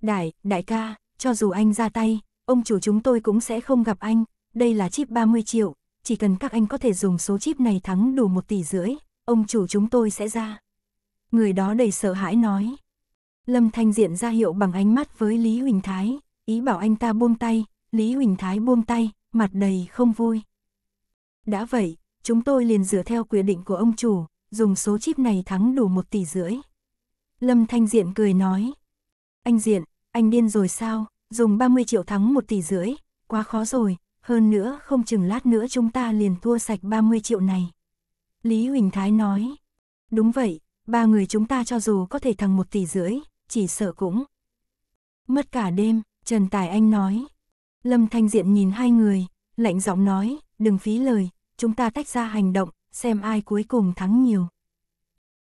Đại, đại ca, cho dù anh ra tay, ông chủ chúng tôi cũng sẽ không gặp anh, đây là chip 30 triệu, chỉ cần các anh có thể dùng số chip này thắng đủ một tỷ rưỡi, ông chủ chúng tôi sẽ ra. Người đó đầy sợ hãi nói. Lâm Thanh Diện ra hiệu bằng ánh mắt với Lý Huỳnh Thái, ý bảo anh ta buông tay, Lý Huỳnh Thái buông tay, mặt đầy không vui. Đã vậy, chúng tôi liền dựa theo quyết định của ông chủ, dùng số chip này thắng đủ một tỷ rưỡi. Lâm Thanh Diện cười nói. Anh Diện, anh điên rồi sao, dùng 30 triệu thắng một tỷ rưỡi, quá khó rồi, hơn nữa không chừng lát nữa chúng ta liền thua sạch 30 triệu này. Lý Huỳnh Thái nói. Đúng vậy, ba người chúng ta cho dù có thể thằng một tỷ rưỡi, chỉ sợ cũng. Mất cả đêm, Trần Tài Anh nói. Lâm Thanh Diện nhìn hai người, lạnh giọng nói, đừng phí lời, chúng ta tách ra hành động, xem ai cuối cùng thắng nhiều.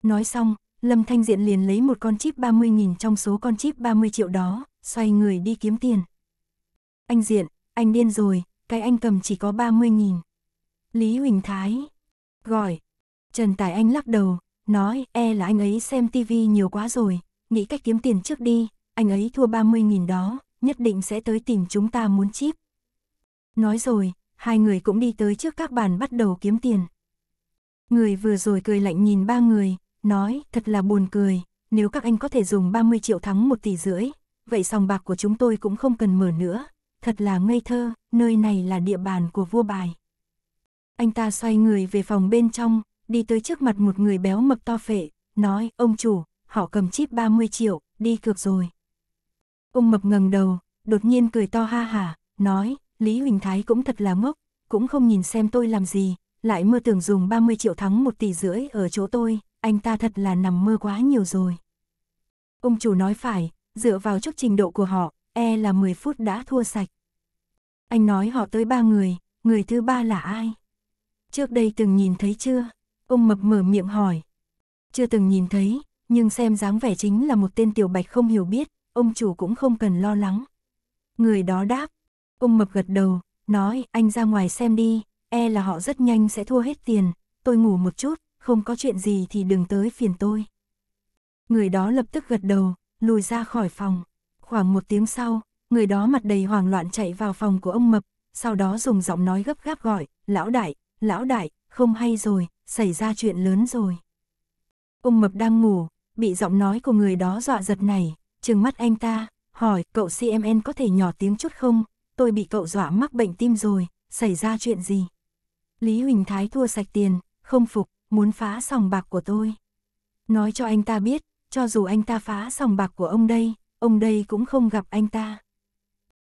Nói xong, Lâm Thanh Diện liền lấy một con chip 30.000 trong số con chip 30 triệu đó, xoay người đi kiếm tiền. Anh Diện, anh điên rồi, cái anh cầm chỉ có 30.000. Lý Huỳnh Thái gọi. Trần Tài Anh lắc đầu, nói e là anh ấy xem tivi nhiều quá rồi, nghĩ cách kiếm tiền trước đi, anh ấy thua 30.000 đó, nhất định sẽ tới tìm chúng ta muốn chip. Nói rồi, hai người cũng đi tới trước các bàn bắt đầu kiếm tiền. Người vừa rồi cười lạnh nhìn ba người, nói thật là buồn cười, nếu các anh có thể dùng 30 triệu thắng 1 tỷ rưỡi, vậy sòng bạc của chúng tôi cũng không cần mở nữa, thật là ngây thơ, nơi này là địa bàn của vua bài. Anh ta xoay người về phòng bên trong, đi tới trước mặt một người béo mập to phệ, nói, ông chủ, họ cầm chip 30 triệu, đi cược rồi. Ông mập ngẩng đầu, đột nhiên cười to ha hả, nói, Lý Huỳnh Thái cũng thật là ngốc, cũng không nhìn xem tôi làm gì, lại mơ tưởng dùng 30 triệu thắng một tỷ rưỡi ở chỗ tôi, anh ta thật là nằm mơ quá nhiều rồi. Ông chủ nói phải, dựa vào chút trình độ của họ, e là 10 phút đã thua sạch. Anh nói họ tới ba người, người thứ ba là ai? Trước đây từng nhìn thấy chưa? Ông mập mở miệng hỏi. Chưa từng nhìn thấy, nhưng xem dáng vẻ chính là một tên tiểu bạch không hiểu biết, ông chủ cũng không cần lo lắng. Người đó đáp, ông mập gật đầu, nói anh ra ngoài xem đi, e là họ rất nhanh sẽ thua hết tiền, tôi ngủ một chút, không có chuyện gì thì đừng tới phiền tôi. Người đó lập tức gật đầu, lùi ra khỏi phòng. Khoảng một tiếng sau, người đó mặt đầy hoảng loạn chạy vào phòng của ông Mập, sau đó dùng giọng nói gấp gáp gọi, lão đại, lão đại, không hay rồi, xảy ra chuyện lớn rồi. Ông Mập đang ngủ, bị giọng nói của người đó dọa giật này, trừng mắt anh ta, hỏi cậu CMN có thể nhỏ tiếng chút không, tôi bị cậu dọa mắc bệnh tim rồi, xảy ra chuyện gì? Lý Huỳnh Thái thua sạch tiền, không phục, muốn phá sòng bạc của tôi. Nói cho anh ta biết, cho dù anh ta phá sòng bạc của ông đây, ông đây cũng không gặp anh ta.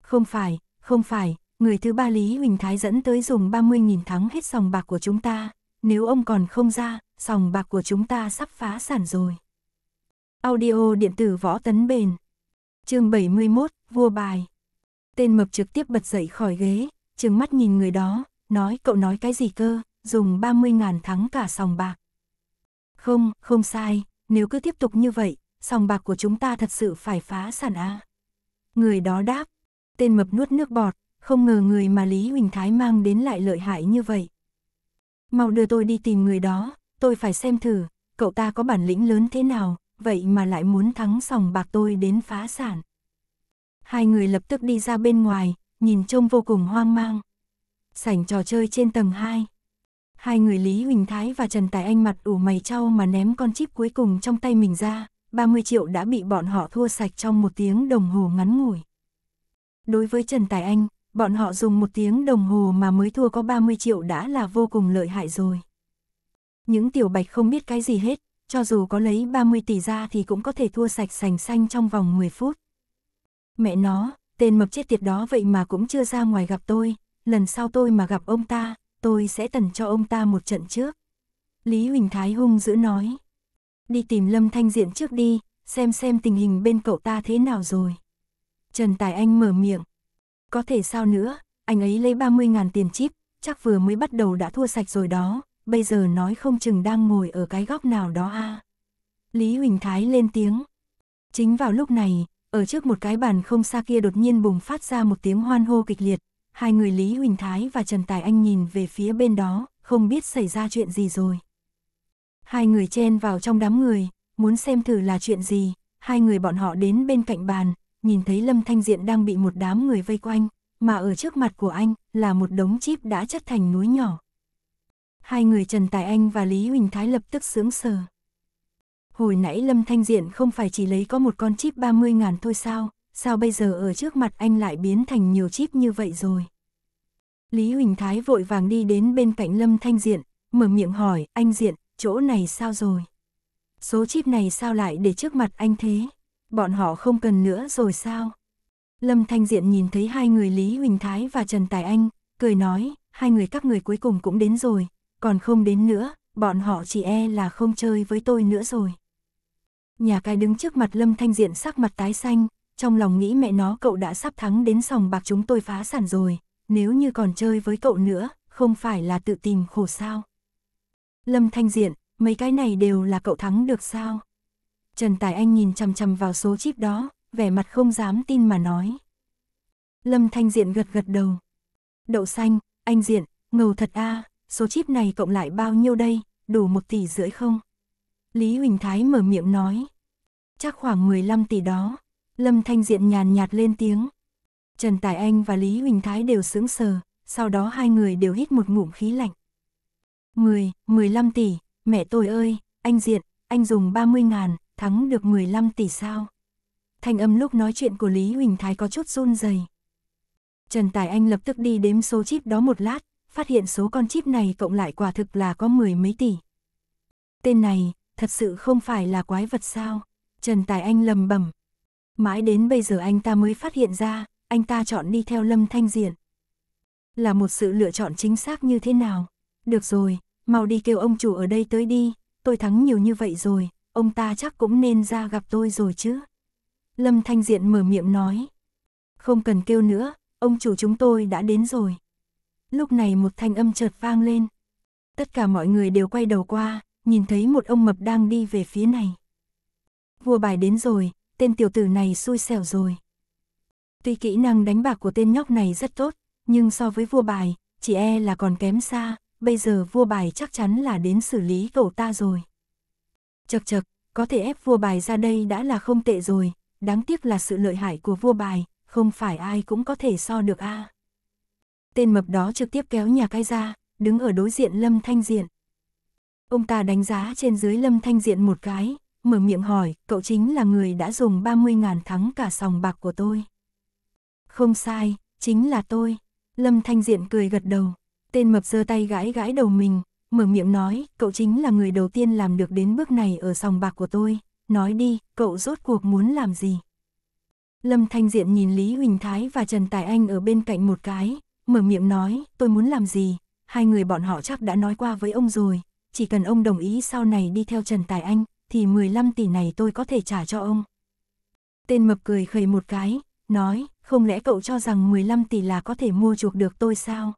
Không phải, không phải, người thứ ba Lý Huỳnh Thái dẫn tới dùng 30.000 thắng hết sòng bạc của chúng ta, nếu ông còn không ra, sòng bạc của chúng ta sắp phá sản rồi. Audio điện tử võ tấn bền. chương 71, vua bài. Tên mập trực tiếp bật dậy khỏi ghế, trừng mắt nhìn người đó, nói cậu nói cái gì cơ, dùng 30.000 thắng cả sòng bạc. Không, không sai, nếu cứ tiếp tục như vậy, sòng bạc của chúng ta thật sự phải phá sản a à? Người đó đáp, tên mập nuốt nước bọt, không ngờ người mà Lý Huỳnh Thái mang đến lại lợi hại như vậy. Mau đưa tôi đi tìm người đó, tôi phải xem thử, cậu ta có bản lĩnh lớn thế nào, vậy mà lại muốn thắng sòng bạc tôi đến phá sản. Hai người lập tức đi ra bên ngoài, nhìn trông vô cùng hoang mang. Sảnh trò chơi trên tầng 2. Hai người Lý Huỳnh Thái và Trần Tài Anh mặt ủ mày trao mà ném con chip cuối cùng trong tay mình ra, 30 triệu đã bị bọn họ thua sạch trong một tiếng đồng hồ ngắn ngủi. Đối với Trần Tài Anh, bọn họ dùng một tiếng đồng hồ mà mới thua có 30 triệu đã là vô cùng lợi hại rồi. Những tiểu bạch không biết cái gì hết, cho dù có lấy 30 tỷ ra thì cũng có thể thua sạch sành xanh trong vòng 10 phút. Mẹ nó, tên mập chết tiệt đó vậy mà cũng chưa ra ngoài gặp tôi, lần sau tôi mà gặp ông ta, tôi sẽ tần cho ông ta một trận trước. Lý Huỳnh Thái hung dữ nói. Đi tìm Lâm Thanh Diện trước đi, xem xem tình hình bên cậu ta thế nào rồi. Trần Tài Anh mở miệng. Có thể sao nữa, anh ấy lấy 30.000 tiền chip, chắc vừa mới bắt đầu đã thua sạch rồi đó, bây giờ nói không chừng đang ngồi ở cái góc nào đó a. Lý Huỳnh Thái lên tiếng. Chính vào lúc này, ở trước một cái bàn không xa kia đột nhiên bùng phát ra một tiếng hoan hô kịch liệt, hai người Lý Huỳnh Thái và Trần Tài Anh nhìn về phía bên đó, không biết xảy ra chuyện gì rồi. Hai người chen vào trong đám người, muốn xem thử là chuyện gì, hai người bọn họ đến bên cạnh bàn, nhìn thấy Lâm Thanh Diện đang bị một đám người vây quanh, mà ở trước mặt của anh là một đống chip đã chất thành núi nhỏ. Hai người Trần Tài Anh và Lý Huỳnh Thái lập tức sướng sờ. Hồi nãy Lâm Thanh Diện không phải chỉ lấy có một con chip 30 ngàn thôi sao, sao bây giờ ở trước mặt anh lại biến thành nhiều chip như vậy rồi. Lý Huỳnh Thái vội vàng đi đến bên cạnh Lâm Thanh Diện, mở miệng hỏi, anh Diện, chỗ này sao rồi? Số chip này sao lại để trước mặt anh thế? Bọn họ không cần nữa rồi sao? Lâm Thanh Diện nhìn thấy hai người Lý Huỳnh Thái và Trần Tài Anh, cười nói, hai người các người cuối cùng cũng đến rồi, còn không đến nữa, bọn họ chỉ e là không chơi với tôi nữa rồi. Nhà cái đứng trước mặt Lâm Thanh Diện sắc mặt tái xanh, trong lòng nghĩ mẹ nó cậu đã sắp thắng đến sòng bạc chúng tôi phá sản rồi, nếu như còn chơi với cậu nữa, không phải là tự tìm khổ sao. Lâm Thanh Diện, mấy cái này đều là cậu thắng được sao? Trần Tài Anh nhìn chằm chằm vào số chip đó, vẻ mặt không dám tin mà nói. Lâm Thanh Diện gật gật đầu. Đậu xanh, anh Diện, ngầu thật a, số chip này cộng lại bao nhiêu đây, đủ một tỷ rưỡi không? Lý Huỳnh Thái mở miệng nói. Chắc khoảng 15 tỷ đó. Lâm Thanh Diện nhàn nhạt lên tiếng. Trần Tài Anh và Lý Huỳnh Thái đều sững sờ, sau đó hai người đều hít một ngụm khí lạnh. 10, 15 tỷ, mẹ tôi ơi, anh Diện, anh dùng 30 ngàn, thắng được 15 tỷ sao? Thanh âm lúc nói chuyện của Lý Huỳnh Thái có chút run rẩy. Trần Tài Anh lập tức đi đếm số chip đó một lát, phát hiện số con chip này cộng lại quả thực là có mười mấy tỷ. Tên này, thật sự không phải là quái vật sao? Trần Tài Anh lầm bẩm. Mãi đến bây giờ anh ta mới phát hiện ra, anh ta chọn đi theo Lâm Thanh Diện. Là một sự lựa chọn chính xác như thế nào? Được rồi, mau đi kêu ông chủ ở đây tới đi, tôi thắng nhiều như vậy rồi, ông ta chắc cũng nên ra gặp tôi rồi chứ. Lâm Thanh Diện mở miệng nói. Không cần kêu nữa, ông chủ chúng tôi đã đến rồi. Lúc này một thanh âm chợt vang lên. Tất cả mọi người đều quay đầu qua, nhìn thấy một ông mập đang đi về phía này. Vua bài đến rồi, tên tiểu tử này xui xẻo rồi. Tuy kỹ năng đánh bạc của tên nhóc này rất tốt, nhưng so với vua bài, chỉ e là còn kém xa, bây giờ vua bài chắc chắn là đến xử lý cậu ta rồi chật chật, có thể ép vua bài ra đây đã là không tệ rồi, đáng tiếc là sự lợi hại của vua bài, không phải ai cũng có thể so được a. Tên mập đó trực tiếp kéo nhà cái ra, đứng ở đối diện Lâm Thanh Diện. Ông ta đánh giá trên dưới Lâm Thanh Diện một cái, mở miệng hỏi, cậu chính là người đã dùng 30.000 thắng cả sòng bạc của tôi. Không sai, chính là tôi. Lâm Thanh Diện cười gật đầu, tên mập giơ tay gãi gãi đầu mình, mở miệng nói, cậu chính là người đầu tiên làm được đến bước này ở sòng bạc của tôi, nói đi, cậu rốt cuộc muốn làm gì? Lâm Thanh Diện nhìn Lý Huỳnh Thái và Trần Tài Anh ở bên cạnh một cái, mở miệng nói, tôi muốn làm gì, hai người bọn họ chắc đã nói qua với ông rồi, chỉ cần ông đồng ý sau này đi theo Trần Tài Anh, thì 15 tỷ này tôi có thể trả cho ông. Tên mập cười khẩy một cái, nói, không lẽ cậu cho rằng 15 tỷ là có thể mua chuộc được tôi sao?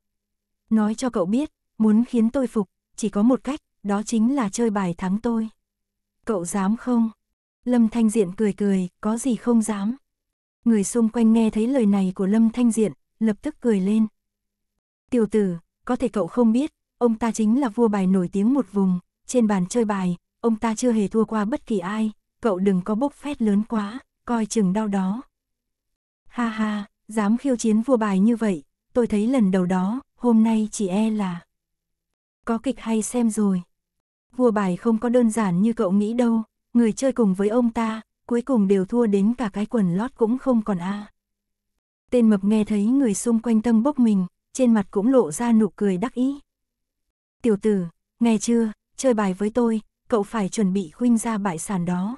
Nói cho cậu biết, muốn khiến tôi phục, chỉ có một cách, đó chính là chơi bài thắng tôi. Cậu dám không? Lâm Thanh Diện cười cười, có gì không dám. Người xung quanh nghe thấy lời này của Lâm Thanh Diện, lập tức cười lên. Tiểu tử, có thể cậu không biết, ông ta chính là vua bài nổi tiếng một vùng, trên bàn chơi bài, ông ta chưa hề thua qua bất kỳ ai, cậu đừng có bốc phét lớn quá, coi chừng đau đó. Ha ha, dám khiêu chiến vua bài như vậy, tôi thấy lần đầu đó, hôm nay chỉ e là có kịch hay xem rồi. Vua bài không có đơn giản như cậu nghĩ đâu, người chơi cùng với ông ta, cuối cùng đều thua đến cả cái quần lót cũng không còn a. À. Tên mập nghe thấy người xung quanh tâm bốc mình, trên mặt cũng lộ ra nụ cười đắc ý. Tiểu tử, nghe chưa, chơi bài với tôi, cậu phải chuẩn bị khuynh ra bại sản đó.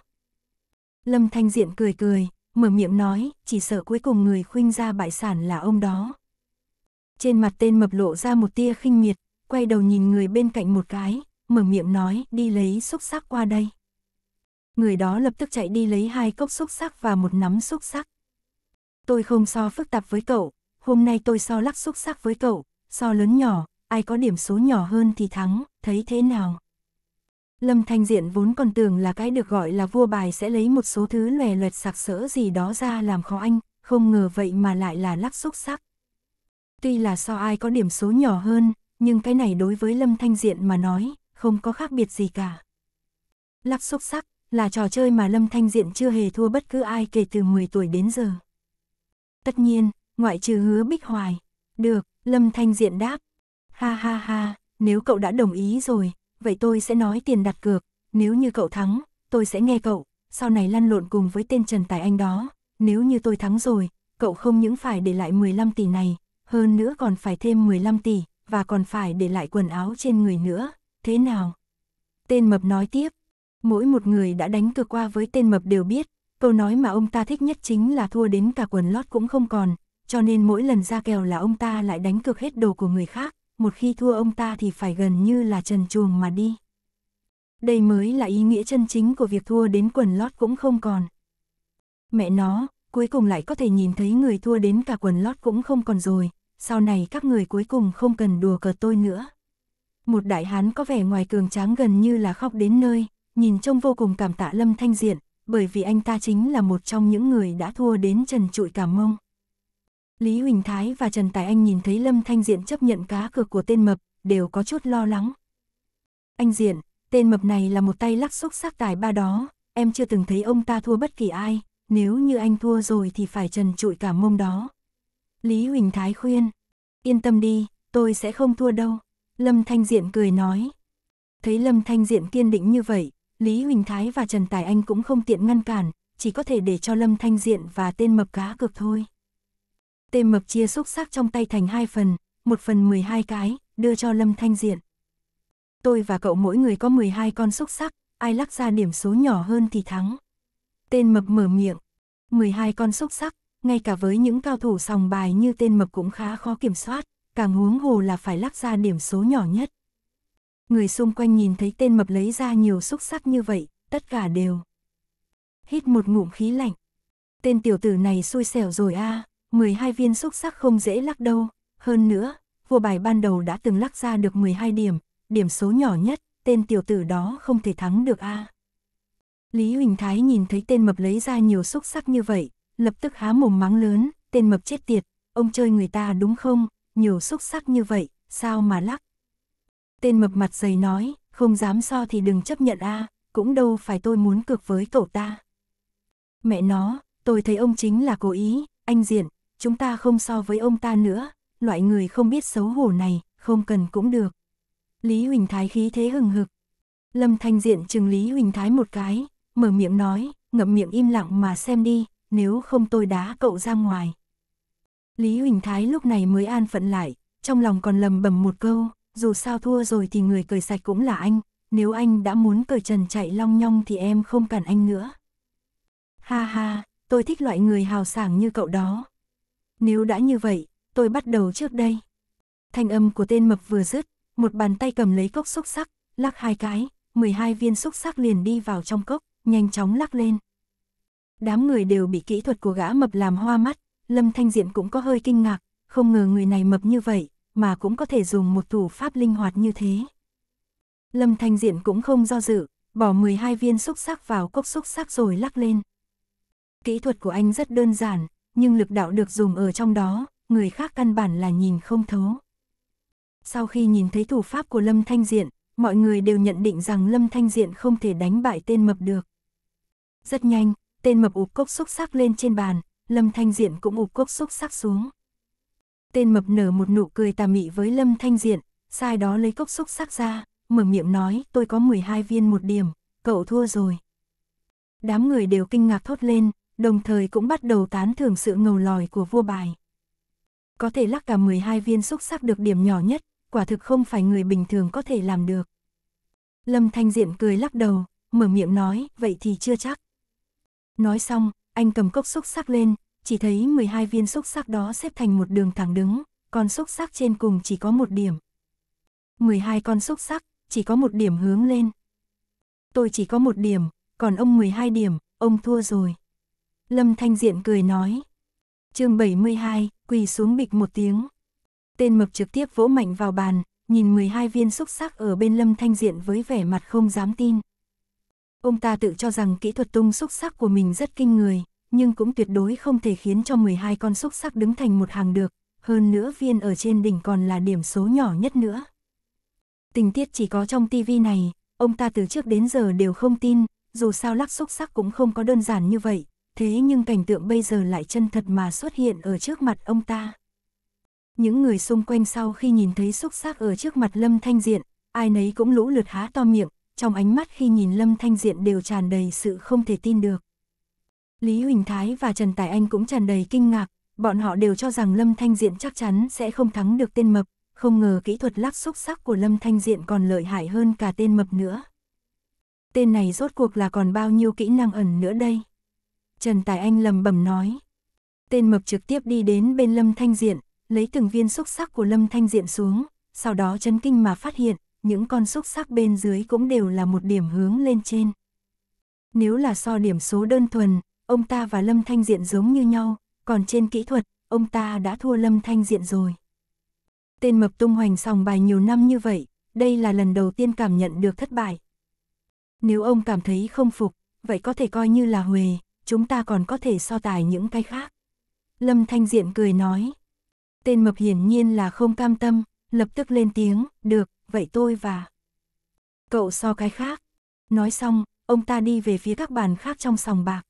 Lâm Thanh Diện cười cười, mở miệng nói, chỉ sợ cuối cùng người khuynh ra bại sản là ông đó. Trên mặt tên mập lộ ra một tia khinh miệt, quay đầu nhìn người bên cạnh một cái, mở miệng nói đi lấy xúc sắc qua đây. Người đó lập tức chạy đi lấy hai cốc xúc sắc và một nắm xúc sắc. Tôi không so phức tạp với cậu, hôm nay tôi so lắc xúc sắc với cậu, so lớn nhỏ, ai có điểm số nhỏ hơn thì thắng, thấy thế nào? Lâm Thanh Diện vốn còn tưởng là cái được gọi là vua bài sẽ lấy một số thứ lòe loẹt sặc sỡ gì đó ra làm khó anh, không ngờ vậy mà lại là lắc xúc sắc. Tuy là so ai có điểm số nhỏ hơn, nhưng cái này đối với Lâm Thanh Diện mà nói, không có khác biệt gì cả. Lắc xúc sắc là trò chơi mà Lâm Thanh Diện chưa hề thua bất cứ ai kể từ 10 tuổi đến giờ. Tất nhiên, ngoại trừ hứa Bích Hoài. Được, Lâm Thanh Diện đáp. Ha ha ha, nếu cậu đã đồng ý rồi, vậy tôi sẽ nói tiền đặt cược, nếu như cậu thắng, tôi sẽ nghe cậu, sau này lăn lộn cùng với tên Trần Tài Anh đó, nếu như tôi thắng rồi, cậu không những phải để lại 15 tỷ này, hơn nữa còn phải thêm 15 tỷ, và còn phải để lại quần áo trên người nữa, thế nào? Tên mập nói tiếp, mỗi một người đã đánh cược qua với tên mập đều biết, câu nói mà ông ta thích nhất chính là thua đến cả quần lót cũng không còn, cho nên mỗi lần ra kèo là ông ta lại đánh cược hết đồ của người khác, một khi thua ông ta thì phải gần như là trần chuồng mà đi. Đây mới là ý nghĩa chân chính của việc thua đến quần lót cũng không còn. Mẹ nó, cuối cùng lại có thể nhìn thấy người thua đến cả quần lót cũng không còn rồi, sau này các người cuối cùng không cần đùa cợt tôi nữa. Một đại hán có vẻ ngoài cường tráng gần như là khóc đến nơi, nhìn trông vô cùng cảm tạ Lâm Thanh Diện, bởi vì anh ta chính là một trong những người đã thua đến trần trụi cả mông. Lý Huỳnh Thái và Trần Tài Anh nhìn thấy Lâm Thanh Diện chấp nhận cá cược của tên mập, đều có chút lo lắng. Anh Diện, tên mập này là một tay lắc xúc sắc tài ba đó, em chưa từng thấy ông ta thua bất kỳ ai, nếu như anh thua rồi thì phải trần trụi cả mông đó. Lý Huỳnh Thái khuyên. Yên tâm đi, tôi sẽ không thua đâu. Lâm Thanh Diện cười nói. Thấy Lâm Thanh Diện kiên định như vậy, Lý Huỳnh Thái và Trần Tài Anh cũng không tiện ngăn cản, chỉ có thể để cho Lâm Thanh Diện và tên mập cá cược thôi. Tên mập chia xúc sắc trong tay thành hai phần, một phần 12 cái, đưa cho Lâm Thanh Diện. Tôi và cậu mỗi người có 12 con xúc sắc, ai lắc ra điểm số nhỏ hơn thì thắng. Tên mập mở miệng. 12 con xúc sắc, ngay cả với những cao thủ sòng bài như tên mập cũng khá khó kiểm soát, càng huống hồ là phải lắc ra điểm số nhỏ nhất. Người xung quanh nhìn thấy tên mập lấy ra nhiều xúc sắc như vậy, tất cả đều. Hít một ngụm khí lạnh. Tên tiểu tử này xui xẻo rồi a à, 12 viên xúc sắc không dễ lắc đâu. Hơn nữa, vua bài ban đầu đã từng lắc ra được 12 điểm, điểm số nhỏ nhất, tên tiểu tử đó không thể thắng được a à. Lý Huỳnh Thái nhìn thấy tên mập lấy ra nhiều xúc sắc như vậy, lập tức há mồm mắng lớn, tên mập chết tiệt, ông chơi người ta đúng không, nhiều xúc sắc như vậy, sao mà lắc. Tên mập mặt dày nói, không dám so thì đừng chấp nhận a, à, cũng đâu phải tôi muốn cược với cậu ta. Mẹ nó, tôi thấy ông chính là cố ý, anh Diện, chúng ta không so với ông ta nữa, loại người không biết xấu hổ này, không cần cũng được. Lý Huỳnh Thái khí thế hừng hực. Lâm Thanh Diện chừng Lý Huỳnh Thái một cái, mở miệng nói, ngậm miệng im lặng mà xem đi, nếu không tôi đá cậu ra ngoài. Lý Huỳnh Thái lúc này mới an phận lại, trong lòng còn lầm bầm một câu, dù sao thua rồi thì người cười sạch cũng là anh, nếu anh đã muốn cởi trần chạy long nhong thì em không cần anh nữa. Ha ha, tôi thích loại người hào sảng như cậu đó. Nếu đã như vậy, tôi bắt đầu trước đây. Thanh âm của tên mập vừa dứt, một bàn tay cầm lấy cốc xúc sắc, lắc hai cái, 12 viên xúc sắc liền đi vào trong cốc, nhanh chóng lắc lên, đám người đều bị kỹ thuật của gã mập làm hoa mắt, Lâm Thanh Diện cũng có hơi kinh ngạc, không ngờ người này mập như vậy, mà cũng có thể dùng một thủ pháp linh hoạt như thế. Lâm Thanh Diện cũng không do dự, bỏ 12 viên xúc sắc vào cốc xúc sắc rồi lắc lên. Kỹ thuật của anh rất đơn giản, nhưng lực đạo được dùng ở trong đó, người khác căn bản là nhìn không thấu. Sau khi nhìn thấy thủ pháp của Lâm Thanh Diện, mọi người đều nhận định rằng Lâm Thanh Diện không thể đánh bại tên mập được. Rất nhanh, tên mập ụp cốc xúc sắc lên trên bàn, Lâm Thanh Diện cũng ụp cốc xúc sắc xuống. Tên mập nở một nụ cười tà mị với Lâm Thanh Diện, sai đó lấy cốc xúc sắc ra, mở miệng nói tôi có 12 viên một điểm, cậu thua rồi. Đám người đều kinh ngạc thốt lên, đồng thời cũng bắt đầu tán thưởng sự ngầu lòi của vua bài. Có thể lắc cả 12 viên xúc sắc được điểm nhỏ nhất, quả thực không phải người bình thường có thể làm được. Lâm Thanh Diện cười lắc đầu, mở miệng nói, vậy thì chưa chắc. Nói xong, anh cầm cốc xúc sắc lên, chỉ thấy 12 viên xúc sắc đó xếp thành một đường thẳng đứng, còn xúc sắc trên cùng chỉ có một điểm. 12 con xúc sắc, chỉ có một điểm hướng lên. Tôi chỉ có một điểm, còn ông 12 điểm, ông thua rồi. Lâm Thanh Diện cười nói. chương 72, quỳ xuống bịch một tiếng. Tên mập trực tiếp vỗ mạnh vào bàn, nhìn 12 viên xúc sắc ở bên Lâm Thanh Diện với vẻ mặt không dám tin ông ta tự cho rằng kỹ thuật tung xúc sắc của mình rất kinh người, nhưng cũng tuyệt đối không thể khiến cho 12 con xúc sắc đứng thành một hàng được, hơn nữa viên ở trên đỉnh còn là điểm số nhỏ nhất nữa. Tình tiết chỉ có trong tivi này, ông ta từ trước đến giờ đều không tin, dù sao lắc xúc sắc cũng không có đơn giản như vậy, thế nhưng cảnh tượng bây giờ lại chân thật mà xuất hiện ở trước mặt ông ta. Những người xung quanh sau khi nhìn thấy xúc sắc ở trước mặt Lâm Thanh Diện, ai nấy cũng lũ lượt há to miệng, trong ánh mắt khi nhìn Lâm Thanh Diện đều tràn đầy sự không thể tin được. Lý Huỳnh Thái và Trần Tài Anh cũng tràn đầy kinh ngạc, bọn họ đều cho rằng Lâm Thanh Diện chắc chắn sẽ không thắng được tên mập, không ngờ kỹ thuật lắc xúc sắc của Lâm Thanh Diện còn lợi hại hơn cả tên mập nữa. Tên này rốt cuộc là còn bao nhiêu kỹ năng ẩn nữa đây? Trần Tài Anh lầm bẩm nói. Tên mập trực tiếp đi đến bên Lâm Thanh Diện, lấy từng viên xúc sắc của Lâm Thanh Diện xuống, sau đó chấn kinh mà phát hiện, những con xúc sắc bên dưới cũng đều là một điểm hướng lên trên. Nếu là so điểm số đơn thuần, ông ta và Lâm Thanh Diện giống như nhau, còn trên kỹ thuật, ông ta đã thua Lâm Thanh Diện rồi. Tên mập tung hoành sòng bài nhiều năm như vậy, đây là lần đầu tiên cảm nhận được thất bại. Nếu ông cảm thấy không phục, vậy có thể coi như là huề, chúng ta còn có thể so tài những cái khác. Lâm Thanh Diện cười nói. Tên mập hiển nhiên là không cam tâm, lập tức lên tiếng, được, vậy tôi và... Cậu so cái khác. Nói xong, ông ta đi về phía các bàn khác trong sòng bạc.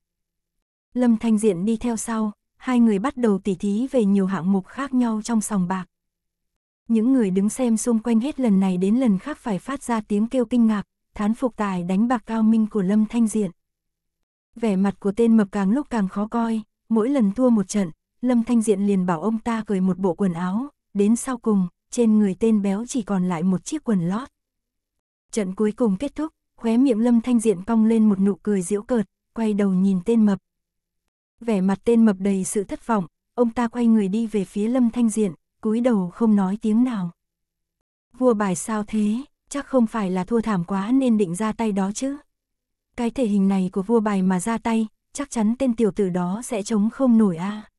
Lâm Thanh Diện đi theo sau, hai người bắt đầu tỉ thí về nhiều hạng mục khác nhau trong sòng bạc. Những người đứng xem xung quanh hết lần này đến lần khác phải phát ra tiếng kêu kinh ngạc, thán phục tài đánh bạc cao minh của Lâm Thanh Diện. Vẻ mặt của tên mập càng lúc càng khó coi, mỗi lần thua một trận, Lâm Thanh Diện liền bảo ông ta cởi một bộ quần áo, đến sau cùng, trên người tên béo chỉ còn lại một chiếc quần lót. Trận cuối cùng kết thúc, khóe miệng Lâm Thanh Diện cong lên một nụ cười giễu cợt, quay đầu nhìn tên mập. Vẻ mặt tên mập đầy sự thất vọng, ông ta quay người đi về phía Lâm Thanh Diện, cúi đầu không nói tiếng nào. Vua bài sao thế, chắc không phải là thua thảm quá nên định ra tay đó chứ. Cái thể hình này của vua bài mà ra tay, chắc chắn tên tiểu tử đó sẽ chống không nổi a. À.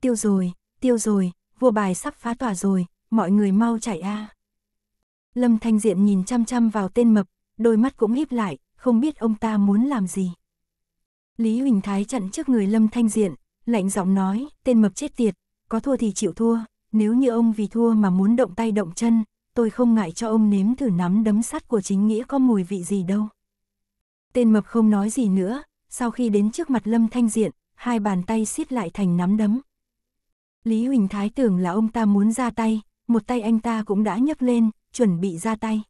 Tiêu rồi, tiêu rồi, vua bài sắp phá tỏa rồi, mọi người mau chạy a. Lâm Thanh Diện nhìn chăm chăm vào tên mập, đôi mắt cũng híp lại, không biết ông ta muốn làm gì. Lý Huỳnh Thái chặn trước người Lâm Thanh Diện, lạnh giọng nói, tên mập chết tiệt, có thua thì chịu thua, nếu như ông vì thua mà muốn động tay động chân, tôi không ngại cho ông nếm thử nắm đấm sắt của chính nghĩa có mùi vị gì đâu. Tên mập không nói gì nữa, sau khi đến trước mặt Lâm Thanh Diện, hai bàn tay siết lại thành nắm đấm. Lý Huỳnh Thái tưởng là ông ta muốn ra tay, một tay anh ta cũng đã nhấc lên, chuẩn bị ra tay.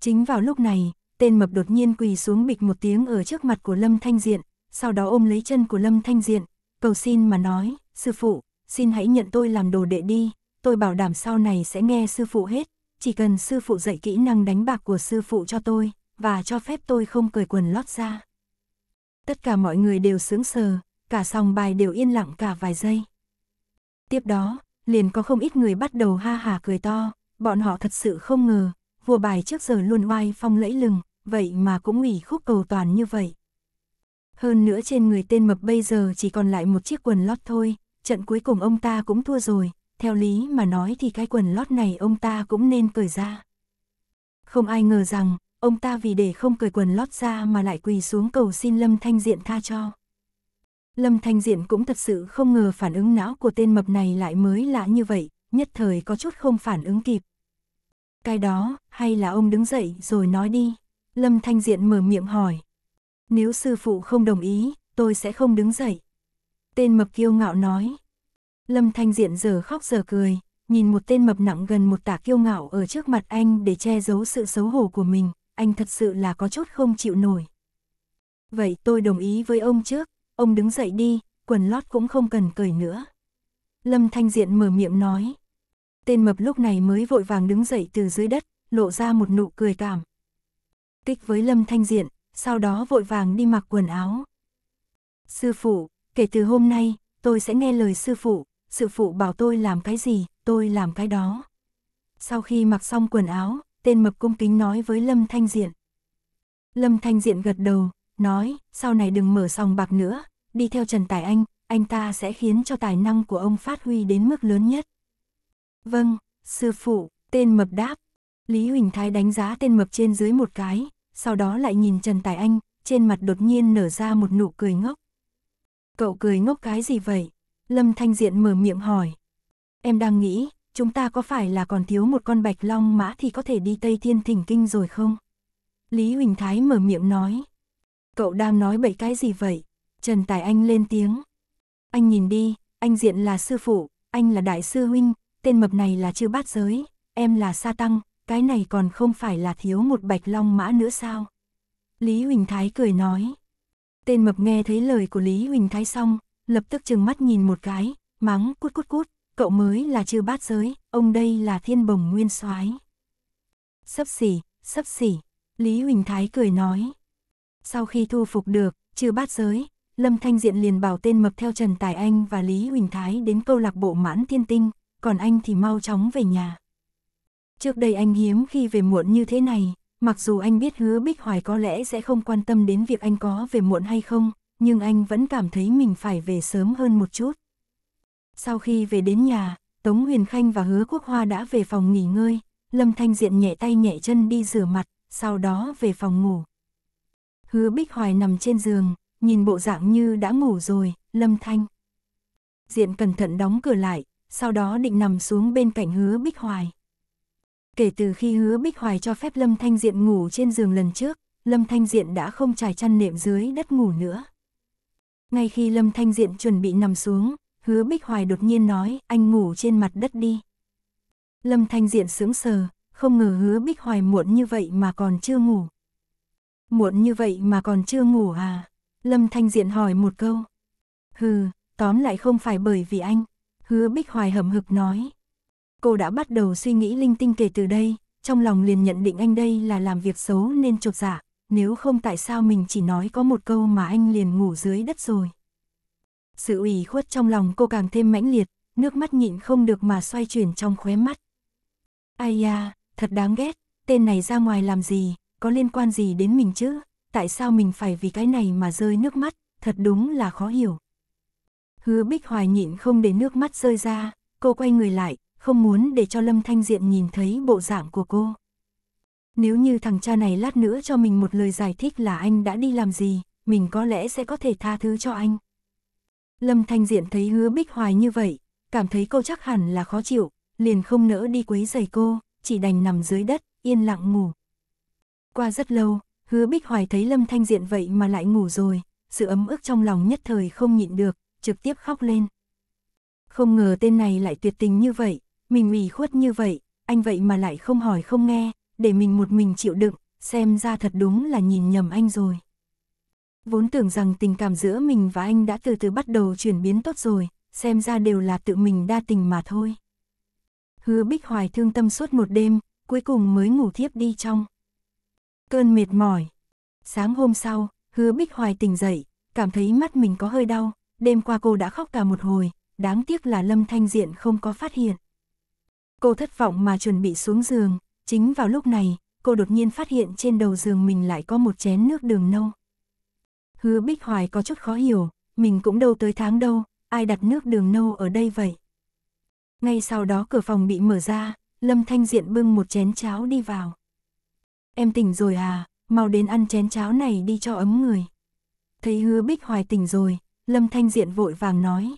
Chính vào lúc này, tên mập đột nhiên quỳ xuống bịch một tiếng ở trước mặt của Lâm Thanh Diện, sau đó ôm lấy chân của Lâm Thanh Diện, cầu xin mà nói, sư phụ, xin hãy nhận tôi làm đồ đệ đi, tôi bảo đảm sau này sẽ nghe sư phụ hết, chỉ cần sư phụ dạy kỹ năng đánh bạc của sư phụ cho tôi, và cho phép tôi không cởi quần lót ra. Tất cả mọi người đều sướng sờ, cả sòng bài đều yên lặng cả vài giây. Tiếp đó, liền có không ít người bắt đầu ha hà cười to, bọn họ thật sự không ngờ, vua bài trước giờ luôn oai phong lẫy lừng, vậy mà cũng ủy khúc cầu toàn như vậy. Hơn nữa trên người tên mập bây giờ chỉ còn lại một chiếc quần lót thôi, trận cuối cùng ông ta cũng thua rồi, theo lý mà nói thì cái quần lót này ông ta cũng nên cởi ra. Không ai ngờ rằng, ông ta vì để không cởi quần lót ra mà lại quỳ xuống cầu xin Lâm Thanh Diện tha cho. Lâm Thanh Diện cũng thật sự không ngờ phản ứng não của tên mập này lại mới lạ như vậy, nhất thời có chút không phản ứng kịp. Cái đó, hay là ông đứng dậy rồi nói đi. Lâm Thanh Diện mở miệng hỏi. Nếu sư phụ không đồng ý, tôi sẽ không đứng dậy. Tên mập kiêu ngạo nói. Lâm Thanh Diện giờ khóc giờ cười, nhìn một tên mập nặng gần một tạ kiêu ngạo ở trước mặt anh để che giấu sự xấu hổ của mình, anh thật sự là có chút không chịu nổi. Vậy tôi đồng ý với ông trước ông đứng dậy đi, quần lót cũng không cần cởi nữa. Lâm Thanh Diện mở miệng nói. Tên mập lúc này mới vội vàng đứng dậy từ dưới đất, lộ ra một nụ cười cảm. Tích với Lâm Thanh Diện, sau đó vội vàng đi mặc quần áo. Sư phụ, kể từ hôm nay, tôi sẽ nghe lời sư phụ, sư phụ bảo tôi làm cái gì, tôi làm cái đó. Sau khi mặc xong quần áo, tên mập cung kính nói với Lâm Thanh Diện. Lâm Thanh Diện gật đầu, nói, sau này đừng mở sòng bạc nữa, đi theo Trần Tài Anh, anh ta sẽ khiến cho tài năng của ông phát huy đến mức lớn nhất. Vâng, sư phụ, tên mập đáp. Lý Huỳnh Thái đánh giá tên mập trên dưới một cái, sau đó lại nhìn Trần Tài Anh, trên mặt đột nhiên nở ra một nụ cười ngốc. Cậu cười ngốc cái gì vậy? Lâm Thanh Diện mở miệng hỏi. Em đang nghĩ, chúng ta có phải là còn thiếu một con bạch long mã thì có thể đi Tây Thiên Thỉnh Kinh rồi không? Lý Huỳnh Thái mở miệng nói cậu đang nói bậy cái gì vậy? Trần Tài Anh lên tiếng. Anh nhìn đi, anh diện là sư phụ, anh là đại sư huynh, tên mập này là chư bát giới, em là sa tăng, cái này còn không phải là thiếu một bạch long mã nữa sao? Lý Huỳnh Thái cười nói. Tên mập nghe thấy lời của Lý Huỳnh Thái xong, lập tức chừng mắt nhìn một cái, mắng cút cút cút, cậu mới là chư bát giới, ông đây là thiên bồng nguyên soái. Sấp xỉ, sấp xỉ, Lý Huỳnh Thái cười nói. Sau khi thu phục được, trừ bát giới, Lâm Thanh Diện liền bảo tên mập theo Trần Tài Anh và Lý Huỳnh Thái đến câu lạc bộ mãn thiên tinh, còn anh thì mau chóng về nhà. Trước đây anh hiếm khi về muộn như thế này, mặc dù anh biết hứa Bích Hoài có lẽ sẽ không quan tâm đến việc anh có về muộn hay không, nhưng anh vẫn cảm thấy mình phải về sớm hơn một chút. Sau khi về đến nhà, Tống Huyền Khanh và Hứa Quốc Hoa đã về phòng nghỉ ngơi, Lâm Thanh Diện nhẹ tay nhẹ chân đi rửa mặt, sau đó về phòng ngủ hứa bích hoài nằm trên giường, nhìn bộ dạng như đã ngủ rồi, lâm thanh. Diện cẩn thận đóng cửa lại, sau đó định nằm xuống bên cạnh hứa bích hoài. Kể từ khi hứa bích hoài cho phép lâm thanh diện ngủ trên giường lần trước, lâm thanh diện đã không trải chăn nệm dưới đất ngủ nữa. Ngay khi lâm thanh diện chuẩn bị nằm xuống, hứa bích hoài đột nhiên nói anh ngủ trên mặt đất đi. Lâm thanh diện sững sờ, không ngờ hứa bích hoài muộn như vậy mà còn chưa ngủ. Muộn như vậy mà còn chưa ngủ à? Lâm Thanh Diện hỏi một câu. Hừ, tóm lại không phải bởi vì anh. Hứa Bích Hoài hầm hực nói. Cô đã bắt đầu suy nghĩ linh tinh kể từ đây, trong lòng liền nhận định anh đây là làm việc xấu nên trột dạ, nếu không tại sao mình chỉ nói có một câu mà anh liền ngủ dưới đất rồi. Sự ủy khuất trong lòng cô càng thêm mãnh liệt, nước mắt nhịn không được mà xoay chuyển trong khóe mắt. Ai da, thật đáng ghét, tên này ra ngoài làm gì, có liên quan gì đến mình chứ? Tại sao mình phải vì cái này mà rơi nước mắt, thật đúng là khó hiểu. Hứa Bích Hoài nhịn không để nước mắt rơi ra, cô quay người lại, không muốn để cho Lâm Thanh Diện nhìn thấy bộ dạng của cô. Nếu như thằng cha này lát nữa cho mình một lời giải thích là anh đã đi làm gì, mình có lẽ sẽ có thể tha thứ cho anh. Lâm Thanh Diện thấy hứa Bích Hoài như vậy, cảm thấy cô chắc hẳn là khó chịu, liền không nỡ đi quấy giày cô, chỉ đành nằm dưới đất, yên lặng ngủ. Qua rất lâu, hứa Bích Hoài thấy Lâm Thanh Diện vậy mà lại ngủ rồi, sự ấm ức trong lòng nhất thời không nhịn được, trực tiếp khóc lên. Không ngờ tên này lại tuyệt tình như vậy, mình ủy khuất như vậy, anh vậy mà lại không hỏi không nghe, để mình một mình chịu đựng, xem ra thật đúng là nhìn nhầm anh rồi. Vốn tưởng rằng tình cảm giữa mình và anh đã từ từ bắt đầu chuyển biến tốt rồi, xem ra đều là tự mình đa tình mà thôi. Hứa Bích Hoài thương tâm suốt một đêm, cuối cùng mới ngủ thiếp đi trong. Cơn mệt mỏi. Sáng hôm sau, hứa Bích Hoài tỉnh dậy, cảm thấy mắt mình có hơi đau, đêm qua cô đã khóc cả một hồi, đáng tiếc là Lâm Thanh Diện không có phát hiện. Cô thất vọng mà chuẩn bị xuống giường, chính vào lúc này, cô đột nhiên phát hiện trên đầu giường mình lại có một chén nước đường nâu. Hứa Bích Hoài có chút khó hiểu, mình cũng đâu tới tháng đâu, ai đặt nước đường nâu ở đây vậy? Ngay sau đó cửa phòng bị mở ra, Lâm Thanh Diện bưng một chén cháo đi vào em tỉnh rồi à, mau đến ăn chén cháo này đi cho ấm người. Thấy hứa Bích Hoài tỉnh rồi, Lâm Thanh Diện vội vàng nói.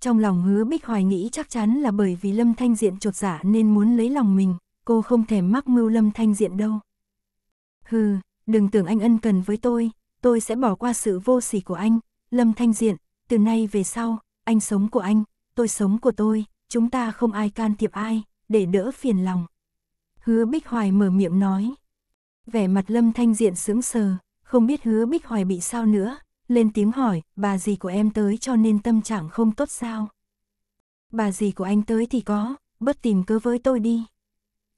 Trong lòng hứa Bích Hoài nghĩ chắc chắn là bởi vì Lâm Thanh Diện trột giả dạ nên muốn lấy lòng mình, cô không thèm mắc mưu Lâm Thanh Diện đâu. Hừ, đừng tưởng anh ân cần với tôi, tôi sẽ bỏ qua sự vô sỉ của anh, Lâm Thanh Diện, từ nay về sau, anh sống của anh, tôi sống của tôi, chúng ta không ai can thiệp ai, để đỡ phiền lòng. Hứa Bích Hoài mở miệng nói. Vẻ mặt Lâm Thanh Diện sững sờ, không biết Hứa Bích Hoài bị sao nữa, lên tiếng hỏi, bà gì của em tới cho nên tâm trạng không tốt sao? Bà gì của anh tới thì có, bất tìm cớ với tôi đi.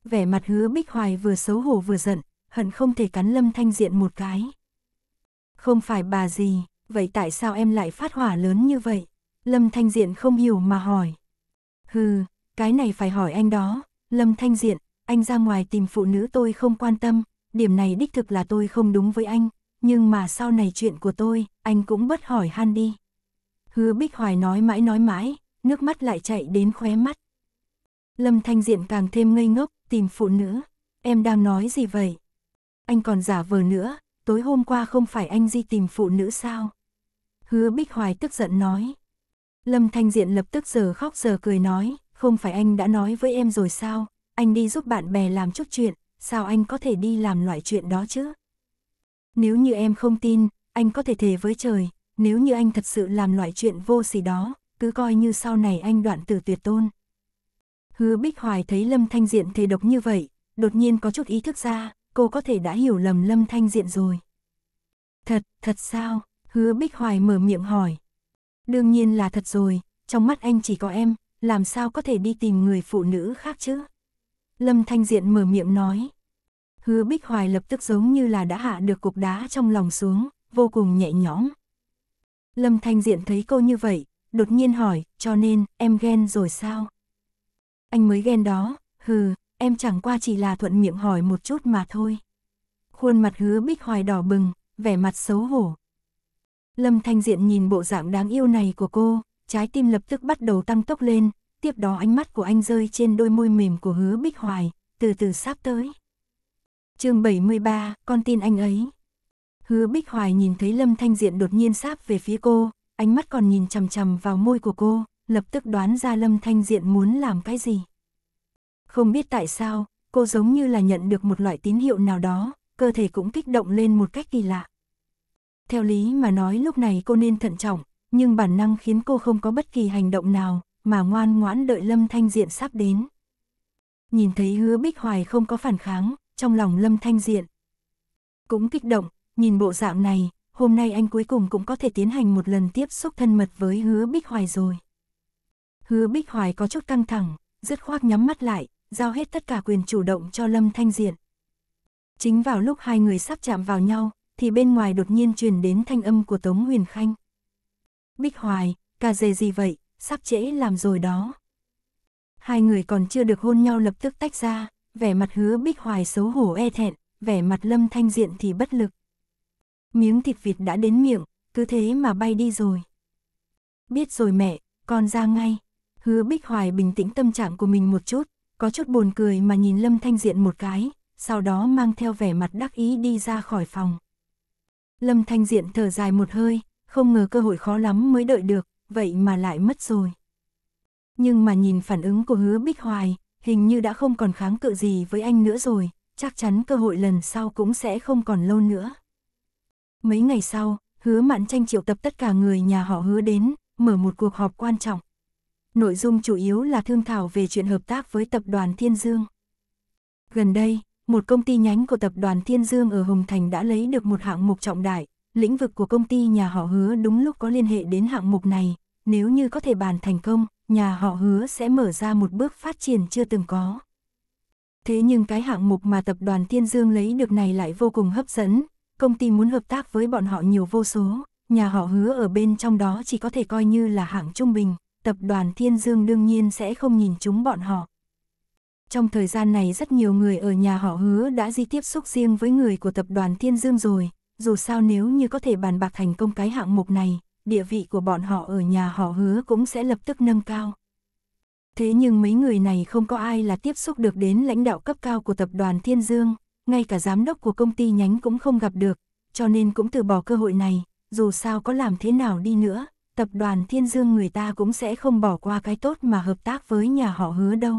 Vẻ mặt Hứa Bích Hoài vừa xấu hổ vừa giận, hận không thể cắn Lâm Thanh Diện một cái. Không phải bà gì, vậy tại sao em lại phát hỏa lớn như vậy? Lâm Thanh Diện không hiểu mà hỏi. Hừ, cái này phải hỏi anh đó, Lâm Thanh Diện, anh ra ngoài tìm phụ nữ tôi không quan tâm, điểm này đích thực là tôi không đúng với anh, nhưng mà sau này chuyện của tôi, anh cũng bất hỏi han đi. Hứa Bích Hoài nói mãi nói mãi, nước mắt lại chạy đến khóe mắt. Lâm Thanh Diện càng thêm ngây ngốc, tìm phụ nữ, em đang nói gì vậy? Anh còn giả vờ nữa, tối hôm qua không phải anh di tìm phụ nữ sao? Hứa Bích Hoài tức giận nói. Lâm Thanh Diện lập tức giờ khóc giờ cười nói, không phải anh đã nói với em rồi sao, anh đi giúp bạn bè làm chút chuyện, sao anh có thể đi làm loại chuyện đó chứ? Nếu như em không tin, anh có thể thề với trời, nếu như anh thật sự làm loại chuyện vô sỉ đó, cứ coi như sau này anh đoạn tử tuyệt tôn. Hứa Bích Hoài thấy Lâm Thanh Diện thề độc như vậy, đột nhiên có chút ý thức ra, cô có thể đã hiểu lầm Lâm Thanh Diện rồi. Thật, thật sao? Hứa Bích Hoài mở miệng hỏi. Đương nhiên là thật rồi, trong mắt anh chỉ có em, làm sao có thể đi tìm người phụ nữ khác chứ? Lâm Thanh Diện mở miệng nói. Hứa Bích Hoài lập tức giống như là đã hạ được cục đá trong lòng xuống, vô cùng nhẹ nhõm. Lâm Thanh Diện thấy cô như vậy, đột nhiên hỏi, cho nên, em ghen rồi sao? Anh mới ghen đó, hừ, em chẳng qua chỉ là thuận miệng hỏi một chút mà thôi. Khuôn mặt hứa Bích Hoài đỏ bừng, vẻ mặt xấu hổ. Lâm Thanh Diện nhìn bộ dạng đáng yêu này của cô, trái tim lập tức bắt đầu tăng tốc lên, tiếp đó ánh mắt của anh rơi trên đôi môi mềm của hứa Bích Hoài, từ từ sắp tới. chương 73, con tin anh ấy. Hứa Bích Hoài nhìn thấy Lâm Thanh Diện đột nhiên sáp về phía cô, ánh mắt còn nhìn chằm chằm vào môi của cô, lập tức đoán ra Lâm Thanh Diện muốn làm cái gì. Không biết tại sao, cô giống như là nhận được một loại tín hiệu nào đó, cơ thể cũng kích động lên một cách kỳ lạ. Theo lý mà nói lúc này cô nên thận trọng, nhưng bản năng khiến cô không có bất kỳ hành động nào, mà ngoan ngoãn đợi Lâm Thanh Diện sắp đến. Nhìn thấy hứa Bích Hoài không có phản kháng, trong lòng Lâm Thanh Diện cũng kích động, nhìn bộ dạng này, hôm nay anh cuối cùng cũng có thể tiến hành một lần tiếp xúc thân mật với hứa Bích Hoài rồi. Hứa Bích Hoài có chút căng thẳng, dứt khoác nhắm mắt lại, giao hết tất cả quyền chủ động cho Lâm Thanh Diện. Chính vào lúc hai người sắp chạm vào nhau, thì bên ngoài đột nhiên truyền đến thanh âm của Tống Huyền Khanh. Bích Hoài, cà dề gì vậy, sắp trễ làm rồi đó. Hai người còn chưa được hôn nhau lập tức tách ra, vẻ mặt hứa bích hoài xấu hổ e thẹn, vẻ mặt lâm thanh diện thì bất lực. Miếng thịt vịt đã đến miệng, cứ thế mà bay đi rồi. Biết rồi mẹ, con ra ngay. Hứa bích hoài bình tĩnh tâm trạng của mình một chút, có chút buồn cười mà nhìn lâm thanh diện một cái, sau đó mang theo vẻ mặt đắc ý đi ra khỏi phòng. Lâm Thanh Diện thở dài một hơi, không ngờ cơ hội khó lắm mới đợi được, vậy mà lại mất rồi. Nhưng mà nhìn phản ứng của hứa Bích Hoài, hình như đã không còn kháng cự gì với anh nữa rồi, chắc chắn cơ hội lần sau cũng sẽ không còn lâu nữa. Mấy ngày sau, hứa mạn tranh triệu tập tất cả người nhà họ hứa đến, mở một cuộc họp quan trọng. Nội dung chủ yếu là thương thảo về chuyện hợp tác với tập đoàn Thiên Dương. Gần đây, một công ty nhánh của tập đoàn Thiên Dương ở Hồng Thành đã lấy được một hạng mục trọng đại, lĩnh vực của công ty nhà họ hứa đúng lúc có liên hệ đến hạng mục này, nếu như có thể bàn thành công, nhà họ hứa sẽ mở ra một bước phát triển chưa từng có. Thế nhưng cái hạng mục mà tập đoàn Thiên Dương lấy được này lại vô cùng hấp dẫn, công ty muốn hợp tác với bọn họ nhiều vô số, nhà họ hứa ở bên trong đó chỉ có thể coi như là hạng trung bình, tập đoàn Thiên Dương đương nhiên sẽ không nhìn chúng bọn họ. Trong thời gian này rất nhiều người ở nhà họ hứa đã di tiếp xúc riêng với người của tập đoàn Thiên Dương rồi, dù sao nếu như có thể bàn bạc thành công cái hạng mục này, địa vị của bọn họ ở nhà họ hứa cũng sẽ lập tức nâng cao. Thế nhưng mấy người này không có ai là tiếp xúc được đến lãnh đạo cấp cao của tập đoàn Thiên Dương, ngay cả giám đốc của công ty nhánh cũng không gặp được, cho nên cũng từ bỏ cơ hội này, dù sao có làm thế nào đi nữa, tập đoàn Thiên Dương người ta cũng sẽ không bỏ qua cái tốt mà hợp tác với nhà họ hứa đâu.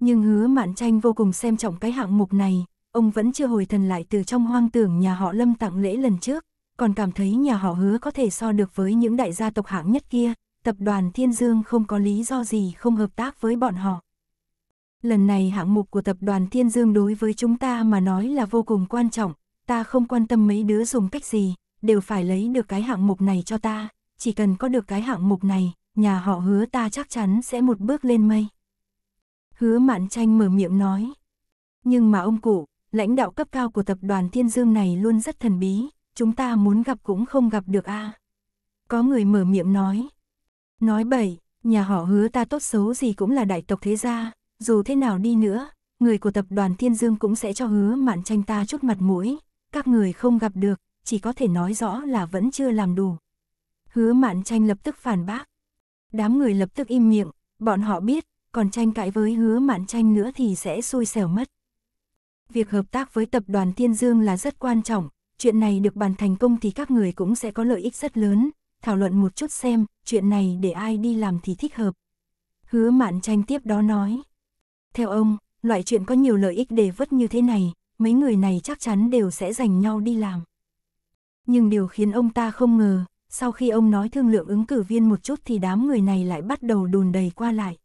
Nhưng hứa mạn tranh vô cùng xem trọng cái hạng mục này, ông vẫn chưa hồi thần lại từ trong hoang tưởng nhà họ Lâm tặng lễ lần trước, còn cảm thấy nhà họ hứa có thể so được với những đại gia tộc hạng nhất kia, tập đoàn Thiên Dương không có lý do gì không hợp tác với bọn họ. Lần này hạng mục của tập đoàn Thiên Dương đối với chúng ta mà nói là vô cùng quan trọng, ta không quan tâm mấy đứa dùng cách gì, đều phải lấy được cái hạng mục này cho ta, chỉ cần có được cái hạng mục này, nhà họ hứa ta chắc chắn sẽ một bước lên mây. Hứa mạn tranh mở miệng nói. Nhưng mà ông cụ, lãnh đạo cấp cao của tập đoàn Thiên Dương này luôn rất thần bí, chúng ta muốn gặp cũng không gặp được a. À. Có người mở miệng nói. Nói bậy, nhà họ hứa ta tốt xấu gì cũng là đại tộc thế gia, dù thế nào đi nữa, người của tập đoàn Thiên Dương cũng sẽ cho hứa mạn tranh ta chút mặt mũi, các người không gặp được, chỉ có thể nói rõ là vẫn chưa làm đủ. Hứa mạn tranh lập tức phản bác. Đám người lập tức im miệng, bọn họ biết, còn tranh cãi với hứa mạn tranh nữa thì sẽ xui xẻo mất. Việc hợp tác với tập đoàn Thiên Dương là rất quan trọng, chuyện này được bàn thành công thì các người cũng sẽ có lợi ích rất lớn, thảo luận một chút xem, chuyện này để ai đi làm thì thích hợp. Hứa mạn tranh tiếp đó nói. Theo ông, loại chuyện có nhiều lợi ích đề vất như thế này, mấy người này chắc chắn đều sẽ dành nhau đi làm. Nhưng điều khiến ông ta không ngờ, sau khi ông nói thương lượng ứng cử viên một chút thì đám người này lại bắt đầu đùn đầy qua lại.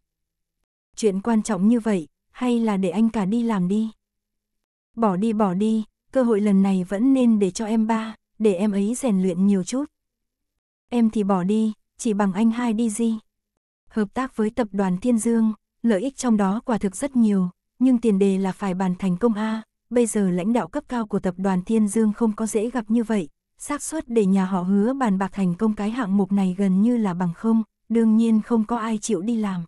Chuyện quan trọng như vậy, hay là để anh cả đi làm đi. Bỏ đi bỏ đi, cơ hội lần này vẫn nên để cho em ba, để em ấy rèn luyện nhiều chút. Em thì bỏ đi, chỉ bằng anh hai đi gì. Hợp tác với tập đoàn Thiên Dương, lợi ích trong đó quả thực rất nhiều, nhưng tiền đề là phải bàn thành công A. Bây giờ lãnh đạo cấp cao của tập đoàn Thiên Dương không có dễ gặp như vậy, xác suất để nhà họ hứa bàn bạc thành công cái hạng mục này gần như là bằng không, đương nhiên không có ai chịu đi làm.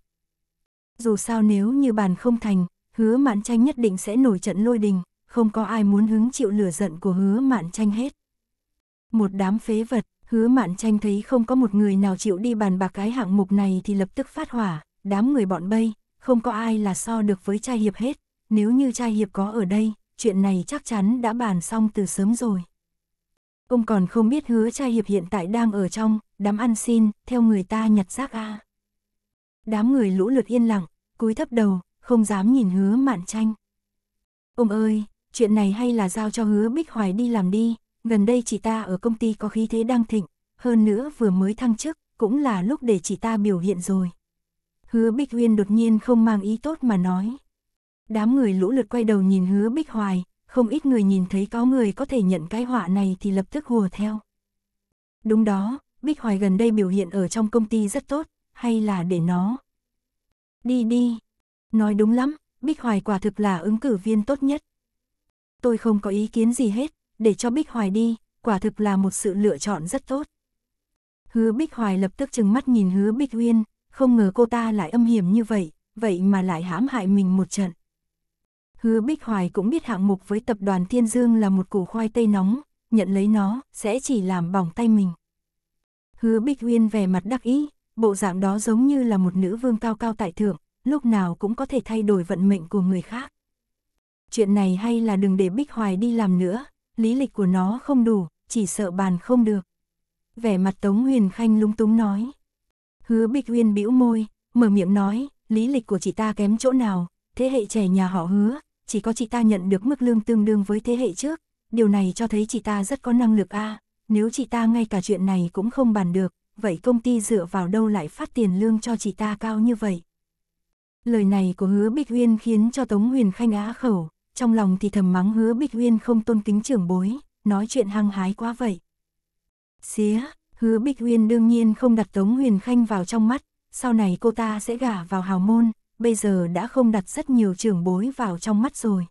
Dù sao nếu như bàn không thành, hứa mãn tranh nhất định sẽ nổi trận lôi đình, không có ai muốn hứng chịu lửa giận của hứa mạn tranh hết. Một đám phế vật, hứa mạn tranh thấy không có một người nào chịu đi bàn bạc cái hạng mục này thì lập tức phát hỏa, đám người bọn bây, không có ai là so được với trai hiệp hết, nếu như trai hiệp có ở đây, chuyện này chắc chắn đã bàn xong từ sớm rồi. Ông còn không biết hứa trai hiệp hiện tại đang ở trong, đám ăn xin, theo người ta nhặt rác a. Đám người lũ lượt yên lặng, cúi thấp đầu, không dám nhìn hứa mạn tranh. Ông ơi, chuyện này hay là giao cho hứa Bích Hoài đi làm đi, gần đây chị ta ở công ty có khí thế đang thịnh, hơn nữa vừa mới thăng chức, cũng là lúc để chị ta biểu hiện rồi. Hứa Bích Huyên đột nhiên không mang ý tốt mà nói. Đám người lũ lượt quay đầu nhìn hứa Bích Hoài, không ít người nhìn thấy có người có thể nhận cái họa này thì lập tức hùa theo. Đúng đó, Bích Hoài gần đây biểu hiện ở trong công ty rất tốt, hay là để nó. Đi đi, nói đúng lắm, Bích Hoài quả thực là ứng cử viên tốt nhất tôi không có ý kiến gì hết, để cho Bích Hoài đi, quả thực là một sự lựa chọn rất tốt. Hứa Bích Hoài lập tức chừng mắt nhìn hứa Bích Uyên, không ngờ cô ta lại âm hiểm như vậy, vậy mà lại hãm hại mình một trận. Hứa Bích Hoài cũng biết hạng mục với tập đoàn Thiên Dương là một củ khoai tây nóng, nhận lấy nó sẽ chỉ làm bỏng tay mình. Hứa Bích Uyên vẻ mặt đắc ý, bộ dạng đó giống như là một nữ vương cao cao tại thượng, lúc nào cũng có thể thay đổi vận mệnh của người khác chuyện này hay là đừng để Bích Hoài đi làm nữa, lý lịch của nó không đủ, chỉ sợ bàn không được. Vẻ mặt Tống Huyền Khanh lúng túng nói. Hứa Bích Uyên bĩu môi, mở miệng nói, lý lịch của chị ta kém chỗ nào, thế hệ trẻ nhà họ hứa, chỉ có chị ta nhận được mức lương tương đương với thế hệ trước, điều này cho thấy chị ta rất có năng lực a. nếu chị ta ngay cả chuyện này cũng không bàn được, vậy công ty dựa vào đâu lại phát tiền lương cho chị ta cao như vậy? Lời này của hứa Bích Uyên khiến cho Tống Huyền Khanh á khẩu, trong lòng thì thầm mắng hứa Bích Uyên không tôn kính trưởng bối, nói chuyện hăng hái quá vậy. Xía, hứa Bích Uyên đương nhiên không đặt Tống Huyền Khanh vào trong mắt, sau này cô ta sẽ gả vào hào môn, bây giờ đã không đặt rất nhiều trưởng bối vào trong mắt rồi.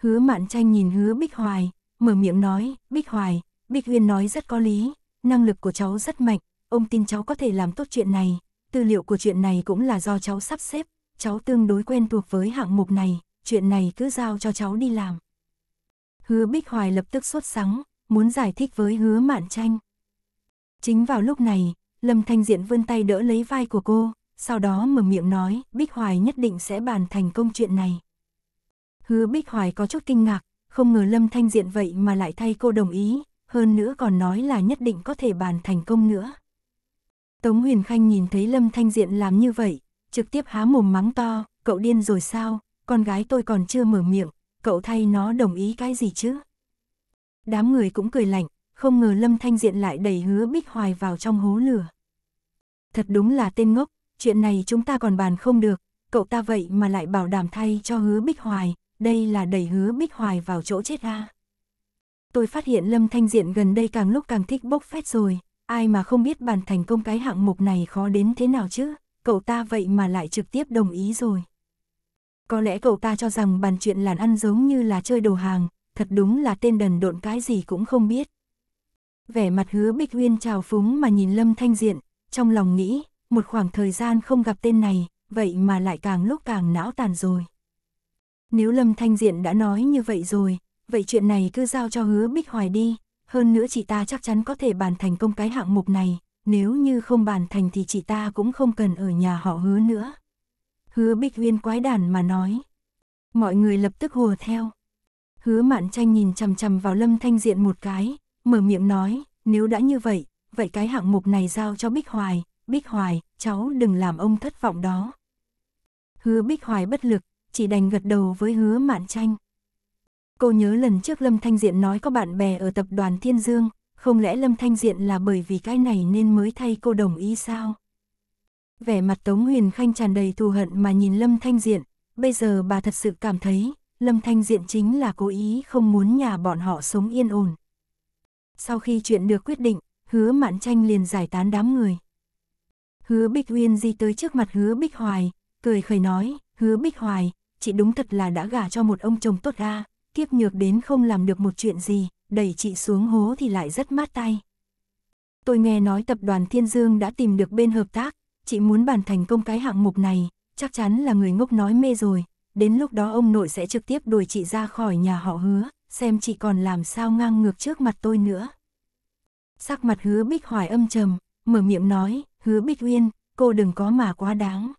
Hứa Mạn Tranh nhìn hứa Bích Hoài, mở miệng nói, Bích Hoài, Bích Uyên nói rất có lý, năng lực của cháu rất mạnh, ông tin cháu có thể làm tốt chuyện này, tư liệu của chuyện này cũng là do cháu sắp xếp, cháu tương đối quen thuộc với hạng mục này, chuyện này cứ giao cho cháu đi làm. Hứa Bích Hoài lập tức xuất sắng, muốn giải thích với hứa mạn tranh. Chính vào lúc này, Lâm Thanh Diện vươn tay đỡ lấy vai của cô, sau đó mở miệng nói Bích Hoài nhất định sẽ bàn thành công chuyện này. Hứa Bích Hoài có chút kinh ngạc, không ngờ Lâm Thanh Diện vậy mà lại thay cô đồng ý, hơn nữa còn nói là nhất định có thể bàn thành công nữa. Tống Huyền Khanh nhìn thấy Lâm Thanh Diện làm như vậy, trực tiếp há mồm mắng to, cậu điên rồi sao, con gái tôi còn chưa mở miệng, cậu thay nó đồng ý cái gì chứ? Đám người cũng cười lạnh, không ngờ Lâm Thanh Diện lại đẩy hứa Bích Hoài vào trong hố lửa. Thật đúng là tên ngốc, chuyện này chúng ta còn bàn không được, cậu ta vậy mà lại bảo đảm thay cho hứa Bích Hoài, đây là đẩy hứa Bích Hoài vào chỗ chết ra. Tôi phát hiện Lâm Thanh Diện gần đây càng lúc càng thích bốc phét rồi, ai mà không biết bàn thành công cái hạng mục này khó đến thế nào chứ, cậu ta vậy mà lại trực tiếp đồng ý rồi. Có lẽ cậu ta cho rằng bàn chuyện làn ăn giống như là chơi đồ hàng, thật đúng là tên đần độn cái gì cũng không biết. Vẻ mặt hứa Bích uyên trào phúng mà nhìn Lâm Thanh Diện, trong lòng nghĩ, một khoảng thời gian không gặp tên này, vậy mà lại càng lúc càng não tàn rồi. Nếu Lâm Thanh Diện đã nói như vậy rồi, vậy chuyện này cứ giao cho hứa Bích Hoài đi, hơn nữa chị ta chắc chắn có thể bàn thành công cái hạng mục này, nếu như không bàn thành thì chị ta cũng không cần ở nhà họ hứa nữa. Hứa Bích Uyên quái đản mà nói. Mọi người lập tức hùa theo. Hứa Mạn Tranh nhìn chằm chằm vào Lâm Thanh Diện một cái, mở miệng nói, nếu đã như vậy, vậy cái hạng mục này giao cho Bích Hoài, Bích Hoài, cháu đừng làm ông thất vọng đó. Hứa Bích Hoài bất lực, chỉ đành gật đầu với Hứa Mạn Tranh. Cô nhớ lần trước Lâm Thanh Diện nói có bạn bè ở tập đoàn Thiên Dương, không lẽ Lâm Thanh Diện là bởi vì cái này nên mới thay cô đồng ý sao? vẻ mặt Tống Huyền Khanh tràn đầy thù hận mà nhìn Lâm Thanh Diện, bây giờ bà thật sự cảm thấy Lâm Thanh Diện chính là cố ý không muốn nhà bọn họ sống yên ổn. Sau khi chuyện được quyết định, hứa mạn tranh liền giải tán đám người. Hứa Bích Uyên di tới trước mặt hứa Bích Hoài, cười khởi nói, hứa Bích Hoài, chị đúng thật là đã gả cho một ông chồng tốt ga, kiếp nhược đến không làm được một chuyện gì, đẩy chị xuống hố thì lại rất mát tay. Tôi nghe nói tập đoàn Thiên Dương đã tìm được bên hợp tác, chị muốn bàn thành công cái hạng mục này, chắc chắn là người ngốc nói mê rồi, đến lúc đó ông nội sẽ trực tiếp đuổi chị ra khỏi nhà họ hứa, xem chị còn làm sao ngang ngược trước mặt tôi nữa. Sắc mặt hứa bích hoài âm trầm, mở miệng nói, hứa bích uyên, cô đừng có mà quá đáng.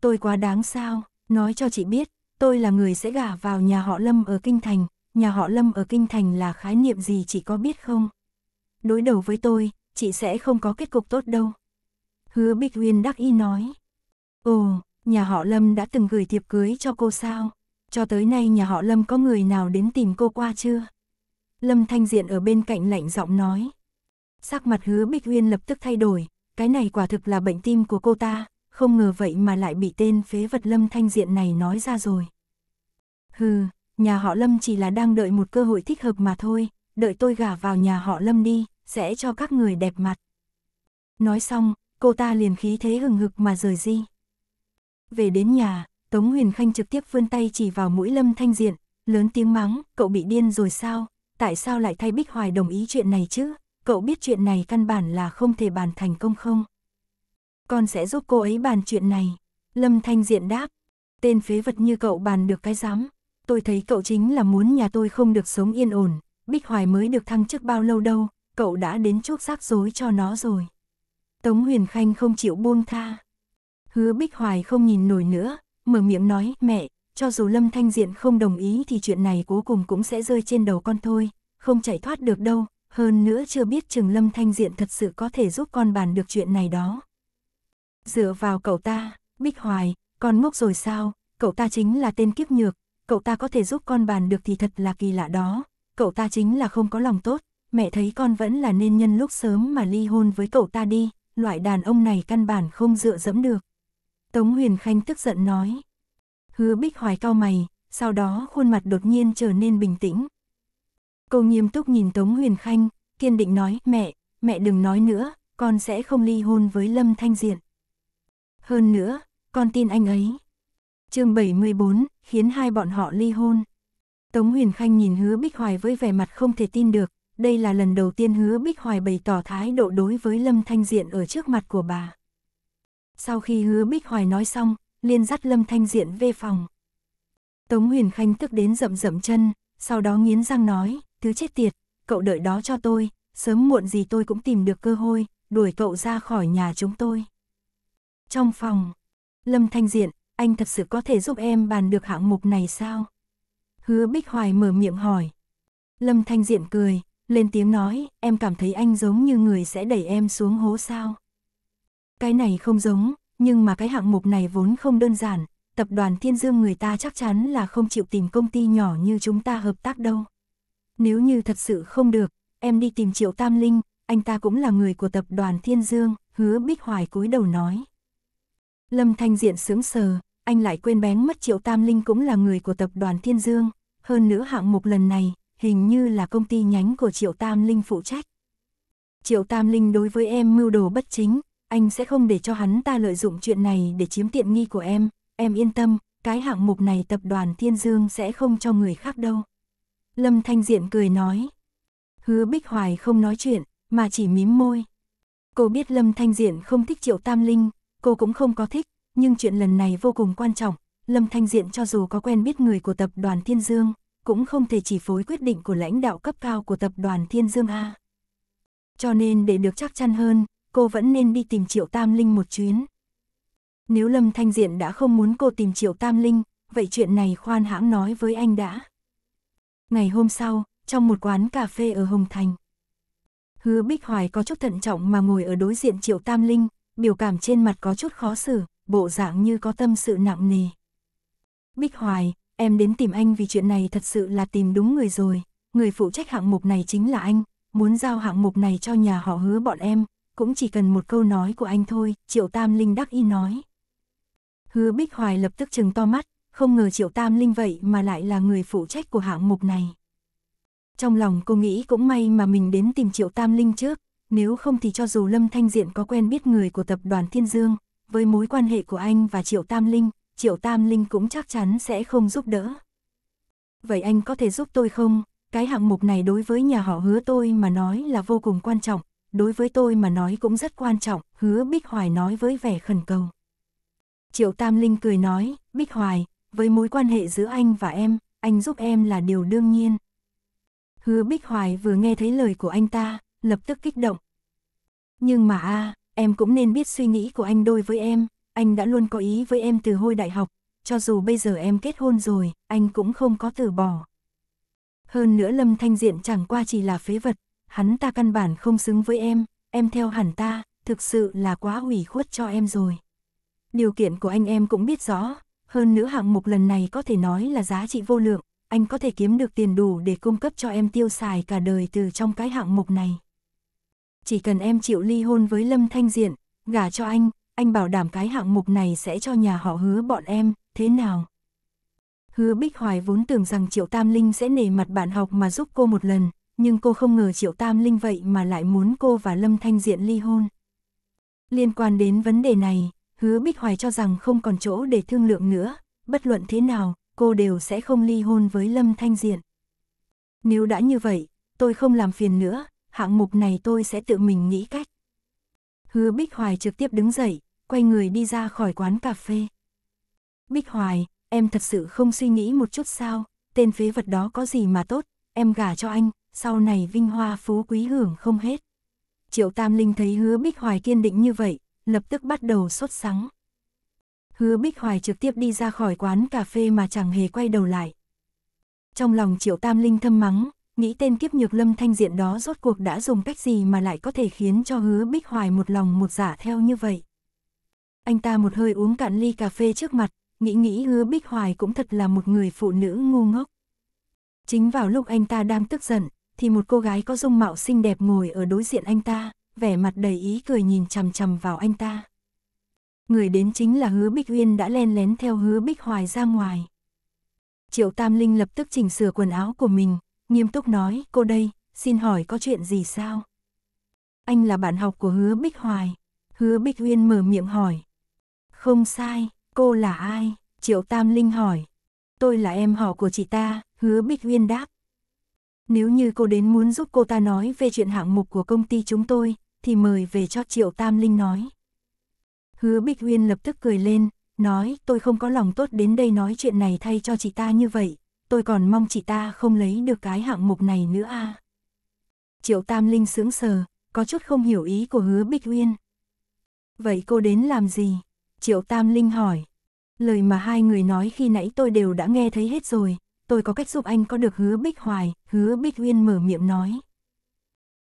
Tôi quá đáng sao, nói cho chị biết, tôi là người sẽ gả vào nhà họ Lâm ở Kinh Thành, nhà họ Lâm ở Kinh Thành là khái niệm gì chị có biết không? Đối đầu với tôi, chị sẽ không có kết cục tốt đâu. Hứa Bích Uyên đắc ý nói. Ồ, nhà họ Lâm đã từng gửi thiệp cưới cho cô sao? Cho tới nay nhà họ Lâm có người nào đến tìm cô qua chưa? Lâm Thanh Diện ở bên cạnh lạnh giọng nói. Sắc mặt hứa Bích Uyên lập tức thay đổi, cái này quả thực là bệnh tim của cô ta, không ngờ vậy mà lại bị tên phế vật Lâm Thanh Diện này nói ra rồi. Hừ, nhà họ Lâm chỉ là đang đợi một cơ hội thích hợp mà thôi, đợi tôi gả vào nhà họ Lâm đi, sẽ cho các người đẹp mặt. Nói xong, cô ta liền khí thế hừng hực mà rời di. Về đến nhà, Tống Huyền Khanh trực tiếp vươn tay chỉ vào mũi Lâm Thanh Diện, lớn tiếng mắng, cậu bị điên rồi sao, tại sao lại thay Bích Hoài đồng ý chuyện này chứ, cậu biết chuyện này căn bản là không thể bàn thành công không? Con sẽ giúp cô ấy bàn chuyện này. Lâm Thanh Diện đáp, tên phế vật như cậu bàn được cái giám? tôi thấy cậu chính là muốn nhà tôi không được sống yên ổn, Bích Hoài mới được thăng chức bao lâu đâu, cậu đã đến chuốc rắc rối cho nó rồi. Tống Huyền Khanh không chịu buông tha. Hứa Bích Hoài không nhìn nổi nữa, mở miệng nói, mẹ, cho dù Lâm Thanh Diện không đồng ý thì chuyện này cuối cùng cũng sẽ rơi trên đầu con thôi, không chạy thoát được đâu, hơn nữa chưa biết chừng Lâm Thanh Diện thật sự có thể giúp con bàn được chuyện này đó. Dựa vào cậu ta, Bích Hoài, con ngốc rồi sao, cậu ta chính là tên kiếp nhược, cậu ta có thể giúp con bàn được thì thật là kỳ lạ đó, cậu ta chính là không có lòng tốt, mẹ thấy con vẫn là nên nhân lúc sớm mà ly hôn với cậu ta đi, loại đàn ông này căn bản không dựa dẫm được. Tống Huyền Khanh tức giận nói. Hứa Bích Hoài cao mày, sau đó khuôn mặt đột nhiên trở nên bình tĩnh. Cô nghiêm túc nhìn Tống Huyền Khanh, kiên định nói, mẹ, mẹ đừng nói nữa, con sẽ không ly hôn với Lâm Thanh Diện. Hơn nữa, con tin anh ấy. chương 74, khiến hai bọn họ ly hôn. Tống Huyền Khanh nhìn hứa Bích Hoài với vẻ mặt không thể tin được, đây là lần đầu tiên hứa Bích Hoài bày tỏ thái độ đối với Lâm Thanh Diện ở trước mặt của bà. Sau khi hứa Bích Hoài nói xong, liên dắt Lâm Thanh Diện về phòng. Tống Huyền Khanh tức đến rậm rậm chân, sau đó nghiến răng nói, thứ chết tiệt, cậu đợi đó cho tôi, sớm muộn gì tôi cũng tìm được cơ hội, đuổi cậu ra khỏi nhà chúng tôi. Trong phòng, Lâm Thanh Diện, anh thật sự có thể giúp em bàn được hạng mục này sao? Hứa Bích Hoài mở miệng hỏi. Lâm Thanh Diện cười, lên tiếng nói, em cảm thấy anh giống như người sẽ đẩy em xuống hố sao. Cái này không giống, nhưng mà cái hạng mục này vốn không đơn giản, tập đoàn Thiên Dương người ta chắc chắn là không chịu tìm công ty nhỏ như chúng ta hợp tác đâu. Nếu như thật sự không được, em đi tìm Triệu Tam Linh, anh ta cũng là người của tập đoàn Thiên Dương, hứa Bích Hoài cúi đầu nói. Lâm Thanh Diện sướng sờ, anh lại quên bén mất Triệu Tam Linh cũng là người của tập đoàn Thiên Dương, hơn nữa hạng mục lần này, hình như là công ty nhánh của Triệu Tam Linh phụ trách. Triệu Tam Linh đối với em mưu đồ bất chính, anh sẽ không để cho hắn ta lợi dụng chuyện này để chiếm tiện nghi của em, em yên tâm, cái hạng mục này tập đoàn Thiên Dương sẽ không cho người khác đâu. Lâm Thanh Diện cười nói. Hứa Bích Hoài không nói chuyện, mà chỉ mím môi. Cô biết Lâm Thanh Diện không thích Triệu Tam Linh, cô cũng không có thích, nhưng chuyện lần này vô cùng quan trọng. Lâm Thanh Diện cho dù có quen biết người của tập đoàn Thiên Dương, cũng không thể chỉ phối quyết định của lãnh đạo cấp cao của tập đoàn Thiên Dương A. Cho nên để được chắc chắn hơn, cô vẫn nên đi tìm Triệu Tam Linh một chuyến. Nếu Lâm Thanh Diện đã không muốn cô tìm Triệu Tam Linh, vậy chuyện này khoan hãng nói với anh đã. Ngày hôm sau, trong một quán cà phê ở Hồng Thành. Hứa Bích Hoài có chút thận trọng mà ngồi ở đối diện Triệu Tam Linh, biểu cảm trên mặt có chút khó xử, bộ dạng như có tâm sự nặng nề. Bích Hoài, em đến tìm anh vì chuyện này thật sự là tìm đúng người rồi, người phụ trách hạng mục này chính là anh, muốn giao hạng mục này cho nhà họ hứa bọn em, cũng chỉ cần một câu nói của anh thôi, Triệu Tam Linh đắc y nói. Hứa Bích Hoài lập tức chừng to mắt, không ngờ Triệu Tam Linh vậy mà lại là người phụ trách của hạng mục này. Trong lòng cô nghĩ cũng may mà mình đến tìm Triệu Tam Linh trước, nếu không thì cho dù Lâm Thanh Diện có quen biết người của tập đoàn Thiên Dương, với mối quan hệ của anh và Triệu Tam Linh, Triệu Tam Linh cũng chắc chắn sẽ không giúp đỡ. Vậy anh có thể giúp tôi không? Cái hạng mục này đối với nhà họ hứa tôi mà nói là vô cùng quan trọng, đối với tôi mà nói cũng rất quan trọng, hứa Bích Hoài nói với vẻ khẩn cầu. Triệu Tam Linh cười nói, Bích Hoài, với mối quan hệ giữa anh và em, anh giúp em là điều đương nhiên. Hứa Bích Hoài vừa nghe thấy lời của anh ta, lập tức kích động. Nhưng mà a, à, em cũng nên biết suy nghĩ của anh đôi với em, anh đã luôn có ý với em từ hồi đại học, cho dù bây giờ em kết hôn rồi, anh cũng không có từ bỏ. Hơn nữa Lâm Thanh Diện chẳng qua chỉ là phế vật, hắn ta căn bản không xứng với em, em theo hẳn ta, thực sự là quá hủy khuất cho em rồi. Điều kiện của anh em cũng biết rõ, hơn nữa hạng mục lần này có thể nói là giá trị vô lượng, anh có thể kiếm được tiền đủ để cung cấp cho em tiêu xài cả đời từ trong cái hạng mục này. Chỉ cần em chịu ly hôn với Lâm Thanh Diện, gả cho anh, anh bảo đảm cái hạng mục này sẽ cho nhà họ hứa bọn em, thế nào? Hứa Bích Hoài vốn tưởng rằng Triệu Tam Linh sẽ nể mặt bạn học mà giúp cô một lần, nhưng cô không ngờ Triệu Tam Linh vậy mà lại muốn cô và Lâm Thanh Diện ly hôn. Liên quan đến vấn đề này, Hứa Bích Hoài cho rằng không còn chỗ để thương lượng nữa, bất luận thế nào, cô đều sẽ không ly hôn với Lâm Thanh Diện. Nếu đã như vậy, tôi không làm phiền nữa, hạng mục này tôi sẽ tự mình nghĩ cách. Hứa Bích Hoài trực tiếp đứng dậy, quay người đi ra khỏi quán cà phê. Bích Hoài, em thật sự không suy nghĩ một chút sao, tên phế vật đó có gì mà tốt, em gả cho anh, sau này vinh hoa phú quý hưởng không hết. Triệu Tam Linh thấy hứa Bích Hoài kiên định như vậy, lập tức bắt đầu sốt sắng. Hứa Bích Hoài trực tiếp đi ra khỏi quán cà phê mà chẳng hề quay đầu lại. Trong lòng Triệu Tam Linh thâm mắng, nghĩ tên kiếp nhược lâm thanh diện đó rốt cuộc đã dùng cách gì mà lại có thể khiến cho hứa bích hoài một lòng một giả dạ theo như vậy. Anh ta một hơi uống cạn ly cà phê trước mặt, nghĩ nghĩ hứa bích hoài cũng thật là một người phụ nữ ngu ngốc. Chính vào lúc anh ta đang tức giận, thì một cô gái có dung mạo xinh đẹp ngồi ở đối diện anh ta, vẻ mặt đầy ý cười nhìn chằm chằm vào anh ta. Người đến chính là hứa Bích Uyên đã len lén theo hứa Bích Hoài ra ngoài. Triệu Tam Linh lập tức chỉnh sửa quần áo của mình, nghiêm túc nói, cô đây, xin hỏi có chuyện gì sao? Anh là bạn học của hứa Bích Hoài. Hứa Bích Huyên mở miệng hỏi. Không sai, cô là ai? Triệu Tam Linh hỏi. Tôi là em họ của chị ta, hứa Bích Huyên đáp. Nếu như cô đến muốn giúp cô ta nói về chuyện hạng mục của công ty chúng tôi, thì mời về cho Triệu Tam Linh nói. Hứa Bích Huyên lập tức cười lên, nói tôi không có lòng tốt đến đây nói chuyện này thay cho chị ta như vậy, tôi còn mong chị ta không lấy được cái hạng mục này nữa a. À. Triệu Tam Linh sững sờ, có chút không hiểu ý của hứa Bích Uyên. Vậy cô đến làm gì? Triệu Tam Linh hỏi. Lời mà hai người nói khi nãy tôi đều đã nghe thấy hết rồi, tôi có cách giúp anh có được hứa Bích Hoài, hứa Bích Uyên mở miệng nói.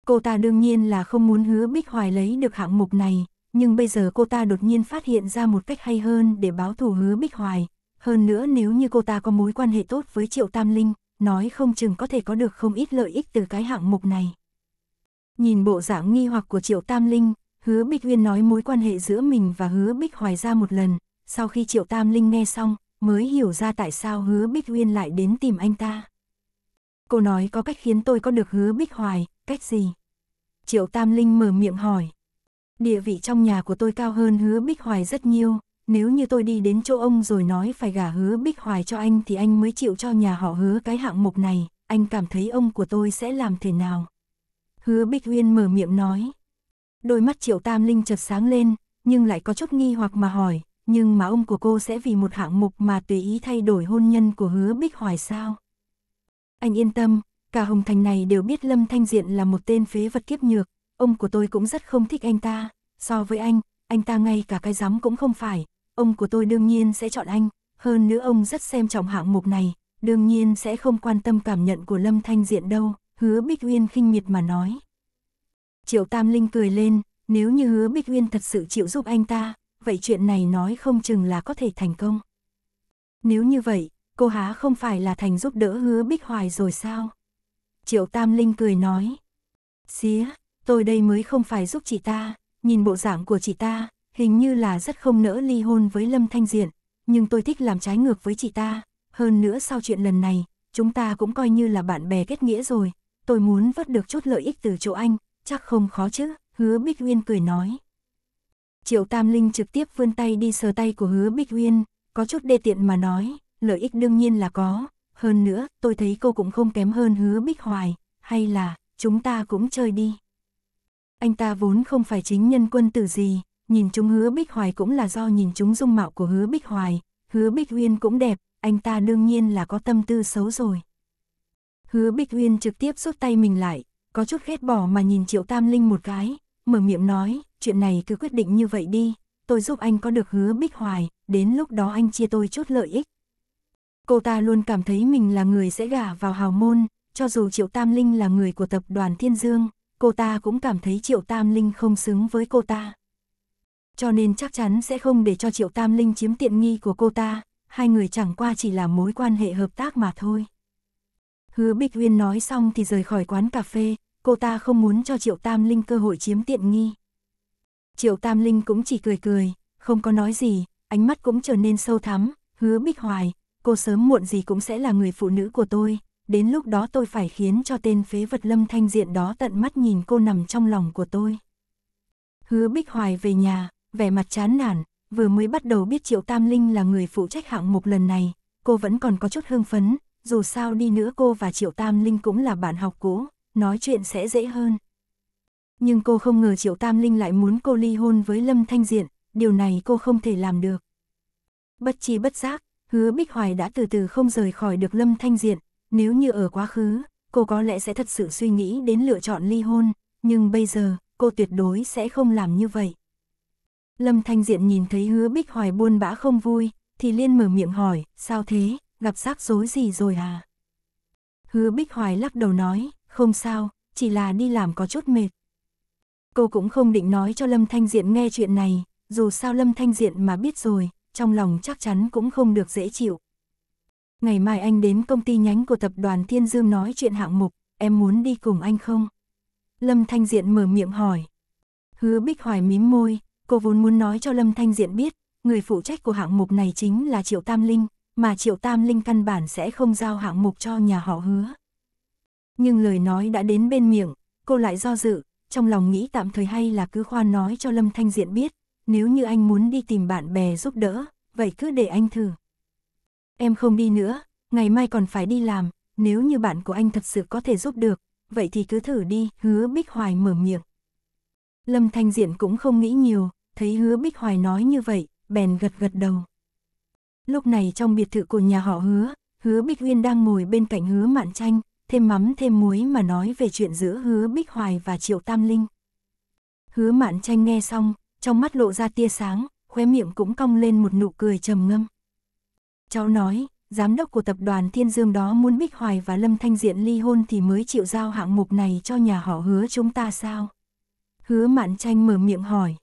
Cô ta đương nhiên là không muốn hứa Bích Hoài lấy được hạng mục này, nhưng bây giờ cô ta đột nhiên phát hiện ra một cách hay hơn để báo thù hứa Bích Hoài, hơn nữa nếu như cô ta có mối quan hệ tốt với Triệu Tam Linh, nói không chừng có thể có được không ít lợi ích từ cái hạng mục này. Nhìn bộ dạng nghi hoặc của Triệu Tam Linh, Hứa Bích Uyên nói mối quan hệ giữa mình và Hứa Bích Hoài ra một lần, sau khi Triệu Tam Linh nghe xong, mới hiểu ra tại sao Hứa Bích Uyên lại đến tìm anh ta. Cô nói có cách khiến tôi có được Hứa Bích Hoài, cách gì? Triệu Tam Linh mở miệng hỏi. Địa vị trong nhà của tôi cao hơn Hứa Bích Hoài rất nhiều, nếu như tôi đi đến chỗ ông rồi nói phải gả hứa bích hoài cho anh thì anh mới chịu cho nhà họ hứa cái hạng mục này, anh cảm thấy ông của tôi sẽ làm thế nào? Hứa bích huyên mở miệng nói. Đôi mắt triệu tam linh chợt sáng lên, nhưng lại có chút nghi hoặc mà hỏi, nhưng mà ông của cô sẽ vì một hạng mục mà tùy ý thay đổi hôn nhân của hứa bích hoài sao? Anh yên tâm, cả Hồng Thành này đều biết Lâm Thanh Diện là một tên phế vật kiếp nhược, ông của tôi cũng rất không thích anh ta, so với anh, anh ta ngay cả cái giám cũng không phải, ông của tôi đương nhiên sẽ chọn anh, hơn nữa ông rất xem trọng hạng mục này, đương nhiên sẽ không quan tâm cảm nhận của Lâm Thanh Diện đâu, hứa Bích Uyên khinh miệt mà nói. Triệu Tam Linh cười lên, nếu như hứa Bích Uyên thật sự chịu giúp anh ta, vậy chuyện này nói không chừng là có thể thành công. Nếu như vậy, cô há không phải là thành giúp đỡ hứa Bích Hoài rồi sao? Triệu Tam Linh cười nói. Xía, tôi đây mới không phải giúp chị ta, nhìn bộ dạng của chị ta, hình như là rất không nỡ ly hôn với Lâm Thanh Diện, nhưng tôi thích làm trái ngược với chị ta, hơn nữa sau chuyện lần này, chúng ta cũng coi như là bạn bè kết nghĩa rồi, tôi muốn vớt được chút lợi ích từ chỗ anh, chắc không khó chứ, hứa Bích Uyên cười nói. Triệu Tam Linh trực tiếp vươn tay đi sờ tay của hứa Bích Uyên, có chút đê tiện mà nói, lợi ích đương nhiên là có, hơn nữa tôi thấy cô cũng không kém hơn hứa Bích Hoài, hay là chúng ta cũng chơi đi. Anh ta vốn không phải chính nhân quân tử gì, nhìn chúng hứa Bích Hoài cũng là do nhìn chúng dung mạo của hứa Bích Hoài, hứa Bích Uyên cũng đẹp, anh ta đương nhiên là có tâm tư xấu rồi. Hứa Bích Uyên trực tiếp rút tay mình lại, có chút ghét bỏ mà nhìn Triệu Tam Linh một cái, mở miệng nói, chuyện này cứ quyết định như vậy đi, tôi giúp anh có được hứa Bích Hoài, đến lúc đó anh chia tôi chút lợi ích. Cô ta luôn cảm thấy mình là người sẽ gả vào hào môn, cho dù Triệu Tam Linh là người của tập đoàn Thiên Dương, cô ta cũng cảm thấy Triệu Tam Linh không xứng với cô ta cho nên chắc chắn sẽ không để cho Triệu Tam Linh chiếm tiện nghi của cô ta, hai người chẳng qua chỉ là mối quan hệ hợp tác mà thôi. Hứa Bích Uyên nói xong thì rời khỏi quán cà phê, cô ta không muốn cho Triệu Tam Linh cơ hội chiếm tiện nghi. Triệu Tam Linh cũng chỉ cười cười, không có nói gì, ánh mắt cũng trở nên sâu thắm, hứa Bích Hoài, cô sớm muộn gì cũng sẽ là người phụ nữ của tôi, đến lúc đó tôi phải khiến cho tên phế vật lâm thanh diện đó tận mắt nhìn cô nằm trong lòng của tôi. Hứa Bích Hoài về nhà, vẻ mặt chán nản, vừa mới bắt đầu biết Triệu Tam Linh là người phụ trách hạng mục lần này, cô vẫn còn có chút hưng phấn, dù sao đi nữa cô và Triệu Tam Linh cũng là bạn học cũ, nói chuyện sẽ dễ hơn. Nhưng cô không ngờ Triệu Tam Linh lại muốn cô ly hôn với Lâm Thanh Diện, điều này cô không thể làm được. Bất chi bất giác, hứa Bích Hoài đã từ từ không rời khỏi được Lâm Thanh Diện, nếu như ở quá khứ, cô có lẽ sẽ thật sự suy nghĩ đến lựa chọn ly hôn, nhưng bây giờ, cô tuyệt đối sẽ không làm như vậy. Lâm Thanh Diện nhìn thấy hứa bích hoài buôn bã không vui, thì liên mở miệng hỏi, sao thế, gặp rắc rối gì rồi à? Hứa bích hoài lắc đầu nói, không sao, chỉ là đi làm có chút mệt. Cô cũng không định nói cho Lâm Thanh Diện nghe chuyện này, dù sao Lâm Thanh Diện mà biết rồi, trong lòng chắc chắn cũng không được dễ chịu. Ngày mai anh đến công ty nhánh của tập đoàn Thiên Dương nói chuyện hạng mục, em muốn đi cùng anh không? Lâm Thanh Diện mở miệng hỏi. Hứa Bích Hoài mím môi, Cô vốn muốn nói cho Lâm Thanh Diện biết, người phụ trách của hạng mục này chính là Triệu Tam Linh, mà Triệu Tam Linh căn bản sẽ không giao hạng mục cho nhà họ hứa. Nhưng lời nói đã đến bên miệng, cô lại do dự, trong lòng nghĩ tạm thời hay là cứ khoan nói cho Lâm Thanh Diện biết, nếu như anh muốn đi tìm bạn bè giúp đỡ, vậy cứ để anh thử. Em không đi nữa, ngày mai còn phải đi làm, nếu như bạn của anh thật sự có thể giúp được, vậy thì cứ thử đi, hứa Bích Hoài mở miệng. Lâm Thanh Diện cũng không nghĩ nhiều, thấy hứa Bích Hoài nói như vậy, bèn gật gật đầu. Lúc này trong biệt thự của nhà họ hứa, hứa Bích Uyên đang ngồi bên cạnh hứa Mạn Tranh, thêm mắm thêm muối mà nói về chuyện giữa hứa Bích Hoài và Triệu Tam Linh. Hứa Mạn Tranh nghe xong, trong mắt lộ ra tia sáng, khóe miệng cũng cong lên một nụ cười trầm ngâm. Cháu nói, giám đốc của tập đoàn Thiên Dương đó muốn Bích Hoài và Lâm Thanh Diện ly hôn thì mới chịu giao hạng mục này cho nhà họ hứa chúng ta sao? Hứa Mạn Tranh mở miệng hỏi.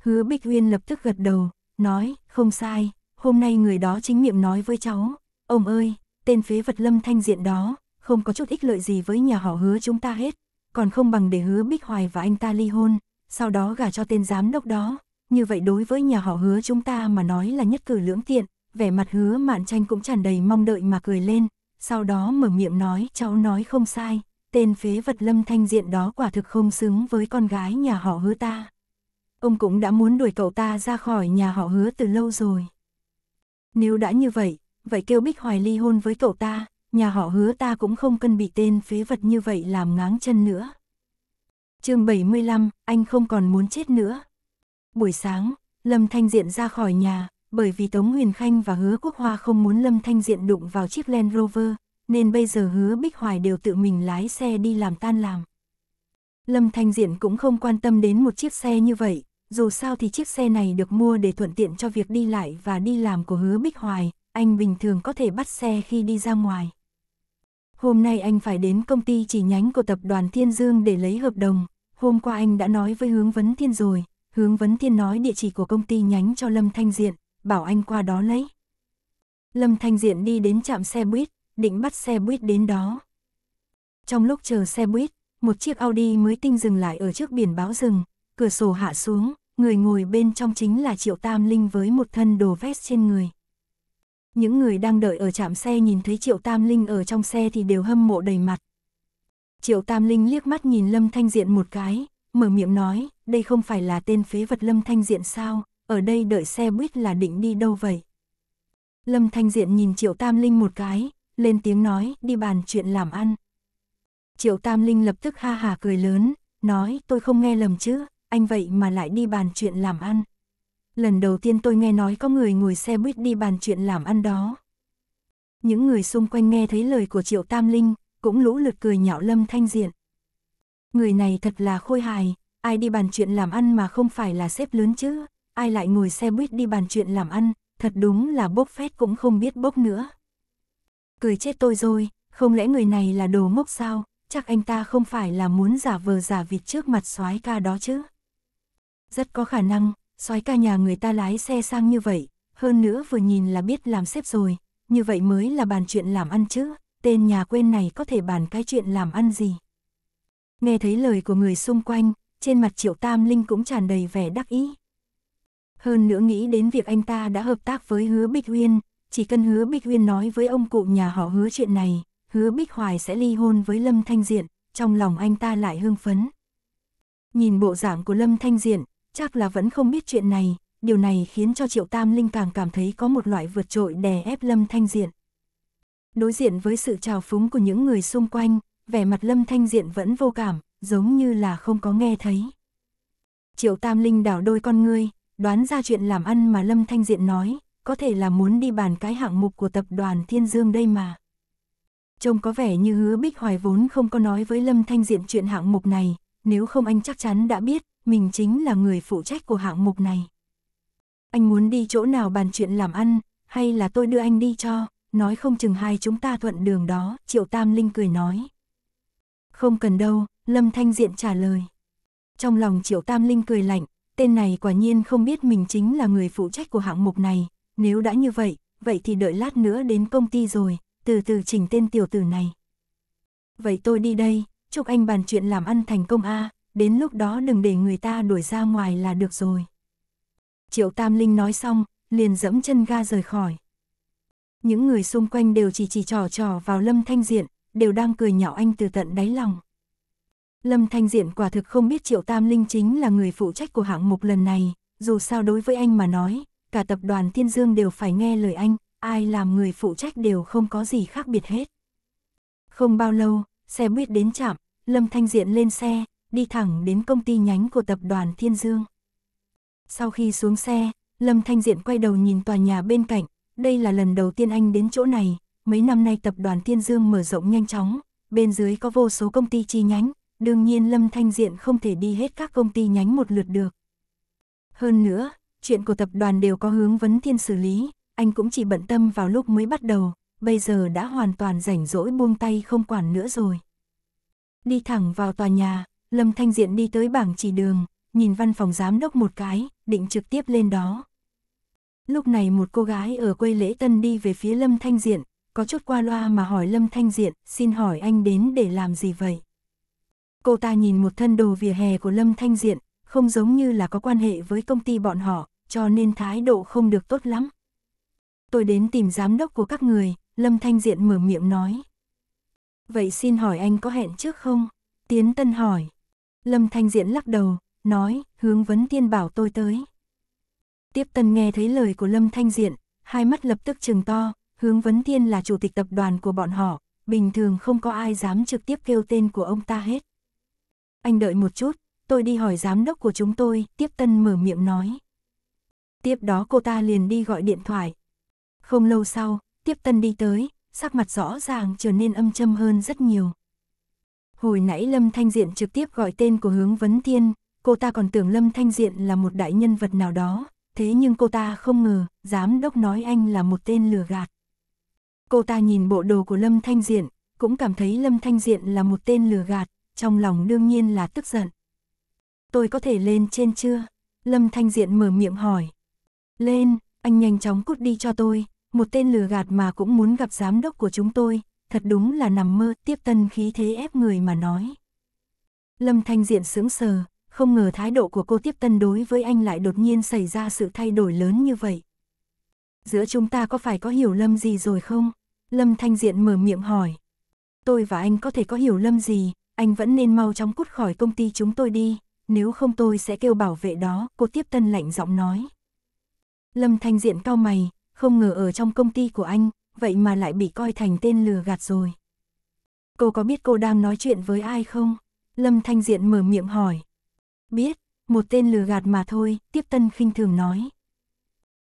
Hứa Bích Uyên lập tức gật đầu, nói, không sai, hôm nay người đó chính miệng nói với cháu, ông ơi, tên phế vật lâm thanh diện đó, không có chút ích lợi gì với nhà họ hứa chúng ta hết, còn không bằng để hứa Bích Hoài và anh ta ly hôn, sau đó gả cho tên giám đốc đó, như vậy đối với nhà họ hứa chúng ta mà nói là nhất cử lưỡng tiện, vẻ mặt hứa Mạn Tranh cũng tràn đầy mong đợi mà cười lên, sau đó mở miệng nói cháu nói không sai, tên phế vật lâm thanh diện đó quả thực không xứng với con gái nhà họ hứa ta. Ông cũng đã muốn đuổi cậu ta ra khỏi nhà họ hứa từ lâu rồi. Nếu đã như vậy, vậy kêu Bích Hoài ly hôn với cậu ta, nhà họ hứa ta cũng không cần bị tên phế vật như vậy làm ngáng chân nữa. chương 75, anh không còn muốn chết nữa. Buổi sáng, Lâm Thanh Diện ra khỏi nhà, bởi vì Tống Huyền Khanh và Hứa Quốc Hoa không muốn Lâm Thanh Diện đụng vào chiếc Land Rover, nên bây giờ hứa Bích Hoài đều tự mình lái xe đi làm tan làm. Lâm Thanh Diện cũng không quan tâm đến một chiếc xe như vậy, dù sao thì chiếc xe này được mua để thuận tiện cho việc đi lại và đi làm của hứa Bích Hoài, anh bình thường có thể bắt xe khi đi ra ngoài. Hôm nay anh phải đến công ty chỉ nhánh của tập đoàn Thiên Dương để lấy hợp đồng, hôm qua anh đã nói với Hướng Vấn Thiên rồi, Hướng Vấn Thiên nói địa chỉ của công ty nhánh cho Lâm Thanh Diện, bảo anh qua đó lấy. Lâm Thanh Diện đi đến trạm xe buýt, định bắt xe buýt đến đó. Trong lúc chờ xe buýt, một chiếc Audi mới tinh dừng lại ở trước biển báo rừng, cửa sổ hạ xuống, người ngồi bên trong chính là Triệu Tam Linh với một thân đồ vest trên người. Những người đang đợi ở trạm xe nhìn thấy Triệu Tam Linh ở trong xe thì đều hâm mộ đầy mặt. Triệu Tam Linh liếc mắt nhìn Lâm Thanh Diện một cái, mở miệng nói, đây không phải là tên phế vật Lâm Thanh Diện sao, ở đây đợi xe buýt là định đi đâu vậy? Lâm Thanh Diện nhìn Triệu Tam Linh một cái, lên tiếng nói đi bàn chuyện làm ăn. Triệu Tam Linh lập tức ha hà cười lớn, nói tôi không nghe lầm chứ, anh vậy mà lại đi bàn chuyện làm ăn. Lần đầu tiên tôi nghe nói có người ngồi xe buýt đi bàn chuyện làm ăn đó. Những người xung quanh nghe thấy lời của Triệu Tam Linh, cũng lũ lượt cười nhạo Lâm Thanh Diện. Người này thật là khôi hài, ai đi bàn chuyện làm ăn mà không phải là sếp lớn chứ, ai lại ngồi xe buýt đi bàn chuyện làm ăn, thật đúng là bốc phét cũng không biết bốc nữa cười chết tôi rồi, không lẽ người này là đồ ngốc sao, chắc anh ta không phải là muốn giả vờ giả vịt trước mặt soái ca đó chứ. Rất có khả năng, soái ca nhà người ta lái xe sang như vậy, hơn nữa vừa nhìn là biết làm xếp rồi, như vậy mới là bàn chuyện làm ăn chứ, tên nhà quên này có thể bàn cái chuyện làm ăn gì. Nghe thấy lời của người xung quanh, trên mặt Triệu Tam Linh cũng tràn đầy vẻ đắc ý. Hơn nữa nghĩ đến việc anh ta đã hợp tác với Hứa Bích Uyên, chỉ cần hứa Bích Uyên nói với ông cụ nhà họ hứa chuyện này, hứa Bích Hoài sẽ ly hôn với Lâm Thanh Diện, trong lòng anh ta lại hưng phấn. Nhìn bộ dạng của Lâm Thanh Diện, chắc là vẫn không biết chuyện này, điều này khiến cho Triệu Tam Linh càng cảm thấy có một loại vượt trội đè ép Lâm Thanh Diện. Đối diện với sự trào phúng của những người xung quanh, vẻ mặt Lâm Thanh Diện vẫn vô cảm, giống như là không có nghe thấy. Triệu Tam Linh đảo đôi con ngươi, đoán ra chuyện làm ăn mà Lâm Thanh Diện nói, có thể là muốn đi bàn cái hạng mục của tập đoàn Thiên Dương đây mà. Trông có vẻ như hứa Bích Hoài vốn không có nói với Lâm Thanh Diện chuyện hạng mục này, nếu không anh chắc chắn đã biết, mình chính là người phụ trách của hạng mục này. Anh muốn đi chỗ nào bàn chuyện làm ăn, hay là tôi đưa anh đi cho, nói không chừng hai chúng ta thuận đường đó, Triệu Tam Linh cười nói. Không cần đâu, Lâm Thanh Diện trả lời. Trong lòng Triệu Tam Linh cười lạnh, tên này quả nhiên không biết mình chính là người phụ trách của hạng mục này, nếu đã như vậy, vậy thì đợi lát nữa đến công ty rồi, từ từ chỉnh tên tiểu tử này. Vậy tôi đi đây, chúc anh bàn chuyện làm ăn thành công a, đến lúc đó đừng để người ta đuổi ra ngoài là được rồi. Triệu Tam Linh nói xong, liền dẫm chân ga rời khỏi. Những người xung quanh đều chỉ chỉ trò trò vào Lâm Thanh Diện, đều đang cười nhạo anh từ tận đáy lòng. Lâm Thanh Diện quả thực không biết Triệu Tam Linh chính là người phụ trách của hạng mục lần này, dù sao đối với anh mà nói, cả tập đoàn Thiên Dương đều phải nghe lời anh, ai làm người phụ trách đều không có gì khác biệt hết. Không bao lâu, xe buýt đến trạm, Lâm Thanh Diện lên xe, đi thẳng đến công ty nhánh của tập đoàn Thiên Dương. Sau khi xuống xe, Lâm Thanh Diện quay đầu nhìn tòa nhà bên cạnh, đây là lần đầu tiên anh đến chỗ này, mấy năm nay tập đoàn Thiên Dương mở rộng nhanh chóng, bên dưới có vô số công ty chi nhánh, đương nhiên Lâm Thanh Diện không thể đi hết các công ty nhánh một lượt được. Hơn nữa, Chuyện của tập đoàn đều có hướng vấn thiên xử lý, anh cũng chỉ bận tâm vào lúc mới bắt đầu, bây giờ đã hoàn toàn rảnh rỗi buông tay không quản nữa rồi. Đi thẳng vào tòa nhà, Lâm Thanh Diện đi tới bảng chỉ đường, nhìn văn phòng giám đốc một cái, định trực tiếp lên đó. Lúc này một cô gái ở quê lễ tân đi về phía Lâm Thanh Diện, có chút qua loa mà hỏi Lâm Thanh Diện, xin hỏi anh đến để làm gì vậy? Cô ta nhìn một thân đồ vỉa hè của Lâm Thanh Diện, không giống như là có quan hệ với công ty bọn họ, cho nên thái độ không được tốt lắm. Tôi đến tìm giám đốc của các người, Lâm Thanh Diện mở miệng nói. Vậy xin hỏi anh có hẹn trước không? Tiến Tân hỏi. Lâm Thanh Diện lắc đầu, nói, hướng vấn tiên bảo tôi tới. Tiếp Tân nghe thấy lời của Lâm Thanh Diện, hai mắt lập tức trừng to, hướng vấn tiên là chủ tịch tập đoàn của bọn họ, bình thường không có ai dám trực tiếp kêu tên của ông ta hết. Anh đợi một chút, tôi đi hỏi giám đốc của chúng tôi, tiếp tân mở miệng nói tiếp đó cô ta liền đi gọi điện thoại. Không lâu sau, tiếp tân đi tới, sắc mặt rõ ràng trở nên âm châm hơn rất nhiều. Hồi nãy Lâm Thanh Diện trực tiếp gọi tên của hướng vấn thiên, cô ta còn tưởng Lâm Thanh Diện là một đại nhân vật nào đó, thế nhưng cô ta không ngờ, giám đốc nói anh là một tên lừa gạt. Cô ta nhìn bộ đồ của Lâm Thanh Diện, cũng cảm thấy Lâm Thanh Diện là một tên lừa gạt, trong lòng đương nhiên là tức giận. Tôi có thể lên trên chưa? Lâm Thanh Diện mở miệng hỏi, lên, anh nhanh chóng cút đi cho tôi, một tên lừa gạt mà cũng muốn gặp giám đốc của chúng tôi, thật đúng là nằm mơ tiếp tân khí thế ép người mà nói. Lâm Thanh Diện sững sờ, không ngờ thái độ của cô tiếp tân đối với anh lại đột nhiên xảy ra sự thay đổi lớn như vậy. Giữa chúng ta có phải có hiểu lâm gì rồi không? Lâm Thanh Diện mở miệng hỏi. Tôi và anh có thể có hiểu lâm gì, anh vẫn nên mau chóng cút khỏi công ty chúng tôi đi, nếu không tôi sẽ kêu bảo vệ đó, cô tiếp tân lạnh giọng nói. Lâm Thanh Diện cao mày, không ngờ ở trong công ty của anh, vậy mà lại bị coi thành tên lừa gạt rồi. Cô có biết cô đang nói chuyện với ai không? Lâm Thanh Diện mở miệng hỏi. Biết, một tên lừa gạt mà thôi, Tiếp Tân khinh thường nói.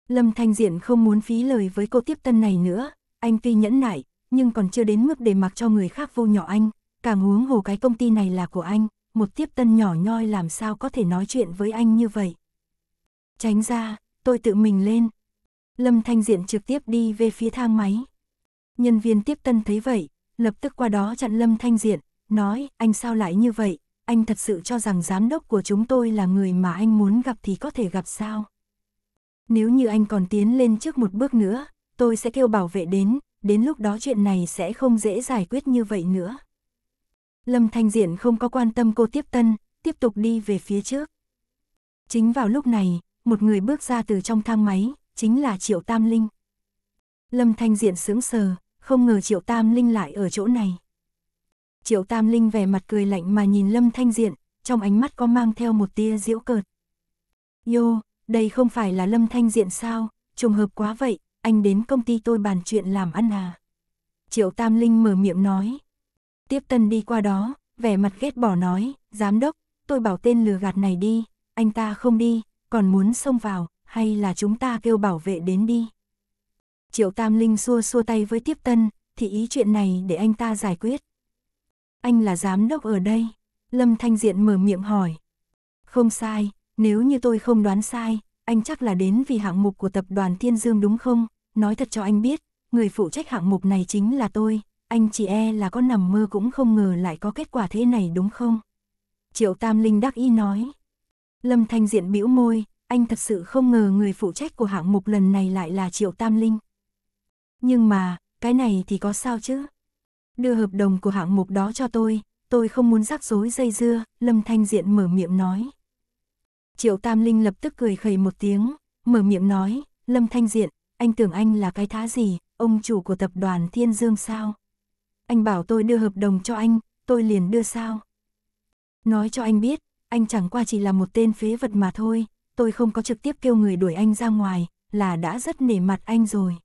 Lâm Thanh Diện không muốn phí lời với cô Tiếp Tân này nữa, anh tuy nhẫn nại, nhưng còn chưa đến mức để mặc cho người khác vô nhỏ anh, càng huống hồ cái công ty này là của anh, một Tiếp Tân nhỏ nhoi làm sao có thể nói chuyện với anh như vậy. Tránh ra, tôi tự mình lên. Lâm Thanh Diện trực tiếp đi về phía thang máy. Nhân viên tiếp tân thấy vậy, lập tức qua đó chặn Lâm Thanh Diện, nói, anh sao lại như vậy, anh thật sự cho rằng giám đốc của chúng tôi là người mà anh muốn gặp thì có thể gặp sao? Nếu như anh còn tiến lên trước một bước nữa, tôi sẽ kêu bảo vệ đến, đến lúc đó chuyện này sẽ không dễ giải quyết như vậy nữa. Lâm Thanh Diện không có quan tâm cô tiếp tân, tiếp tục đi về phía trước. Chính vào lúc này, một người bước ra từ trong thang máy, chính là Triệu Tam Linh. Lâm Thanh Diện sướng sờ, không ngờ Triệu Tam Linh lại ở chỗ này. Triệu Tam Linh vẻ mặt cười lạnh mà nhìn Lâm Thanh Diện, trong ánh mắt có mang theo một tia diễu cợt. Yo, đây không phải là Lâm Thanh Diện sao, trùng hợp quá vậy, anh đến công ty tôi bàn chuyện làm ăn à. Triệu Tam Linh mở miệng nói. Tiếp tân đi qua đó, vẻ mặt ghét bỏ nói, giám đốc, tôi bảo tên lừa gạt này đi, anh ta không đi, còn muốn xông vào, hay là chúng ta kêu bảo vệ đến đi. Triệu Tam Linh xua xua tay với Tiếp Tân, thì ý chuyện này để anh ta giải quyết. Anh là giám đốc ở đây, Lâm Thanh Diện mở miệng hỏi. Không sai, nếu như tôi không đoán sai, anh chắc là đến vì hạng mục của tập đoàn Thiên Dương đúng không? Nói thật cho anh biết, người phụ trách hạng mục này chính là tôi, anh chỉ e là có nằm mơ cũng không ngờ lại có kết quả thế này đúng không? Triệu Tam Linh đắc ý nói. Lâm Thanh Diện bĩu môi, anh thật sự không ngờ người phụ trách của hạng mục lần này lại là Triệu Tam Linh. Nhưng mà, cái này thì có sao chứ? Đưa hợp đồng của hạng mục đó cho tôi, tôi không muốn rắc rối dây dưa, Lâm Thanh Diện mở miệng nói. Triệu Tam Linh lập tức cười khẩy một tiếng, mở miệng nói, Lâm Thanh Diện, anh tưởng anh là cái thá gì, ông chủ của tập đoàn Thiên Dương sao? Anh bảo tôi đưa hợp đồng cho anh, tôi liền đưa sao? Nói cho anh biết, anh chẳng qua chỉ là một tên phế vật mà thôi, tôi không có trực tiếp kêu người đuổi anh ra ngoài, là đã rất nể mặt anh rồi.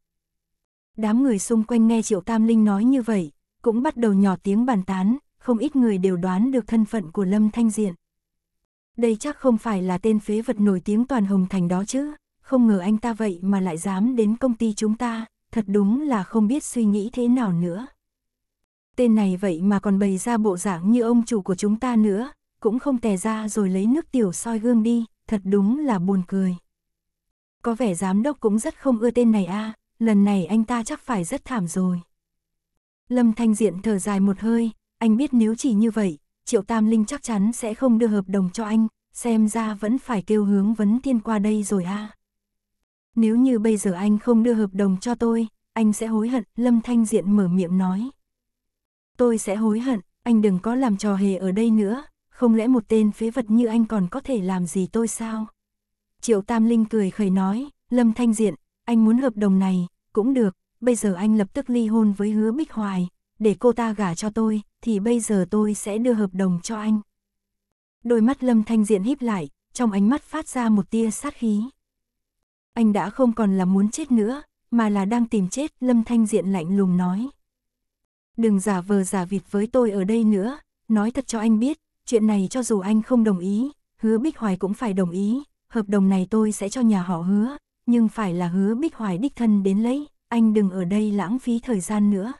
Đám người xung quanh nghe Triệu Tam Linh nói như vậy, cũng bắt đầu nhỏ tiếng bàn tán, không ít người đều đoán được thân phận của Lâm Thanh Diện. Đây chắc không phải là tên phế vật nổi tiếng toàn hồng thành đó chứ, không ngờ anh ta vậy mà lại dám đến công ty chúng ta, thật đúng là không biết suy nghĩ thế nào nữa. Tên này vậy mà còn bày ra bộ dạng như ông chủ của chúng ta nữa, cũng không tè ra rồi lấy nước tiểu soi gương đi, thật đúng là buồn cười. Có vẻ giám đốc cũng rất không ưa tên này a, à, lần này anh ta chắc phải rất thảm rồi. Lâm Thanh Diện thở dài một hơi, anh biết nếu chỉ như vậy, Triệu Tam Linh chắc chắn sẽ không đưa hợp đồng cho anh, xem ra vẫn phải kêu hướng vấn thiên qua đây rồi a. À. Nếu như bây giờ anh không đưa hợp đồng cho tôi, anh sẽ hối hận, Lâm Thanh Diện mở miệng nói. Tôi sẽ hối hận, anh đừng có làm trò hề ở đây nữa, không lẽ một tên phế vật như anh còn có thể làm gì tôi sao? Triệu Tam Linh cười khẩy nói, Lâm Thanh Diện, anh muốn hợp đồng này, cũng được, bây giờ anh lập tức ly hôn với hứa Bích Hoài, để cô ta gả cho tôi, thì bây giờ tôi sẽ đưa hợp đồng cho anh. Đôi mắt Lâm Thanh Diện híp lại, trong ánh mắt phát ra một tia sát khí. Anh đã không còn là muốn chết nữa, mà là đang tìm chết, Lâm Thanh Diện lạnh lùng nói. Đừng giả vờ giả vịt với tôi ở đây nữa, nói thật cho anh biết, chuyện này cho dù anh không đồng ý, hứa Bích Hoài cũng phải đồng ý, hợp đồng này tôi sẽ cho nhà họ hứa, nhưng phải là hứa Bích Hoài đích thân đến lấy, anh đừng ở đây lãng phí thời gian nữa.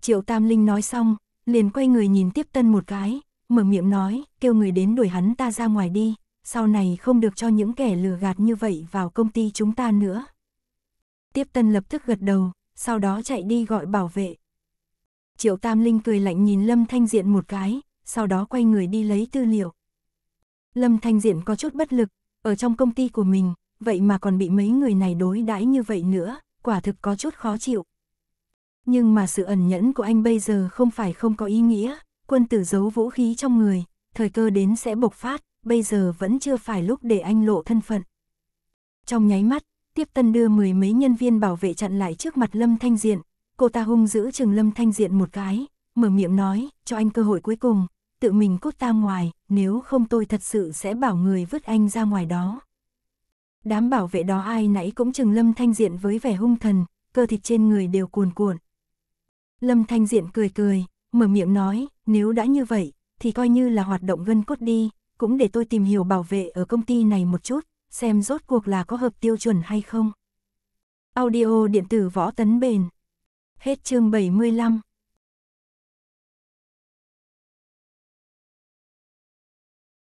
Triệu Tam Linh nói xong, liền quay người nhìn tiếp tân một cái, mở miệng nói, kêu người đến đuổi hắn ta ra ngoài đi, sau này không được cho những kẻ lừa gạt như vậy vào công ty chúng ta nữa. Tiếp tân lập tức gật đầu, sau đó chạy đi gọi bảo vệ. Triệu Tam Linh cười lạnh nhìn Lâm Thanh Diện một cái, sau đó quay người đi lấy tư liệu. Lâm Thanh Diện có chút bất lực, ở trong công ty của mình, vậy mà còn bị mấy người này đối đãi như vậy nữa, quả thực có chút khó chịu. Nhưng mà sự ẩn nhẫn của anh bây giờ không phải không có ý nghĩa, quân tử giấu vũ khí trong người, thời cơ đến sẽ bộc phát, bây giờ vẫn chưa phải lúc để anh lộ thân phận. Trong nháy mắt, Tiếp Tân đưa mười mấy nhân viên bảo vệ chặn lại trước mặt Lâm Thanh Diện, cô ta hung giữ chừng Lâm Thanh Diện một cái, mở miệng nói, cho anh cơ hội cuối cùng, tự mình cút ta ngoài, nếu không tôi thật sự sẽ bảo người vứt anh ra ngoài đó. Đám bảo vệ đó ai nãy cũng chừng Lâm Thanh Diện với vẻ hung thần, cơ thịt trên người đều cuồn cuộn. Lâm Thanh Diện cười cười, mở miệng nói, nếu đã như vậy, thì coi như là hoạt động gân cốt đi, cũng để tôi tìm hiểu bảo vệ ở công ty này một chút, xem rốt cuộc là có hợp tiêu chuẩn hay không. Audio điện tử võ tấn bền. Hết chương 75.